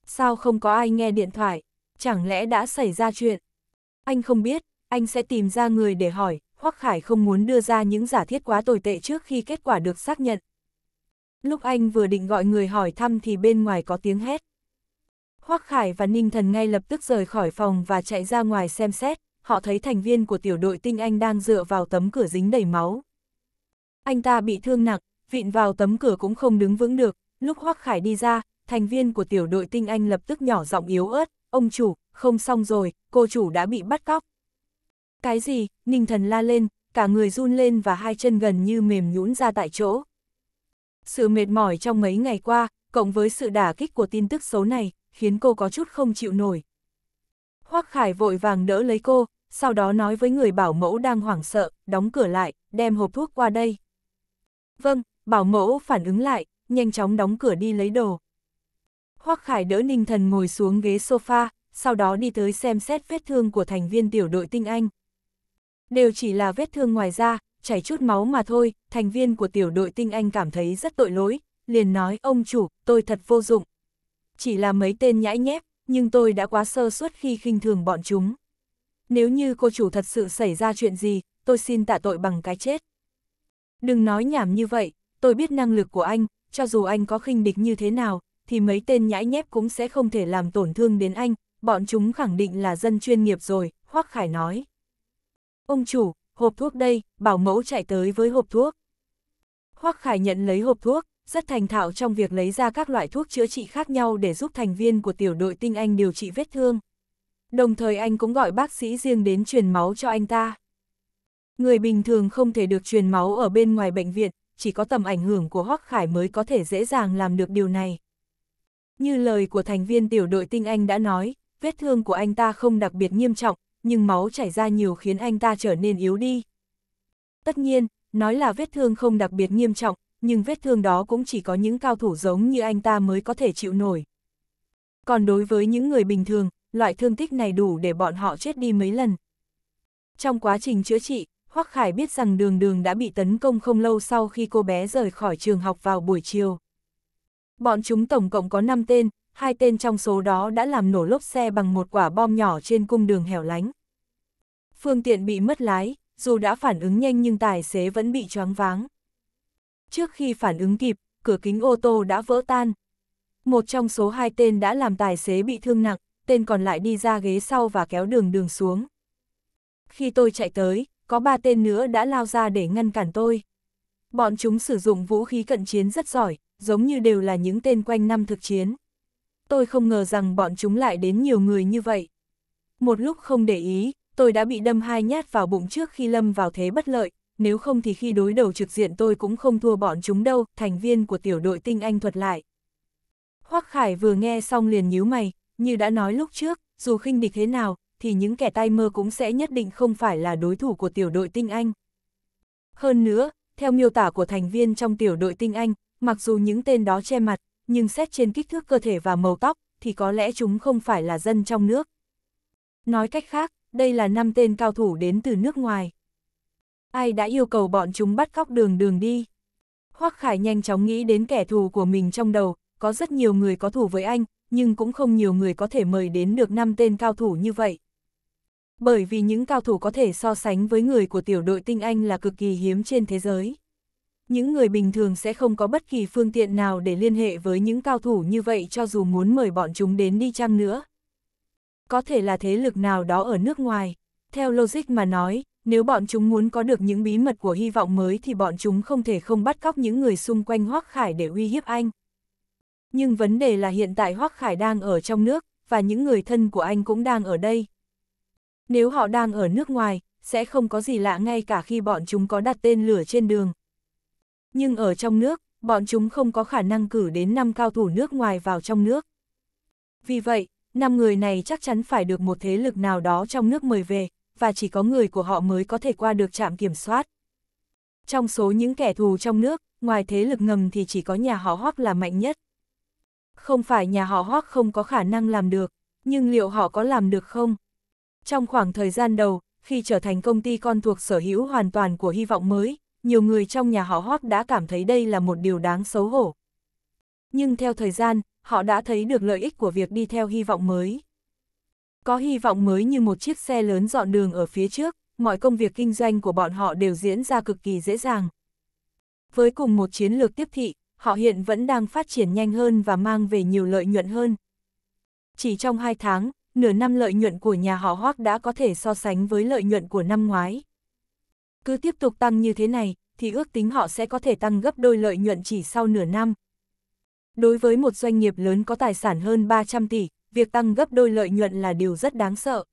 Sao không có ai nghe điện thoại? Chẳng lẽ đã xảy ra chuyện? Anh không biết, anh sẽ tìm ra người để hỏi, Hoác Khải không muốn đưa ra những giả thiết quá tồi tệ trước khi kết quả được xác nhận. Lúc anh vừa định gọi người hỏi thăm thì bên ngoài có tiếng hét. Hoắc Khải và Ninh Thần ngay lập tức rời khỏi phòng và chạy ra ngoài xem xét, họ thấy thành viên của tiểu đội tinh anh đang dựa vào tấm cửa dính đầy máu. Anh ta bị thương nặng, vịn vào tấm cửa cũng không đứng vững được, lúc Hoắc Khải đi ra, thành viên của tiểu đội tinh anh lập tức nhỏ giọng yếu ớt, ông chủ, không xong rồi, cô chủ đã bị bắt cóc. Cái gì, Ninh Thần la lên, cả người run lên và hai chân gần như mềm nhũn ra tại chỗ. Sự mệt mỏi trong mấy ngày qua, cộng với sự đả kích của tin tức xấu này, khiến cô có chút không chịu nổi. Hoác Khải vội vàng đỡ lấy cô, sau đó nói với người bảo mẫu đang hoảng sợ, đóng cửa lại, đem hộp thuốc qua đây. Vâng, bảo mẫu phản ứng lại, nhanh chóng đóng cửa đi lấy đồ. Hoác Khải đỡ Ninh Thần ngồi xuống ghế sofa, sau đó đi tới xem xét vết thương của thành viên tiểu đội tinh anh. Đều chỉ là vết thương ngoài da, chảy chút máu mà thôi, thành viên của tiểu đội tinh anh cảm thấy rất tội lỗi, liền nói ông chủ, tôi thật vô dụng chỉ là mấy tên nhãi nhép, nhưng tôi đã quá sơ suất khi khinh thường bọn chúng. Nếu như cô chủ thật sự xảy ra chuyện gì, tôi xin tạ tội bằng cái chết. Đừng nói nhảm như vậy, tôi biết năng lực của anh, cho dù anh có khinh địch như thế nào, thì mấy tên nhãi nhép cũng sẽ không thể làm tổn thương đến anh, bọn chúng khẳng định là dân chuyên nghiệp rồi, Hoắc Khải nói. Ông chủ, hộp thuốc đây, bảo mẫu chạy tới với hộp thuốc. Hoắc Khải nhận lấy hộp thuốc, rất thành thạo trong việc lấy ra các loại thuốc chữa trị khác nhau để giúp thành viên của tiểu đội tinh anh điều trị vết thương. Đồng thời anh cũng gọi bác sĩ riêng đến truyền máu cho anh ta. Người bình thường không thể được truyền máu ở bên ngoài bệnh viện, chỉ có tầm ảnh hưởng của Hoắc Khải mới có thể dễ dàng làm được điều này. Như lời của thành viên tiểu đội tinh anh đã nói, vết thương của anh ta không đặc biệt nghiêm trọng, nhưng máu chảy ra nhiều khiến anh ta trở nên yếu đi. Tất nhiên, nói là vết thương không đặc biệt nghiêm trọng, nhưng vết thương đó cũng chỉ có những cao thủ giống như anh ta mới có thể chịu nổi. Còn đối với những người bình thường, loại thương tích này đủ để bọn họ chết đi mấy lần. Trong quá trình chữa trị, Hoắc Khải biết rằng đường đường đã bị tấn công không lâu sau khi cô bé rời khỏi trường học vào buổi chiều. Bọn chúng tổng cộng có 5 tên, hai tên trong số đó đã làm nổ lốp xe bằng một quả bom nhỏ trên cung đường hẻo lánh. Phương tiện bị mất lái, dù đã phản ứng nhanh nhưng tài xế vẫn bị choáng váng. Trước khi phản ứng kịp, cửa kính ô tô đã vỡ tan. Một trong số hai tên đã làm tài xế bị thương nặng, tên còn lại đi ra ghế sau và kéo đường đường xuống. Khi tôi chạy tới, có ba tên nữa đã lao ra để ngăn cản tôi. Bọn chúng sử dụng vũ khí cận chiến rất giỏi, giống như đều là những tên quanh năm thực chiến. Tôi không ngờ rằng bọn chúng lại đến nhiều người như vậy. Một lúc không để ý, tôi đã bị đâm hai nhát vào bụng trước khi lâm vào thế bất lợi, nếu không thì khi đối đầu trực diện tôi cũng không thua bọn chúng đâu, thành viên của tiểu đội tinh anh thuật lại. Hoắc Khải vừa nghe xong liền nhíu mày, như đã nói lúc trước, dù khinh địch thế nào, thì những kẻ tay mơ cũng sẽ nhất định không phải là đối thủ của tiểu đội tinh anh. Hơn nữa, theo miêu tả của thành viên trong tiểu đội tinh anh, mặc dù những tên đó che mặt, nhưng xét trên kích thước cơ thể và màu tóc, thì có lẽ chúng không phải là dân trong nước. Nói cách khác, đây là năm tên cao thủ đến từ nước ngoài ai đã yêu cầu bọn chúng bắt cóc đường đường đi. Hoắc Khải nhanh chóng nghĩ đến kẻ thù của mình trong đầu, có rất nhiều người có thù với anh, nhưng cũng không nhiều người có thể mời đến được năm tên cao thủ như vậy. Bởi vì những cao thủ có thể so sánh với người của tiểu đội tinh anh là cực kỳ hiếm trên thế giới. Những người bình thường sẽ không có bất kỳ phương tiện nào để liên hệ với những cao thủ như vậy cho dù muốn mời bọn chúng đến đi chăng nữa. Có thể là thế lực nào đó ở nước ngoài. Theo logic mà nói, nếu bọn chúng muốn có được những bí mật của hy vọng mới thì bọn chúng không thể không bắt cóc những người xung quanh Hoác Khải để uy hiếp anh. Nhưng vấn đề là hiện tại Hoác Khải đang ở trong nước, và những người thân của anh cũng đang ở đây. Nếu họ đang ở nước ngoài, sẽ không có gì lạ ngay cả khi bọn chúng có đặt tên lửa trên đường. Nhưng ở trong nước, bọn chúng không có khả năng cử đến 5 cao thủ nước ngoài vào trong nước. Vì vậy, 5 người này chắc chắn phải được một thế lực nào đó trong nước mời về, và chỉ có người của họ mới có thể qua được trạm kiểm soát. Trong số những kẻ thù trong nước, ngoài thế lực ngầm thì chỉ có nhà họ Hoắc là mạnh nhất. Không phải nhà họ Hoắc không có khả năng làm được, nhưng liệu họ có làm được không? Trong khoảng thời gian đầu, khi trở thành công ty con thuộc sở hữu hoàn toàn của hy vọng mới, nhiều người trong nhà họ Hoắc đã cảm thấy đây là một điều đáng xấu hổ. Nhưng theo thời gian, họ đã thấy được lợi ích của việc đi theo hy vọng mới. Có hy vọng mới như một chiếc xe lớn dọn đường ở phía trước, mọi công việc kinh doanh của bọn họ đều diễn ra cực kỳ dễ dàng. Với cùng một chiến lược tiếp thị, họ hiện vẫn đang phát triển nhanh hơn và mang về nhiều lợi nhuận hơn. Chỉ trong 2 tháng, nửa năm lợi nhuận của nhà họ Hoác đã có thể so sánh với lợi nhuận của năm ngoái. Cứ tiếp tục tăng như thế này, thì ước tính họ sẽ có thể tăng gấp đôi lợi nhuận chỉ sau nửa năm. Đối với một doanh nghiệp lớn có tài sản hơn 300 tỷ, việc tăng gấp đôi lợi nhuận là điều rất đáng sợ.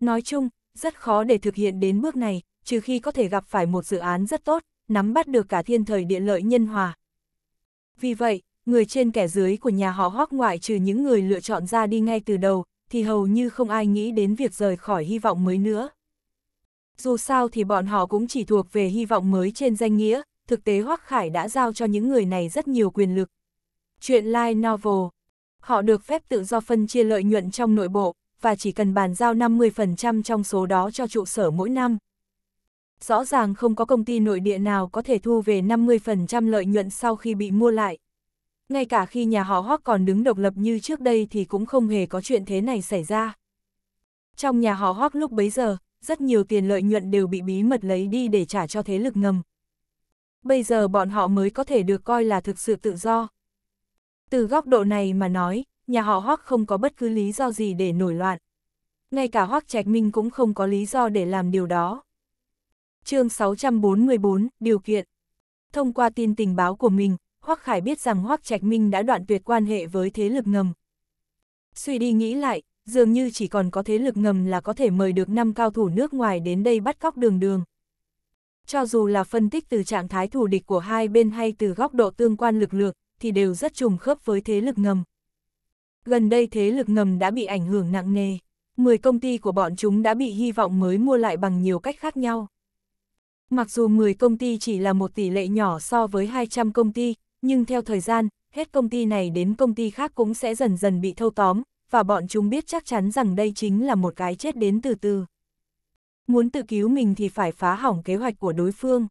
Nói chung, rất khó để thực hiện đến bước này, trừ khi có thể gặp phải một dự án rất tốt, nắm bắt được cả thiên thời địa lợi nhân hòa. Vì vậy, người trên kẻ dưới của nhà họ Hoắc ngoại trừ những người lựa chọn ra đi ngay từ đầu, thì hầu như không ai nghĩ đến việc rời khỏi hy vọng mới nữa. Dù sao thì bọn họ cũng chỉ thuộc về hy vọng mới trên danh nghĩa, thực tế Hoắc Khải đã giao cho những người này rất nhiều quyền lực. Chuyện live novel họ được phép tự do phân chia lợi nhuận trong nội bộ, và chỉ cần bàn giao 50% trong số đó cho trụ sở mỗi năm. Rõ ràng không có công ty nội địa nào có thể thu về 50% lợi nhuận sau khi bị mua lại. Ngay cả khi nhà họ Hoắc còn đứng độc lập như trước đây thì cũng không hề có chuyện thế này xảy ra. Trong nhà họ Hoắc lúc bấy giờ, rất nhiều tiền lợi nhuận đều bị bí mật lấy đi để trả cho thế lực ngầm. Bây giờ bọn họ mới có thể được coi là thực sự tự do. Từ góc độ này mà nói, nhà họ Hoắc không có bất cứ lý do gì để nổi loạn. Ngay cả Hoắc Trạch Minh cũng không có lý do để làm điều đó. Chương 644, điều kiện. Thông qua tin tình báo của mình, Hoắc Khải biết rằng Hoắc Trạch Minh đã đoạn tuyệt quan hệ với thế lực ngầm. Suy đi nghĩ lại, dường như chỉ còn có thế lực ngầm là có thể mời được năm cao thủ nước ngoài đến đây bắt cóc đường đường. Cho dù là phân tích từ trạng thái thù địch của hai bên hay từ góc độ tương quan lực lượng, thì đều rất trùng khớp với thế lực ngầm. Gần đây thế lực ngầm đã bị ảnh hưởng nặng nề, 10 công ty của bọn chúng đã bị hy vọng mới mua lại bằng nhiều cách khác nhau. Mặc dù 10 công ty chỉ là một tỷ lệ nhỏ so với 200 công ty, nhưng theo thời gian, hết công ty này đến công ty khác cũng sẽ dần dần bị thâu tóm, và bọn chúng biết chắc chắn rằng đây chính là một cái chết đến từ từ. Muốn tự cứu mình thì phải phá hỏng kế hoạch của đối phương.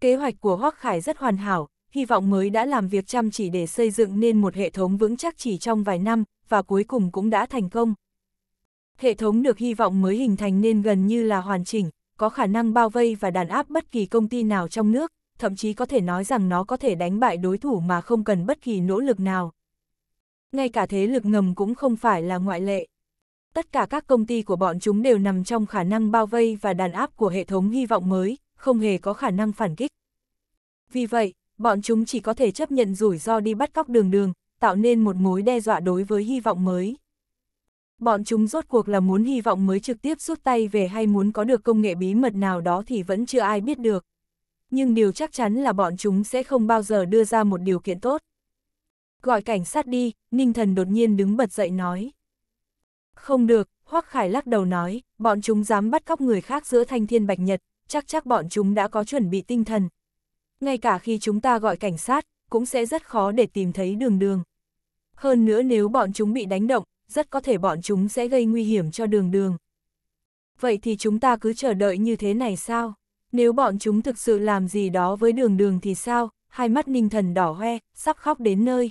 Kế hoạch của Hoắc Khải rất hoàn hảo, hy vọng mới đã làm việc chăm chỉ để xây dựng nên một hệ thống vững chắc chỉ trong vài năm, và cuối cùng cũng đã thành công. Hệ thống được hy vọng mới hình thành nên gần như là hoàn chỉnh, có khả năng bao vây và đàn áp bất kỳ công ty nào trong nước, thậm chí có thể nói rằng nó có thể đánh bại đối thủ mà không cần bất kỳ nỗ lực nào. Ngay cả thế lực ngầm cũng không phải là ngoại lệ. Tất cả các công ty của bọn chúng đều nằm trong khả năng bao vây và đàn áp của hệ thống hy vọng mới, không hề có khả năng phản kích. Vì vậy, bọn chúng chỉ có thể chấp nhận rủi ro đi bắt cóc đường đường, tạo nên một mối đe dọa đối với hy vọng mới. Bọn chúng rốt cuộc là muốn hy vọng mới trực tiếp rút tay về hay muốn có được công nghệ bí mật nào đó thì vẫn chưa ai biết được. Nhưng điều chắc chắn là bọn chúng sẽ không bao giờ đưa ra một điều kiện tốt. Gọi cảnh sát đi, Ninh Thần đột nhiên đứng bật dậy nói. Không được, Hoắc Khải lắc đầu nói, bọn chúng dám bắt cóc người khác giữa thanh thiên bạch nhật, chắc chắc bọn chúng đã có chuẩn bị tinh thần, ngay cả khi chúng ta gọi cảnh sát, cũng sẽ rất khó để tìm thấy đường đường. Hơn nữa nếu bọn chúng bị đánh động, rất có thể bọn chúng sẽ gây nguy hiểm cho đường đường. Vậy thì chúng ta cứ chờ đợi như thế này sao? Nếu bọn chúng thực sự làm gì đó với đường đường thì sao? Hai mắt ninh thần đỏ hoe, sắp khóc đến nơi.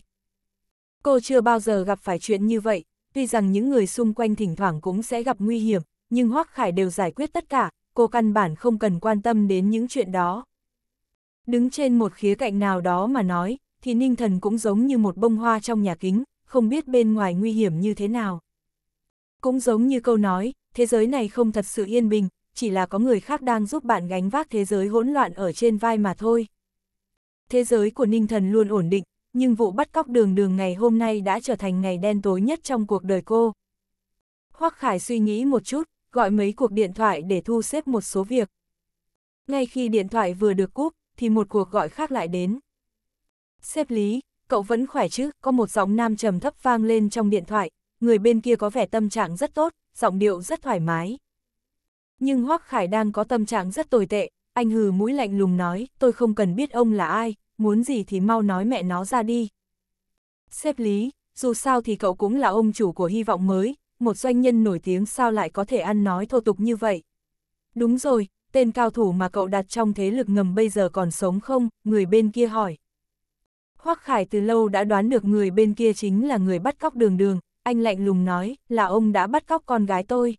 Cô chưa bao giờ gặp phải chuyện như vậy, tuy rằng những người xung quanh thỉnh thoảng cũng sẽ gặp nguy hiểm, nhưng Hoác Khải đều giải quyết tất cả, cô căn bản không cần quan tâm đến những chuyện đó. Đứng trên một khía cạnh nào đó mà nói, thì ninh thần cũng giống như một bông hoa trong nhà kính, không biết bên ngoài nguy hiểm như thế nào. Cũng giống như câu nói, thế giới này không thật sự yên bình, chỉ là có người khác đang giúp bạn gánh vác thế giới hỗn loạn ở trên vai mà thôi. Thế giới của ninh thần luôn ổn định, nhưng vụ bắt cóc đường đường ngày hôm nay đã trở thành ngày đen tối nhất trong cuộc đời cô. Hoắc Khải suy nghĩ một chút, gọi mấy cuộc điện thoại để thu xếp một số việc. Ngay khi điện thoại vừa được cúp, thì một cuộc gọi khác lại đến. Xếp lý, cậu vẫn khỏe chứ, có một giọng nam trầm thấp vang lên trong điện thoại, người bên kia có vẻ tâm trạng rất tốt, giọng điệu rất thoải mái. Nhưng Hoác Khải đang có tâm trạng rất tồi tệ, anh hừ mũi lạnh lùng nói, tôi không cần biết ông là ai, muốn gì thì mau nói mẹ nó ra đi. Xếp lý, dù sao thì cậu cũng là ông chủ của hy vọng mới, một doanh nhân nổi tiếng sao lại có thể ăn nói thô tục như vậy. Đúng rồi, tên cao thủ mà cậu đặt trong thế lực ngầm bây giờ còn sống không, người bên kia hỏi. Hoắc Khải từ lâu đã đoán được người bên kia chính là người bắt cóc đường đường, anh lạnh lùng nói, là ông đã bắt cóc con gái tôi.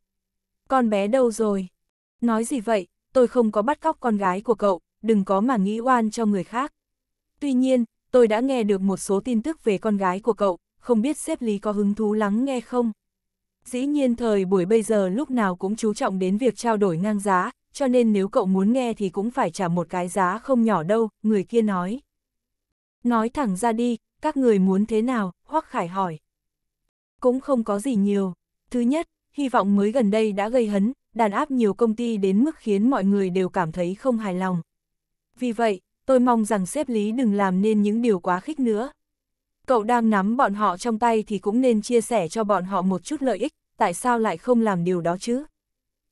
Con bé đâu rồi? Nói gì vậy, tôi không có bắt cóc con gái của cậu, đừng có mà nghĩ oan cho người khác. Tuy nhiên, tôi đã nghe được một số tin tức về con gái của cậu, không biết xếp lý có hứng thú lắng nghe không? Dĩ nhiên thời buổi bây giờ lúc nào cũng chú trọng đến việc trao đổi ngang giá, cho nên nếu cậu muốn nghe thì cũng phải trả một cái giá không nhỏ đâu, người kia nói. Nói thẳng ra đi, các người muốn thế nào, Hoắc Khải hỏi. Cũng không có gì nhiều. Thứ nhất, hy vọng mới gần đây đã gây hấn, đàn áp nhiều công ty đến mức khiến mọi người đều cảm thấy không hài lòng. Vì vậy, tôi mong rằng xếp Lý đừng làm nên những điều quá khích nữa. Cậu đang nắm bọn họ trong tay thì cũng nên chia sẻ cho bọn họ một chút lợi ích, tại sao lại không làm điều đó chứ?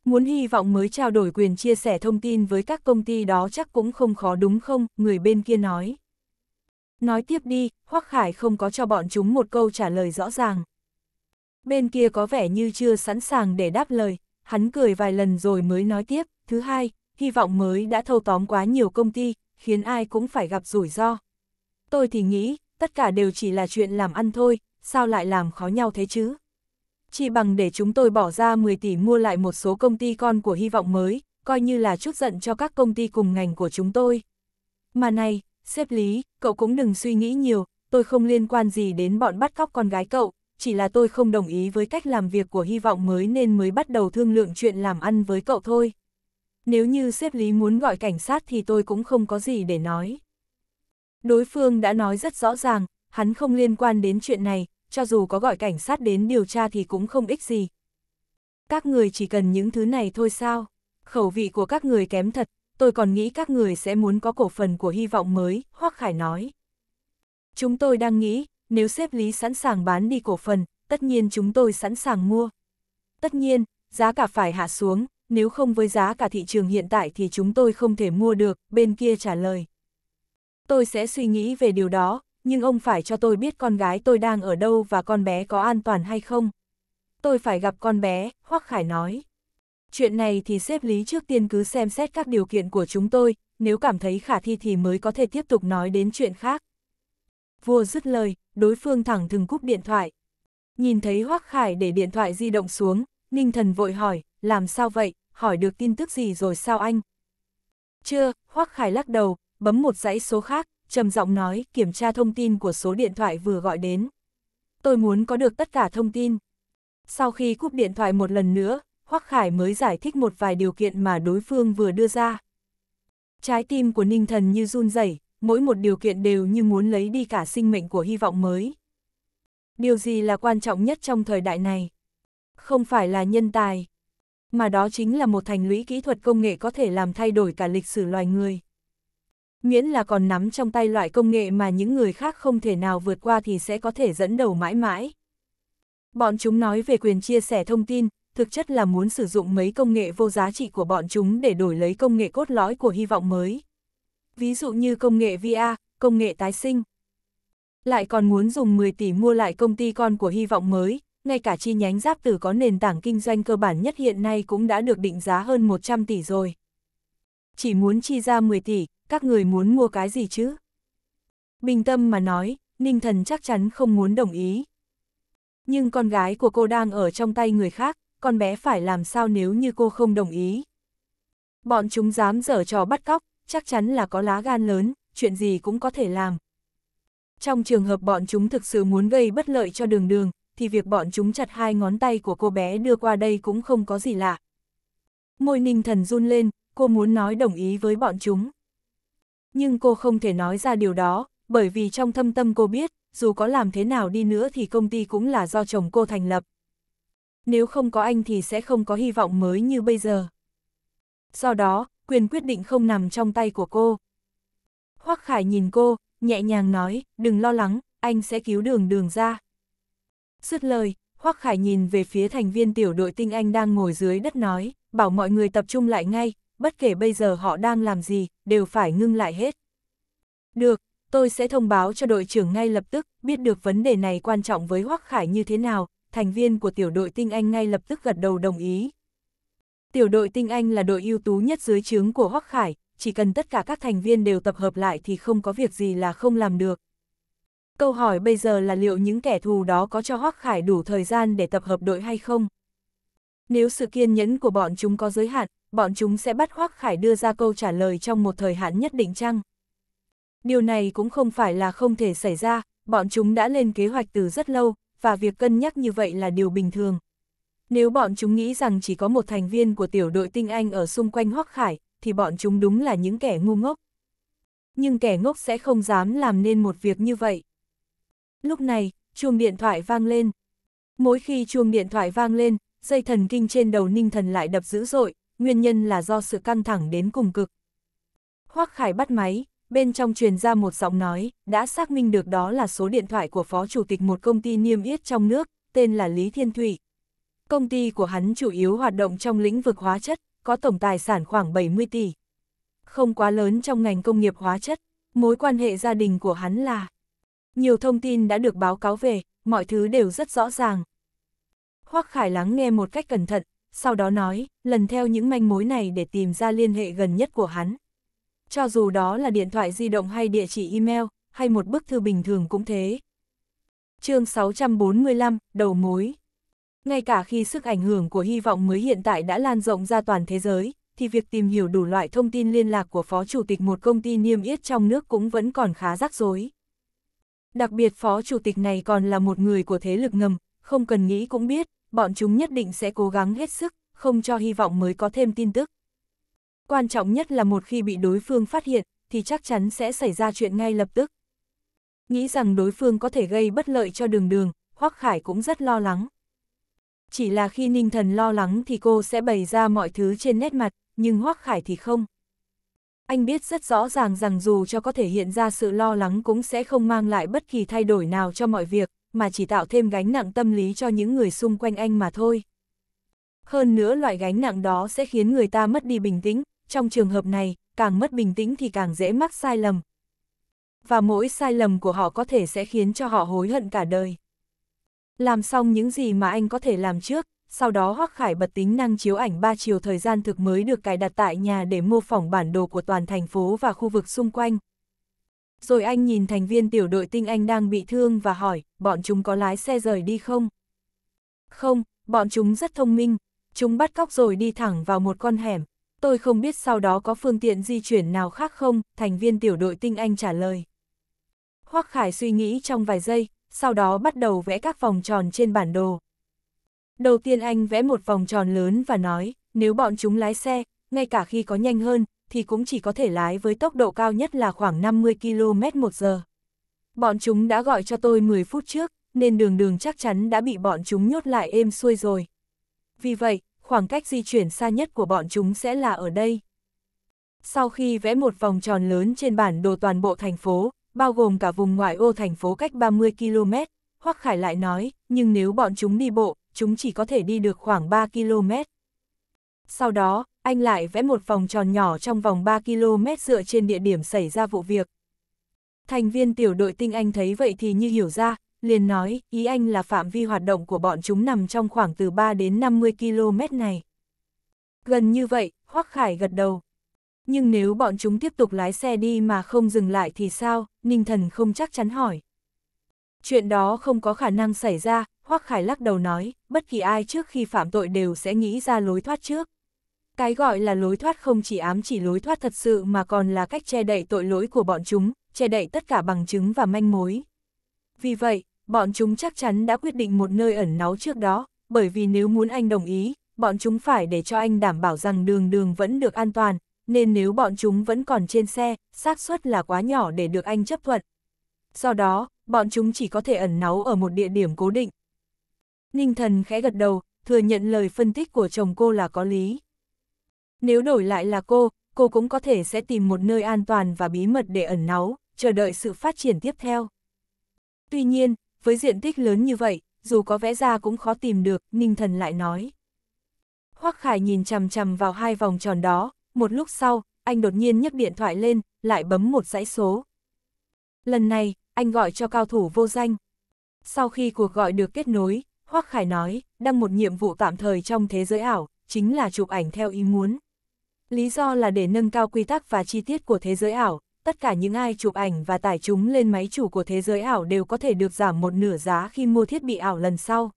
Muốn hy vọng mới trao đổi quyền chia sẻ thông tin với các công ty đó chắc cũng không khó đúng không, người bên kia nói. Nói tiếp đi, Hoắc Khải không có cho bọn chúng một câu trả lời rõ ràng. Bên kia có vẻ như chưa sẵn sàng để đáp lời, hắn cười vài lần rồi mới nói tiếp. Thứ hai, hy vọng mới đã thâu tóm quá nhiều công ty, khiến ai cũng phải gặp rủi ro. Tôi thì nghĩ, tất cả đều chỉ là chuyện làm ăn thôi, sao lại làm khó nhau thế chứ? chỉ bằng để chúng tôi bỏ ra 10 tỷ mua lại một số công ty con của hy vọng mới, coi như là chút giận cho các công ty cùng ngành của chúng tôi. Mà này, xếp lý, cậu cũng đừng suy nghĩ nhiều, tôi không liên quan gì đến bọn bắt cóc con gái cậu, chỉ là tôi không đồng ý với cách làm việc của hy vọng mới nên mới bắt đầu thương lượng chuyện làm ăn với cậu thôi. Nếu như xếp lý muốn gọi cảnh sát thì tôi cũng không có gì để nói. Đối phương đã nói rất rõ ràng, hắn không liên quan đến chuyện này, cho dù có gọi cảnh sát đến điều tra thì cũng không ích gì. Các người chỉ cần những thứ này thôi sao? Khẩu vị của các người kém thật, tôi còn nghĩ các người sẽ muốn có cổ phần của hy vọng mới, Hoác Khải nói. Chúng tôi đang nghĩ, nếu xếp lý sẵn sàng bán đi cổ phần, tất nhiên chúng tôi sẵn sàng mua. Tất nhiên, giá cả phải hạ xuống, nếu không với giá cả thị trường hiện tại thì chúng tôi không thể mua được, bên kia trả lời. Tôi sẽ suy nghĩ về điều đó, nhưng ông phải cho tôi biết con gái tôi đang ở đâu và con bé có an toàn hay không. Tôi phải gặp con bé, Hoắc Khải nói. Chuyện này thì xếp lý trước tiên cứ xem xét các điều kiện của chúng tôi, nếu cảm thấy khả thi thì mới có thể tiếp tục nói đến chuyện khác. Vua dứt lời, đối phương thẳng thừng cúp điện thoại. Nhìn thấy Hoắc Khải để điện thoại di động xuống, Ninh Thần vội hỏi, làm sao vậy, hỏi được tin tức gì rồi sao anh? Chưa, Hoắc Khải lắc đầu, bấm một dãy số khác, trầm giọng nói kiểm tra thông tin của số điện thoại vừa gọi đến. Tôi muốn có được tất cả thông tin. Sau khi cúp điện thoại một lần nữa, Hoắc Khải mới giải thích một vài điều kiện mà đối phương vừa đưa ra. Trái tim của Ninh Thần như run rẩy, mỗi một điều kiện đều như muốn lấy đi cả sinh mệnh của hy vọng mới. Điều gì là quan trọng nhất trong thời đại này? Không phải là nhân tài, mà đó chính là một thành lũy kỹ thuật công nghệ có thể làm thay đổi cả lịch sử loài người miễn là còn nắm trong tay loại công nghệ mà những người khác không thể nào vượt qua thì sẽ có thể dẫn đầu mãi mãi. Bọn chúng nói về quyền chia sẻ thông tin, thực chất là muốn sử dụng mấy công nghệ vô giá trị của bọn chúng để đổi lấy công nghệ cốt lõi của hy vọng mới. Ví dụ như công nghệ VR, công nghệ tái sinh. Lại còn muốn dùng 10 tỷ mua lại công ty con của hy vọng mới, ngay cả chi nhánh giáp tử có nền tảng kinh doanh cơ bản nhất hiện nay cũng đã được định giá hơn 100 tỷ rồi. Chỉ muốn chi ra 10 tỷ, các người muốn mua cái gì chứ? Bình tâm mà nói, Ninh Thần chắc chắn không muốn đồng ý. Nhưng con gái của cô đang ở trong tay người khác, con bé phải làm sao nếu như cô không đồng ý. Bọn chúng dám dở trò bắt cóc, chắc chắn là có lá gan lớn, chuyện gì cũng có thể làm. Trong trường hợp bọn chúng thực sự muốn gây bất lợi cho đường đường, thì việc bọn chúng chặt hai ngón tay của cô bé đưa qua đây cũng không có gì lạ. Môi ninh thần run lên, cô muốn nói đồng ý với bọn chúng nhưng cô không thể nói ra điều đó, bởi vì trong thâm tâm cô biết, dù có làm thế nào đi nữa thì công ty cũng là do chồng cô thành lập. Nếu không có anh thì sẽ không có hy vọng mới như bây giờ. Do đó, quyền quyết định không nằm trong tay của cô. Hoắc Khải nhìn cô, nhẹ nhàng nói, đừng lo lắng, anh sẽ cứu đường đường ra. Dứt lời, Hoắc Khải nhìn về phía thành viên tiểu đội tinh anh đang ngồi dưới đất nói, bảo mọi người tập trung lại ngay, bất kể bây giờ họ đang làm gì, đều phải ngưng lại hết. Được, tôi sẽ thông báo cho đội trưởng ngay lập tức, biết được vấn đề này quan trọng với Hoắc Khải như thế nào, thành viên của tiểu đội tinh anh ngay lập tức gật đầu đồng ý. Tiểu đội tinh anh là đội ưu tú nhất dưới trướng của Hoắc Khải, chỉ cần tất cả các thành viên đều tập hợp lại thì không có việc gì là không làm được. Câu hỏi bây giờ là liệu những kẻ thù đó có cho Hoắc Khải đủ thời gian để tập hợp đội hay không? Nếu sự kiên nhẫn của bọn chúng có giới hạn, bọn chúng sẽ bắt Hoác Khải đưa ra câu trả lời trong một thời hạn nhất định chăng? Điều này cũng không phải là không thể xảy ra, bọn chúng đã lên kế hoạch từ rất lâu, và việc cân nhắc như vậy là điều bình thường. Nếu bọn chúng nghĩ rằng chỉ có một thành viên của tiểu đội tinh anh ở xung quanh Hoác Khải, thì bọn chúng đúng là những kẻ ngu ngốc. Nhưng kẻ ngốc sẽ không dám làm nên một việc như vậy. Lúc này, chuông điện thoại vang lên. Mỗi khi chuông điện thoại vang lên, dây thần kinh trên đầu ninh thần lại đập dữ dội, nguyên nhân là do sự căng thẳng đến cùng cực. Hoắc Khải bắt máy, bên trong truyền ra một giọng nói, đã xác minh được đó là số điện thoại của phó chủ tịch một công ty niêm yết trong nước, tên là Lý Thiên Thụy. Công ty của hắn chủ yếu hoạt động trong lĩnh vực hóa chất, có tổng tài sản khoảng 70 tỷ. Không quá lớn trong ngành công nghiệp hóa chất, mối quan hệ gia đình của hắn là. Nhiều thông tin đã được báo cáo về, mọi thứ đều rất rõ ràng. Hoắc Khải lắng nghe một cách cẩn thận, sau đó nói, lần theo những manh mối này để tìm ra liên hệ gần nhất của hắn. Cho dù đó là điện thoại di động hay địa chỉ email, hay một bức thư bình thường cũng thế. chương 645, Đầu mối Ngay cả khi sức ảnh hưởng của hy vọng mới hiện tại đã lan rộng ra toàn thế giới, thì việc tìm hiểu đủ loại thông tin liên lạc của Phó Chủ tịch một công ty niêm yết trong nước cũng vẫn còn khá rắc rối. Đặc biệt Phó Chủ tịch này còn là một người của thế lực ngầm, không cần nghĩ cũng biết, bọn chúng nhất định sẽ cố gắng hết sức, không cho hy vọng mới có thêm tin tức. Quan trọng nhất là một khi bị đối phương phát hiện, thì chắc chắn sẽ xảy ra chuyện ngay lập tức. Nghĩ rằng đối phương có thể gây bất lợi cho đường đường, Hoắc Khải cũng rất lo lắng. Chỉ là khi Ninh Thần lo lắng thì cô sẽ bày ra mọi thứ trên nét mặt, nhưng Hoắc Khải thì không. Anh biết rất rõ ràng rằng dù cho có thể hiện ra sự lo lắng cũng sẽ không mang lại bất kỳ thay đổi nào cho mọi việc, mà chỉ tạo thêm gánh nặng tâm lý cho những người xung quanh anh mà thôi. Hơn nữa loại gánh nặng đó sẽ khiến người ta mất đi bình tĩnh, trong trường hợp này, càng mất bình tĩnh thì càng dễ mắc sai lầm. Và mỗi sai lầm của họ có thể sẽ khiến cho họ hối hận cả đời. Làm xong những gì mà anh có thể làm trước, sau đó Hoắc Khải bật tính năng chiếu ảnh 3 chiều thời gian thực mới được cài đặt tại nhà để mô phỏng bản đồ của toàn thành phố và khu vực xung quanh rồi anh nhìn thành viên tiểu đội tinh anh đang bị thương và hỏi, bọn chúng có lái xe rời đi không? Không, bọn chúng rất thông minh, chúng bắt cóc rồi đi thẳng vào một con hẻm. Tôi không biết sau đó có phương tiện di chuyển nào khác không, thành viên tiểu đội tinh anh trả lời. Hoắc Khải suy nghĩ trong vài giây, sau đó bắt đầu vẽ các vòng tròn trên bản đồ. Đầu tiên anh vẽ một vòng tròn lớn và nói, nếu bọn chúng lái xe, ngay cả khi có nhanh hơn, thì cũng chỉ có thể lái với tốc độ cao nhất là khoảng 50 km một giờ. Bọn chúng đã gọi cho tôi 10 phút trước, nên đường đường chắc chắn đã bị bọn chúng nhốt lại êm xuôi rồi. Vì vậy, khoảng cách di chuyển xa nhất của bọn chúng sẽ là ở đây. Sau khi vẽ một vòng tròn lớn trên bản đồ toàn bộ thành phố, bao gồm cả vùng ngoại ô thành phố cách 30 km, Hoắc Khải lại nói, nhưng nếu bọn chúng đi bộ, chúng chỉ có thể đi được khoảng 3 km. Sau đó, anh lại vẽ một vòng tròn nhỏ trong vòng 3 km dựa trên địa điểm xảy ra vụ việc. Thành viên tiểu đội tinh anh thấy vậy thì như hiểu ra, liền nói, ý anh là phạm vi hoạt động của bọn chúng nằm trong khoảng từ 3 đến 50 km này. Gần như vậy, Hoắc Khải gật đầu. Nhưng nếu bọn chúng tiếp tục lái xe đi mà không dừng lại thì sao, Ninh Thần không chắc chắn hỏi. Chuyện đó không có khả năng xảy ra, Hoắc Khải lắc đầu nói, bất kỳ ai trước khi phạm tội đều sẽ nghĩ ra lối thoát trước. Cái gọi là lối thoát không chỉ ám chỉ lối thoát thật sự mà còn là cách che đậy tội lỗi của bọn chúng, che đậy tất cả bằng chứng và manh mối. Vì vậy, bọn chúng chắc chắn đã quyết định một nơi ẩn náu trước đó, bởi vì nếu muốn anh đồng ý, bọn chúng phải để cho anh đảm bảo rằng đường đường vẫn được an toàn, nên nếu bọn chúng vẫn còn trên xe, xác suất là quá nhỏ để được anh chấp thuận. Do đó, bọn chúng chỉ có thể ẩn náu ở một địa điểm cố định. Ninh thần khẽ gật đầu, thừa nhận lời phân tích của chồng cô là có lý. Nếu đổi lại là cô, cô cũng có thể sẽ tìm một nơi an toàn và bí mật để ẩn náu, chờ đợi sự phát triển tiếp theo. Tuy nhiên, với diện tích lớn như vậy, dù có vẽ ra cũng khó tìm được, Ninh Thần lại nói. Hoắc Khải nhìn chằm chằm vào hai vòng tròn đó, một lúc sau, anh đột nhiên nhấc điện thoại lên, lại bấm một dãy số. Lần này, anh gọi cho cao thủ vô danh. Sau khi cuộc gọi được kết nối, Hoắc Khải nói, đăng một nhiệm vụ tạm thời trong thế giới ảo, chính là chụp ảnh theo ý muốn. Lý do là để nâng cao quy tắc và chi tiết của thế giới ảo, tất cả những ai chụp ảnh và tải chúng lên máy chủ của thế giới ảo đều có thể được giảm một nửa giá khi mua thiết bị ảo lần sau.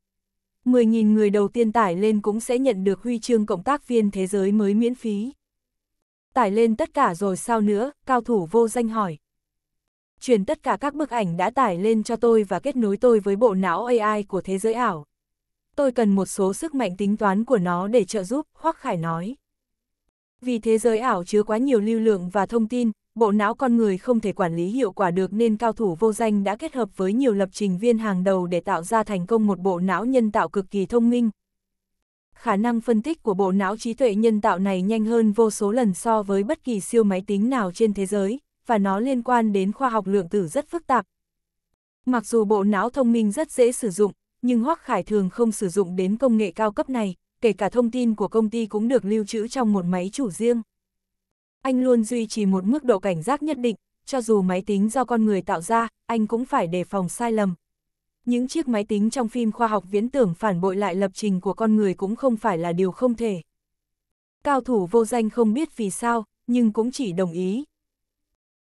10.000 người đầu tiên tải lên cũng sẽ nhận được huy chương cộng tác viên thế giới mới miễn phí. Tải lên tất cả rồi sao nữa, cao thủ vô danh hỏi. Truyền tất cả các bức ảnh đã tải lên cho tôi và kết nối tôi với bộ não AI của thế giới ảo. Tôi cần một số sức mạnh tính toán của nó để trợ giúp, Hoắc Khải nói. Vì thế giới ảo chứa quá nhiều lưu lượng và thông tin, bộ não con người không thể quản lý hiệu quả được nên cao thủ vô danh đã kết hợp với nhiều lập trình viên hàng đầu để tạo ra thành công một bộ não nhân tạo cực kỳ thông minh. Khả năng phân tích của bộ não trí tuệ nhân tạo này nhanh hơn vô số lần so với bất kỳ siêu máy tính nào trên thế giới, và nó liên quan đến khoa học lượng tử rất phức tạp. Mặc dù bộ não thông minh rất dễ sử dụng, nhưng Hoác Khải thường không sử dụng đến công nghệ cao cấp này, kể cả thông tin của công ty cũng được lưu trữ trong một máy chủ riêng. Anh luôn duy trì một mức độ cảnh giác nhất định, cho dù máy tính do con người tạo ra, anh cũng phải đề phòng sai lầm. Những chiếc máy tính trong phim khoa học viễn tưởng phản bội lại lập trình của con người cũng không phải là điều không thể. Cao thủ vô danh không biết vì sao, nhưng cũng chỉ đồng ý.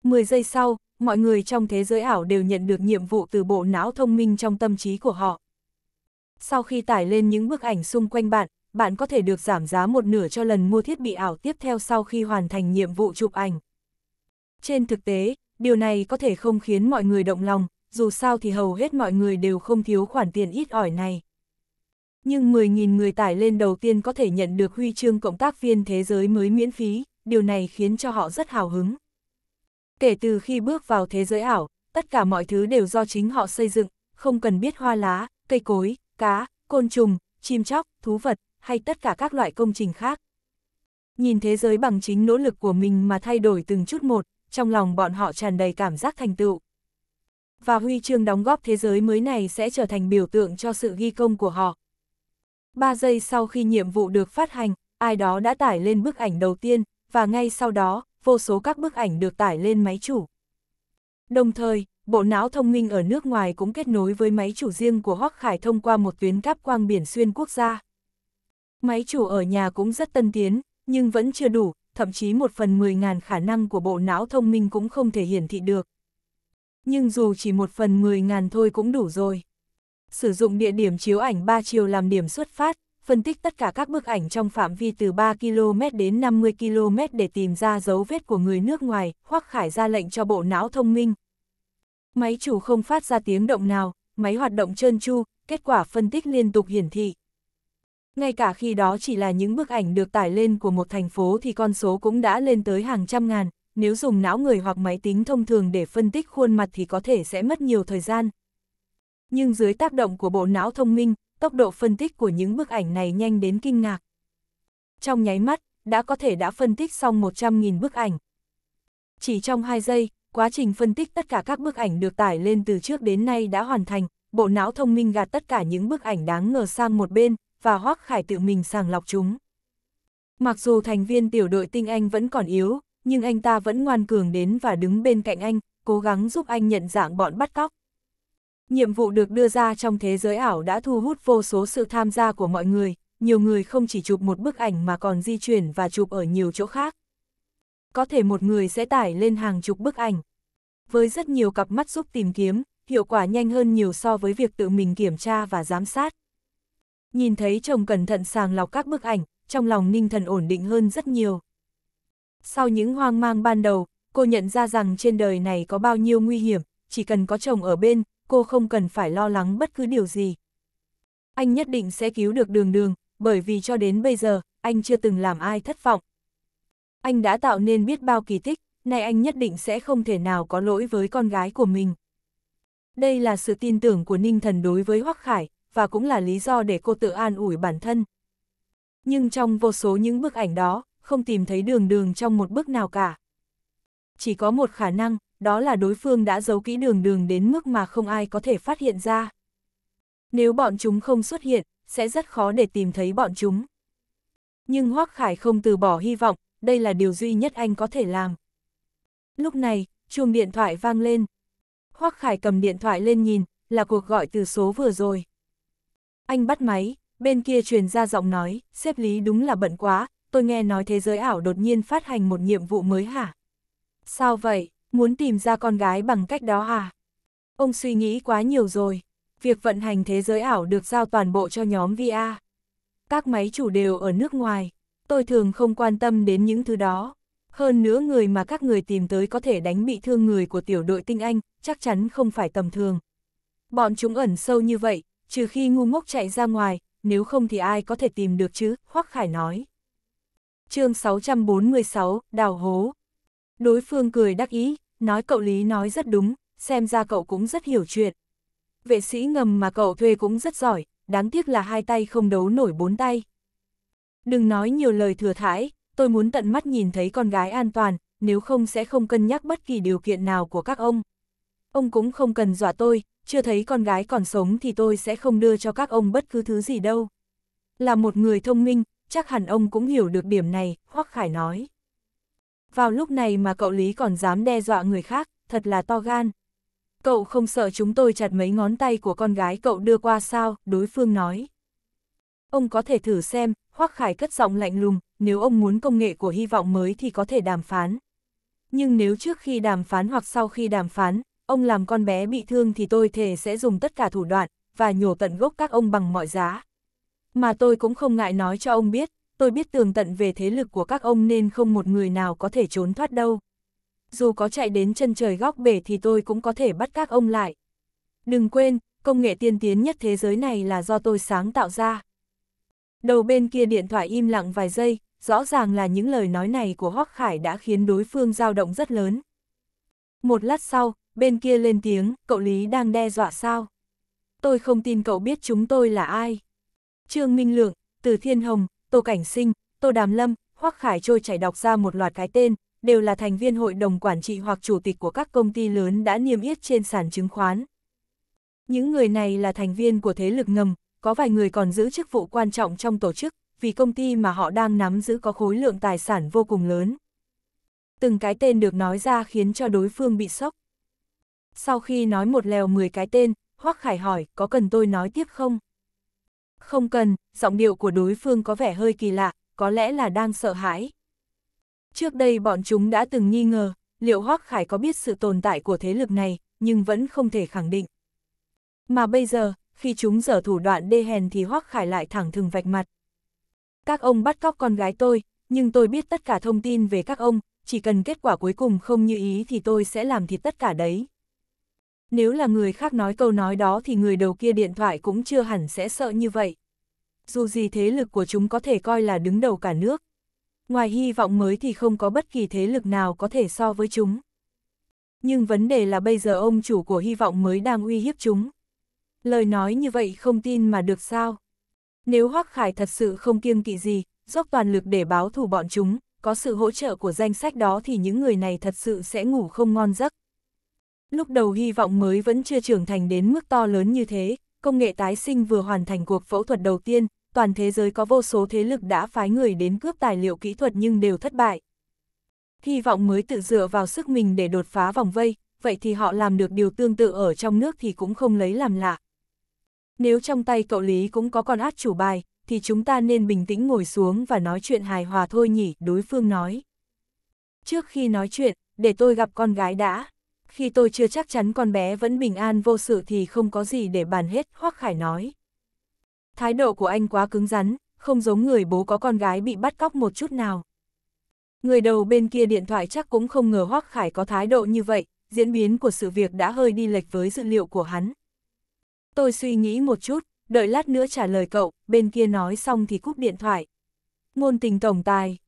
10 giây sau, mọi người trong thế giới ảo đều nhận được nhiệm vụ từ bộ não thông minh trong tâm trí của họ. Sau khi tải lên những bức ảnh xung quanh bạn, bạn có thể được giảm giá một nửa cho lần mua thiết bị ảo tiếp theo sau khi hoàn thành nhiệm vụ chụp ảnh. Trên thực tế, điều này có thể không khiến mọi người động lòng, dù sao thì hầu hết mọi người đều không thiếu khoản tiền ít ỏi này. Nhưng 10.000 người tải lên đầu tiên có thể nhận được huy chương cộng tác viên thế giới mới miễn phí, điều này khiến cho họ rất hào hứng. Kể từ khi bước vào thế giới ảo, tất cả mọi thứ đều do chính họ xây dựng, không cần biết hoa lá, cây cối, cá, côn trùng, chim chóc, thú vật, hay tất cả các loại công trình khác. Nhìn thế giới bằng chính nỗ lực của mình mà thay đổi từng chút một, trong lòng bọn họ tràn đầy cảm giác thành tựu. Và huy chương đóng góp thế giới mới này sẽ trở thành biểu tượng cho sự ghi công của họ. Ba giây sau khi nhiệm vụ được phát hành, ai đó đã tải lên bức ảnh đầu tiên, và ngay sau đó, vô số các bức ảnh được tải lên máy chủ. Đồng thời, bộ não thông minh ở nước ngoài cũng kết nối với máy chủ riêng của Hoắc Khải thông qua một tuyến cáp quang biển xuyên quốc gia. Máy chủ ở nhà cũng rất tân tiến, nhưng vẫn chưa đủ, thậm chí một phần 10.000 khả năng của bộ não thông minh cũng không thể hiển thị được. Nhưng dù chỉ một phần 10.000 thôi cũng đủ rồi. Sử dụng địa điểm chiếu ảnh 3 chiều làm điểm xuất phát, phân tích tất cả các bức ảnh trong phạm vi từ 3 km đến 50 km để tìm ra dấu vết của người nước ngoài, hoặc khải ra lệnh cho bộ não thông minh. Máy chủ không phát ra tiếng động nào, máy hoạt động trơn tru, kết quả phân tích liên tục hiển thị ngay cả khi đó chỉ là những bức ảnh được tải lên của một thành phố thì con số cũng đã lên tới hàng trăm ngàn, nếu dùng não người hoặc máy tính thông thường để phân tích khuôn mặt thì có thể sẽ mất nhiều thời gian. Nhưng dưới tác động của bộ não thông minh, tốc độ phân tích của những bức ảnh này nhanh đến kinh ngạc. Trong nháy mắt, đã có thể đã phân tích xong 100.000 bức ảnh. Chỉ trong 2 giây, quá trình phân tích tất cả các bức ảnh được tải lên từ trước đến nay đã hoàn thành, bộ não thông minh gạt tất cả những bức ảnh đáng ngờ sang một bên, và Hoác Khải tự mình sàng lọc chúng. Mặc dù thành viên tiểu đội tinh anh vẫn còn yếu, nhưng anh ta vẫn ngoan cường đến và đứng bên cạnh anh, cố gắng giúp anh nhận dạng bọn bắt cóc. Nhiệm vụ được đưa ra trong thế giới ảo đã thu hút vô số sự tham gia của mọi người, nhiều người không chỉ chụp một bức ảnh mà còn di chuyển và chụp ở nhiều chỗ khác. Có thể một người sẽ tải lên hàng chục bức ảnh. Với rất nhiều cặp mắt giúp tìm kiếm, hiệu quả nhanh hơn nhiều so với việc tự mình kiểm tra và giám sát nhìn thấy chồng cẩn thận sàng lọc các bức ảnh, trong lòng ninh thần ổn định hơn rất nhiều. Sau những hoang mang ban đầu, cô nhận ra rằng trên đời này có bao nhiêu nguy hiểm, chỉ cần có chồng ở bên, cô không cần phải lo lắng bất cứ điều gì. Anh nhất định sẽ cứu được đường đường, bởi vì cho đến bây giờ, anh chưa từng làm ai thất vọng. Anh đã tạo nên biết bao kỳ tích, nay anh nhất định sẽ không thể nào có lỗi với con gái của mình. Đây là sự tin tưởng của Ninh Thần đối với Hoắc Khải, và cũng là lý do để cô tự an ủi bản thân. Nhưng trong vô số những bức ảnh đó, không tìm thấy đường đường trong một bức nào cả. Chỉ có một khả năng, đó là đối phương đã giấu kỹ đường đường đến mức mà không ai có thể phát hiện ra. Nếu bọn chúng không xuất hiện, sẽ rất khó để tìm thấy bọn chúng. Nhưng Hoác Khải không từ bỏ hy vọng, đây là điều duy nhất anh có thể làm. Lúc này, chuông điện thoại vang lên. Hoác Khải cầm điện thoại lên nhìn, là cuộc gọi từ số vừa rồi. Anh bắt máy, bên kia truyền ra giọng nói, xếp lý đúng là bận quá, tôi nghe nói thế giới ảo đột nhiên phát hành một nhiệm vụ mới hả? Sao vậy, muốn tìm ra con gái bằng cách đó hả? À? Ông suy nghĩ quá nhiều rồi, việc vận hành thế giới ảo được giao toàn bộ cho nhóm VR. Các máy chủ đều ở nước ngoài, tôi thường không quan tâm đến những thứ đó. Hơn nữa người mà các người tìm tới có thể đánh bị thương người của tiểu đội tinh anh, chắc chắn không phải tầm thường. Bọn chúng ẩn sâu như vậy, trừ khi ngu ngốc chạy ra ngoài, nếu không thì ai có thể tìm được chứ, Hoắc Khải nói. chương 646, Đào Hố Đối phương cười đắc ý, nói cậu Lý nói rất đúng, xem ra cậu cũng rất hiểu chuyện. Vệ sĩ ngầm mà cậu thuê cũng rất giỏi, đáng tiếc là hai tay không đấu nổi bốn tay. Đừng nói nhiều lời thừa thãi, tôi muốn tận mắt nhìn thấy con gái an toàn, nếu không sẽ không cân nhắc bất kỳ điều kiện nào của các ông. Ông cũng không cần dọa tôi, chưa thấy con gái còn sống thì tôi sẽ không đưa cho các ông bất cứ thứ gì đâu. Là một người thông minh, chắc hẳn ông cũng hiểu được điểm này, Hoắc Khải nói. Vào lúc này mà cậu Lý còn dám đe dọa người khác, thật là to gan. Cậu không sợ chúng tôi chặt mấy ngón tay của con gái cậu đưa qua sao, đối phương nói. Ông có thể thử xem, Hoắc Khải cất giọng lạnh lùng, nếu ông muốn công nghệ của hy vọng mới thì có thể đàm phán. Nhưng nếu trước khi đàm phán hoặc sau khi đàm phán, ông làm con bé bị thương thì tôi thề sẽ dùng tất cả thủ đoạn, và nhổ tận gốc các ông bằng mọi giá. Mà tôi cũng không ngại nói cho ông biết, tôi biết tường tận về thế lực của các ông nên không một người nào có thể trốn thoát đâu. Dù có chạy đến chân trời góc bể thì tôi cũng có thể bắt các ông lại. Đừng quên, công nghệ tiên tiến nhất thế giới này là do tôi sáng tạo ra. Đầu bên kia điện thoại im lặng vài giây, rõ ràng là những lời nói này của Hoắc Khải đã khiến đối phương dao động rất lớn. Một lát sau, bên kia lên tiếng, cậu Lý đang đe dọa sao? Tôi không tin cậu biết chúng tôi là ai. Trương Minh Lượng, Từ Thiên Hồng, Tô Cảnh Sinh, Tô Đàm Lâm, Hoắc Khải trôi chảy đọc ra một loạt cái tên, đều là thành viên hội đồng quản trị hoặc chủ tịch của các công ty lớn đã niêm yết trên sàn chứng khoán. Những người này là thành viên của thế lực ngầm, có vài người còn giữ chức vụ quan trọng trong tổ chức, vì công ty mà họ đang nắm giữ có khối lượng tài sản vô cùng lớn. Từng cái tên được nói ra khiến cho đối phương bị sốc. Sau khi nói một lèo 10 cái tên, Hoắc Khải hỏi có cần tôi nói tiếp không? Không cần, giọng điệu của đối phương có vẻ hơi kỳ lạ, có lẽ là đang sợ hãi. Trước đây bọn chúng đã từng nghi ngờ, liệu Hoắc Khải có biết sự tồn tại của thế lực này, nhưng vẫn không thể khẳng định. Mà bây giờ, khi chúng dở thủ đoạn đê hèn thì Hoắc Khải lại thẳng thừng vạch mặt. Các ông bắt cóc con gái tôi, nhưng tôi biết tất cả thông tin về các ông, chỉ cần kết quả cuối cùng không như ý thì tôi sẽ làm thịt tất cả đấy nếu là người khác nói câu nói đó thì người đầu kia điện thoại cũng chưa hẳn sẽ sợ như vậy. Dù gì thế lực của chúng có thể coi là đứng đầu cả nước. Ngoài hy vọng mới thì không có bất kỳ thế lực nào có thể so với chúng. Nhưng vấn đề là bây giờ ông chủ của hy vọng mới đang uy hiếp chúng. Lời nói như vậy không tin mà được sao? Nếu Hoác Khải thật sự không kiêng kỵ gì, dốc toàn lực để báo thù bọn chúng, có sự hỗ trợ của danh sách đó thì những người này thật sự sẽ ngủ không ngon giấc. Lúc đầu hy vọng mới vẫn chưa trưởng thành đến mức to lớn như thế, công nghệ tái sinh vừa hoàn thành cuộc phẫu thuật đầu tiên, toàn thế giới có vô số thế lực đã phái người đến cướp tài liệu kỹ thuật nhưng đều thất bại. Hy vọng mới tự dựa vào sức mình để đột phá vòng vây, vậy thì họ làm được điều tương tự ở trong nước thì cũng không lấy làm lạ. Nếu trong tay cậu Lý cũng có con át chủ bài, thì chúng ta nên bình tĩnh ngồi xuống và nói chuyện hài hòa thôi nhỉ, đối phương nói. Trước khi nói chuyện, để tôi gặp con gái đã khi tôi chưa chắc chắn con bé vẫn bình an vô sự thì không có gì để bàn hết, Hoắc Khải nói. Thái độ của anh quá cứng rắn, không giống người bố có con gái bị bắt cóc một chút nào. Người đầu bên kia điện thoại chắc cũng không ngờ Hoắc Khải có thái độ như vậy, diễn biến của sự việc đã hơi đi lệch với dữ liệu của hắn. Tôi suy nghĩ một chút, đợi lát nữa trả lời cậu, bên kia nói xong thì cúp điện thoại. Ngôn tình tổng tài.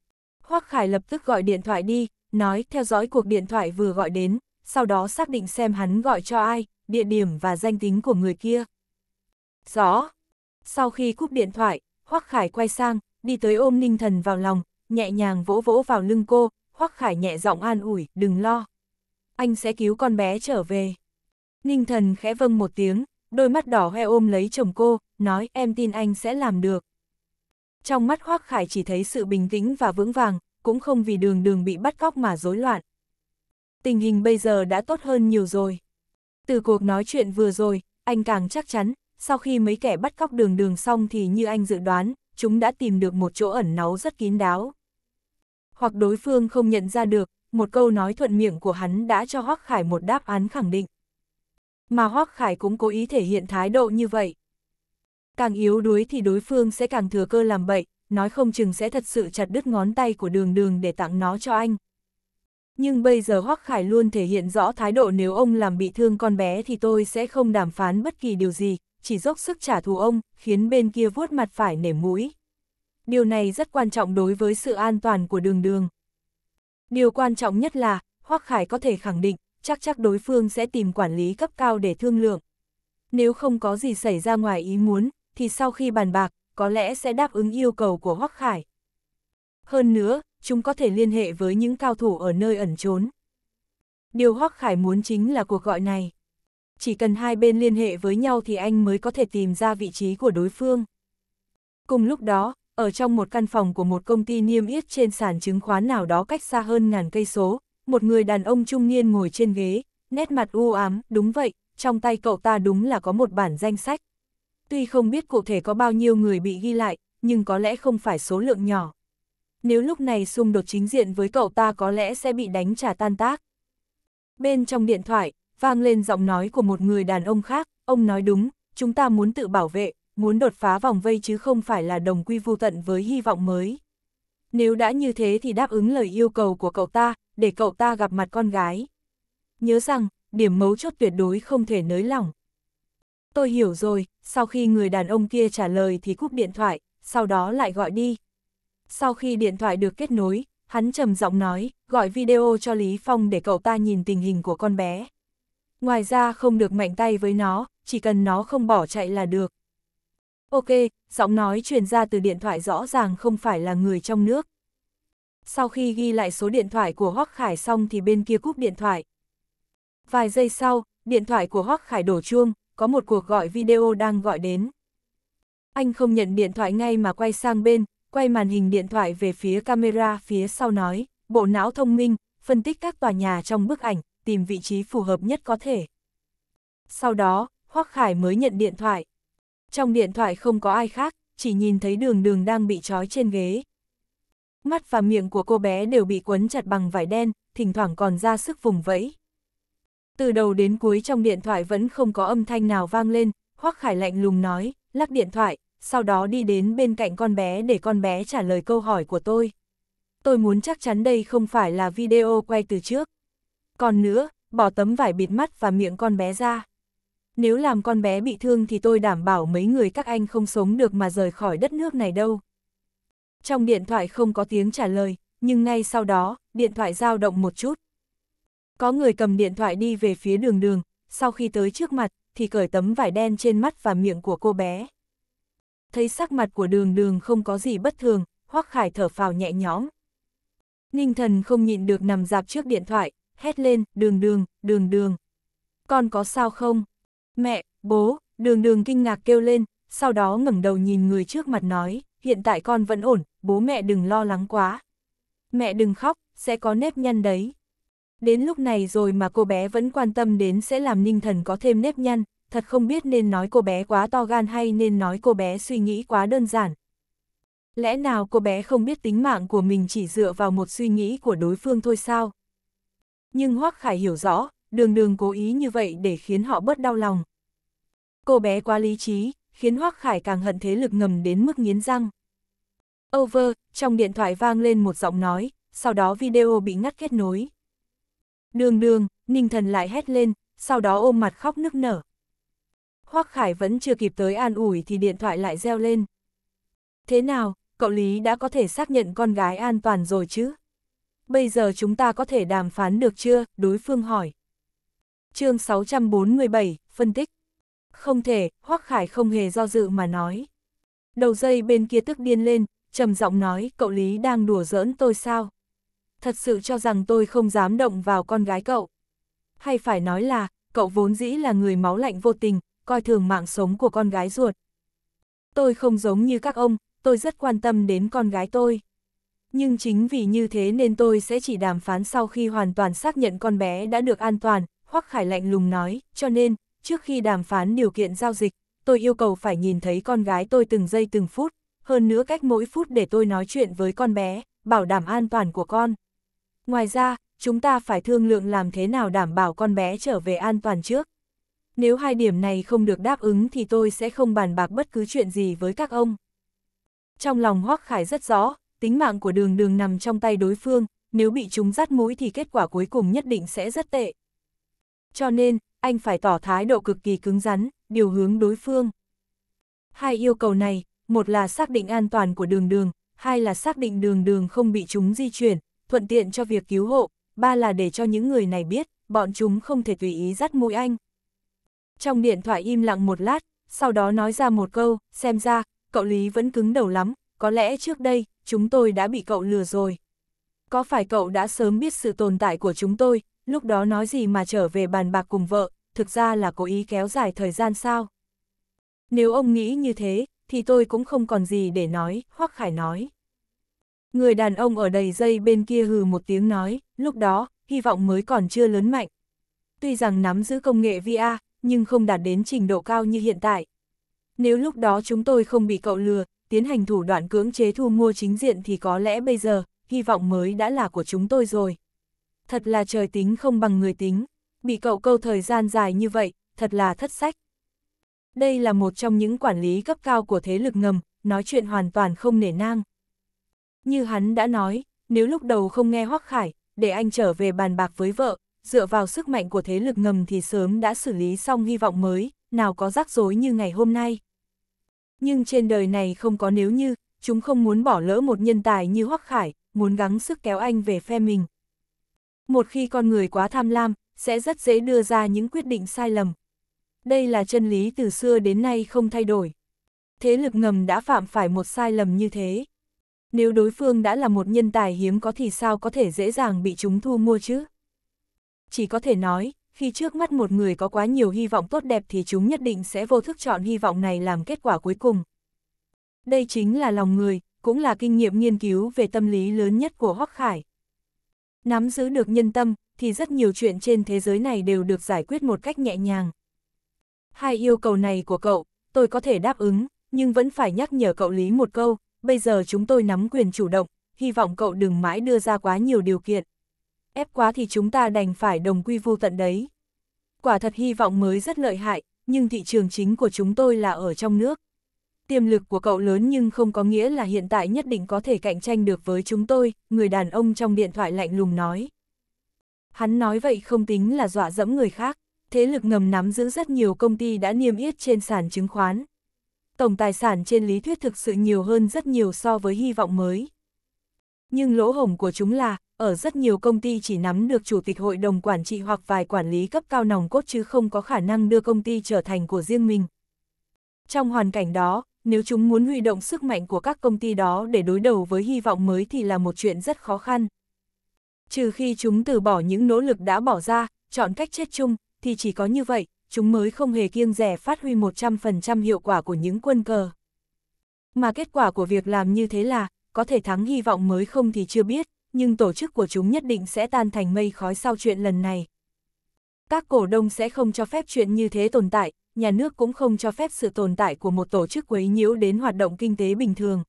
Hoắc Khải lập tức gọi điện thoại đi, nói theo dõi cuộc điện thoại vừa gọi đến, sau đó xác định xem hắn gọi cho ai, địa điểm và danh tính của người kia. Rõ. Sau khi cúp điện thoại, Hoắc Khải quay sang, đi tới ôm Ninh Thần vào lòng, nhẹ nhàng vỗ vỗ vào lưng cô, Hoắc Khải nhẹ giọng an ủi, đừng lo. Anh sẽ cứu con bé trở về. Ninh Thần khẽ vâng một tiếng, đôi mắt đỏ hoe ôm lấy chồng cô, nói em tin anh sẽ làm được. Trong mắt Hoắc Khải chỉ thấy sự bình tĩnh và vững vàng, cũng không vì đường đường bị bắt cóc mà rối loạn, tình hình bây giờ đã tốt hơn nhiều rồi. Từ cuộc nói chuyện vừa rồi, anh càng chắc chắn, sau khi mấy kẻ bắt cóc đường đường xong thì như anh dự đoán, chúng đã tìm được một chỗ ẩn náu rất kín đáo. Hoặc đối phương không nhận ra được, một câu nói thuận miệng của hắn đã cho Hoác Khải một đáp án khẳng định. Mà Hoác Khải cũng cố ý thể hiện thái độ như vậy. Càng yếu đuối thì đối phương sẽ càng thừa cơ làm bậy, nói không chừng sẽ thật sự chặt đứt ngón tay của đường đường để tặng nó cho anh nhưng bây giờ Hoắc Khải luôn thể hiện rõ thái độ nếu ông làm bị thương con bé thì tôi sẽ không đàm phán bất kỳ điều gì, chỉ dốc sức trả thù ông, khiến bên kia vuốt mặt phải nể mũi. Điều này rất quan trọng đối với sự an toàn của đường đường. Điều quan trọng nhất là, Hoắc Khải có thể khẳng định, chắc chắc đối phương sẽ tìm quản lý cấp cao để thương lượng. Nếu không có gì xảy ra ngoài ý muốn, thì sau khi bàn bạc, có lẽ sẽ đáp ứng yêu cầu của Hoắc Khải. Hơn nữa, chúng có thể liên hệ với những cao thủ ở nơi ẩn trốn. Điều Hoắc Khải muốn chính là cuộc gọi này. Chỉ cần hai bên liên hệ với nhau thì anh mới có thể tìm ra vị trí của đối phương. Cùng lúc đó, ở trong một căn phòng của một công ty niêm yết trên sàn chứng khoán nào đó cách xa hơn ngàn cây số, một người đàn ông trung niên ngồi trên ghế, nét mặt u ám, đúng vậy, trong tay cậu ta đúng là có một bản danh sách. Tuy không biết cụ thể có bao nhiêu người bị ghi lại, nhưng có lẽ không phải số lượng nhỏ nếu lúc này xung đột chính diện với cậu ta có lẽ sẽ bị đánh trả tan tác. Bên trong điện thoại, vang lên giọng nói của một người đàn ông khác, ông nói đúng, chúng ta muốn tự bảo vệ, muốn đột phá vòng vây chứ không phải là đồng quy vu tận với hy vọng mới. Nếu đã như thế thì đáp ứng lời yêu cầu của cậu ta, để cậu ta gặp mặt con gái. Nhớ rằng, điểm mấu chốt tuyệt đối không thể nới lỏng. Tôi hiểu rồi, sau khi người đàn ông kia trả lời thì cúp điện thoại, sau đó lại gọi đi. Sau khi điện thoại được kết nối, hắn trầm giọng nói, gọi video cho Lý Phong để cậu ta nhìn tình hình của con bé. Ngoài ra không được mạnh tay với nó, chỉ cần nó không bỏ chạy là được. Ok, giọng nói truyền ra từ điện thoại rõ ràng không phải là người trong nước. Sau khi ghi lại số điện thoại của Hoắc Khải xong thì bên kia cúp điện thoại. Vài giây sau, điện thoại của Hoắc Khải đổ chuông, có một cuộc gọi video đang gọi đến. Anh không nhận điện thoại ngay mà quay sang bên, quay màn hình điện thoại về phía camera phía sau nói, bộ não thông minh, phân tích các tòa nhà trong bức ảnh, tìm vị trí phù hợp nhất có thể. Sau đó, Hoắc Khải mới nhận điện thoại. Trong điện thoại không có ai khác, chỉ nhìn thấy đường đường đang bị trói trên ghế. Mắt và miệng của cô bé đều bị quấn chặt bằng vải đen, thỉnh thoảng còn ra sức vùng vẫy. Từ đầu đến cuối trong điện thoại vẫn không có âm thanh nào vang lên, Hoắc Khải lạnh lùng nói, lắc điện thoại, sau đó đi đến bên cạnh con bé để con bé trả lời câu hỏi của tôi. Tôi muốn chắc chắn đây không phải là video quay từ trước. Còn nữa, bỏ tấm vải bịt mắt và miệng con bé ra. Nếu làm con bé bị thương thì tôi đảm bảo mấy người các anh không sống được mà rời khỏi đất nước này đâu. Trong điện thoại không có tiếng trả lời, nhưng ngay sau đó, điện thoại dao động một chút. Có người cầm điện thoại đi về phía đường đường, sau khi tới trước mặt, thì cởi tấm vải đen trên mắt và miệng của cô bé. Thấy sắc mặt của đường đường không có gì bất thường, hoắc khải thở phào nhẹ nhõm. Ninh thần không nhịn được nằm dạp trước điện thoại, hét lên, đường đường, đường đường. Con có sao không? Mẹ, bố, đường đường kinh ngạc kêu lên, sau đó ngẩng đầu nhìn người trước mặt nói, hiện tại con vẫn ổn, bố mẹ đừng lo lắng quá. Mẹ đừng khóc, sẽ có nếp nhăn đấy. Đến lúc này rồi mà cô bé vẫn quan tâm đến sẽ làm ninh thần có thêm nếp nhăn, thật không biết nên nói cô bé quá to gan hay nên nói cô bé suy nghĩ quá đơn giản. Lẽ nào cô bé không biết tính mạng của mình chỉ dựa vào một suy nghĩ của đối phương thôi sao? Nhưng Hoắc Khải hiểu rõ, đường đường cố ý như vậy để khiến họ bớt đau lòng. Cô bé quá lý trí, khiến Hoắc Khải càng hận thế lực ngầm đến mức nghiến răng. Over, trong điện thoại vang lên một giọng nói, sau đó video bị ngắt kết nối. Đường đường, Ninh Thần lại hét lên, sau đó ôm mặt khóc nức nở. Hoắc Khải vẫn chưa kịp tới an ủi thì điện thoại lại reo lên. Thế nào, cậu Lý đã có thể xác nhận con gái an toàn rồi chứ? Bây giờ chúng ta có thể đàm phán được chưa? Đối phương hỏi. chương 647, phân tích. Không thể, Hoắc Khải không hề do dự mà nói. Đầu dây bên kia tức điên lên, trầm giọng nói cậu Lý đang đùa giỡn tôi sao? Thật sự cho rằng tôi không dám động vào con gái cậu. Hay phải nói là, cậu vốn dĩ là người máu lạnh vô tình, coi thường mạng sống của con gái ruột. Tôi không giống như các ông, tôi rất quan tâm đến con gái tôi. Nhưng chính vì như thế nên tôi sẽ chỉ đàm phán sau khi hoàn toàn xác nhận con bé đã được an toàn, Hoắc Khải lạnh lùng nói, cho nên, trước khi đàm phán điều kiện giao dịch, tôi yêu cầu phải nhìn thấy con gái tôi từng giây từng phút, hơn nữa cách mỗi phút để tôi nói chuyện với con bé, bảo đảm an toàn của con. Ngoài ra, chúng ta phải thương lượng làm thế nào đảm bảo con bé trở về an toàn trước nếu hai điểm này không được đáp ứng thì tôi sẽ không bàn bạc bất cứ chuyện gì với các ông. Trong lòng Hoắc Khải rất rõ, tính mạng của đường đường nằm trong tay đối phương, nếu bị chúng rắt mũi thì kết quả cuối cùng nhất định sẽ rất tệ. Cho nên, anh phải tỏ thái độ cực kỳ cứng rắn, điều hướng đối phương. Hai yêu cầu này, một là xác định an toàn của đường đường, hai là xác định đường đường không bị chúng di chuyển, thuận tiện cho việc cứu hộ, ba là để cho những người này biết, bọn chúng không thể tùy ý dắt mũi anh. Trong điện thoại im lặng một lát, sau đó nói ra một câu, xem ra, cậu Lý vẫn cứng đầu lắm, có lẽ trước đây, chúng tôi đã bị cậu lừa rồi. Có phải cậu đã sớm biết sự tồn tại của chúng tôi, lúc đó nói gì mà trở về bàn bạc cùng vợ, thực ra là cố ý kéo dài thời gian sao? Nếu ông nghĩ như thế, thì tôi cũng không còn gì để nói, Hoắc Khải nói. Người đàn ông ở đầy dây bên kia hừ một tiếng nói, lúc đó, hy vọng mới còn chưa lớn mạnh. Tuy rằng nắm giữ công nghệ VR, nhưng không đạt đến trình độ cao như hiện tại. Nếu lúc đó chúng tôi không bị cậu lừa, tiến hành thủ đoạn cưỡng chế thu mua chính diện thì có lẽ bây giờ, hy vọng mới đã là của chúng tôi rồi. Thật là trời tính không bằng người tính, bị cậu câu thời gian dài như vậy, thật là thất sách. Đây là một trong những quản lý cấp cao của thế lực ngầm, nói chuyện hoàn toàn không nể nang. Như hắn đã nói, nếu lúc đầu không nghe Hoắc Khải, để anh trở về bàn bạc với vợ, dựa vào sức mạnh của thế lực ngầm thì sớm đã xử lý xong hy vọng mới, nào có rắc rối như ngày hôm nay. Nhưng trên đời này không có nếu như, chúng không muốn bỏ lỡ một nhân tài như Hoắc Khải, muốn gắng sức kéo anh về phe mình. Một khi con người quá tham lam, sẽ rất dễ đưa ra những quyết định sai lầm. Đây là chân lý từ xưa đến nay không thay đổi. Thế lực ngầm đã phạm phải một sai lầm như thế. Nếu đối phương đã là một nhân tài hiếm có thì sao có thể dễ dàng bị chúng thu mua chứ? chỉ có thể nói, khi trước mắt một người có quá nhiều hy vọng tốt đẹp thì chúng nhất định sẽ vô thức chọn hy vọng này làm kết quả cuối cùng. Đây chính là lòng người, cũng là kinh nghiệm nghiên cứu về tâm lý lớn nhất của Hoắc Khải. Nắm giữ được nhân tâm, thì rất nhiều chuyện trên thế giới này đều được giải quyết một cách nhẹ nhàng. Hai yêu cầu này của cậu, tôi có thể đáp ứng, nhưng vẫn phải nhắc nhở cậu Lý một câu, bây giờ chúng tôi nắm quyền chủ động, hy vọng cậu đừng mãi đưa ra quá nhiều điều kiện ép quá thì chúng ta đành phải đồng quy vô tận đấy. Quả thật hy vọng mới rất lợi hại, nhưng thị trường chính của chúng tôi là ở trong nước. Tiềm lực của cậu lớn nhưng không có nghĩa là hiện tại nhất định có thể cạnh tranh được với chúng tôi, người đàn ông trong điện thoại lạnh lùng nói. Hắn nói vậy không tính là dọa dẫm người khác, thế lực ngầm nắm giữ rất nhiều công ty đã niêm yết trên sàn chứng khoán. Tổng tài sản trên lý thuyết thực sự nhiều hơn rất nhiều so với hy vọng mới. Nhưng lỗ hổng của chúng là, ở rất nhiều công ty chỉ nắm được chủ tịch hội đồng quản trị hoặc vài quản lý cấp cao nòng cốt chứ không có khả năng đưa công ty trở thành của riêng mình. Trong hoàn cảnh đó, nếu chúng muốn huy động sức mạnh của các công ty đó để đối đầu với hy vọng mới thì là một chuyện rất khó khăn. Trừ khi chúng từ bỏ những nỗ lực đã bỏ ra, chọn cách chết chung, thì chỉ có như vậy, chúng mới không hề kiêng rẻ phát huy 100% hiệu quả của những quân cờ. Mà kết quả của việc làm như thế là, có thể thắng hy vọng mới không thì chưa biết nhưng tổ chức của chúng nhất định sẽ tan thành mây khói sau chuyện lần này. Các cổ đông sẽ không cho phép chuyện như thế tồn tại, nhà nước cũng không cho phép sự tồn tại của một tổ chức quấy nhiễu đến hoạt động kinh tế bình thường.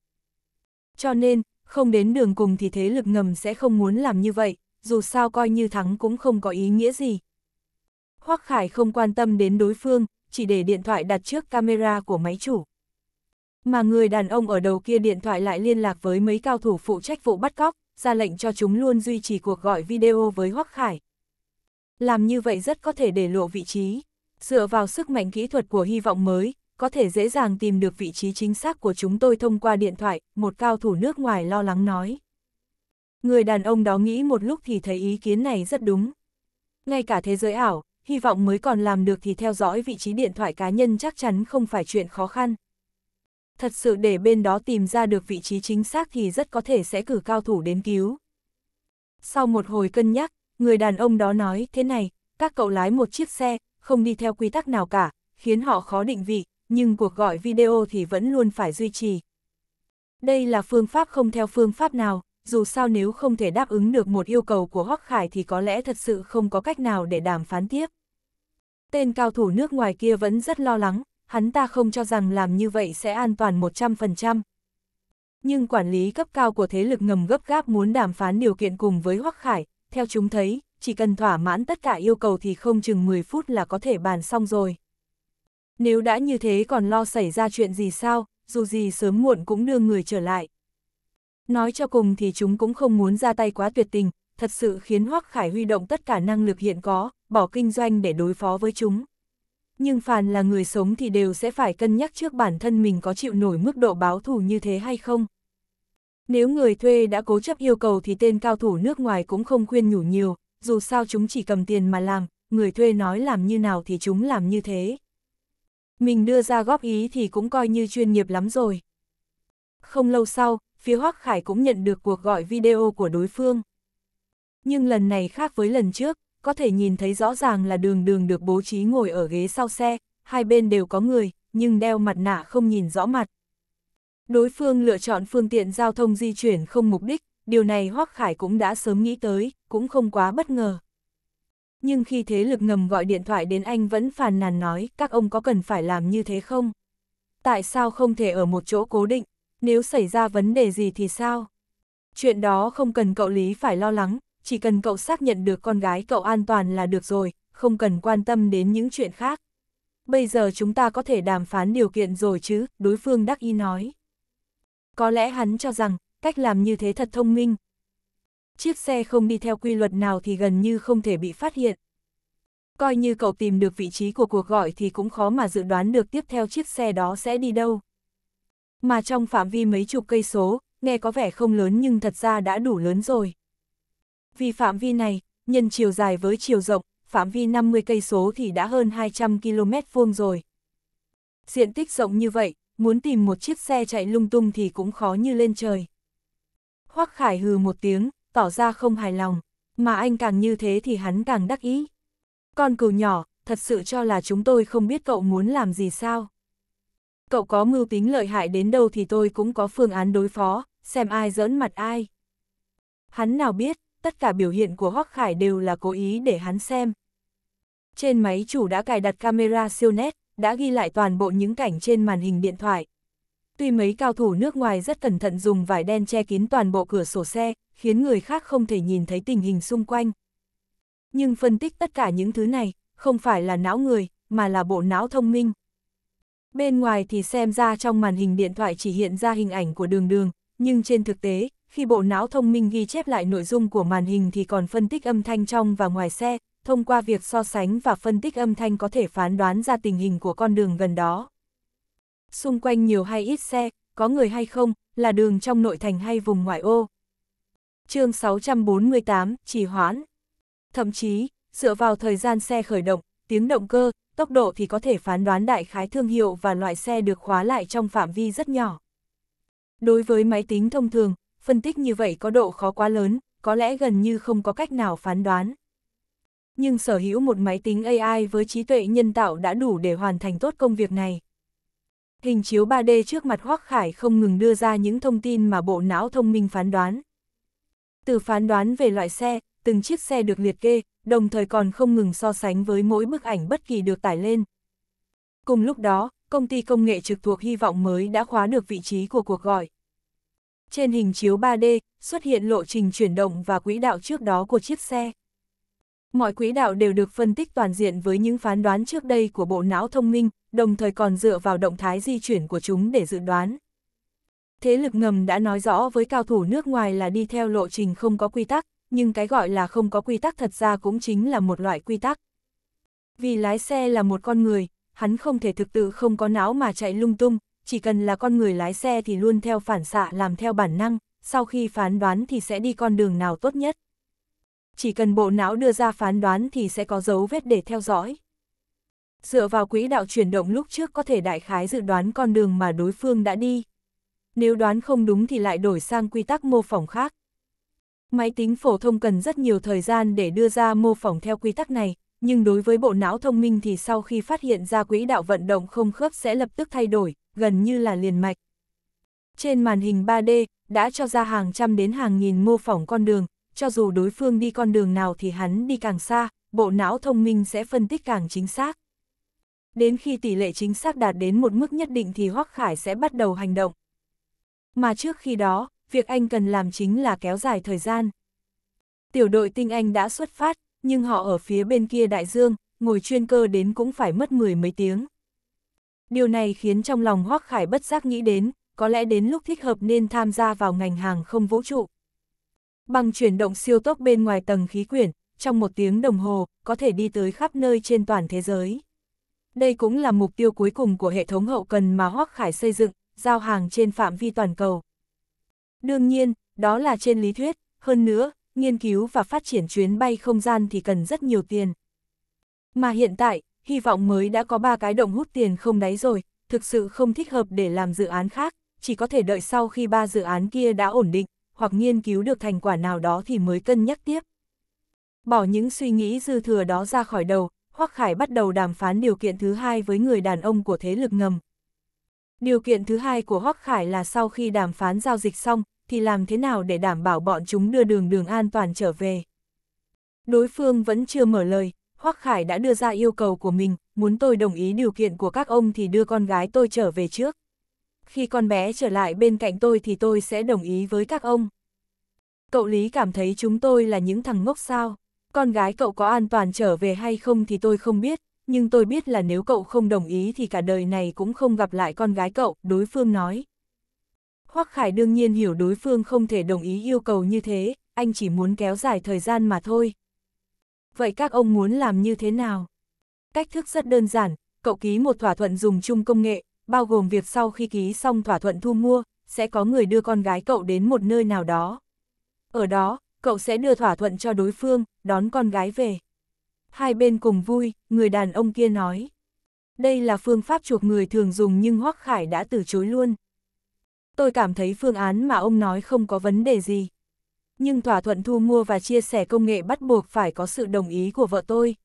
Cho nên, không đến đường cùng thì thế lực ngầm sẽ không muốn làm như vậy, dù sao coi như thắng cũng không có ý nghĩa gì. Hoắc Khải không quan tâm đến đối phương, chỉ để điện thoại đặt trước camera của máy chủ. Mà người đàn ông ở đầu kia điện thoại lại liên lạc với mấy cao thủ phụ trách vụ bắt cóc, ra lệnh cho chúng luôn duy trì cuộc gọi video với Hoắc Khải. Làm như vậy rất có thể để lộ vị trí. Dựa vào sức mạnh kỹ thuật của hy vọng mới, có thể dễ dàng tìm được vị trí chính xác của chúng tôi thông qua điện thoại, một cao thủ nước ngoài lo lắng nói. Người đàn ông đó nghĩ một lúc thì thấy ý kiến này rất đúng. Ngay cả thế giới ảo, hy vọng mới còn làm được thì theo dõi vị trí điện thoại cá nhân chắc chắn không phải chuyện khó khăn thật sự để bên đó tìm ra được vị trí chính xác thì rất có thể sẽ cử cao thủ đến cứu. Sau một hồi cân nhắc, người đàn ông đó nói thế này, các cậu lái một chiếc xe, không đi theo quy tắc nào cả, khiến họ khó định vị, nhưng cuộc gọi video thì vẫn luôn phải duy trì. Đây là phương pháp không theo phương pháp nào, dù sao nếu không thể đáp ứng được một yêu cầu của Hoắc Khải thì có lẽ thật sự không có cách nào để đàm phán tiếp. Tên cao thủ nước ngoài kia vẫn rất lo lắng, hắn ta không cho rằng làm như vậy sẽ an toàn 100%. Nhưng quản lý cấp cao của thế lực ngầm gấp gáp muốn đàm phán điều kiện cùng với Hoắc Khải, theo chúng thấy, chỉ cần thỏa mãn tất cả yêu cầu thì không chừng 10 phút là có thể bàn xong rồi. Nếu đã như thế còn lo xảy ra chuyện gì sao, dù gì sớm muộn cũng đưa người trở lại. Nói cho cùng thì chúng cũng không muốn ra tay quá tuyệt tình, thật sự khiến Hoắc Khải huy động tất cả năng lực hiện có, bỏ kinh doanh để đối phó với chúng nhưng phàn là người sống thì đều sẽ phải cân nhắc trước bản thân mình có chịu nổi mức độ báo thù như thế hay không. Nếu người thuê đã cố chấp yêu cầu thì tên cao thủ nước ngoài cũng không khuyên nhủ nhiều, dù sao chúng chỉ cầm tiền mà làm, người thuê nói làm như nào thì chúng làm như thế. Mình đưa ra góp ý thì cũng coi như chuyên nghiệp lắm rồi. Không lâu sau, phía Hoác Khải cũng nhận được cuộc gọi video của đối phương. Nhưng lần này khác với lần trước, có thể nhìn thấy rõ ràng là đường đường được bố trí ngồi ở ghế sau xe, hai bên đều có người, nhưng đeo mặt nạ không nhìn rõ mặt. Đối phương lựa chọn phương tiện giao thông di chuyển không mục đích, điều này Hoác Khải cũng đã sớm nghĩ tới, cũng không quá bất ngờ. Nhưng khi thế lực ngầm gọi điện thoại đến anh vẫn phàn nàn nói các ông có cần phải làm như thế không? Tại sao không thể ở một chỗ cố định? Nếu xảy ra vấn đề gì thì sao? Chuyện đó không cần cậu Lý phải lo lắng, chỉ cần cậu xác nhận được con gái cậu an toàn là được rồi, không cần quan tâm đến những chuyện khác. Bây giờ chúng ta có thể đàm phán điều kiện rồi chứ, đối phương đắc ý nói. Có lẽ hắn cho rằng, cách làm như thế thật thông minh. Chiếc xe không đi theo quy luật nào thì gần như không thể bị phát hiện. Coi như cậu tìm được vị trí của cuộc gọi thì cũng khó mà dự đoán được tiếp theo chiếc xe đó sẽ đi đâu. Mà trong phạm vi mấy chục cây số, nghe có vẻ không lớn nhưng thật ra đã đủ lớn rồi. Vì phạm vi này, nhân chiều dài với chiều rộng, phạm vi 50 cây số thì đã hơn 200 km vuông rồi. Diện tích rộng như vậy, muốn tìm một chiếc xe chạy lung tung thì cũng khó như lên trời. Hoắc Khải hừ một tiếng, tỏ ra không hài lòng, mà anh càng như thế thì hắn càng đắc ý. Con cừu nhỏ, thật sự cho là chúng tôi không biết cậu muốn làm gì sao. Cậu có mưu tính lợi hại đến đâu thì tôi cũng có phương án đối phó, xem ai giỡn mặt ai. Hắn nào biết, tất cả biểu hiện của Hoắc Khải đều là cố ý để hắn xem. Trên máy chủ đã cài đặt camera siêu nét, đã ghi lại toàn bộ những cảnh trên màn hình điện thoại. Tuy mấy cao thủ nước ngoài rất cẩn thận dùng vải đen che kín toàn bộ cửa sổ xe, khiến người khác không thể nhìn thấy tình hình xung quanh. Nhưng phân tích tất cả những thứ này, không phải là não người, mà là bộ não thông minh. Bên ngoài thì xem ra trong màn hình điện thoại chỉ hiện ra hình ảnh của đường đường, nhưng trên thực tế, khi bộ não thông minh ghi chép lại nội dung của màn hình thì còn phân tích âm thanh trong và ngoài xe, thông qua việc so sánh và phân tích âm thanh có thể phán đoán ra tình hình của con đường gần đó. Xung quanh nhiều hay ít xe, có người hay không, là đường trong nội thành hay vùng ngoại ô. chương 648, trì hoãn. Thậm chí, dựa vào thời gian xe khởi động, tiếng động cơ, tốc độ thì có thể phán đoán đại khái thương hiệu và loại xe được khóa lại trong phạm vi rất nhỏ. Đối với máy tính thông thường, phân tích như vậy có độ khó quá lớn, có lẽ gần như không có cách nào phán đoán. Nhưng sở hữu một máy tính AI với trí tuệ nhân tạo đã đủ để hoàn thành tốt công việc này. Hình chiếu 3D trước mặt Hoác Khải không ngừng đưa ra những thông tin mà bộ não thông minh phán đoán. Từ phán đoán về loại xe, từng chiếc xe được liệt kê, đồng thời còn không ngừng so sánh với mỗi bức ảnh bất kỳ được tải lên. Cùng lúc đó, công ty công nghệ trực thuộc hy vọng mới đã khóa được vị trí của cuộc gọi. Trên hình chiếu 3D, xuất hiện lộ trình chuyển động và quỹ đạo trước đó của chiếc xe. Mọi quỹ đạo đều được phân tích toàn diện với những phán đoán trước đây của bộ não thông minh, đồng thời còn dựa vào động thái di chuyển của chúng để dự đoán. Thế lực ngầm đã nói rõ với cao thủ nước ngoài là đi theo lộ trình không có quy tắc, nhưng cái gọi là không có quy tắc thật ra cũng chính là một loại quy tắc. Vì lái xe là một con người, hắn không thể thực tự không có não mà chạy lung tung, chỉ cần là con người lái xe thì luôn theo phản xạ làm theo bản năng, sau khi phán đoán thì sẽ đi con đường nào tốt nhất. Chỉ cần bộ não đưa ra phán đoán thì sẽ có dấu vết để theo dõi. Dựa vào quỹ đạo chuyển động lúc trước có thể đại khái dự đoán con đường mà đối phương đã đi. Nếu đoán không đúng thì lại đổi sang quy tắc mô phỏng khác. Máy tính phổ thông cần rất nhiều thời gian để đưa ra mô phỏng theo quy tắc này, nhưng đối với bộ não thông minh thì sau khi phát hiện ra quỹ đạo vận động không khớp sẽ lập tức thay đổi, gần như là liền mạch. Trên màn hình 3D, đã cho ra hàng trăm đến hàng nghìn mô phỏng con đường, cho dù đối phương đi con đường nào thì hắn đi càng xa, bộ não thông minh sẽ phân tích càng chính xác. Đến khi tỷ lệ chính xác đạt đến một mức nhất định thì Hoắc Khải sẽ bắt đầu hành động. Mà trước khi đó, việc anh cần làm chính là kéo dài thời gian. Tiểu đội tinh anh đã xuất phát, nhưng họ ở phía bên kia đại dương, ngồi chuyên cơ đến cũng phải mất mười mấy tiếng. Điều này khiến trong lòng Hoắc Khải bất giác nghĩ đến, có lẽ đến lúc thích hợp nên tham gia vào ngành hàng không vũ trụ. Bằng chuyển động siêu tốc bên ngoài tầng khí quyển, trong một tiếng đồng hồ, có thể đi tới khắp nơi trên toàn thế giới. Đây cũng là mục tiêu cuối cùng của hệ thống hậu cần mà Hoắc Khải xây dựng, giao hàng trên phạm vi toàn cầu. Đương nhiên, đó là trên lý thuyết, hơn nữa, nghiên cứu và phát triển chuyến bay không gian thì cần rất nhiều tiền. Mà hiện tại, hy vọng mới đã có ba cái động hút tiền không đáy rồi, thực sự không thích hợp để làm dự án khác, chỉ có thể đợi sau khi ba dự án kia đã ổn định, hoặc nghiên cứu được thành quả nào đó thì mới cân nhắc tiếp. Bỏ những suy nghĩ dư thừa đó ra khỏi đầu, Hoắc Khải bắt đầu đàm phán điều kiện thứ hai với người đàn ông của thế lực ngầm. Điều kiện thứ hai của Hoắc Khải là sau khi đàm phán giao dịch xong, thì làm thế nào để đảm bảo bọn chúng đưa đường đường an toàn trở về. Đối phương vẫn chưa mở lời, Hoắc Khải đã đưa ra yêu cầu của mình, muốn tôi đồng ý điều kiện của các ông thì đưa con gái tôi trở về trước. Khi con bé trở lại bên cạnh tôi thì tôi sẽ đồng ý với các ông. Cậu Lý cảm thấy chúng tôi là những thằng ngốc sao. Con gái cậu có an toàn trở về hay không thì tôi không biết, nhưng tôi biết là nếu cậu không đồng ý thì cả đời này cũng không gặp lại con gái cậu, đối phương nói. Hoắc Khải đương nhiên hiểu đối phương không thể đồng ý yêu cầu như thế, anh chỉ muốn kéo dài thời gian mà thôi. Vậy các ông muốn làm như thế nào? Cách thức rất đơn giản, cậu ký một thỏa thuận dùng chung công nghệ, bao gồm việc sau khi ký xong thỏa thuận thu mua, sẽ có người đưa con gái cậu đến một nơi nào đó. Ở đó, cậu sẽ đưa thỏa thuận cho đối phương, đón con gái về. Hai bên cùng vui, người đàn ông kia nói. Đây là phương pháp chuộc người thường dùng nhưng Hoắc Khải đã từ chối luôn tôi cảm thấy phương án mà ông nói không có vấn đề gì. Nhưng thỏa thuận thu mua và chia sẻ công nghệ bắt buộc phải có sự đồng ý của vợ tôi.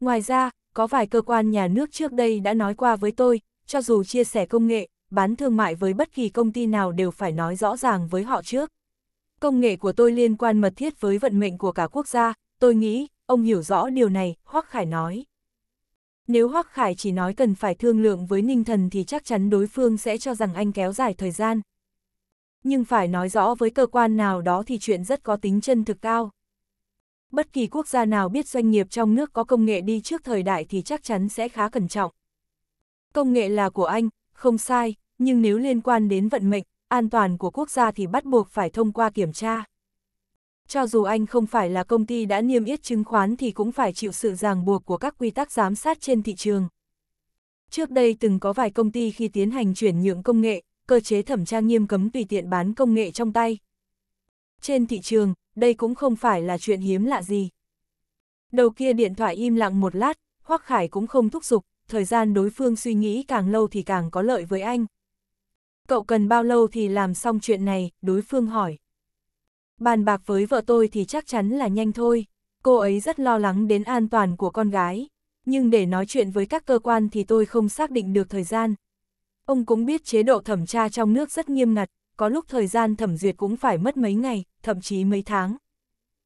Ngoài ra, có vài cơ quan nhà nước trước đây đã nói qua với tôi, cho dù chia sẻ công nghệ, bán thương mại với bất kỳ công ty nào đều phải nói rõ ràng với họ trước. Công nghệ của tôi liên quan mật thiết với vận mệnh của cả quốc gia, tôi nghĩ, ông hiểu rõ điều này, Hoắc Khải nói. Nếu Hoắc Khải chỉ nói cần phải thương lượng với Ninh Thần thì chắc chắn đối phương sẽ cho rằng anh kéo dài thời gian. Nhưng phải nói rõ với cơ quan nào đó thì chuyện rất có tính chân thực cao. Bất kỳ quốc gia nào biết doanh nghiệp trong nước có công nghệ đi trước thời đại thì chắc chắn sẽ khá cẩn trọng. Công nghệ là của anh, không sai, nhưng nếu liên quan đến vận mệnh, an toàn của quốc gia thì bắt buộc phải thông qua kiểm tra cho dù anh không phải là công ty đã niêm yết chứng khoán thì cũng phải chịu sự ràng buộc của các quy tắc giám sát trên thị trường. Trước đây từng có vài công ty khi tiến hành chuyển nhượng công nghệ, cơ chế thẩm tra nghiêm cấm tùy tiện bán công nghệ trong tay. Trên thị trường, đây cũng không phải là chuyện hiếm lạ gì. Đầu kia điện thoại im lặng một lát, Hoắc Khải cũng không thúc giục, thời gian đối phương suy nghĩ càng lâu thì càng có lợi với anh. Cậu cần bao lâu thì làm xong chuyện này, đối phương hỏi bàn bạc với vợ tôi thì chắc chắn là nhanh thôi. Cô ấy rất lo lắng đến an toàn của con gái, nhưng để nói chuyện với các cơ quan thì tôi không xác định được thời gian. Ông cũng biết chế độ thẩm tra trong nước rất nghiêm ngặt, có lúc thời gian thẩm duyệt cũng phải mất mấy ngày, thậm chí mấy tháng.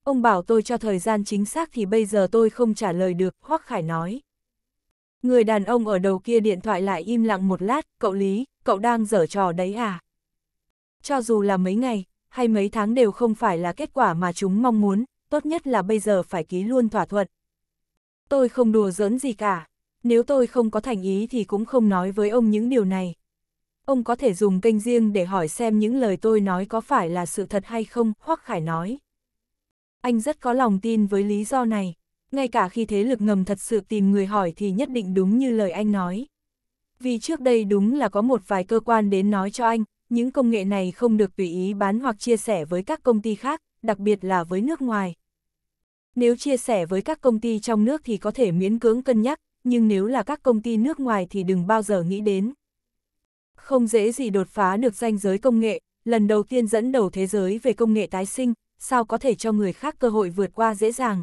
Ông bảo tôi cho thời gian chính xác thì bây giờ tôi không trả lời được, Hoắc Khải nói. Người đàn ông ở đầu kia điện thoại lại im lặng một lát, cậu Lý, cậu đang dở trò đấy à? Cho dù là mấy ngày, hay mấy tháng đều không phải là kết quả mà chúng mong muốn, tốt nhất là bây giờ phải ký luôn thỏa thuận. Tôi không đùa giỡn gì cả, nếu tôi không có thành ý thì cũng không nói với ông những điều này. Ông có thể dùng kênh riêng để hỏi xem những lời tôi nói có phải là sự thật hay không, Hoắc Khải nói. Anh rất có lòng tin với lý do này, ngay cả khi thế lực ngầm thật sự tìm người hỏi thì nhất định đúng như lời anh nói. Vì trước đây đúng là có một vài cơ quan đến nói cho anh, những công nghệ này không được tùy ý bán hoặc chia sẻ với các công ty khác, đặc biệt là với nước ngoài. Nếu chia sẻ với các công ty trong nước thì có thể miễn cưỡng cân nhắc, nhưng nếu là các công ty nước ngoài thì đừng bao giờ nghĩ đến. Không dễ gì đột phá được danh giới công nghệ, lần đầu tiên dẫn đầu thế giới về công nghệ tái sinh, sao có thể cho người khác cơ hội vượt qua dễ dàng.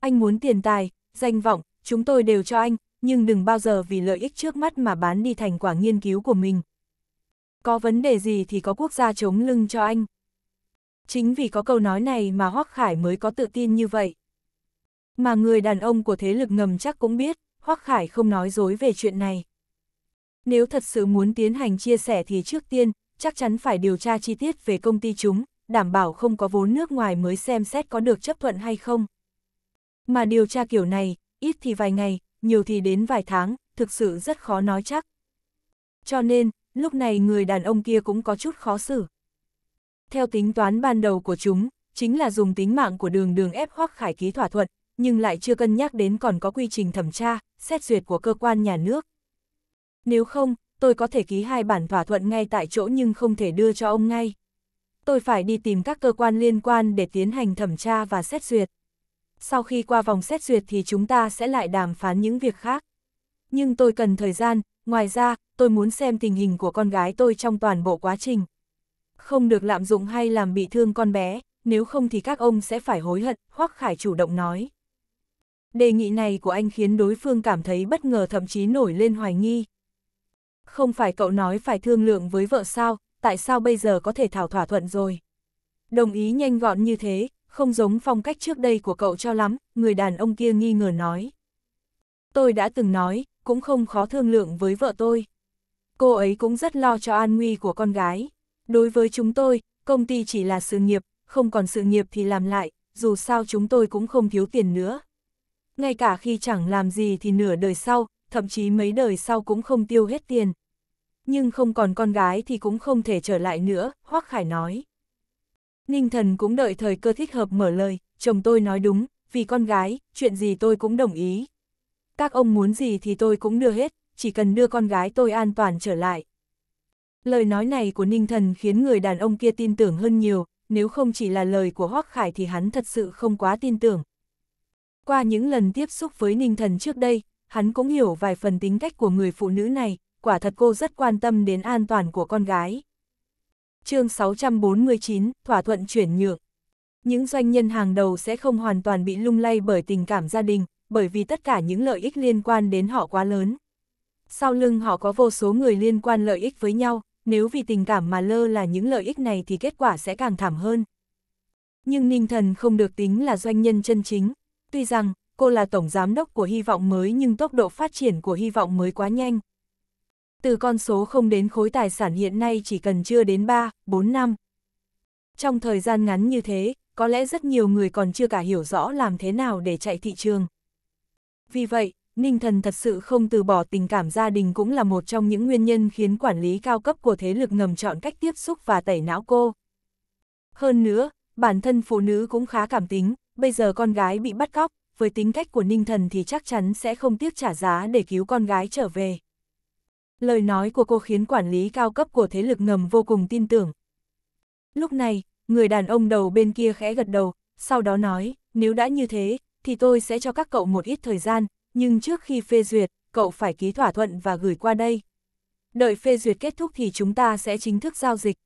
Anh muốn tiền tài, danh vọng, chúng tôi đều cho anh, nhưng đừng bao giờ vì lợi ích trước mắt mà bán đi thành quả nghiên cứu của mình. Có vấn đề gì thì có quốc gia chống lưng cho anh. Chính vì có câu nói này mà Hoắc Khải mới có tự tin như vậy. Mà người đàn ông của thế lực ngầm chắc cũng biết, Hoắc Khải không nói dối về chuyện này. Nếu thật sự muốn tiến hành chia sẻ thì trước tiên, chắc chắn phải điều tra chi tiết về công ty chúng, đảm bảo không có vốn nước ngoài mới xem xét có được chấp thuận hay không. Mà điều tra kiểu này, ít thì vài ngày, nhiều thì đến vài tháng, thực sự rất khó nói chắc. Cho nên, lúc này người đàn ông kia cũng có chút khó xử. Theo tính toán ban đầu của chúng, chính là dùng tính mạng của đường đường ép hoắc khải ký thỏa thuận, nhưng lại chưa cân nhắc đến còn có quy trình thẩm tra, xét duyệt của cơ quan nhà nước. Nếu không, tôi có thể ký hai bản thỏa thuận ngay tại chỗ nhưng không thể đưa cho ông ngay. Tôi phải đi tìm các cơ quan liên quan để tiến hành thẩm tra và xét duyệt. Sau khi qua vòng xét duyệt thì chúng ta sẽ lại đàm phán những việc khác. Nhưng tôi cần thời gian, Ngoài ra, tôi muốn xem tình hình của con gái tôi trong toàn bộ quá trình. Không được lạm dụng hay làm bị thương con bé, nếu không thì các ông sẽ phải hối hận, Hoắc Khải chủ động nói. Đề nghị này của anh khiến đối phương cảm thấy bất ngờ thậm chí nổi lên hoài nghi. Không phải cậu nói phải thương lượng với vợ sao, tại sao bây giờ có thể thảo thỏa thuận rồi? Đồng ý nhanh gọn như thế, không giống phong cách trước đây của cậu cho lắm, người đàn ông kia nghi ngờ nói. Tôi đã từng nói, cũng không khó thương lượng với vợ tôi. Cô ấy cũng rất lo cho an nguy của con gái. Đối với chúng tôi, công ty chỉ là sự nghiệp, không còn sự nghiệp thì làm lại, dù sao chúng tôi cũng không thiếu tiền nữa. Ngay cả khi chẳng làm gì thì nửa đời sau, thậm chí mấy đời sau cũng không tiêu hết tiền. Nhưng không còn con gái thì cũng không thể trở lại nữa, Hoác Khải nói. Ninh thần cũng đợi thời cơ thích hợp mở lời, chồng tôi nói đúng, vì con gái, chuyện gì tôi cũng đồng ý, các ông muốn gì thì tôi cũng đưa hết, chỉ cần đưa con gái tôi an toàn trở lại. Lời nói này của Ninh Thần khiến người đàn ông kia tin tưởng hơn nhiều, nếu không chỉ là lời của Hoác Khải thì hắn thật sự không quá tin tưởng. Qua những lần tiếp xúc với Ninh Thần trước đây, hắn cũng hiểu vài phần tính cách của người phụ nữ này, quả thật cô rất quan tâm đến an toàn của con gái. chương 649, Thỏa thuận chuyển nhượng Những doanh nhân hàng đầu sẽ không hoàn toàn bị lung lay bởi tình cảm gia đình, bởi vì tất cả những lợi ích liên quan đến họ quá lớn. Sau lưng họ có vô số người liên quan lợi ích với nhau, nếu vì tình cảm mà lơ là những lợi ích này thì kết quả sẽ càng thảm hơn. Nhưng Ninh Thần không được tính là doanh nhân chân chính. Tuy rằng, cô là tổng giám đốc của hy vọng mới nhưng tốc độ phát triển của hy vọng mới quá nhanh. Từ con số không đến khối tài sản hiện nay chỉ cần chưa đến 3, 4 năm. Trong thời gian ngắn như thế, có lẽ rất nhiều người còn chưa cả hiểu rõ làm thế nào để chạy thị trường. Vì vậy, Ninh Thần thật sự không từ bỏ tình cảm gia đình cũng là một trong những nguyên nhân khiến quản lý cao cấp của thế lực ngầm chọn cách tiếp xúc và tẩy não cô. Hơn nữa, bản thân phụ nữ cũng khá cảm tính, bây giờ con gái bị bắt cóc, với tính cách của Ninh Thần thì chắc chắn sẽ không tiếc trả giá để cứu con gái trở về. Lời nói của cô khiến quản lý cao cấp của thế lực ngầm vô cùng tin tưởng. Lúc này, người đàn ông đầu bên kia khẽ gật đầu, sau đó nói, nếu đã như thế, thì tôi sẽ cho các cậu một ít thời gian, nhưng trước khi phê duyệt, cậu phải ký thỏa thuận và gửi qua đây. Đợi phê duyệt kết thúc thì chúng ta sẽ chính thức giao dịch.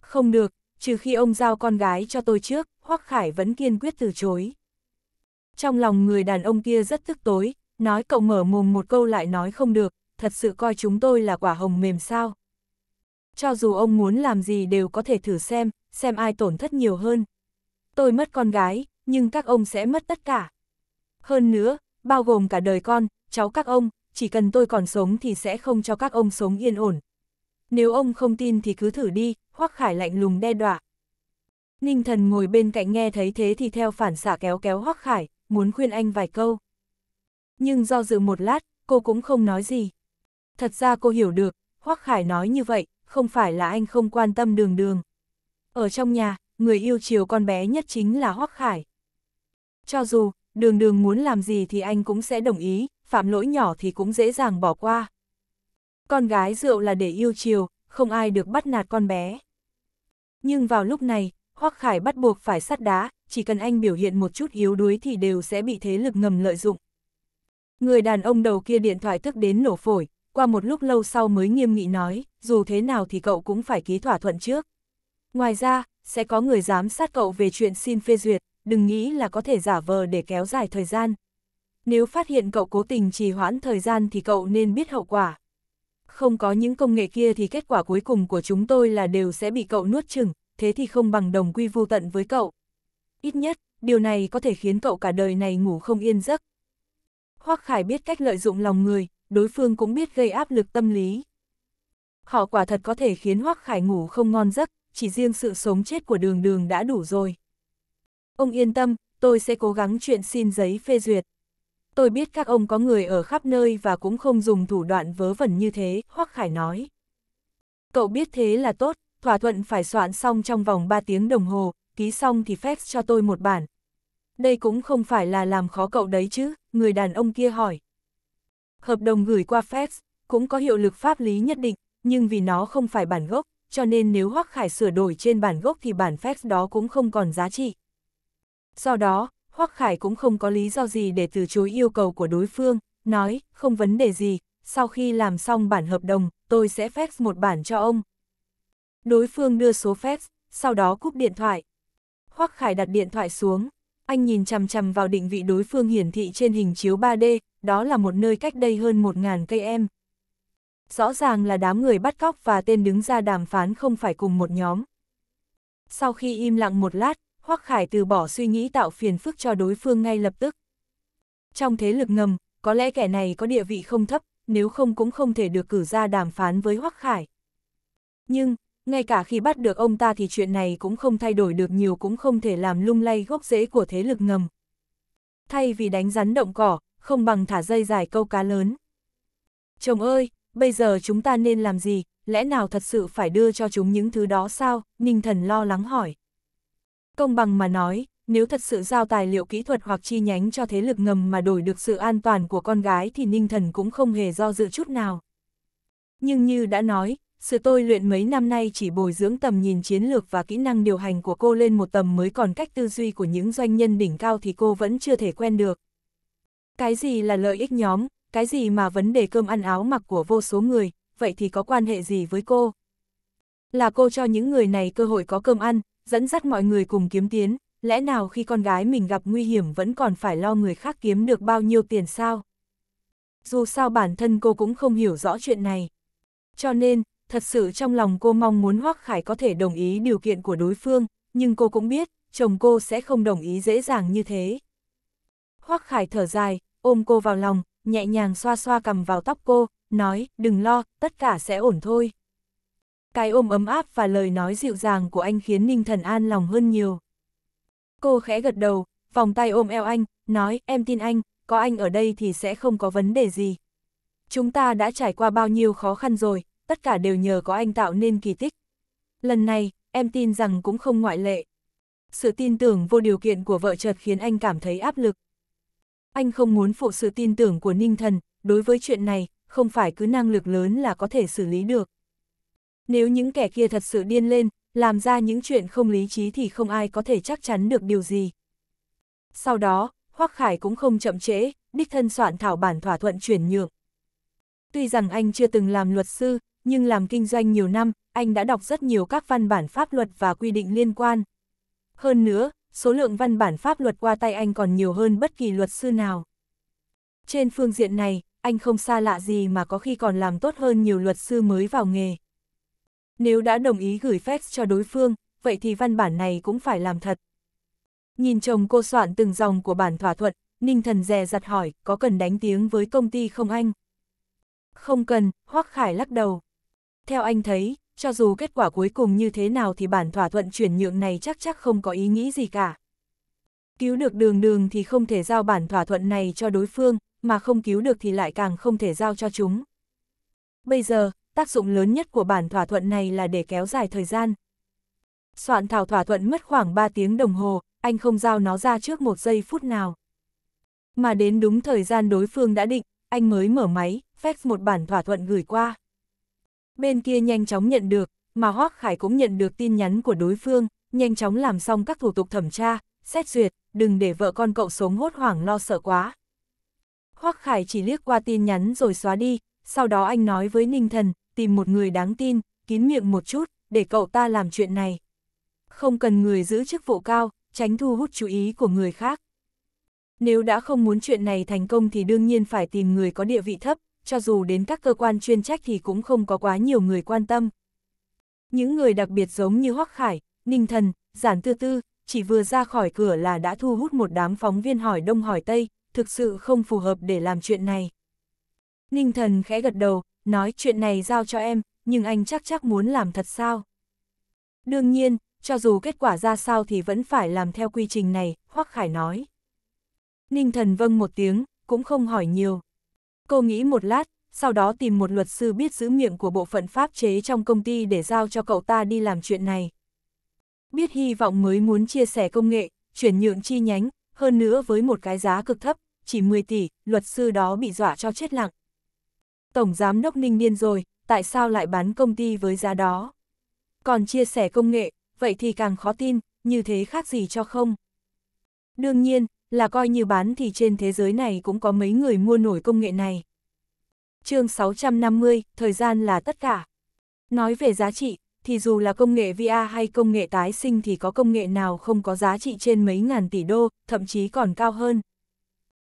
Không được, trừ khi ông giao con gái cho tôi trước, Hoắc Khải vẫn kiên quyết từ chối. Trong lòng người đàn ông kia rất tức tối, nói cậu mở mồm một câu lại nói không được, thật sự coi chúng tôi là quả hồng mềm sao. Cho dù ông muốn làm gì đều có thể thử xem, xem ai tổn thất nhiều hơn. Tôi mất con gái, nhưng các ông sẽ mất tất cả. Hơn nữa, bao gồm cả đời con, cháu các ông, chỉ cần tôi còn sống thì sẽ không cho các ông sống yên ổn. Nếu ông không tin thì cứ thử đi, Hoắc Khải lạnh lùng đe dọa. Ninh thần ngồi bên cạnh nghe thấy thế thì theo phản xạ kéo kéo Hoắc Khải, muốn khuyên anh vài câu. Nhưng do dự một lát, cô cũng không nói gì. Thật ra cô hiểu được, Hoắc Khải nói như vậy, không phải là anh không quan tâm đường đường. Ở trong nhà, người yêu chiều con bé nhất chính là Hoắc Khải cho dù đường đường muốn làm gì thì anh cũng sẽ đồng ý, phạm lỗi nhỏ thì cũng dễ dàng bỏ qua. Con gái rượu là để yêu chiều, không ai được bắt nạt con bé. Nhưng vào lúc này, Hoắc Khải bắt buộc phải sắt đá, chỉ cần anh biểu hiện một chút yếu đuối thì đều sẽ bị thế lực ngầm lợi dụng. Người đàn ông đầu kia điện thoại tức đến nổ phổi, qua một lúc lâu sau mới nghiêm nghị nói, dù thế nào thì cậu cũng phải ký thỏa thuận trước. Ngoài ra, sẽ có người giám sát cậu về chuyện xin phê duyệt, đừng nghĩ là có thể giả vờ để kéo dài thời gian. Nếu phát hiện cậu cố tình trì hoãn thời gian thì cậu nên biết hậu quả. Không có những công nghệ kia thì kết quả cuối cùng của chúng tôi là đều sẽ bị cậu nuốt chừng, thế thì không bằng đồng quy vu tận với cậu. Ít nhất, điều này có thể khiến cậu cả đời này ngủ không yên giấc. Hoắc Khải biết cách lợi dụng lòng người, đối phương cũng biết gây áp lực tâm lý. Họ quả thật có thể khiến Hoắc Khải ngủ không ngon giấc, chỉ riêng sự sống chết của đường đường đã đủ rồi. Ông yên tâm, tôi sẽ cố gắng chuyện xin giấy phê duyệt. Tôi biết các ông có người ở khắp nơi và cũng không dùng thủ đoạn vớ vẩn như thế, Hoắc Khải nói. Cậu biết thế là tốt, thỏa thuận phải soạn xong trong vòng 3 tiếng đồng hồ, ký xong thì phép cho tôi một bản. Đây cũng không phải là làm khó cậu đấy chứ, người đàn ông kia hỏi. Hợp đồng gửi qua phép cũng có hiệu lực pháp lý nhất định, nhưng vì nó không phải bản gốc, cho nên nếu Hoắc Khải sửa đổi trên bản gốc thì bản phép đó cũng không còn giá trị. Do đó, Hoắc Khải cũng không có lý do gì để từ chối yêu cầu của đối phương, nói, không vấn đề gì, sau khi làm xong bản hợp đồng, tôi sẽ fax một bản cho ông. Đối phương đưa số fax, sau đó cúp điện thoại. Hoắc Khải đặt điện thoại xuống, anh nhìn chằm chằm vào định vị đối phương hiển thị trên hình chiếu 3D, đó là một nơi cách đây hơn 1.000 cây em. Rõ ràng là đám người bắt cóc và tên đứng ra đàm phán không phải cùng một nhóm. Sau khi im lặng một lát, Hoắc Khải từ bỏ suy nghĩ tạo phiền phức cho đối phương ngay lập tức. Trong thế lực ngầm, có lẽ kẻ này có địa vị không thấp, nếu không cũng không thể được cử ra đàm phán với Hoắc Khải. Nhưng, ngay cả khi bắt được ông ta thì chuyện này cũng không thay đổi được nhiều cũng không thể làm lung lay gốc rễ của thế lực ngầm. Thay vì đánh rắn động cỏ, không bằng thả dây dài câu cá lớn. Chồng ơi, bây giờ chúng ta nên làm gì, lẽ nào thật sự phải đưa cho chúng những thứ đó sao, Ninh Thần lo lắng hỏi. Công bằng mà nói, nếu thật sự giao tài liệu kỹ thuật hoặc chi nhánh cho thế lực ngầm mà đổi được sự an toàn của con gái thì Ninh Thần cũng không hề do dự chút nào. Nhưng như đã nói, sự tôi luyện mấy năm nay chỉ bồi dưỡng tầm nhìn chiến lược và kỹ năng điều hành của cô lên một tầm mới còn cách tư duy của những doanh nhân đỉnh cao thì cô vẫn chưa thể quen được. Cái gì là lợi ích nhóm, cái gì mà vấn đề cơm ăn áo mặc của vô số người, vậy thì có quan hệ gì với cô? Là cô cho những người này cơ hội có cơm ăn, dẫn dắt mọi người cùng kiếm tiến, lẽ nào khi con gái mình gặp nguy hiểm vẫn còn phải lo người khác kiếm được bao nhiêu tiền sao? Dù sao bản thân cô cũng không hiểu rõ chuyện này. Cho nên, thật sự trong lòng cô mong muốn Hoác Khải có thể đồng ý điều kiện của đối phương, nhưng cô cũng biết, chồng cô sẽ không đồng ý dễ dàng như thế. Hoác Khải thở dài, ôm cô vào lòng, nhẹ nhàng xoa xoa cầm vào tóc cô, nói, đừng lo, tất cả sẽ ổn thôi cái ôm ấm áp và lời nói dịu dàng của anh khiến Ninh Thần an lòng hơn nhiều. Cô khẽ gật đầu, vòng tay ôm eo anh, nói em tin anh, có anh ở đây thì sẽ không có vấn đề gì. Chúng ta đã trải qua bao nhiêu khó khăn rồi, tất cả đều nhờ có anh tạo nên kỳ tích. Lần này, em tin rằng cũng không ngoại lệ. Sự tin tưởng vô điều kiện của vợ chợt khiến anh cảm thấy áp lực. Anh không muốn phụ sự tin tưởng của Ninh Thần, đối với chuyện này, không phải cứ năng lực lớn là có thể xử lý được. Nếu những kẻ kia thật sự điên lên, làm ra những chuyện không lý trí thì không ai có thể chắc chắn được điều gì. Sau đó, Hoắc Khải cũng không chậm trễ, đích thân soạn thảo bản thỏa thuận chuyển nhượng. Tuy rằng anh chưa từng làm luật sư, nhưng làm kinh doanh nhiều năm, anh đã đọc rất nhiều các văn bản pháp luật và quy định liên quan. Hơn nữa, số lượng văn bản pháp luật qua tay anh còn nhiều hơn bất kỳ luật sư nào. Trên phương diện này, anh không xa lạ gì mà có khi còn làm tốt hơn nhiều luật sư mới vào nghề. Nếu đã đồng ý gửi fax cho đối phương, vậy thì văn bản này cũng phải làm thật. Nhìn chồng cô soạn từng dòng của bản thỏa thuận, Ninh Thần dè dặt hỏi, có cần đánh tiếng với công ty không anh? Không cần, Hoắc Khải lắc đầu. Theo anh thấy, cho dù kết quả cuối cùng như thế nào thì bản thỏa thuận chuyển nhượng này chắc chắc không có ý nghĩ gì cả. Cứu được đường đường thì không thể giao bản thỏa thuận này cho đối phương, mà không cứu được thì lại càng không thể giao cho chúng. Bây giờ, tác dụng lớn nhất của bản thỏa thuận này là để kéo dài thời gian. Soạn thảo thỏa thuận mất khoảng 3 tiếng đồng hồ, anh không giao nó ra trước một giây phút nào. Mà đến đúng thời gian đối phương đã định, anh mới mở máy, fax một bản thỏa thuận gửi qua. Bên kia nhanh chóng nhận được, mà Hoác Khải cũng nhận được tin nhắn của đối phương, nhanh chóng làm xong các thủ tục thẩm tra, xét duyệt, đừng để vợ con cậu sống hốt hoảng lo sợ quá. Hoác Khải chỉ liếc qua tin nhắn rồi xóa đi, sau đó anh nói với Ninh Thần, tìm một người đáng tin, kín miệng một chút, để cậu ta làm chuyện này. Không cần người giữ chức vụ cao, tránh thu hút chú ý của người khác. Nếu đã không muốn chuyện này thành công thì đương nhiên phải tìm người có địa vị thấp, cho dù đến các cơ quan chuyên trách thì cũng không có quá nhiều người quan tâm. Những người đặc biệt giống như Hoắc Khải, Ninh Thần, Giản Tư Tư, chỉ vừa ra khỏi cửa là đã thu hút một đám phóng viên hỏi đông hỏi tây, thực sự không phù hợp để làm chuyện này. Ninh Thần khẽ gật đầu, nói chuyện này giao cho em, nhưng anh chắc chắc muốn làm thật sao? Đương nhiên, cho dù kết quả ra sao thì vẫn phải làm theo quy trình này, Hoắc Khải nói. Ninh thần vâng một tiếng, cũng không hỏi nhiều. Cô nghĩ một lát, sau đó tìm một luật sư biết giữ miệng của bộ phận pháp chế trong công ty để giao cho cậu ta đi làm chuyện này. Biết hy vọng mới muốn chia sẻ công nghệ, chuyển nhượng chi nhánh, hơn nữa với một cái giá cực thấp, chỉ 10 tỷ, luật sư đó bị dọa cho chết lặng, Tổng Giám Đốc Ninh Niên rồi, tại sao lại bán công ty với giá đó? Còn chia sẻ công nghệ, vậy thì càng khó tin, như thế khác gì cho không? Đương nhiên, là coi như bán thì trên thế giới này cũng có mấy người mua nổi công nghệ này. chương 650, thời gian là tất cả. Nói về giá trị, thì dù là công nghệ VR hay công nghệ tái sinh thì có công nghệ nào không có giá trị trên mấy ngàn tỷ đô, thậm chí còn cao hơn.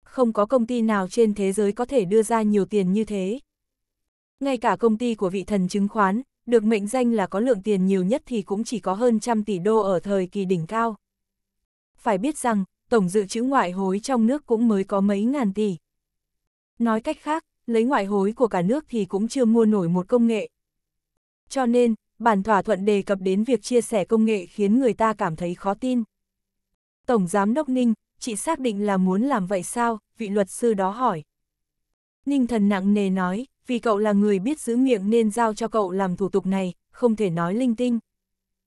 Không có công ty nào trên thế giới có thể đưa ra nhiều tiền như thế. Ngay cả công ty của vị thần chứng khoán, được mệnh danh là có lượng tiền nhiều nhất thì cũng chỉ có hơn trăm tỷ đô ở thời kỳ đỉnh cao. Phải biết rằng, tổng dự trữ ngoại hối trong nước cũng mới có mấy ngàn tỷ. Nói cách khác, lấy ngoại hối của cả nước thì cũng chưa mua nổi một công nghệ. Cho nên, bản thỏa thuận đề cập đến việc chia sẻ công nghệ khiến người ta cảm thấy khó tin. Tổng Giám Đốc Ninh, chị xác định là muốn làm vậy sao, vị luật sư đó hỏi. Ninh thần nặng nề nói, vì cậu là người biết giữ miệng nên giao cho cậu làm thủ tục này, không thể nói linh tinh.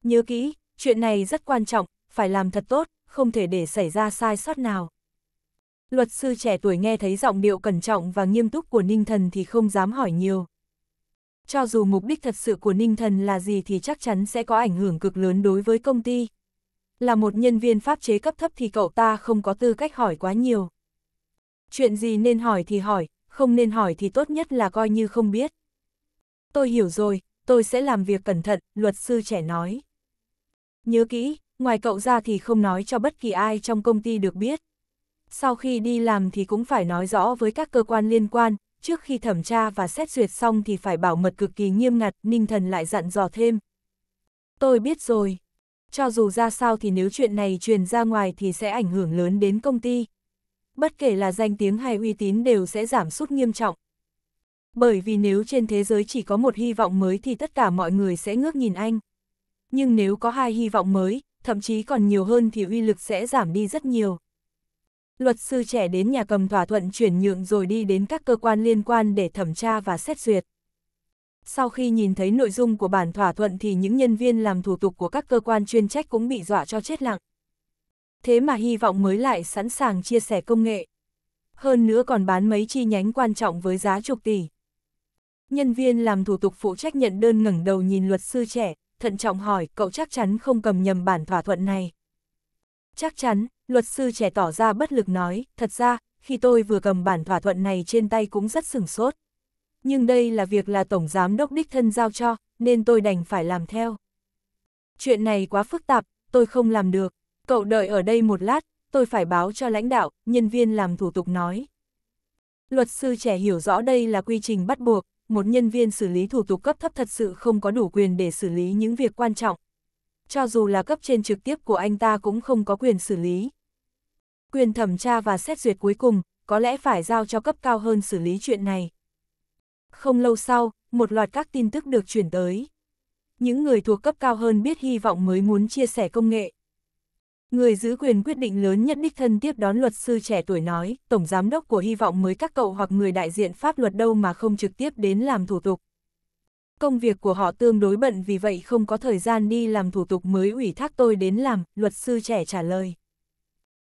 Nhớ kỹ, chuyện này rất quan trọng, phải làm thật tốt, không thể để xảy ra sai sót nào. Luật sư trẻ tuổi nghe thấy giọng điệu cẩn trọng và nghiêm túc của Ninh Thần thì không dám hỏi nhiều. Cho dù mục đích thật sự của Ninh Thần là gì thì chắc chắn sẽ có ảnh hưởng cực lớn đối với công ty. Là một nhân viên pháp chế cấp thấp thì cậu ta không có tư cách hỏi quá nhiều. Chuyện gì nên hỏi thì hỏi, không nên hỏi thì tốt nhất là coi như không biết. Tôi hiểu rồi, tôi sẽ làm việc cẩn thận, luật sư trẻ nói. Nhớ kỹ, ngoài cậu ra thì không nói cho bất kỳ ai trong công ty được biết. Sau khi đi làm thì cũng phải nói rõ với các cơ quan liên quan, trước khi thẩm tra và xét duyệt xong thì phải bảo mật cực kỳ nghiêm ngặt, Ninh Thần lại dặn dò thêm. Tôi biết rồi. Cho dù ra sao thì nếu chuyện này truyền ra ngoài thì sẽ ảnh hưởng lớn đến công ty, bất kể là danh tiếng hay uy tín đều sẽ giảm sút nghiêm trọng. Bởi vì nếu trên thế giới chỉ có một hy vọng mới thì tất cả mọi người sẽ ngước nhìn anh. Nhưng nếu có hai hy vọng mới, thậm chí còn nhiều hơn thì uy lực sẽ giảm đi rất nhiều. Luật sư trẻ đến nhà cầm thỏa thuận chuyển nhượng rồi đi đến các cơ quan liên quan để thẩm tra và xét duyệt. Sau khi nhìn thấy nội dung của bản thỏa thuận thì những nhân viên làm thủ tục của các cơ quan chuyên trách cũng bị dọa cho chết lặng thế mà hy vọng mới lại sẵn sàng chia sẻ công nghệ. Hơn nữa còn bán mấy chi nhánh quan trọng với giá chục tỷ. Nhân viên làm thủ tục phụ trách nhận đơn ngẩng đầu nhìn luật sư trẻ, thận trọng hỏi cậu chắc chắn không cầm nhầm bản thỏa thuận này. Chắc chắn, luật sư trẻ tỏ ra bất lực nói, thật ra, khi tôi vừa cầm bản thỏa thuận này trên tay cũng rất sửng sốt. Nhưng đây là việc là Tổng Giám Đốc Đích Thân giao cho, nên tôi đành phải làm theo. Chuyện này quá phức tạp, tôi không làm được. Cậu đợi ở đây một lát, tôi phải báo cho lãnh đạo, nhân viên làm thủ tục nói. Luật sư trẻ hiểu rõ đây là quy trình bắt buộc, một nhân viên xử lý thủ tục cấp thấp thật sự không có đủ quyền để xử lý những việc quan trọng. Cho dù là cấp trên trực tiếp của anh ta cũng không có quyền xử lý. Quyền thẩm tra và xét duyệt cuối cùng, có lẽ phải giao cho cấp cao hơn xử lý chuyện này. Không lâu sau, một loạt các tin tức được chuyển tới. Những người thuộc cấp cao hơn biết hy vọng mới muốn chia sẻ công nghệ. Người giữ quyền quyết định lớn nhất đích thân tiếp đón luật sư trẻ tuổi nói, tổng giám đốc của hy vọng mới các cậu hoặc người đại diện pháp luật đâu mà không trực tiếp đến làm thủ tục. Công việc của họ tương đối bận vì vậy không có thời gian đi làm thủ tục mới ủy thác tôi đến làm, luật sư trẻ trả lời.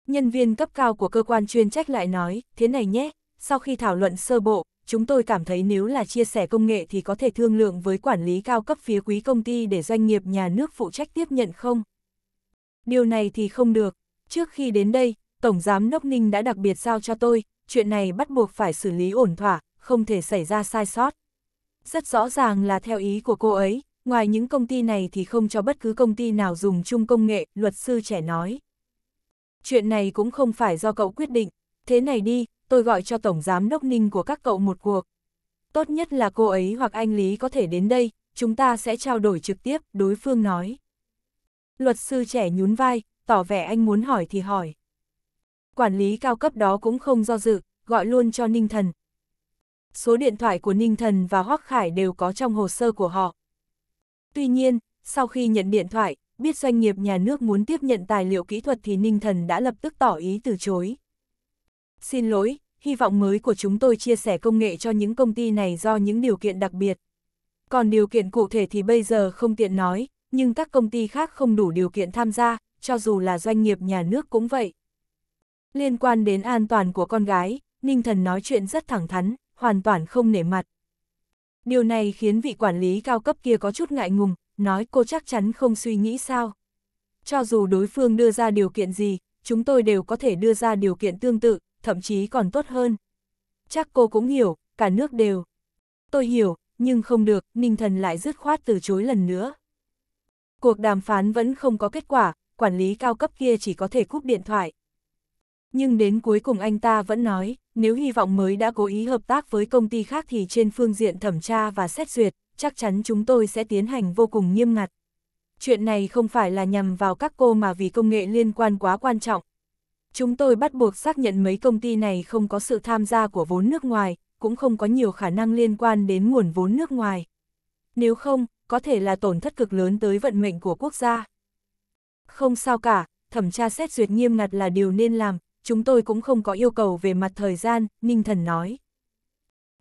Nhân viên cấp cao của cơ quan chuyên trách lại nói, thế này nhé, sau khi thảo luận sơ bộ, chúng tôi cảm thấy nếu là chia sẻ công nghệ thì có thể thương lượng với quản lý cao cấp phía quý công ty để doanh nghiệp nhà nước phụ trách tiếp nhận không? Điều này thì không được. Trước khi đến đây, Tổng Giám Đốc Ninh đã đặc biệt giao cho tôi, chuyện này bắt buộc phải xử lý ổn thỏa, không thể xảy ra sai sót. Rất rõ ràng là theo ý của cô ấy, ngoài những công ty này thì không cho bất cứ công ty nào dùng chung công nghệ, luật sư trẻ nói. Chuyện này cũng không phải do cậu quyết định, thế này đi, tôi gọi cho Tổng Giám Đốc Ninh của các cậu một cuộc. Tốt nhất là cô ấy hoặc anh Lý có thể đến đây, chúng ta sẽ trao đổi trực tiếp, đối phương nói. Luật sư trẻ nhún vai, tỏ vẻ anh muốn hỏi thì hỏi. Quản lý cao cấp đó cũng không do dự, gọi luôn cho Ninh Thần. Số điện thoại của Ninh Thần và Hoắc Khải đều có trong hồ sơ của họ. Tuy nhiên, sau khi nhận điện thoại, biết doanh nghiệp nhà nước muốn tiếp nhận tài liệu kỹ thuật thì Ninh Thần đã lập tức tỏ ý từ chối. Xin lỗi, hy vọng mới của chúng tôi chia sẻ công nghệ cho những công ty này do những điều kiện đặc biệt. Còn điều kiện cụ thể thì bây giờ không tiện nói, nhưng các công ty khác không đủ điều kiện tham gia, cho dù là doanh nghiệp nhà nước cũng vậy. Liên quan đến an toàn của con gái, Ninh Thần nói chuyện rất thẳng thắn, hoàn toàn không nể mặt. Điều này khiến vị quản lý cao cấp kia có chút ngại ngùng, nói cô chắc chắn không suy nghĩ sao. Cho dù đối phương đưa ra điều kiện gì, chúng tôi đều có thể đưa ra điều kiện tương tự, thậm chí còn tốt hơn. Chắc cô cũng hiểu, cả nước đều. Tôi hiểu, nhưng không được, Ninh Thần lại dứt khoát từ chối lần nữa cuộc đàm phán vẫn không có kết quả, quản lý cao cấp kia chỉ có thể cúp điện thoại. Nhưng đến cuối cùng anh ta vẫn nói, nếu hy vọng mới đã cố ý hợp tác với công ty khác thì trên phương diện thẩm tra và xét duyệt, chắc chắn chúng tôi sẽ tiến hành vô cùng nghiêm ngặt. Chuyện này không phải là nhằm vào các cô mà vì công nghệ liên quan quá quan trọng. Chúng tôi bắt buộc xác nhận mấy công ty này không có sự tham gia của vốn nước ngoài, cũng không có nhiều khả năng liên quan đến nguồn vốn nước ngoài. Nếu không, có thể là tổn thất cực lớn tới vận mệnh của quốc gia. Không sao cả, thẩm tra xét duyệt nghiêm ngặt là điều nên làm, chúng tôi cũng không có yêu cầu về mặt thời gian, Ninh Thần nói.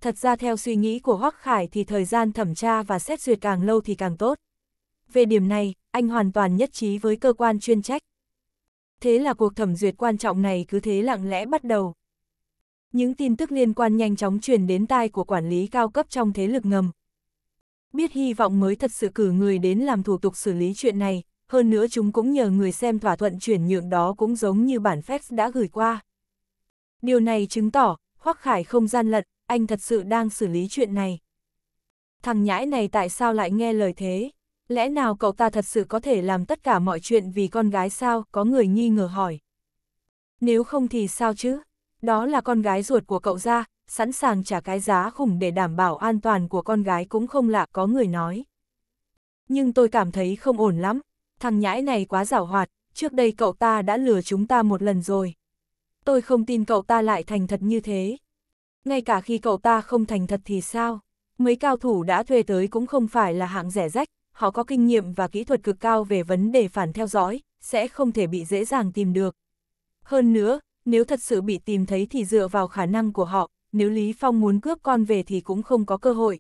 Thật ra theo suy nghĩ của Hoắc Khải thì thời gian thẩm tra và xét duyệt càng lâu thì càng tốt. Về điểm này, anh hoàn toàn nhất trí với cơ quan chuyên trách. Thế là cuộc thẩm duyệt quan trọng này cứ thế lặng lẽ bắt đầu. Những tin tức liên quan nhanh chóng truyền đến tai của quản lý cao cấp trong thế lực ngầm, biết hy vọng mới thật sự cử người đến làm thủ tục xử lý chuyện này, hơn nữa chúng cũng nhờ người xem thỏa thuận chuyển nhượng đó cũng giống như bản fax đã gửi qua. Điều này chứng tỏ, Hoắc Khải không gian lận, anh thật sự đang xử lý chuyện này. Thằng nhãi này tại sao lại nghe lời thế? Lẽ nào cậu ta thật sự có thể làm tất cả mọi chuyện vì con gái sao? Có người nghi ngờ hỏi. Nếu không thì sao chứ? Đó là con gái ruột của cậu ra, sẵn sàng trả cái giá khủng để đảm bảo an toàn của con gái cũng không lạ có người nói. Nhưng tôi cảm thấy không ổn lắm, thằng nhãi này quá giảo hoạt, trước đây cậu ta đã lừa chúng ta một lần rồi. Tôi không tin cậu ta lại thành thật như thế. Ngay cả khi cậu ta không thành thật thì sao? Mấy cao thủ đã thuê tới cũng không phải là hạng rẻ rách, họ có kinh nghiệm và kỹ thuật cực cao về vấn đề phản theo dõi, sẽ không thể bị dễ dàng tìm được. Hơn nữa, nếu thật sự bị tìm thấy thì dựa vào khả năng của họ, nếu Lý Phong muốn cướp con về thì cũng không có cơ hội.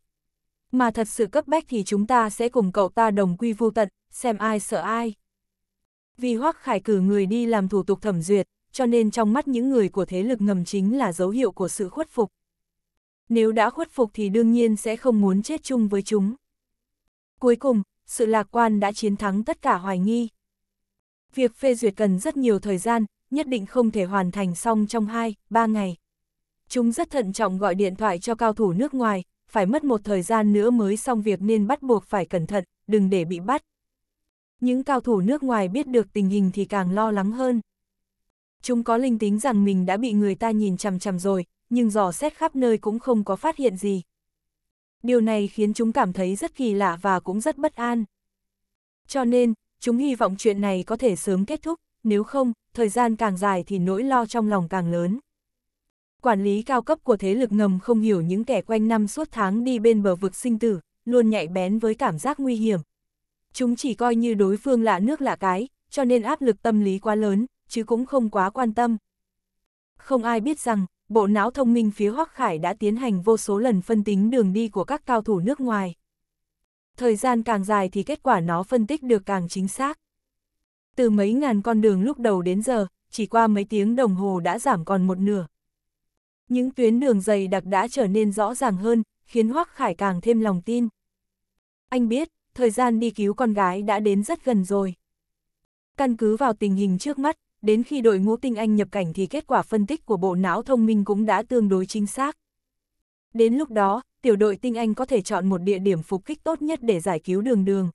Mà thật sự cấp bách thì chúng ta sẽ cùng cậu ta đồng quy vu tận, xem ai sợ ai. Vì Hoắc Khải cử người đi làm thủ tục thẩm duyệt, cho nên trong mắt những người của thế lực ngầm chính là dấu hiệu của sự khuất phục. Nếu đã khuất phục thì đương nhiên sẽ không muốn chết chung với chúng. Cuối cùng, sự lạc quan đã chiến thắng tất cả hoài nghi. Việc phê duyệt cần rất nhiều thời gian, nhất định không thể hoàn thành xong trong 2, 3 ngày. Chúng rất thận trọng gọi điện thoại cho cao thủ nước ngoài, phải mất một thời gian nữa mới xong việc nên bắt buộc phải cẩn thận, đừng để bị bắt. Những cao thủ nước ngoài biết được tình hình thì càng lo lắng hơn. Chúng có linh tính rằng mình đã bị người ta nhìn chằm chằm rồi, nhưng dò xét khắp nơi cũng không có phát hiện gì. Điều này khiến chúng cảm thấy rất kỳ lạ và cũng rất bất an. Cho nên, chúng hy vọng chuyện này có thể sớm kết thúc, nếu không, thời gian càng dài thì nỗi lo trong lòng càng lớn quản lý cao cấp của thế lực ngầm không hiểu những kẻ quanh năm suốt tháng đi bên bờ vực sinh tử, luôn nhạy bén với cảm giác nguy hiểm. Chúng chỉ coi như đối phương lạ nước lạ cái, cho nên áp lực tâm lý quá lớn, chứ cũng không quá quan tâm. Không ai biết rằng, bộ não thông minh phía Hoắc Khải đã tiến hành vô số lần phân tính đường đi của các cao thủ nước ngoài. Thời gian càng dài thì kết quả nó phân tích được càng chính xác. Từ mấy ngàn con đường lúc đầu đến giờ, chỉ qua mấy tiếng đồng hồ đã giảm còn một nửa, những tuyến đường dày đặc đã trở nên rõ ràng hơn, khiến Hoắc Khải càng thêm lòng tin. Anh biết, thời gian đi cứu con gái đã đến rất gần rồi. Căn cứ vào tình hình trước mắt, đến khi đội ngũ tinh anh nhập cảnh thì kết quả phân tích của bộ não thông minh cũng đã tương đối chính xác. Đến lúc đó, tiểu đội tinh anh có thể chọn một địa điểm phục kích tốt nhất để giải cứu đường đường.